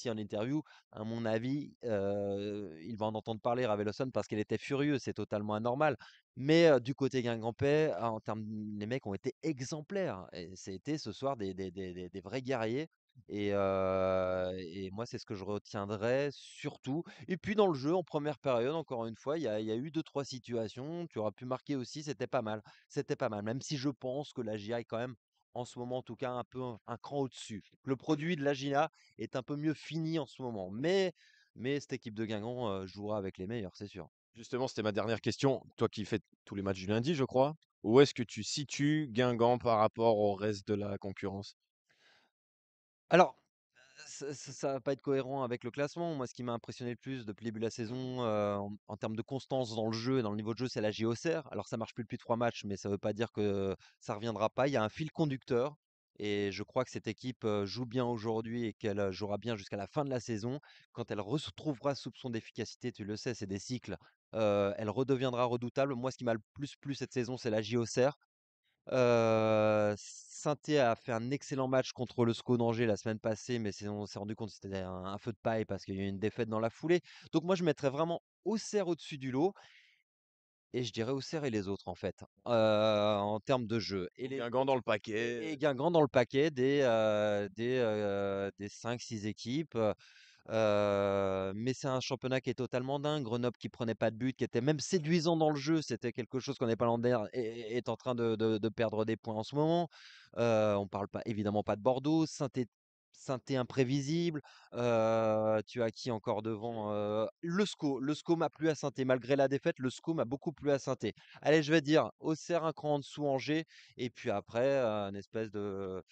en interview. À mon avis, euh, il va en entendre parler, Ravel parce qu'elle était furieuse. C'est totalement anormal. Mais du côté guingampais, ah, en termes les mecs ont été exemplaires et c'était ce soir des vrais guerriers et moi, c'est ce que je retiendrai surtout et puis dans le jeu, en première période, encore une fois, il y a eu deux-trois situations, tu auras pu marquer aussi, c'était pas mal, c'était pas mal, même si je pense que la GIA est quand même, en ce moment en tout cas, un peu un cran au-dessus. Le produit de la GIA est un peu mieux fini en ce moment, mais cette équipe de Guingamp, jouera avec les meilleurs, c'est sûr. Justement, c'était ma dernière question. Toi qui fais tous les matchs du lundi, je crois, où est-ce que tu situes Guingamp par rapport au reste de la concurrence? Alors, ça ne va pas être cohérent avec le classement. Moi, ce qui m'a impressionné le plus depuis le début de la saison, euh, en, termes de constance dans le jeu et dans le niveau de jeu, c'est la JOCR. Alors, ça marche plus depuis trois matchs, mais ça ne veut pas dire que ça reviendra pas. Il y a un fil conducteur. Et je crois que cette équipe joue bien aujourd'hui et qu'elle jouera bien jusqu'à la fin de la saison. Quand elle retrouvera soupçon d'efficacité, tu le sais, c'est des cycles. elle redeviendra redoutable. Moi, ce qui m'a le plus plu cette saison, c'est la JOCR. Euh, Sainté a fait un excellent match contre le SCO d'Angers la semaine passée, mais on s'est rendu compte que c'était un, feu de paille parce qu'il y a eu une défaite dans la foulée. Donc moi, je mettrais vraiment au Auxerre au-dessus du lot. Et je dirais où et les autres en fait, en termes de jeu et les Guingamp dans le paquet, et Guingamp dans le paquet des, des, 5-6 équipes, mais c'est un championnat qui est totalement dingue. Grenoble qui prenait pas de but, qui était même séduisant dans le jeu, c'était quelque chose qu'on n'est pas est et est en train de de perdre des points en ce moment. on parle pas évidemment pas de Bordeaux, saint Synthé imprévisible. tu as qui encore devant Le SCO. Le SCO m'a plu à Synthé. Malgré la défaite, le SCO m'a beaucoup plu à Synthé. Allez, je vais dire Auxerre, un cran en dessous Angers. Et puis après, un espèce de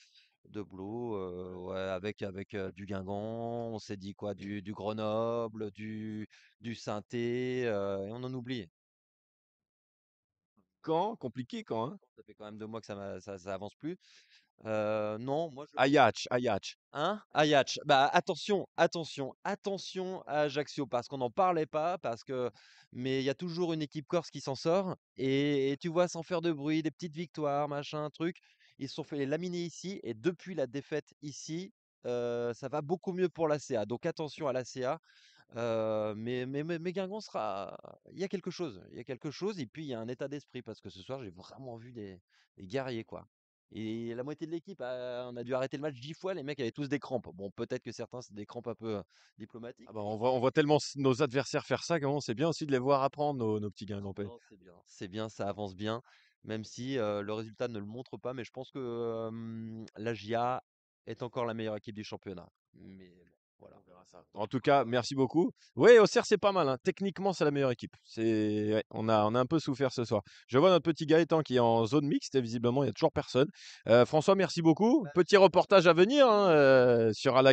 de boulot avec avec du Guingamp, on s'est dit quoi du, Grenoble, du du Synthé et on en oublie. Quand compliqué quand Hein ça fait quand même deux mois que ça, avance plus. non, moi je. Ayach, Hein? Bah attention, attention, attention à Ajaccio parce qu'on n'en parlait pas, parce que mais il y a toujours une équipe corse qui s'en sort et, tu vois sans faire de bruit, des petites victoires, machin, truc. Ils se sont fait les laminer ici et depuis la défaite ici, ça va beaucoup mieux pour la CA. Donc attention à la CA. Euh, mais, mais, mais, Guingamp sera. Il y a quelque chose. Il y a quelque chose. Et puis, il y a un état d'esprit. Parce que ce soir, j'ai vraiment vu des, guerriers, quoi. Et la moitié de l'équipe, on a dû arrêter le match dix fois. Les mecs avaient tous des crampes. Bon, peut-être que certains, c'est des crampes un peu euh, diplomatiques. Ah bah, on, voit, tellement nos adversaires faire ça. c'est bien aussi de les voir apprendre, nos, petits Guingampais. C'est bien. ça avance bien. Même si euh, le résultat ne le montre pas. Mais je pense que la GIA est encore la meilleure équipe du championnat. Mais en tout cas, merci beaucoup. Oui, Auxerre, c'est pas mal. Hein. Techniquement, c'est la meilleure équipe. C'est, on, a, un peu souffert ce soir. Je vois notre petit étant qui est en zone mixte. Et visiblement, il n'y a toujours personne. Euh, François, merci beaucoup. Bah, petit reportage à venir hein, euh, sur Alain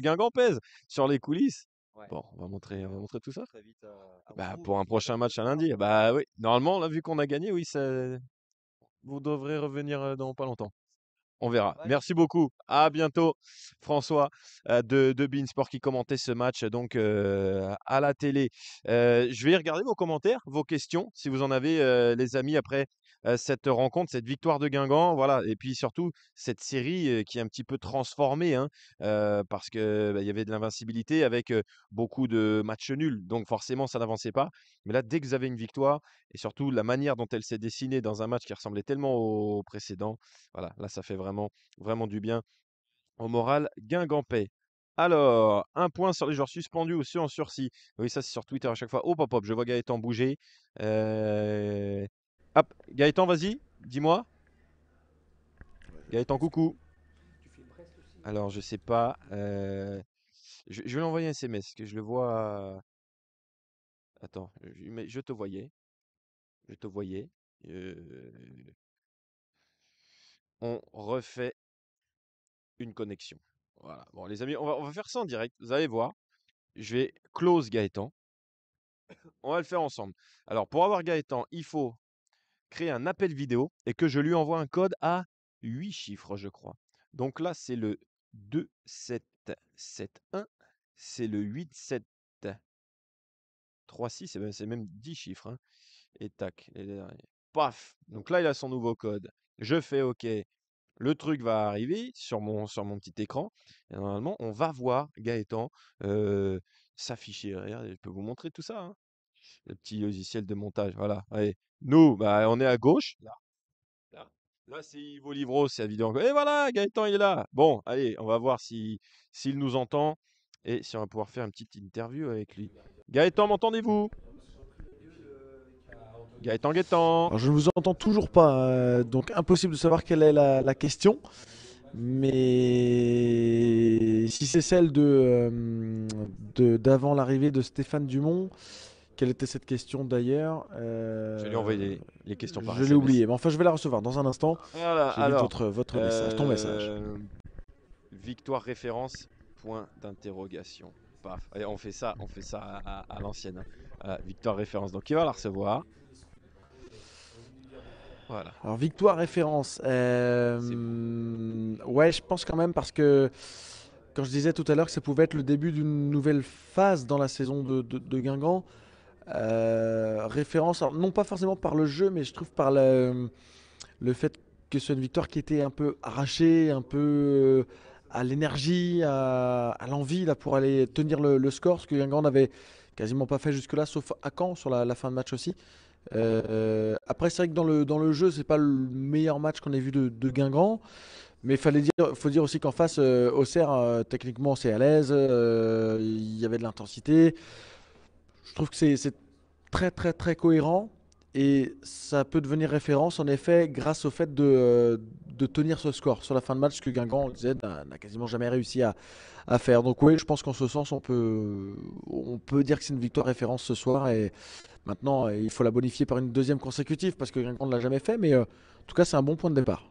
sur les coulisses. Bon, on va montrer, tout ça. vite, euh, bah, pour un prochain match à lundi. Bah oui, normalement, vu qu'on a gagné, oui, vous devrez revenir dans pas longtemps on verra. Merci beaucoup. À bientôt, François euh, de, de Beansport qui commentait ce match donc euh, à la télé. Euh, je vais regarder vos commentaires, vos questions, si vous en avez, les amis, après cette rencontre, cette victoire de Guingamp, voilà, et puis surtout cette série qui est un petit peu transformée, hein, parce que bah, il y avait de l'invincibilité avec beaucoup de matchs nuls, donc forcément ça n'avançait pas. Mais là, dès que vous avez une victoire, et surtout la manière dont elle s'est dessinée dans un match qui ressemblait tellement au précédent, voilà, là ça fait vraiment, vraiment du bien au moral Guingampé Alors, un point sur les joueurs suspendus ou ceux en sursis. Oui, ça c'est sur Twitter à chaque fois. Oh, pop, pop, je vois Gaëtan bouger. Euh, Hop, Gaëtan, vas-y, dis-moi. Gaëtan, coucou. Alors, je sais pas. Euh, je, vais l'envoyer un SMS, que je le vois. Attends, je, te voyais. Je te voyais. Euh, on refait une connexion. Voilà. Bon, les amis, on va, on va faire ça en direct. Vous allez voir. Je vais close Gaëtan. On va le faire ensemble. Alors, pour avoir Gaëtan, il faut créer un appel vidéo et que je lui envoie un code à 8 chiffres, je crois. Donc là, c'est le 2771, c'est le 8736, ben, c'est même 10 chiffres. Hein, et tac, et paf Donc là, il a son nouveau code. Je fais OK. Le truc va arriver sur mon, sur mon petit écran. Et normalement, on va voir Gaëtan euh, s'afficher. Regardez, je peux vous montrer tout ça. Hein le petit logiciel de montage. Voilà. Allez. Nous, bah, on est à gauche. Là, là. là c'est yves Livro, c'est la vidéo. Et voilà, Gaëtan, il est là. Bon, allez, on va voir s'il nous entend et si on va pouvoir faire une petite interview avec lui. Gaëtan, m'entendez-vous Gaëtan, Gaëtan. je ne vous entends toujours pas, euh, donc impossible de savoir quelle est la, question. Mais si c'est celle de, euh, d'avant l'arrivée de Stéphane Dumont, quelle était cette question d'ailleurs Je euh, lui ai envoyé les, questions par Je l'ai oublié, mais enfin je vais la recevoir dans un instant. Voilà, alors, votre, message, ton message. Euh, victoire référence, point d'interrogation. Paf. on fait ça, on fait ça à, l'ancienne. Hein. Euh, victoire référence. Donc il va la recevoir. Voilà. Alors victoire référence. Ouais, je pense quand même parce que quand je disais tout à l'heure que ça pouvait être le début d'une nouvelle phase dans la saison de Guingamp, euh, référence, non pas forcément par le jeu, mais je trouve par le, euh, le fait que c'est une victoire qui était un peu arrachée, un peu euh, à l'énergie, à, l'envie là pour aller tenir le, score, ce que Guingamp n'avait quasiment pas fait jusque-là, sauf à Caen sur la, fin de match aussi. après, c'est vrai que dans le, dans le jeu, c'est pas le meilleur match qu'on ait vu de, de Guingamp. Mais fallait dire, faut dire aussi qu'en face, euh, Auxerre, techniquement, c'est à l'aise. Il y avait de l'intensité. Je trouve que c'est très très très cohérent et ça peut devenir référence en effet grâce au fait de, euh, tenir ce score sur la fin de match que Guingamp, le disait, n'a quasiment jamais réussi à, faire. Donc oui, je pense qu'en ce sens, on peut, on peut dire que c'est une victoire référence ce soir et maintenant, il faut la bonifier par une deuxième consécutive parce que Guingamp ne l'a jamais fait, mais euh, en tout cas, c'est un bon point de départ.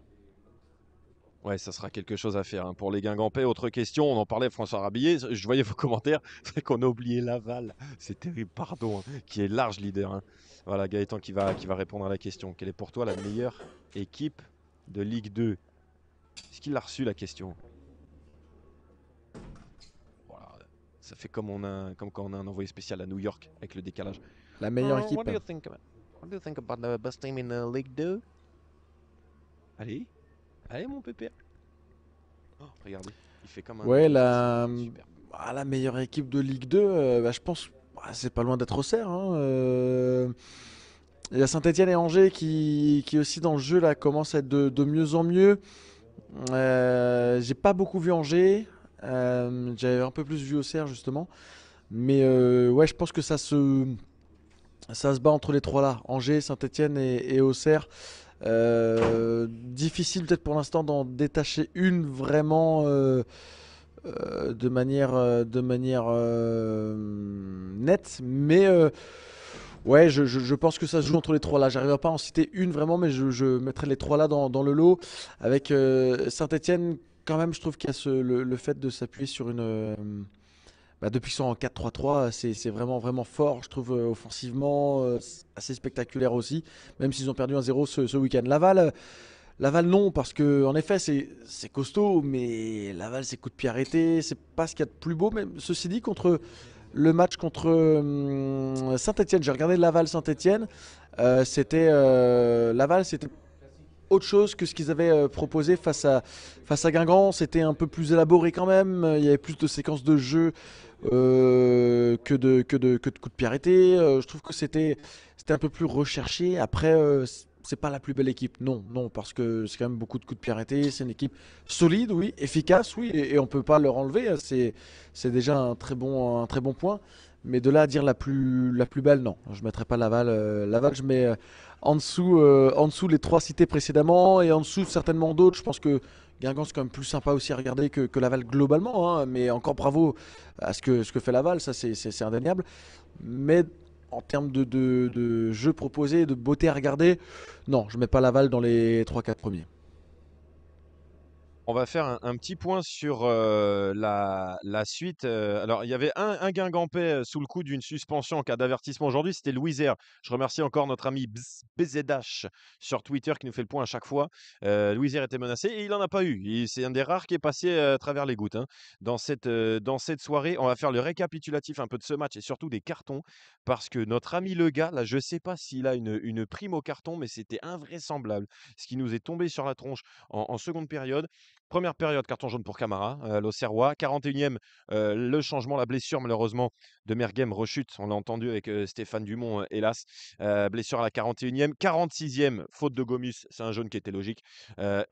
Ouais, ça sera quelque chose à faire. Hein. Pour les Guingampais, autre question, on en parlait François Rabillet, je voyais vos commentaires, c'est qu'on a oublié Laval, c'est terrible, pardon, hein, qui est large leader. Hein. Voilà, Gaëtan qui va, qui va répondre à la question. Quelle est pour toi la meilleure équipe de Ligue 2 Est-ce qu'il a reçu la question Ça fait comme, on a, comme quand on a un envoyé spécial à New York avec le décalage. La meilleure euh, équipe. What you think about, the 2 uh, Allez Allez mon pépère. Oh, regardez, il fait comme un... Ouais, la... Ah, la meilleure équipe de Ligue 2, euh, bah, je pense, ah, c'est pas loin d'être Auxerre. Hein, euh, Il y a Saint-Etienne et Angers qui, qui aussi dans le jeu là commencent à être de, mieux en mieux. Euh, j'ai pas beaucoup vu Angers. J'avais un peu plus vu Auxerre justement. Mais ouais, je pense que ça se, ça se bat entre les trois là. Angers, Saint-Etienne et, et Auxerre. Euh, difficile peut-être pour l'instant d'en détacher une vraiment euh, euh, de manière, de manière nette, mais ouais, je, pense que ça se joue entre les trois là. J'arriverai pas à en citer une vraiment, mais je, mettrai les trois là dans, le lot avec Saint-Etienne. Quand même, je trouve qu'il y a le, fait de s'appuyer sur une bah, depuis qu'ils sont en 4-3-3, c'est vraiment, vraiment fort, je trouve, euh, offensivement, euh, assez spectaculaire aussi, même s'ils ont perdu 1-0 ce, week-end. Laval. Euh, Laval non, parce que en effet c'est costaud, mais Laval c'est coup de pied arrêté, c'est pas ce qu'il y a de plus beau. Mais ceci dit, contre le match contre hum, Saint-Etienne, j'ai regardé Laval Saint-Etienne, c'était Laval c'était autre chose que ce qu'ils avaient proposé face à, face à Guingamp, c'était un peu plus élaboré quand même, il y avait plus de séquences de jeu euh, que, de, que, de, que de coups de pierre arrêtés. Euh, je trouve que c'était un peu plus recherché. Après, euh, c'est pas la plus belle équipe. Non, non, parce que c'est quand même beaucoup de coups de pierre arrêtés. C'est une équipe solide, oui, efficace, oui, et, on peut pas leur enlever. Hein. C'est déjà un très, bon, un très bon point. Mais de là à dire la plus, la plus belle, non. Je ne mettrai pas Laval. Laval, je mets en, dessous, en dessous les trois cités précédemment et en dessous certainement d'autres. Je pense que Guingamp, c'est quand même plus sympa aussi à regarder que, que Laval globalement. Hein, mais encore bravo à ce que, ce que fait Laval, ça c'est indéniable. Mais en termes de, de, de jeu proposé, de beauté à regarder, non, je ne mets pas Laval dans les 3-4 premiers. On va faire un, petit point sur euh, la, suite. Euh, alors, il y avait un, un euh, sous le coup d'une suspension en cas d'avertissement aujourd'hui, c'était Louis Je remercie encore notre ami BZH sur Twitter qui nous fait le point à chaque fois. Louis était menacé et il n'en a pas eu. c'est un des rares qui est passé à travers les gouttes. Hein. Dans, cette, dans cette soirée, on va faire le récapitulatif un peu de ce match et surtout des cartons parce que notre ami Le Gars, là, je ne sais pas s'il a une, prime au carton, mais c'était invraisemblable ce qui nous est tombé sur la tronche en seconde période. Première période, carton jaune pour Camara, euh, l'Auxerrois. 41e, euh, le changement, la blessure malheureusement de Merghem rechute. On l'a entendu avec euh, Stéphane Dumont, euh, hélas. blessure à la 41e. 46e, faute de Gomus, c'est un jaune qui était logique.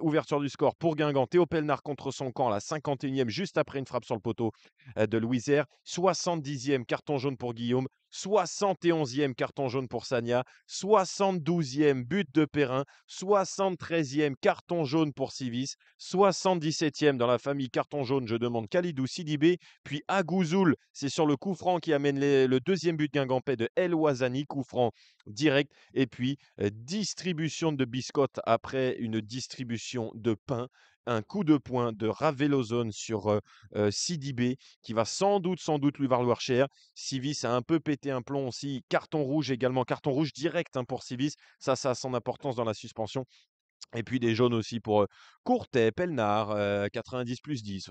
ouverture du score pour Guingamp, Théo Pelnard contre son camp, la 51e, juste après une frappe sur le poteau de Air. 70e, carton jaune pour Guillaume. 71e carton jaune pour Sanya, 72e but de Perrin, 73e carton jaune pour Sivis, 77e dans la famille carton jaune, je demande Kalidou Sidibé, puis Agouzoul, c'est sur le coup franc qui amène le deuxième but Guingampé de El Ouazani, coup franc direct, et puis euh, distribution de biscottes après une distribution de pain, un coup de poing de Ravelozone sur Sidibé, qui va sans doute, sans doute lui valoir cher. Sivis a un peu pété un plomb aussi. Carton rouge également, carton rouge direct hein, pour Sivis. Ça, ça a son importance dans la suspension. Et puis des jaunes aussi pour Courtet, Pelnard, 90 plus 10.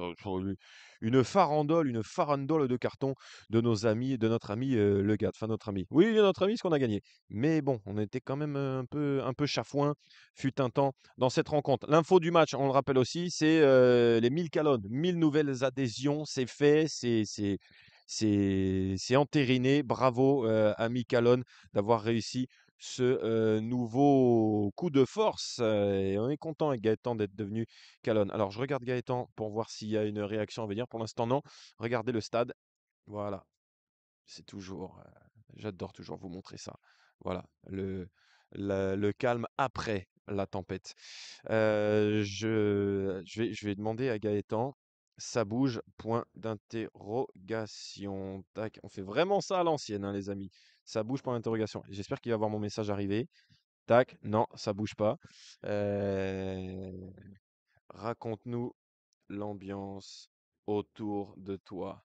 Une farandole, une farandole de carton de nos amis, de notre ami Legat, Le Enfin, notre ami. Oui, notre ami, ce qu'on a gagné. Mais bon, on était quand même un peu, un peu chafouin, fut un temps, dans cette rencontre. L'info du match, on le rappelle aussi, c'est les 1000 calonnes, 1000 nouvelles adhésions. C'est fait, c'est. c'est- C'est entériné. Bravo, ami Calonne, d'avoir réussi ce nouveau coup de force. et on est content avec Gaëtan d'être devenu Calonne. Alors je regarde Gaëtan pour voir s'il y a une réaction à venir. Pour l'instant, non. Regardez le stade. Voilà. C'est toujours. J'adore toujours vous montrer ça. Voilà. Le, calme après la tempête. Je, vais, demander à Gaëtan ça bouge, point d'interrogation. Tac, on fait vraiment ça à l'ancienne, hein, les amis ça bouge pour l'interrogation. J'espère qu'il va voir mon message arriver. Tac, non, ça bouge pas. Euh, raconte-nous l'ambiance autour de toi.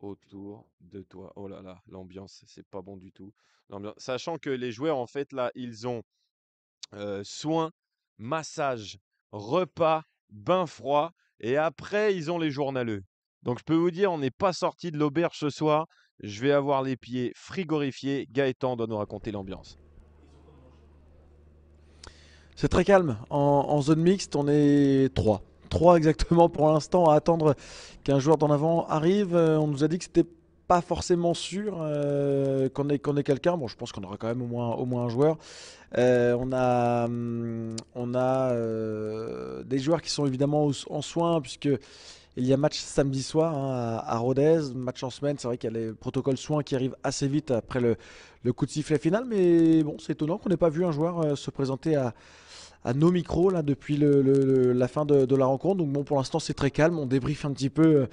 Autour de toi. Oh là là, l'ambiance, c'est pas bon du tout. Sachant que les joueurs, en fait, là, ils ont euh, soin, soins, massage, repas, bain froid, et après, ils ont les journaleux. Donc, je peux vous dire, on n'est pas sorti de l'auberge ce soir. Je vais avoir les pieds frigorifiés. Gaëtan doit nous raconter l'ambiance. C'est très calme. En, zone mixte, on est trois, trois exactement pour l'instant à attendre qu'un joueur d'en avant arrive. Euh, on nous a dit que c'était pas forcément sûr euh, qu'on ait, qu'on ait quelqu'un. Bon, je pense qu'on aura quand même au moins, au moins un joueur. Euh, on a, hum, on a des joueurs qui sont évidemment en soins puisque il y a match samedi soir hein, à Rodez, match en semaine. C'est vrai qu'il y a les protocoles soins qui arrivent assez vite après le, coup de sifflet final. Mais bon, c'est étonnant qu'on n'ait pas vu un joueur euh, se présenter à, nos micros là, depuis la fin de, la rencontre. Donc bon, pour l'instant, c'est très calme. On débriefe un petit peu euh,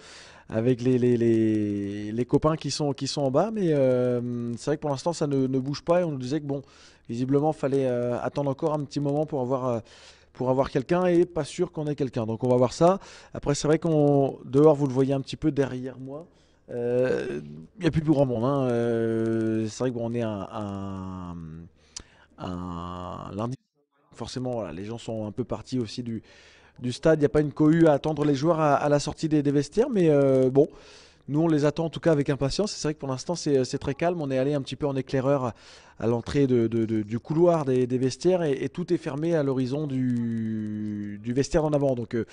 avec les, les, copains qui sont, qui sont en bas. Mais euh, c'est vrai que pour l'instant, ça ne, ne, bouge pas. Et on nous disait que bon, visiblement, fallait attendre encore un petit moment pour avoir pour avoir quelqu'un et pas sûr qu'on ait quelqu'un. Donc on va voir ça. Après, c'est vrai qu'on dehors, vous le voyez un petit peu derrière moi. Euh, il n'y a plus grand monde. Hein. Euh, c'est vrai qu'on est un, lundi. Forcément, les gens sont un peu partis aussi du, du stade. Il n'y a pas une cohue à attendre les joueurs à, la sortie des, vestiaires. Mais euh, bon, nous, on les attend en tout cas avec impatience. C'est vrai que pour l'instant, euh, c'est très calme. On est allé un petit peu en éclaireur à l'entrée du couloir des, vestiaires et, tout est fermé à l'horizon du, vestiaire en avant. Donc, euh,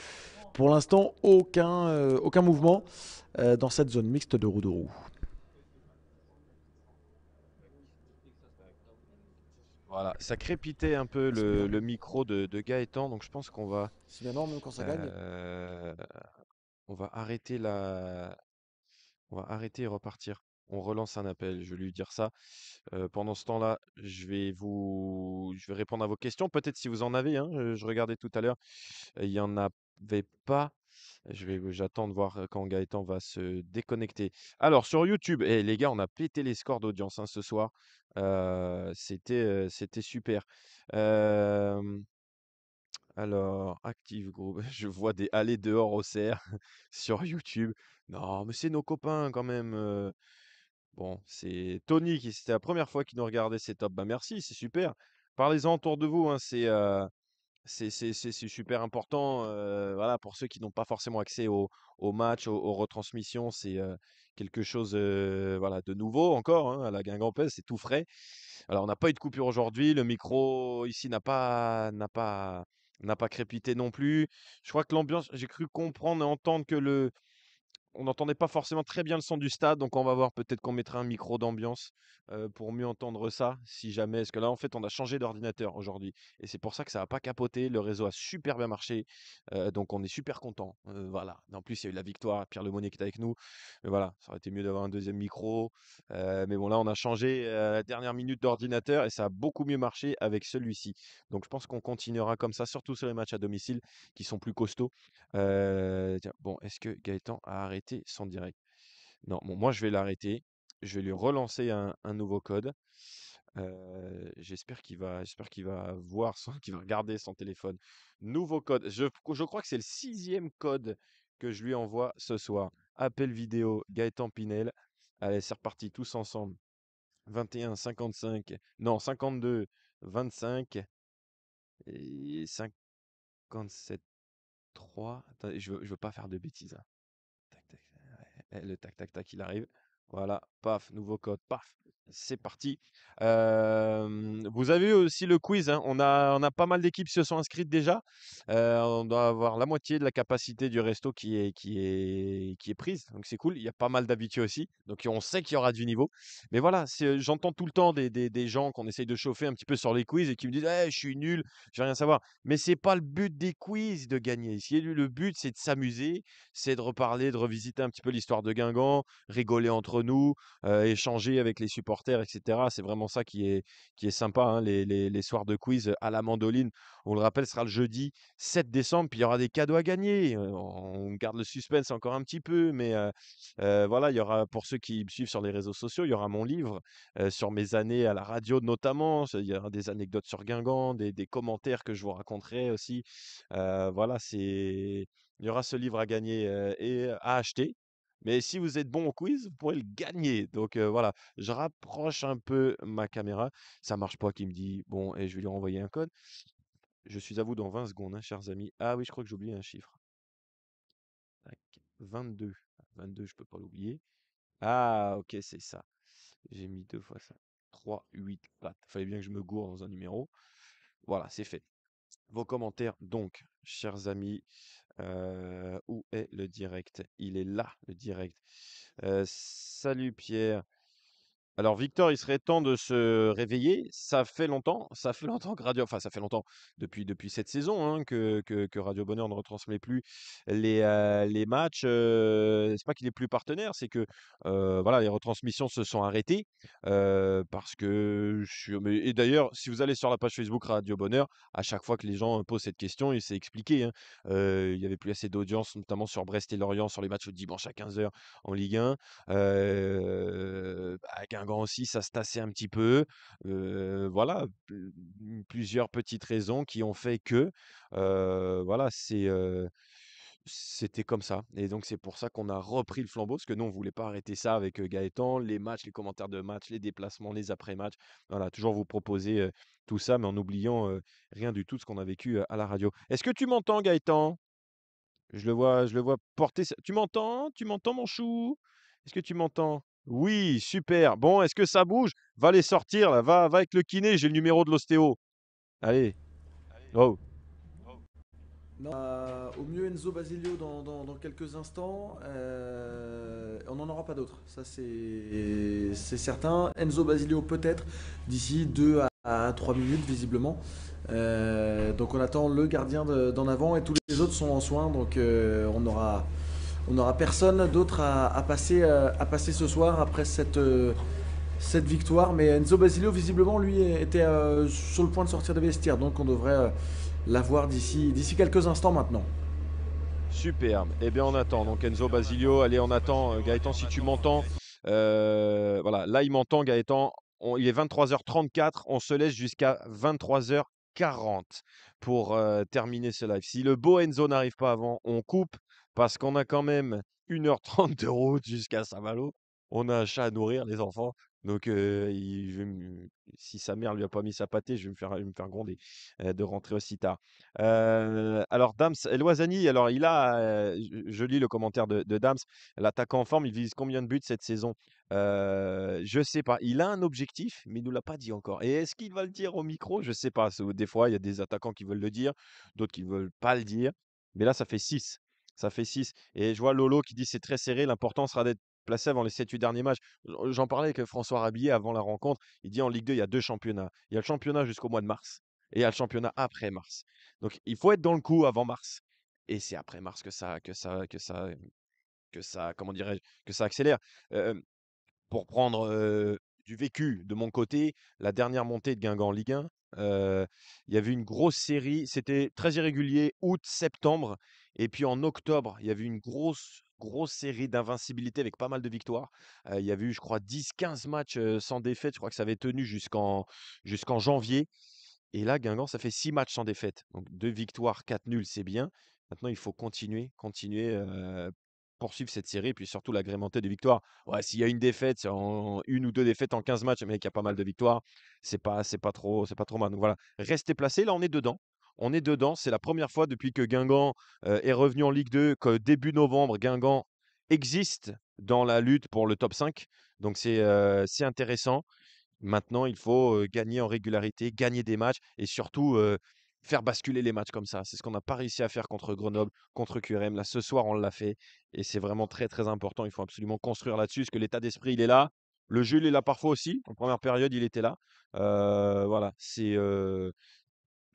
pour l'instant, aucun, euh, mouvement dans cette zone mixte de roue de roue. Voilà, ça crépitait un peu le, micro de, Gaëtan, donc je pense qu'on va. on va arrêter la, on va arrêter et repartir. On relance un appel. Je vais lui dire ça. pendant ce temps-là, je vais vous, je vais répondre à vos questions. Peut-être si vous en avez. Hein, je, regardais tout à l'heure. Il n'y en avait pas. Je vais, j'attends de voir quand Gaëtan va se déconnecter. Alors sur YouTube, eh, les gars, on a pété les scores d'audience hein, ce soir. c'était, c'était super. Alors, Active Group, je vois des «Aller dehors au cerf» sur YouTube. Non, mais c'est nos copains quand même, Bon, c'est Tony qui c'était la première fois qu'il nous regardait, c'est top. Bah, merci, c'est super. Parlez-en autour de vous, hein, c'est, c'est super important, voilà, pour ceux qui n'ont pas forcément accès aux matchs, aux retransmissions, c'est, quelque chose, voilà, de nouveau encore, hein, la Guingampèse, c'est tout frais. Alors, on n'a pas eu de coupure aujourd'hui, le micro ici n'a pas n'a pas n'a pas crépité non plus. Je crois que l'ambiance, j'ai cru comprendre et entendre que le, on n'entendait pas forcément très bien le son du stade, donc on va voir peut-être qu'on mettra un micro d'ambiance euh, pour mieux entendre ça, si jamais. Parce que là, en fait, on a changé d'ordinateur aujourd'hui, et c'est pour ça que ça n'a pas capoté. Le réseau a super bien marché, euh, donc on est super content. Euh, voilà. En plus, il y a eu la victoire, Pierre Lemonnier qui est avec nous. Mais voilà, ça aurait été mieux d'avoir un deuxième micro. mais bon, là, on a changé la dernière minute d'ordinateur, et ça a beaucoup mieux marché avec celui-ci. Donc je pense qu'on continuera comme ça, surtout sur les matchs à domicile qui sont plus costauds. bon, est-ce que Gaëtan a arrêté son direct. Non, moi, je vais l'arrêter. Je vais lui relancer un, nouveau code. j'espère qu'il va, j'espère qu'il va voir, son- qu'il va regarder son téléphone. Nouveau code. Je, je crois que c'est le sixième code que je lui envoie ce soir. Appel vidéo, Gaëtan Pinel. Allez, c'est reparti tous ensemble. 21, 55, non, 52, 25 et 57, 3. je veux, veux pas faire de bêtises. Hein. Et eh, le tac tac tac, il arrive. Voilà, paf, nouveau code, paf. C'est parti. vous avez aussi le quiz. Hein. On, a, on a pas mal d'équipes qui se sont inscrites déjà. on doit avoir la moitié de la capacité du resto qui est, qui est, qui est prise. Donc c'est cool. Il y a pas mal d'habitués aussi. Donc on sait qu'il y aura du niveau. Mais voilà, j'entends tout le temps des, gens qu'on essaye de chauffer un petit peu sur les quiz et qui me disent «Eh, Je suis nul, je veux rien savoir. Mais c'est pas le but des quiz de gagner. Si Le but, c'est de s'amuser, c'est de reparler, de revisiter un petit peu l'histoire de Guingamp, rigoler entre nous, échanger avec les supporters etc. C'est vraiment ça qui est, qui est sympa, hein, les, soirs de quiz à la mandoline. On le rappelle, ce sera le jeudi 7 décembre, puis il y aura des cadeaux à gagner. On garde le suspense encore un petit peu, mais voilà, il y aura, pour ceux qui me suivent sur les réseaux sociaux, il y aura mon livre sur mes années à la radio notamment. Il y aura des anecdotes sur Guingamp, des, commentaires que je vous raconterai aussi. voilà, c'est il y aura ce livre à gagner et à acheter mais si vous êtes bon au quiz, vous pourrez le gagner. Donc euh, voilà, je rapproche un peu ma caméra. Ça marche pas qui me dit bon et eh, je vais lui renvoyer un code. Je suis à vous dans 20 secondes, hein, chers amis. Ah oui, je crois que j'ai oublié un chiffre. 22. 22, je peux pas l'oublier. Ah, ok, c'est ça. J'ai mis deux fois ça. 3, 8, 4. Fallait bien que je me gourre dans un numéro. Voilà, c'est fait. Vos commentaires, donc, chers amis, où est le direct? Il est là, le direct. salut Pierre. Alors Victor, il serait temps de se réveiller. Ça fait longtemps, ça fait longtemps que Radio, enfin ça fait longtemps depuis depuis cette saison hein, que, Radio Bonheur ne retransmet plus les euh, les matchs. c'est pas qu'il est plus partenaire, c'est que voilà les retransmissions se sont arrêtées parce que Et d'ailleurs, si vous allez sur la page Facebook Radio Bonheur, à chaque fois que les gens euh, posent cette question, il s'est expliqué. Hein, il y avait plus assez d'audience, notamment sur Brest et Lorient sur les matchs au dimanche à 15 h en Ligue 1. Bah, avec un aussi, ça se tassait un petit peu. voilà, mmh, plusieurs petites raisons qui ont fait que, voilà, c'est c'était comme ça. Et donc, c'est pour ça qu'on a repris le flambeau, parce que nous, on voulait pas arrêter ça avec Gaëtan, les matchs, les commentaires de matchs, les déplacements, les après-matchs. Voilà, toujours vous proposer tout ça, mais en oubliant rien du tout de ce qu'on a vécu à la radio. Est-ce que tu m'entends, Gaëtan Je le vois, je le vois porter. ça Tu m'entends Tu m'entends, mon chou Est-ce que tu m'entends oui, super. Bon, est-ce que ça bouge Va les sortir, là. Va, avec le kiné, j'ai le numéro de l'ostéo. Allez. Oh. au mieux Enzo Basilio dans, quelques instants. Euh, on n'en aura pas d'autres, ça c'est certain. Enzo Basilio peut-être d'ici 2 à, 3 minutes visiblement. Euh, donc on attend le gardien d'en avant et tous les autres sont en soins. Donc on aura on n'aura personne d'autre à, passer, euh, à passer ce soir après cette, euh, cette victoire. Mais Enzo Basilio, visiblement, lui, était euh, sur le point de sortir des vestiaires. Donc on devrait l'avoir d'ici quelques instants maintenant. Superbe. Eh bien, on attend. Donc Enzo Basilio, allez, on attend. Gaëtan, si tu m'entends. voilà, là, il m'entend, Gaëtan. il est 23h34. On se laisse jusqu'à 23h40 pour terminer ce live. Si le beau Enzo n'arrive pas avant, on coupe parce qu'on a quand même 1h30 de route jusqu'à Savalo. On a un chat à nourrir, les enfants. Donc, si sa mère lui a pas mis sa pâtée, je vais me faire, gronder de rentrer aussi tard. alors, Dams, Loisani, alors il a, je, lis le commentaire de, Dams, l'attaquant en forme, il vise combien de buts cette saison Je Je sais pas. Il a un objectif, mais il nous l'a pas dit encore. Et est-ce qu'il va le dire au micro Je sais pas. Des fois, il y a des attaquants qui veulent le dire, d'autres qui ne veulent pas le dire. Mais là, ça fait 6 ça fait 6. Et je vois Lolo qui dit c'est très serré, l'important sera d'être placé avant les 7-8 derniers matchs. J'en parlais avec François Rabillet avant la rencontre. Il dit en Ligue 2, il y a deux championnats. Il y a le championnat jusqu'au mois de mars et il y a le championnat après mars. Donc il faut être dans le coup avant mars. Et c'est après mars que ça, que ça, que ça, que ça, comment dirais que ça accélère. pour prendre du vécu de mon côté, la dernière montée de Guingamp en Ligue 1, il y avait une grosse série, c'était très irrégulier, août, septembre, et puis en octobre, il y avait une grosse grosse série d'invincibilité avec pas mal de victoires. il y avait eu, je crois, 10-15 matchs sans défaite. Je crois que ça avait tenu jusqu'en jusqu'en janvier. Et là, Guingamp, ça fait 6 matchs sans défaite. Donc deux victoires, 4 nuls, c'est bien. Maintenant, il faut continuer, continuer poursuivre cette série et puis surtout l'agrémenter de victoires. Ouais, s'il y a une défaite, en, une ou deux défaites en 15 matchs, mais qu'il y a pas mal de victoires, c'est pas, c'est pas trop, c'est pas trop mal. Donc voilà, restez placés. Là, on est dedans. On est dedans. C'est la première fois depuis que Guingamp euh, est revenu en Ligue 2 que début novembre, Guingamp existe dans la lutte pour le top 5. Donc euh, c'est, intéressant. Maintenant, il faut euh, gagner en régularité, gagner des matchs et surtout faire basculer les matchs comme ça. C'est ce qu'on n'a pas réussi à faire contre Grenoble, contre QRM. Là, ce soir, on l'a fait. Et c'est vraiment très, très important. Il faut absolument construire là-dessus, parce que l'état d'esprit, il est là. Le jeu, il est là parfois aussi. En première période, il était là. Euh, voilà, c'est euh,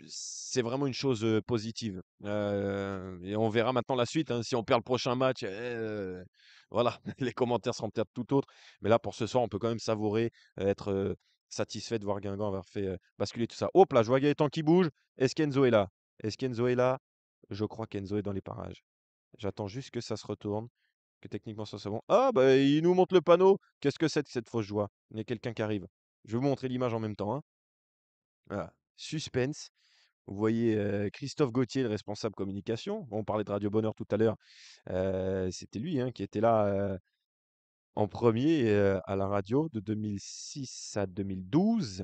c'est vraiment une chose positive. Euh, et on verra maintenant la suite. Hein. Si on perd le prochain match, eh, voilà, les commentaires seront peut-être tout autres. Mais là, pour ce soir, on peut quand même savourer, être satisfait de voir Guingamp avoir fait basculer tout ça. Hop là, je vois Gaëtan qui bouge. Est-ce qu'Enzo est là Est-ce qu'Enzo est là Je crois qu'Enzo est dans les parages. J'attends juste que ça se retourne, que techniquement ça soit bon. Ah, bah il nous montre le panneau. Qu'est-ce que c'est que cette fausse joie Il y a quelqu'un qui arrive. Je vais vous montrer l'image en même temps. Hein. Suspense. Vous voyez Christophe Gauthier, le responsable communication. On parlait de Radio Bonheur tout à l'heure. C'était lui hein, qui était là en premier euh, à la radio de 2006 à 2012.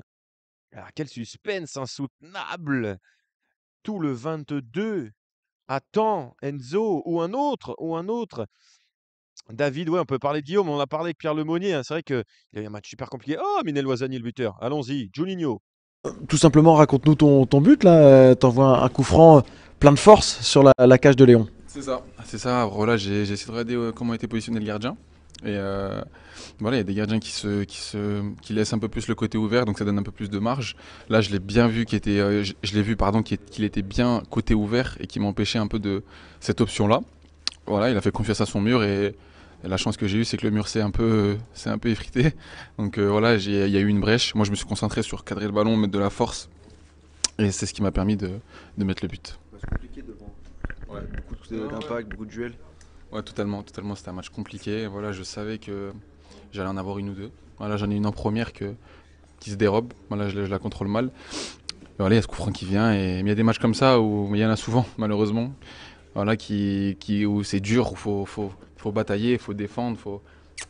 Alors, ah, quel suspense insoutenable Tout le 22 attend Enzo ou un autre, ou un autre. David, ouais, on peut parler de Guillaume, on a parlé avec Pierre Le Monnier. Hein, c'est vrai qu'il y a eu un match super compliqué. Oh, Minel Loisani, le buteur, allons-y, Juninho. Euh, tout simplement, raconte-nous ton, but, là, euh, envoies un, coup franc plein de force sur la, cage de Léon. C'est ça, ah, c'est ça, voilà, j'ai essayé de regarder comment était positionné le gardien. Et euh, voilà, il y a des gardiens qui, se, qui, se, qui laissent un peu plus le côté ouvert, donc ça donne un peu plus de marge. Là, je l'ai bien vu qu'il était, euh, je, vu pardon, qu'il était bien côté ouvert et qui m'empêchait un peu de cette option-là. Voilà, il a fait confiance à son mur et, la chance que j'ai eue, c'est que le mur s'est un peu, un peu effrité. Donc euh, voilà, il y a eu une brèche. Moi, je me suis concentré sur cadrer le ballon, mettre de la force, et c'est ce qui m'a permis de, mettre le but. C'est compliqué devant. beaucoup d'impact, beaucoup de duels. Ouais, totalement, totalement. C'était un match compliqué. Voilà, je savais que j'allais en avoir une ou deux. Voilà, j'en ai une en première qui se dérobe. Voilà, je, la contrôle mal. il y a ce coup franc qui vient. Et il y a des matchs comme ça où il y en a souvent, malheureusement. Voilà, qui, qui, où c'est dur, où faut, faut, faut batailler, faut défendre, faut,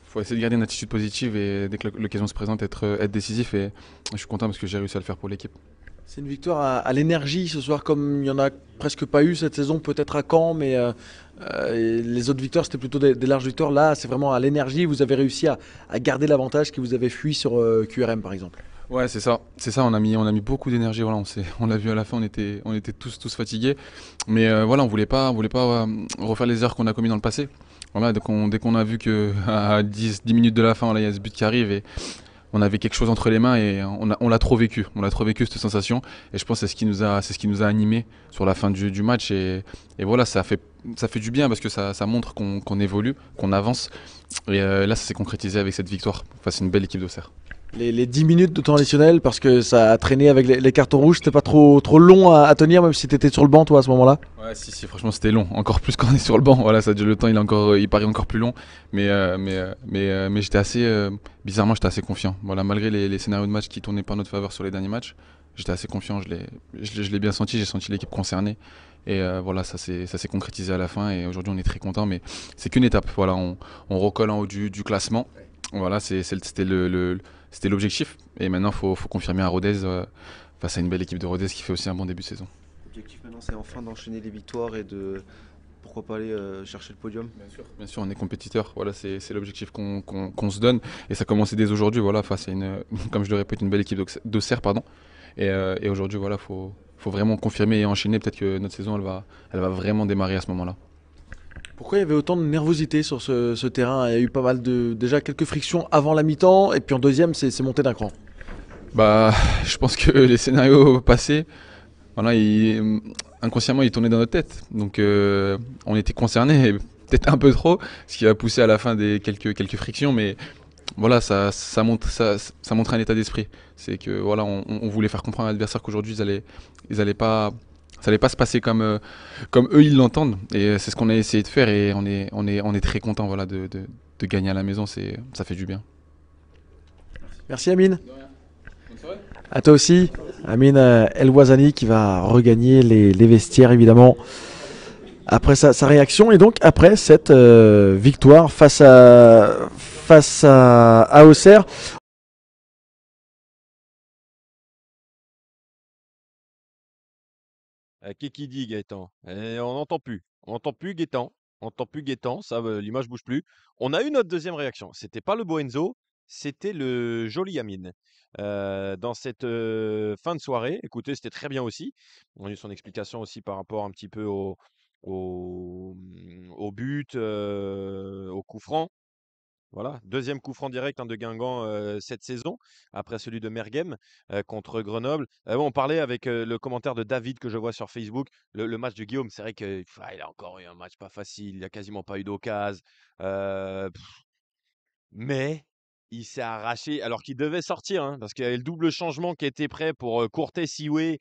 faut essayer de garder une attitude positive et dès que l'occasion se présente, être, être décisif. Et je suis content parce que j'ai réussi à le faire pour l'équipe. C'est une victoire à, l'énergie ce soir, comme il n'y en a presque pas eu cette saison, peut-être à Caen, mais euh, euh, les autres victoires, c'était plutôt des, larges victoires. Là, c'est vraiment à l'énergie. Vous avez réussi à, garder l'avantage qui vous avez fui sur euh, QRM, par exemple. Ouais, c'est ça. C'est ça. On a mis, on a mis beaucoup d'énergie. Voilà, on s'est, on l'a vu à la fin. On était, on était tous, tous fatigués. Mais voilà, on voulait pas, voulait pas refaire les erreurs qu'on a commises dans le passé. Voilà, dès dès qu'on a vu que à 10, 10 minutes de la fin, là, il y a ce but qui arrive et on avait quelque chose entre les mains et on, l'a trop vécu. On l'a trop vécu cette sensation. Et je pense que c'est ce qui nous a, c'est ce qui nous a animé sur la fin du, match. Et, voilà, ça fait, ça fait du bien parce que ça, montre qu'on, évolue, qu'on avance. Et euh, là, ça s'est concrétisé avec cette victoire face à une belle équipe d'Auxerre les, les 10 minutes de temps additionnel parce que ça a traîné avec les, cartons rouges. C'était pas trop, trop long à, tenir, même si t'étais sur le banc, toi, à ce moment-là Ouais, si, si, franchement, c'était long. Encore plus quand on est sur le banc. Voilà, ça, le temps, il, encore, il paraît encore plus long. Mais, euh, mais, euh, mais, euh, mais j'étais assez. bizarrement, j'étais assez confiant. Voilà, malgré les, scénarios de match qui tournaient pas en notre faveur sur les derniers matchs, j'étais assez confiant. Je l'ai bien senti. J'ai senti l'équipe concernée. Et voilà, ça s'est concrétisé à la fin. Et aujourd'hui, on est très content. Mais c'est qu'une étape. Voilà, on, recolle en haut du, classement. Voilà, c'était le, c'était l'objectif. Et maintenant, il faut, confirmer à Rodez euh, face à une belle équipe de Rodez qui fait aussi un bon début de saison. L'objectif maintenant, c'est enfin d'enchaîner les victoires et de pourquoi pas aller euh, chercher le podium Bien sûr, on est compétiteur. Voilà, c'est l'objectif qu'on se donne et ça a commencé dès aujourd'hui. Voilà, face à une, comme je le répète, une belle équipe de pardon. Euh, et, aujourd'hui, voilà, faut faut vraiment confirmer et enchaîner. Peut-être que notre saison, elle va, elle va vraiment démarrer à ce moment-là. Pourquoi il y avait autant de nervosité sur ce, terrain Il y a eu pas mal de déjà quelques frictions avant la mi-temps et puis en deuxième c'est monté d'un cran. Bah, je pense que les scénarios passés, voilà, inconsciemment ils tournaient dans notre tête, donc euh, on était concernés peut-être un peu trop, ce qui a poussé à la fin des quelques quelques frictions, mais voilà, ça, ça, montre, un état d'esprit. C'est que voilà, on, voulait faire comprendre à l'adversaire qu'aujourd'hui ils n'allaient pas ça n'allait pas se passer comme, euh, comme eux ils l'entendent. Et euh, c'est ce qu'on a essayé de faire et on est, on est, on est très content voilà, de, gagner à la maison. C'est, ça fait du bien. Merci Amine. À toi aussi, Amine euh, El Wazani qui va regagner les, vestiaires évidemment après sa, réaction et donc après cette victoire face à face à Auxerre. Qui euh, Qu'est-ce dit, Gaëtan eh, On n'entend plus. On n'entend plus Gaëtan. On n'entend plus Ça, euh, l'image bouge plus. On a eu notre deuxième réaction. C'était pas le Boenzo, c'était le joli Amine. Euh, dans cette fin de soirée, écoutez, c'était très bien aussi. On a eu son explication aussi par rapport un petit peu au but, au coup franc. Voilà, deuxième coup franc direct hein, de Guingamp cette saison, après celui de Merghem contre Grenoble. on parlait avec le commentaire de David que je vois sur Facebook, le, match de Guillaume, c'est vrai qu'il ah, a encore eu un match pas facile, il a quasiment pas eu d'occasion. mais il s'est arraché alors qu'il devait sortir, hein, parce qu'il y avait le double changement qui était prêt pour courter Sioué.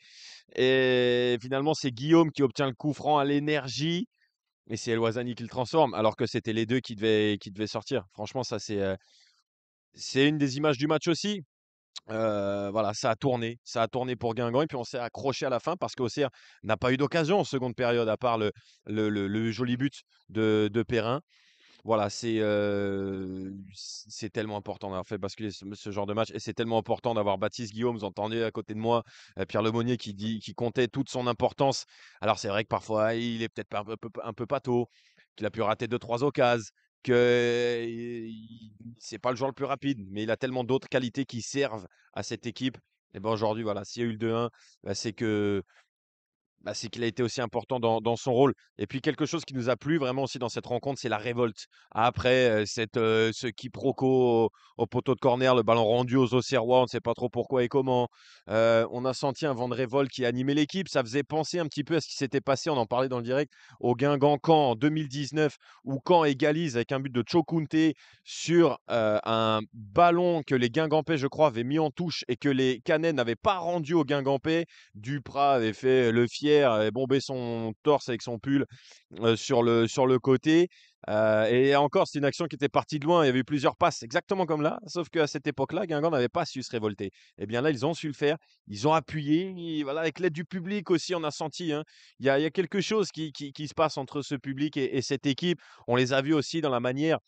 Et finalement, c'est Guillaume qui obtient le coup franc à l'énergie. Et c'est El qui le transforme, alors que c'était les deux qui devaient, sortir. Franchement, ça, c'est euh, c'est une des images du match aussi. Euh, voilà, ça a tourné, ça a tourné pour Guingamp et puis on s'est accroché à la fin parce qu'Auxerre n'a pas eu d'occasion en seconde période à part le, joli but de, de Perrin. Voilà, c'est tellement important d'avoir fait basculer ce, genre de match et c'est tellement important d'avoir Baptiste Guillaume, vous entendez à côté de moi Pierre Lemonnier qui dit qui comptait toute son importance. Alors c'est vrai que parfois il est peut-être un peu, un qu'il a pu rater deux trois occasions, que c'est pas le joueur le plus rapide, mais il a tellement d'autres qualités qui servent à cette équipe. Et bien aujourd'hui, voilà, s'il y a eu le 2-1, bah, c'est que bah, c'est qu'il a été aussi important dans, son rôle. Et puis quelque chose qui nous a plu vraiment aussi dans cette rencontre, c'est la révolte. Après euh, euh, ce quiproquo au, au, poteau de corner, le ballon rendu aux Auxerrois, on ne sait pas trop pourquoi et comment. Euh, on a senti un vent de révolte qui animait l'équipe. Ça faisait penser un petit peu à ce qui s'était passé, on en parlait dans le direct, au Guingamp-Camp en 2019, où Caen égalise avec un but de Chokunte sur un ballon que les Guingampais, je crois, avaient mis en touche et que les Canets n'avaient pas rendu au Guingampais. Duprat avait fait le fier avait et son torse avec son pull sur, le, sur le côté. et encore, c'est une action qui était partie de loin. Il y avait eu plusieurs passes exactement comme là, sauf qu'à cette époque-là, Guingamp n'avait pas su se révolter. Et eh bien là, ils ont su le faire. Ils ont appuyé. voilà, avec l'aide du public aussi, on a senti. Hein. il, y a, quelque chose qui, se passe entre ce public et cette équipe. On les a vus aussi dans la manière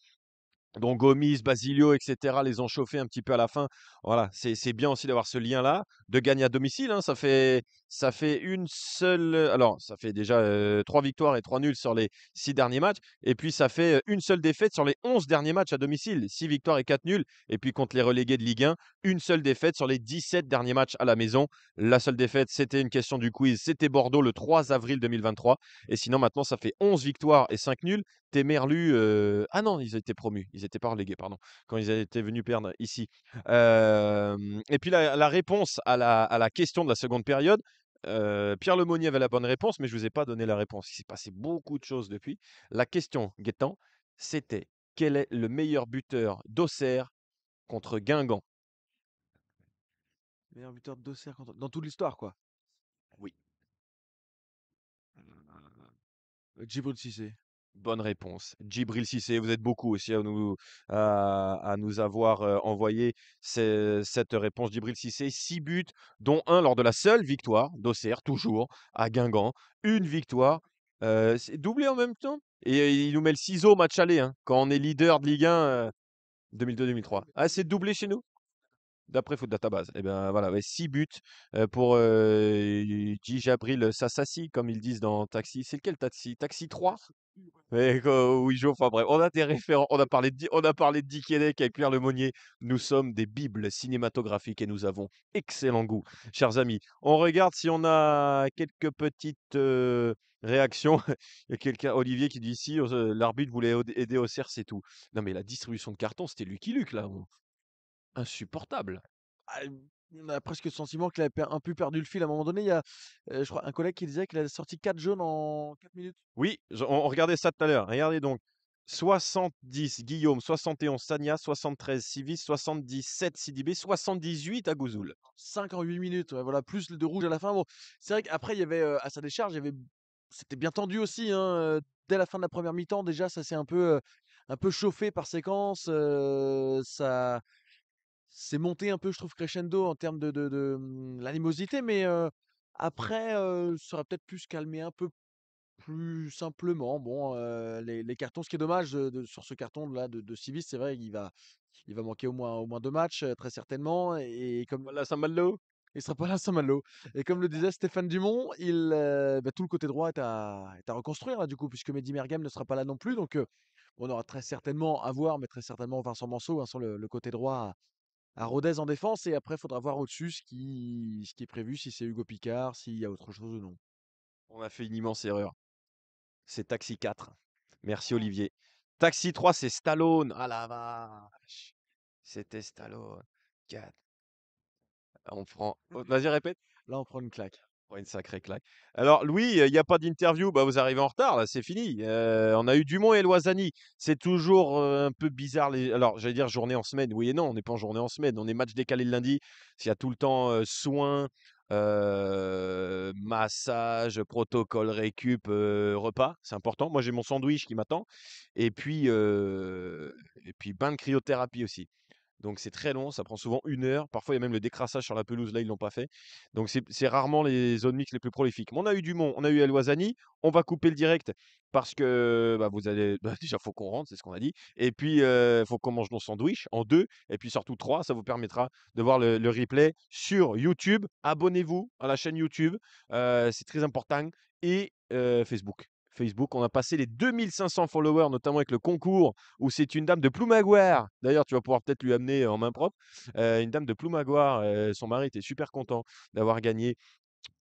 donc Gomis, Basilio, etc., les ont chauffés un petit peu à la fin. Voilà, c'est bien aussi d'avoir ce lien-là, de gagner à domicile. Hein. ça, fait, ça fait une seule. Alors, ça fait déjà trois victoires et trois nuls sur les six derniers matchs. Et puis, ça fait une seule défaite sur les onze derniers matchs à domicile. Six victoires et quatre nuls. Et puis, contre les relégués de Ligue 1, une seule défaite sur les 17 derniers matchs à la maison. La seule défaite, c'était une question du quiz. C'était Bordeaux le 3 avril 2023. Et sinon, maintenant, ça fait 11 victoires et 5 nuls. T'es Euh... Ah non, ils ont été promus ils étaient pas relégués, pardon, quand ils étaient venus perdre ici. et puis la, réponse à la, la, question de la seconde période, Pierre Lemonnier avait la bonne réponse, mais je ne vous ai pas donné la réponse. Il s'est passé beaucoup de choses depuis. La question, guettant, c'était quel est le meilleur buteur d'Auxerre contre Guingamp le Meilleur buteur d'Auxerre contre... Dans toute l'histoire, quoi. Oui. Mmh, Djibril Cissé. Bonne réponse. Djibril Cissé, vous êtes beaucoup aussi à nous, à, nous avoir envoyé cette réponse. Djibril Cissé, 6 buts, dont un lors de la seule victoire d'Auxerre, toujours à Guingamp. Une victoire, c'est doublé en même temps. Et il nous met le ciseau au match aller, hein, quand on est leader de Ligue 1 2002-2003. Ah, c'est doublé chez nous d'après Foot Database. Et eh bien voilà, 6 buts pour euh, Abril Sassassi, comme ils disent dans Taxi. C'est lequel Taxi Taxi 3 Oui, enfin on a des référents, on a parlé de, on a parlé de Dick avec Pierre Lemonnier, nous sommes des bibles cinématographiques et nous avons excellent goût, chers amis. On regarde si on a quelques petites réactions. il y a quelqu'un, Olivier, qui dit si, l'arbitre voulait aider au cerf, c'est tout. Non mais la distribution de carton, c'était Lucky Luke là. Insupportable. Ah, on a presque le sentiment qu'il avait un peu perdu le fil à un moment donné. Il y a, euh, je crois, un collègue qui disait qu'il a sorti 4 jaunes en 4 minutes. Oui, on regardait ça tout à l'heure. Regardez donc. 70 Guillaume, 71 Sania, 73 Sivis, 77 Sidibé, 78 Agouzoul. 5 en 8 minutes, voilà, plus le de rouge à la fin. c'est vrai qu'après, il y avait, euh, à sa décharge, il y avait... c'était bien tendu aussi. Hein, dès la fin de la première mi-temps, déjà, ça s'est un peu, euh, un peu chauffé par séquence. ça, c'est monté un peu, je trouve, crescendo en termes de, de, mmh, l'animosité, mais après, ça aurait peut-être pu se calmer un peu plus simplement. Bon, les, cartons, ce qui est dommage sur ce carton-là de, Civis, c'est vrai qu'il va, il va manquer au moins, au moins deux matchs, très certainement. Et comme là Saint Malo. il sera pas là, Saint-Malo. Et comme le disait Stéphane Dumont, il, bah, tout le côté droit est à, est à reconstruire, là, hein, du coup, puisque Mehdi Mergem ne sera pas là non plus. Donc, on aura très certainement à voir, mais très certainement Vincent Manceau hein, sur le côté droit à Rodez en défense. Et après, il faudra voir au-dessus ce qui, ce qui est prévu, si c'est Hugo Picard, s'il y a autre chose ou non. On a fait une immense erreur. C'est Taxi 4. Merci ah. Olivier. Taxi 3, c'est Stallone. Ah la vache. C'était Stallone. 4. On prend. Vas-y, répète. Là, on prend une claque une sacrée claque. Alors, Louis, il n'y a pas d'interview, bah, vous arrivez en retard, c'est fini. Euh, on a eu Dumont et Loisani. C'est toujours euh, un peu bizarre. Les... Alors, j'allais dire journée en semaine. Oui et non, on n'est pas en journée en semaine. On est match décalé le lundi. S'il y a tout le temps euh, soins, massage, protocole récup, repas, c'est important. Moi, j'ai mon sandwich qui m'attend. Et puis, et puis bain de cryothérapie aussi. Donc c'est très long, ça prend souvent une heure. Parfois, il y a même le décrassage sur la pelouse, là, ils l'ont pas fait. Donc c'est rarement les zones mixtes les plus prolifiques. Mais on a eu Dumont, on a eu Eloisani. On va couper le direct parce que bah, vous allez. Bah, déjà, faut qu'on rentre, c'est ce qu'on a dit. Et puis, il faut qu'on mange nos sandwichs en deux. Et puis surtout trois. Ça vous permettra de voir le, replay sur YouTube. Abonnez-vous à la chaîne YouTube. c'est très important. Et Facebook. Facebook. On a passé les 2500 followers, notamment avec le concours où c'est une dame de Ploumagoire. D'ailleurs, tu vas pouvoir peut-être lui amener euh, en main propre. Euh, une dame de Ploumagoire, euh, son mari était super content d'avoir gagné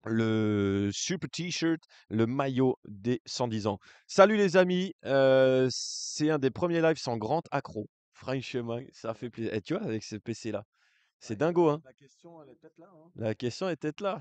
le super t-shirt, le maillot des 110 ans. Salut les amis, c'est un des premiers lives sans grand accro. Franchement, ça fait plaisir. Et tu vois, avec ce PC là, c'est dingo, hein. la question, était est peut-être là, hein? La question est peut un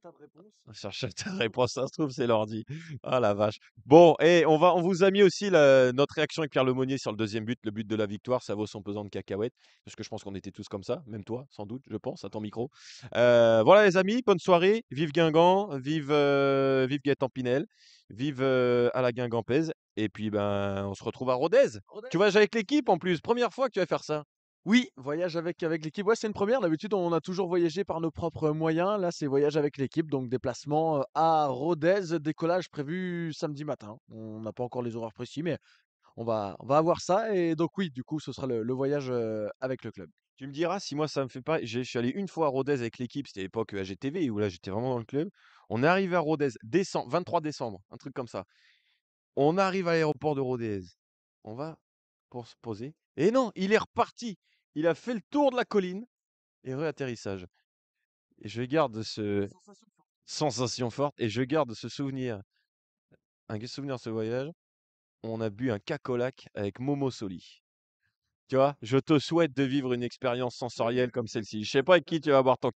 tas de réponses. ça se trouve, c'est l'ordi. Ah la vache. Bon et on va on vous a mis aussi notre réaction avec Pierre Lemonnier sur le deuxième but, le but de la victoire, ça vaut son pesant de cacahuètes, parce que je pense qu'on était tous comme ça, même toi, sans doute, je pense, à ton micro. Euh, voilà les amis, bonne soirée, vive Guingamp, vive, euh, vive Gaëtan Pinel, vive, euh, à la Guingampèse et puis, ben, on se retrouve à Rodez. Tu vois avec l'équipe en plus, première fois que tu vas faire ça. Oui, voyage avec, avec l'équipe. Ouais, c'est une première. D'habitude, on a toujours voyagé par nos propres moyens. Là, c'est voyage avec l'équipe. Donc, déplacement euh, à Rodez, décollage prévu samedi matin. On n'a pas encore les horaires précis, mais on va, on va avoir ça. Et donc, oui, du coup, ce sera le, voyage euh, avec le club. Tu me diras si moi ça me fait pas. j'ai- Je suis allé une fois à Rodez avec l'équipe, c'était à l'époque euh, AGTV où là j'étais vraiment dans le club. On est arrivé à Rodez, décembre, 23 décembre, un truc comme ça. On arrive à l'aéroport de Rodez. On va pour se poser. Et non, il est reparti. Il a fait le tour de la colline et réatterrissage. Et je garde ce sensation forte. et je garde ce souvenir. Un souvenir de ce voyage. On a bu un cacolac avec Momo Soli. Tu vois, je te souhaite de vivre une expérience sensorielle comme celle-ci. Je ne sais pas avec qui tu vas boire ton,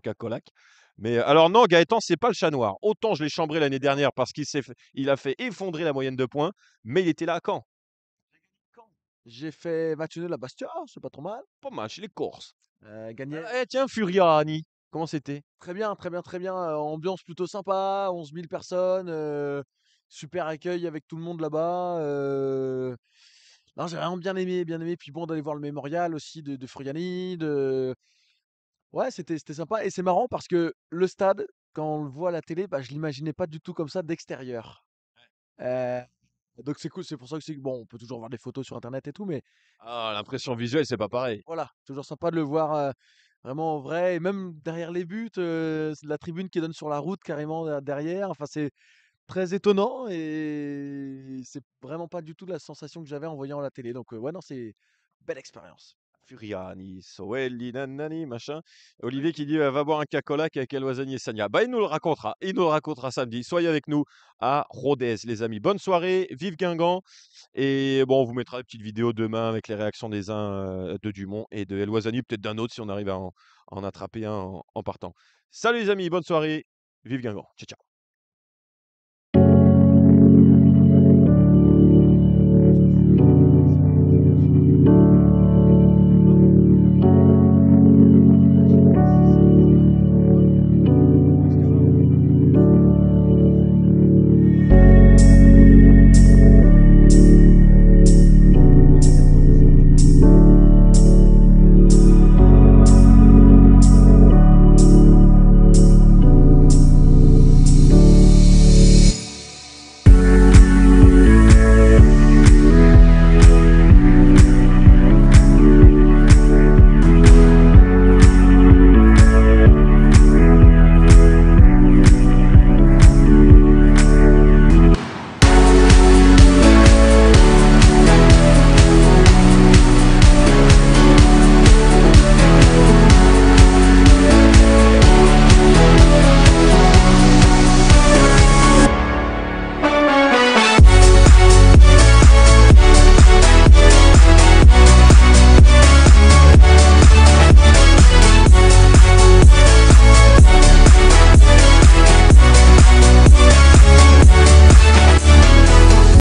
cacolac. Mais euh, alors non, Gaëtan, c'est pas le chat noir. Autant je l'ai chambré l'année dernière parce qu'il a fait effondrer la moyenne de points, mais il était là à j'ai fait match de la Bastia, c'est pas trop mal. Pas mal, chez les Corses. Euh, gagné. Ah, eh, tiens, Furiani, comment c'était Très bien, très bien, très bien. Euh, ambiance plutôt sympa, 11 000 personnes, euh, super accueil avec tout le monde là-bas. j'ai vraiment bien aimé, bien aimé. Puis bon, d'aller voir le mémorial aussi de, de Furiani. De... Ouais, c'était, c'était sympa. Et c'est marrant parce que le stade, quand on le voit à la télé, bah, je l'imaginais pas du tout comme ça d'extérieur. Ouais. Donc c'est cool, c'est pour ça que c'est bon, on peut toujours voir des photos sur internet et tout, mais ah, l'impression visuelle, c'est pas pareil. voilà, toujours sympa de le voir vraiment vrai, et même derrière les buts, la tribune qui donne sur la route carrément derrière. Enfin, c'est très étonnant et c'est vraiment pas du tout la sensation que j'avais en voyant la télé. Donc ouais, non, c'est belle expérience. Furiani, Soelli, nanani, machin. Olivier qui dit «Euh, va boire un cacolac avec El et Sania. Bah, il nous le racontera. Il nous le racontera samedi. Soyez avec nous à Rodez, les amis. Bonne soirée, vive Guingamp. Et bon, on vous mettra une petite vidéo demain avec les réactions des uns euh, de Dumont et de El peut-être d'un autre si on arrive à en, attraper un en, en partant. Salut les amis, bonne soirée, vive Guingamp. Ciao, ciao.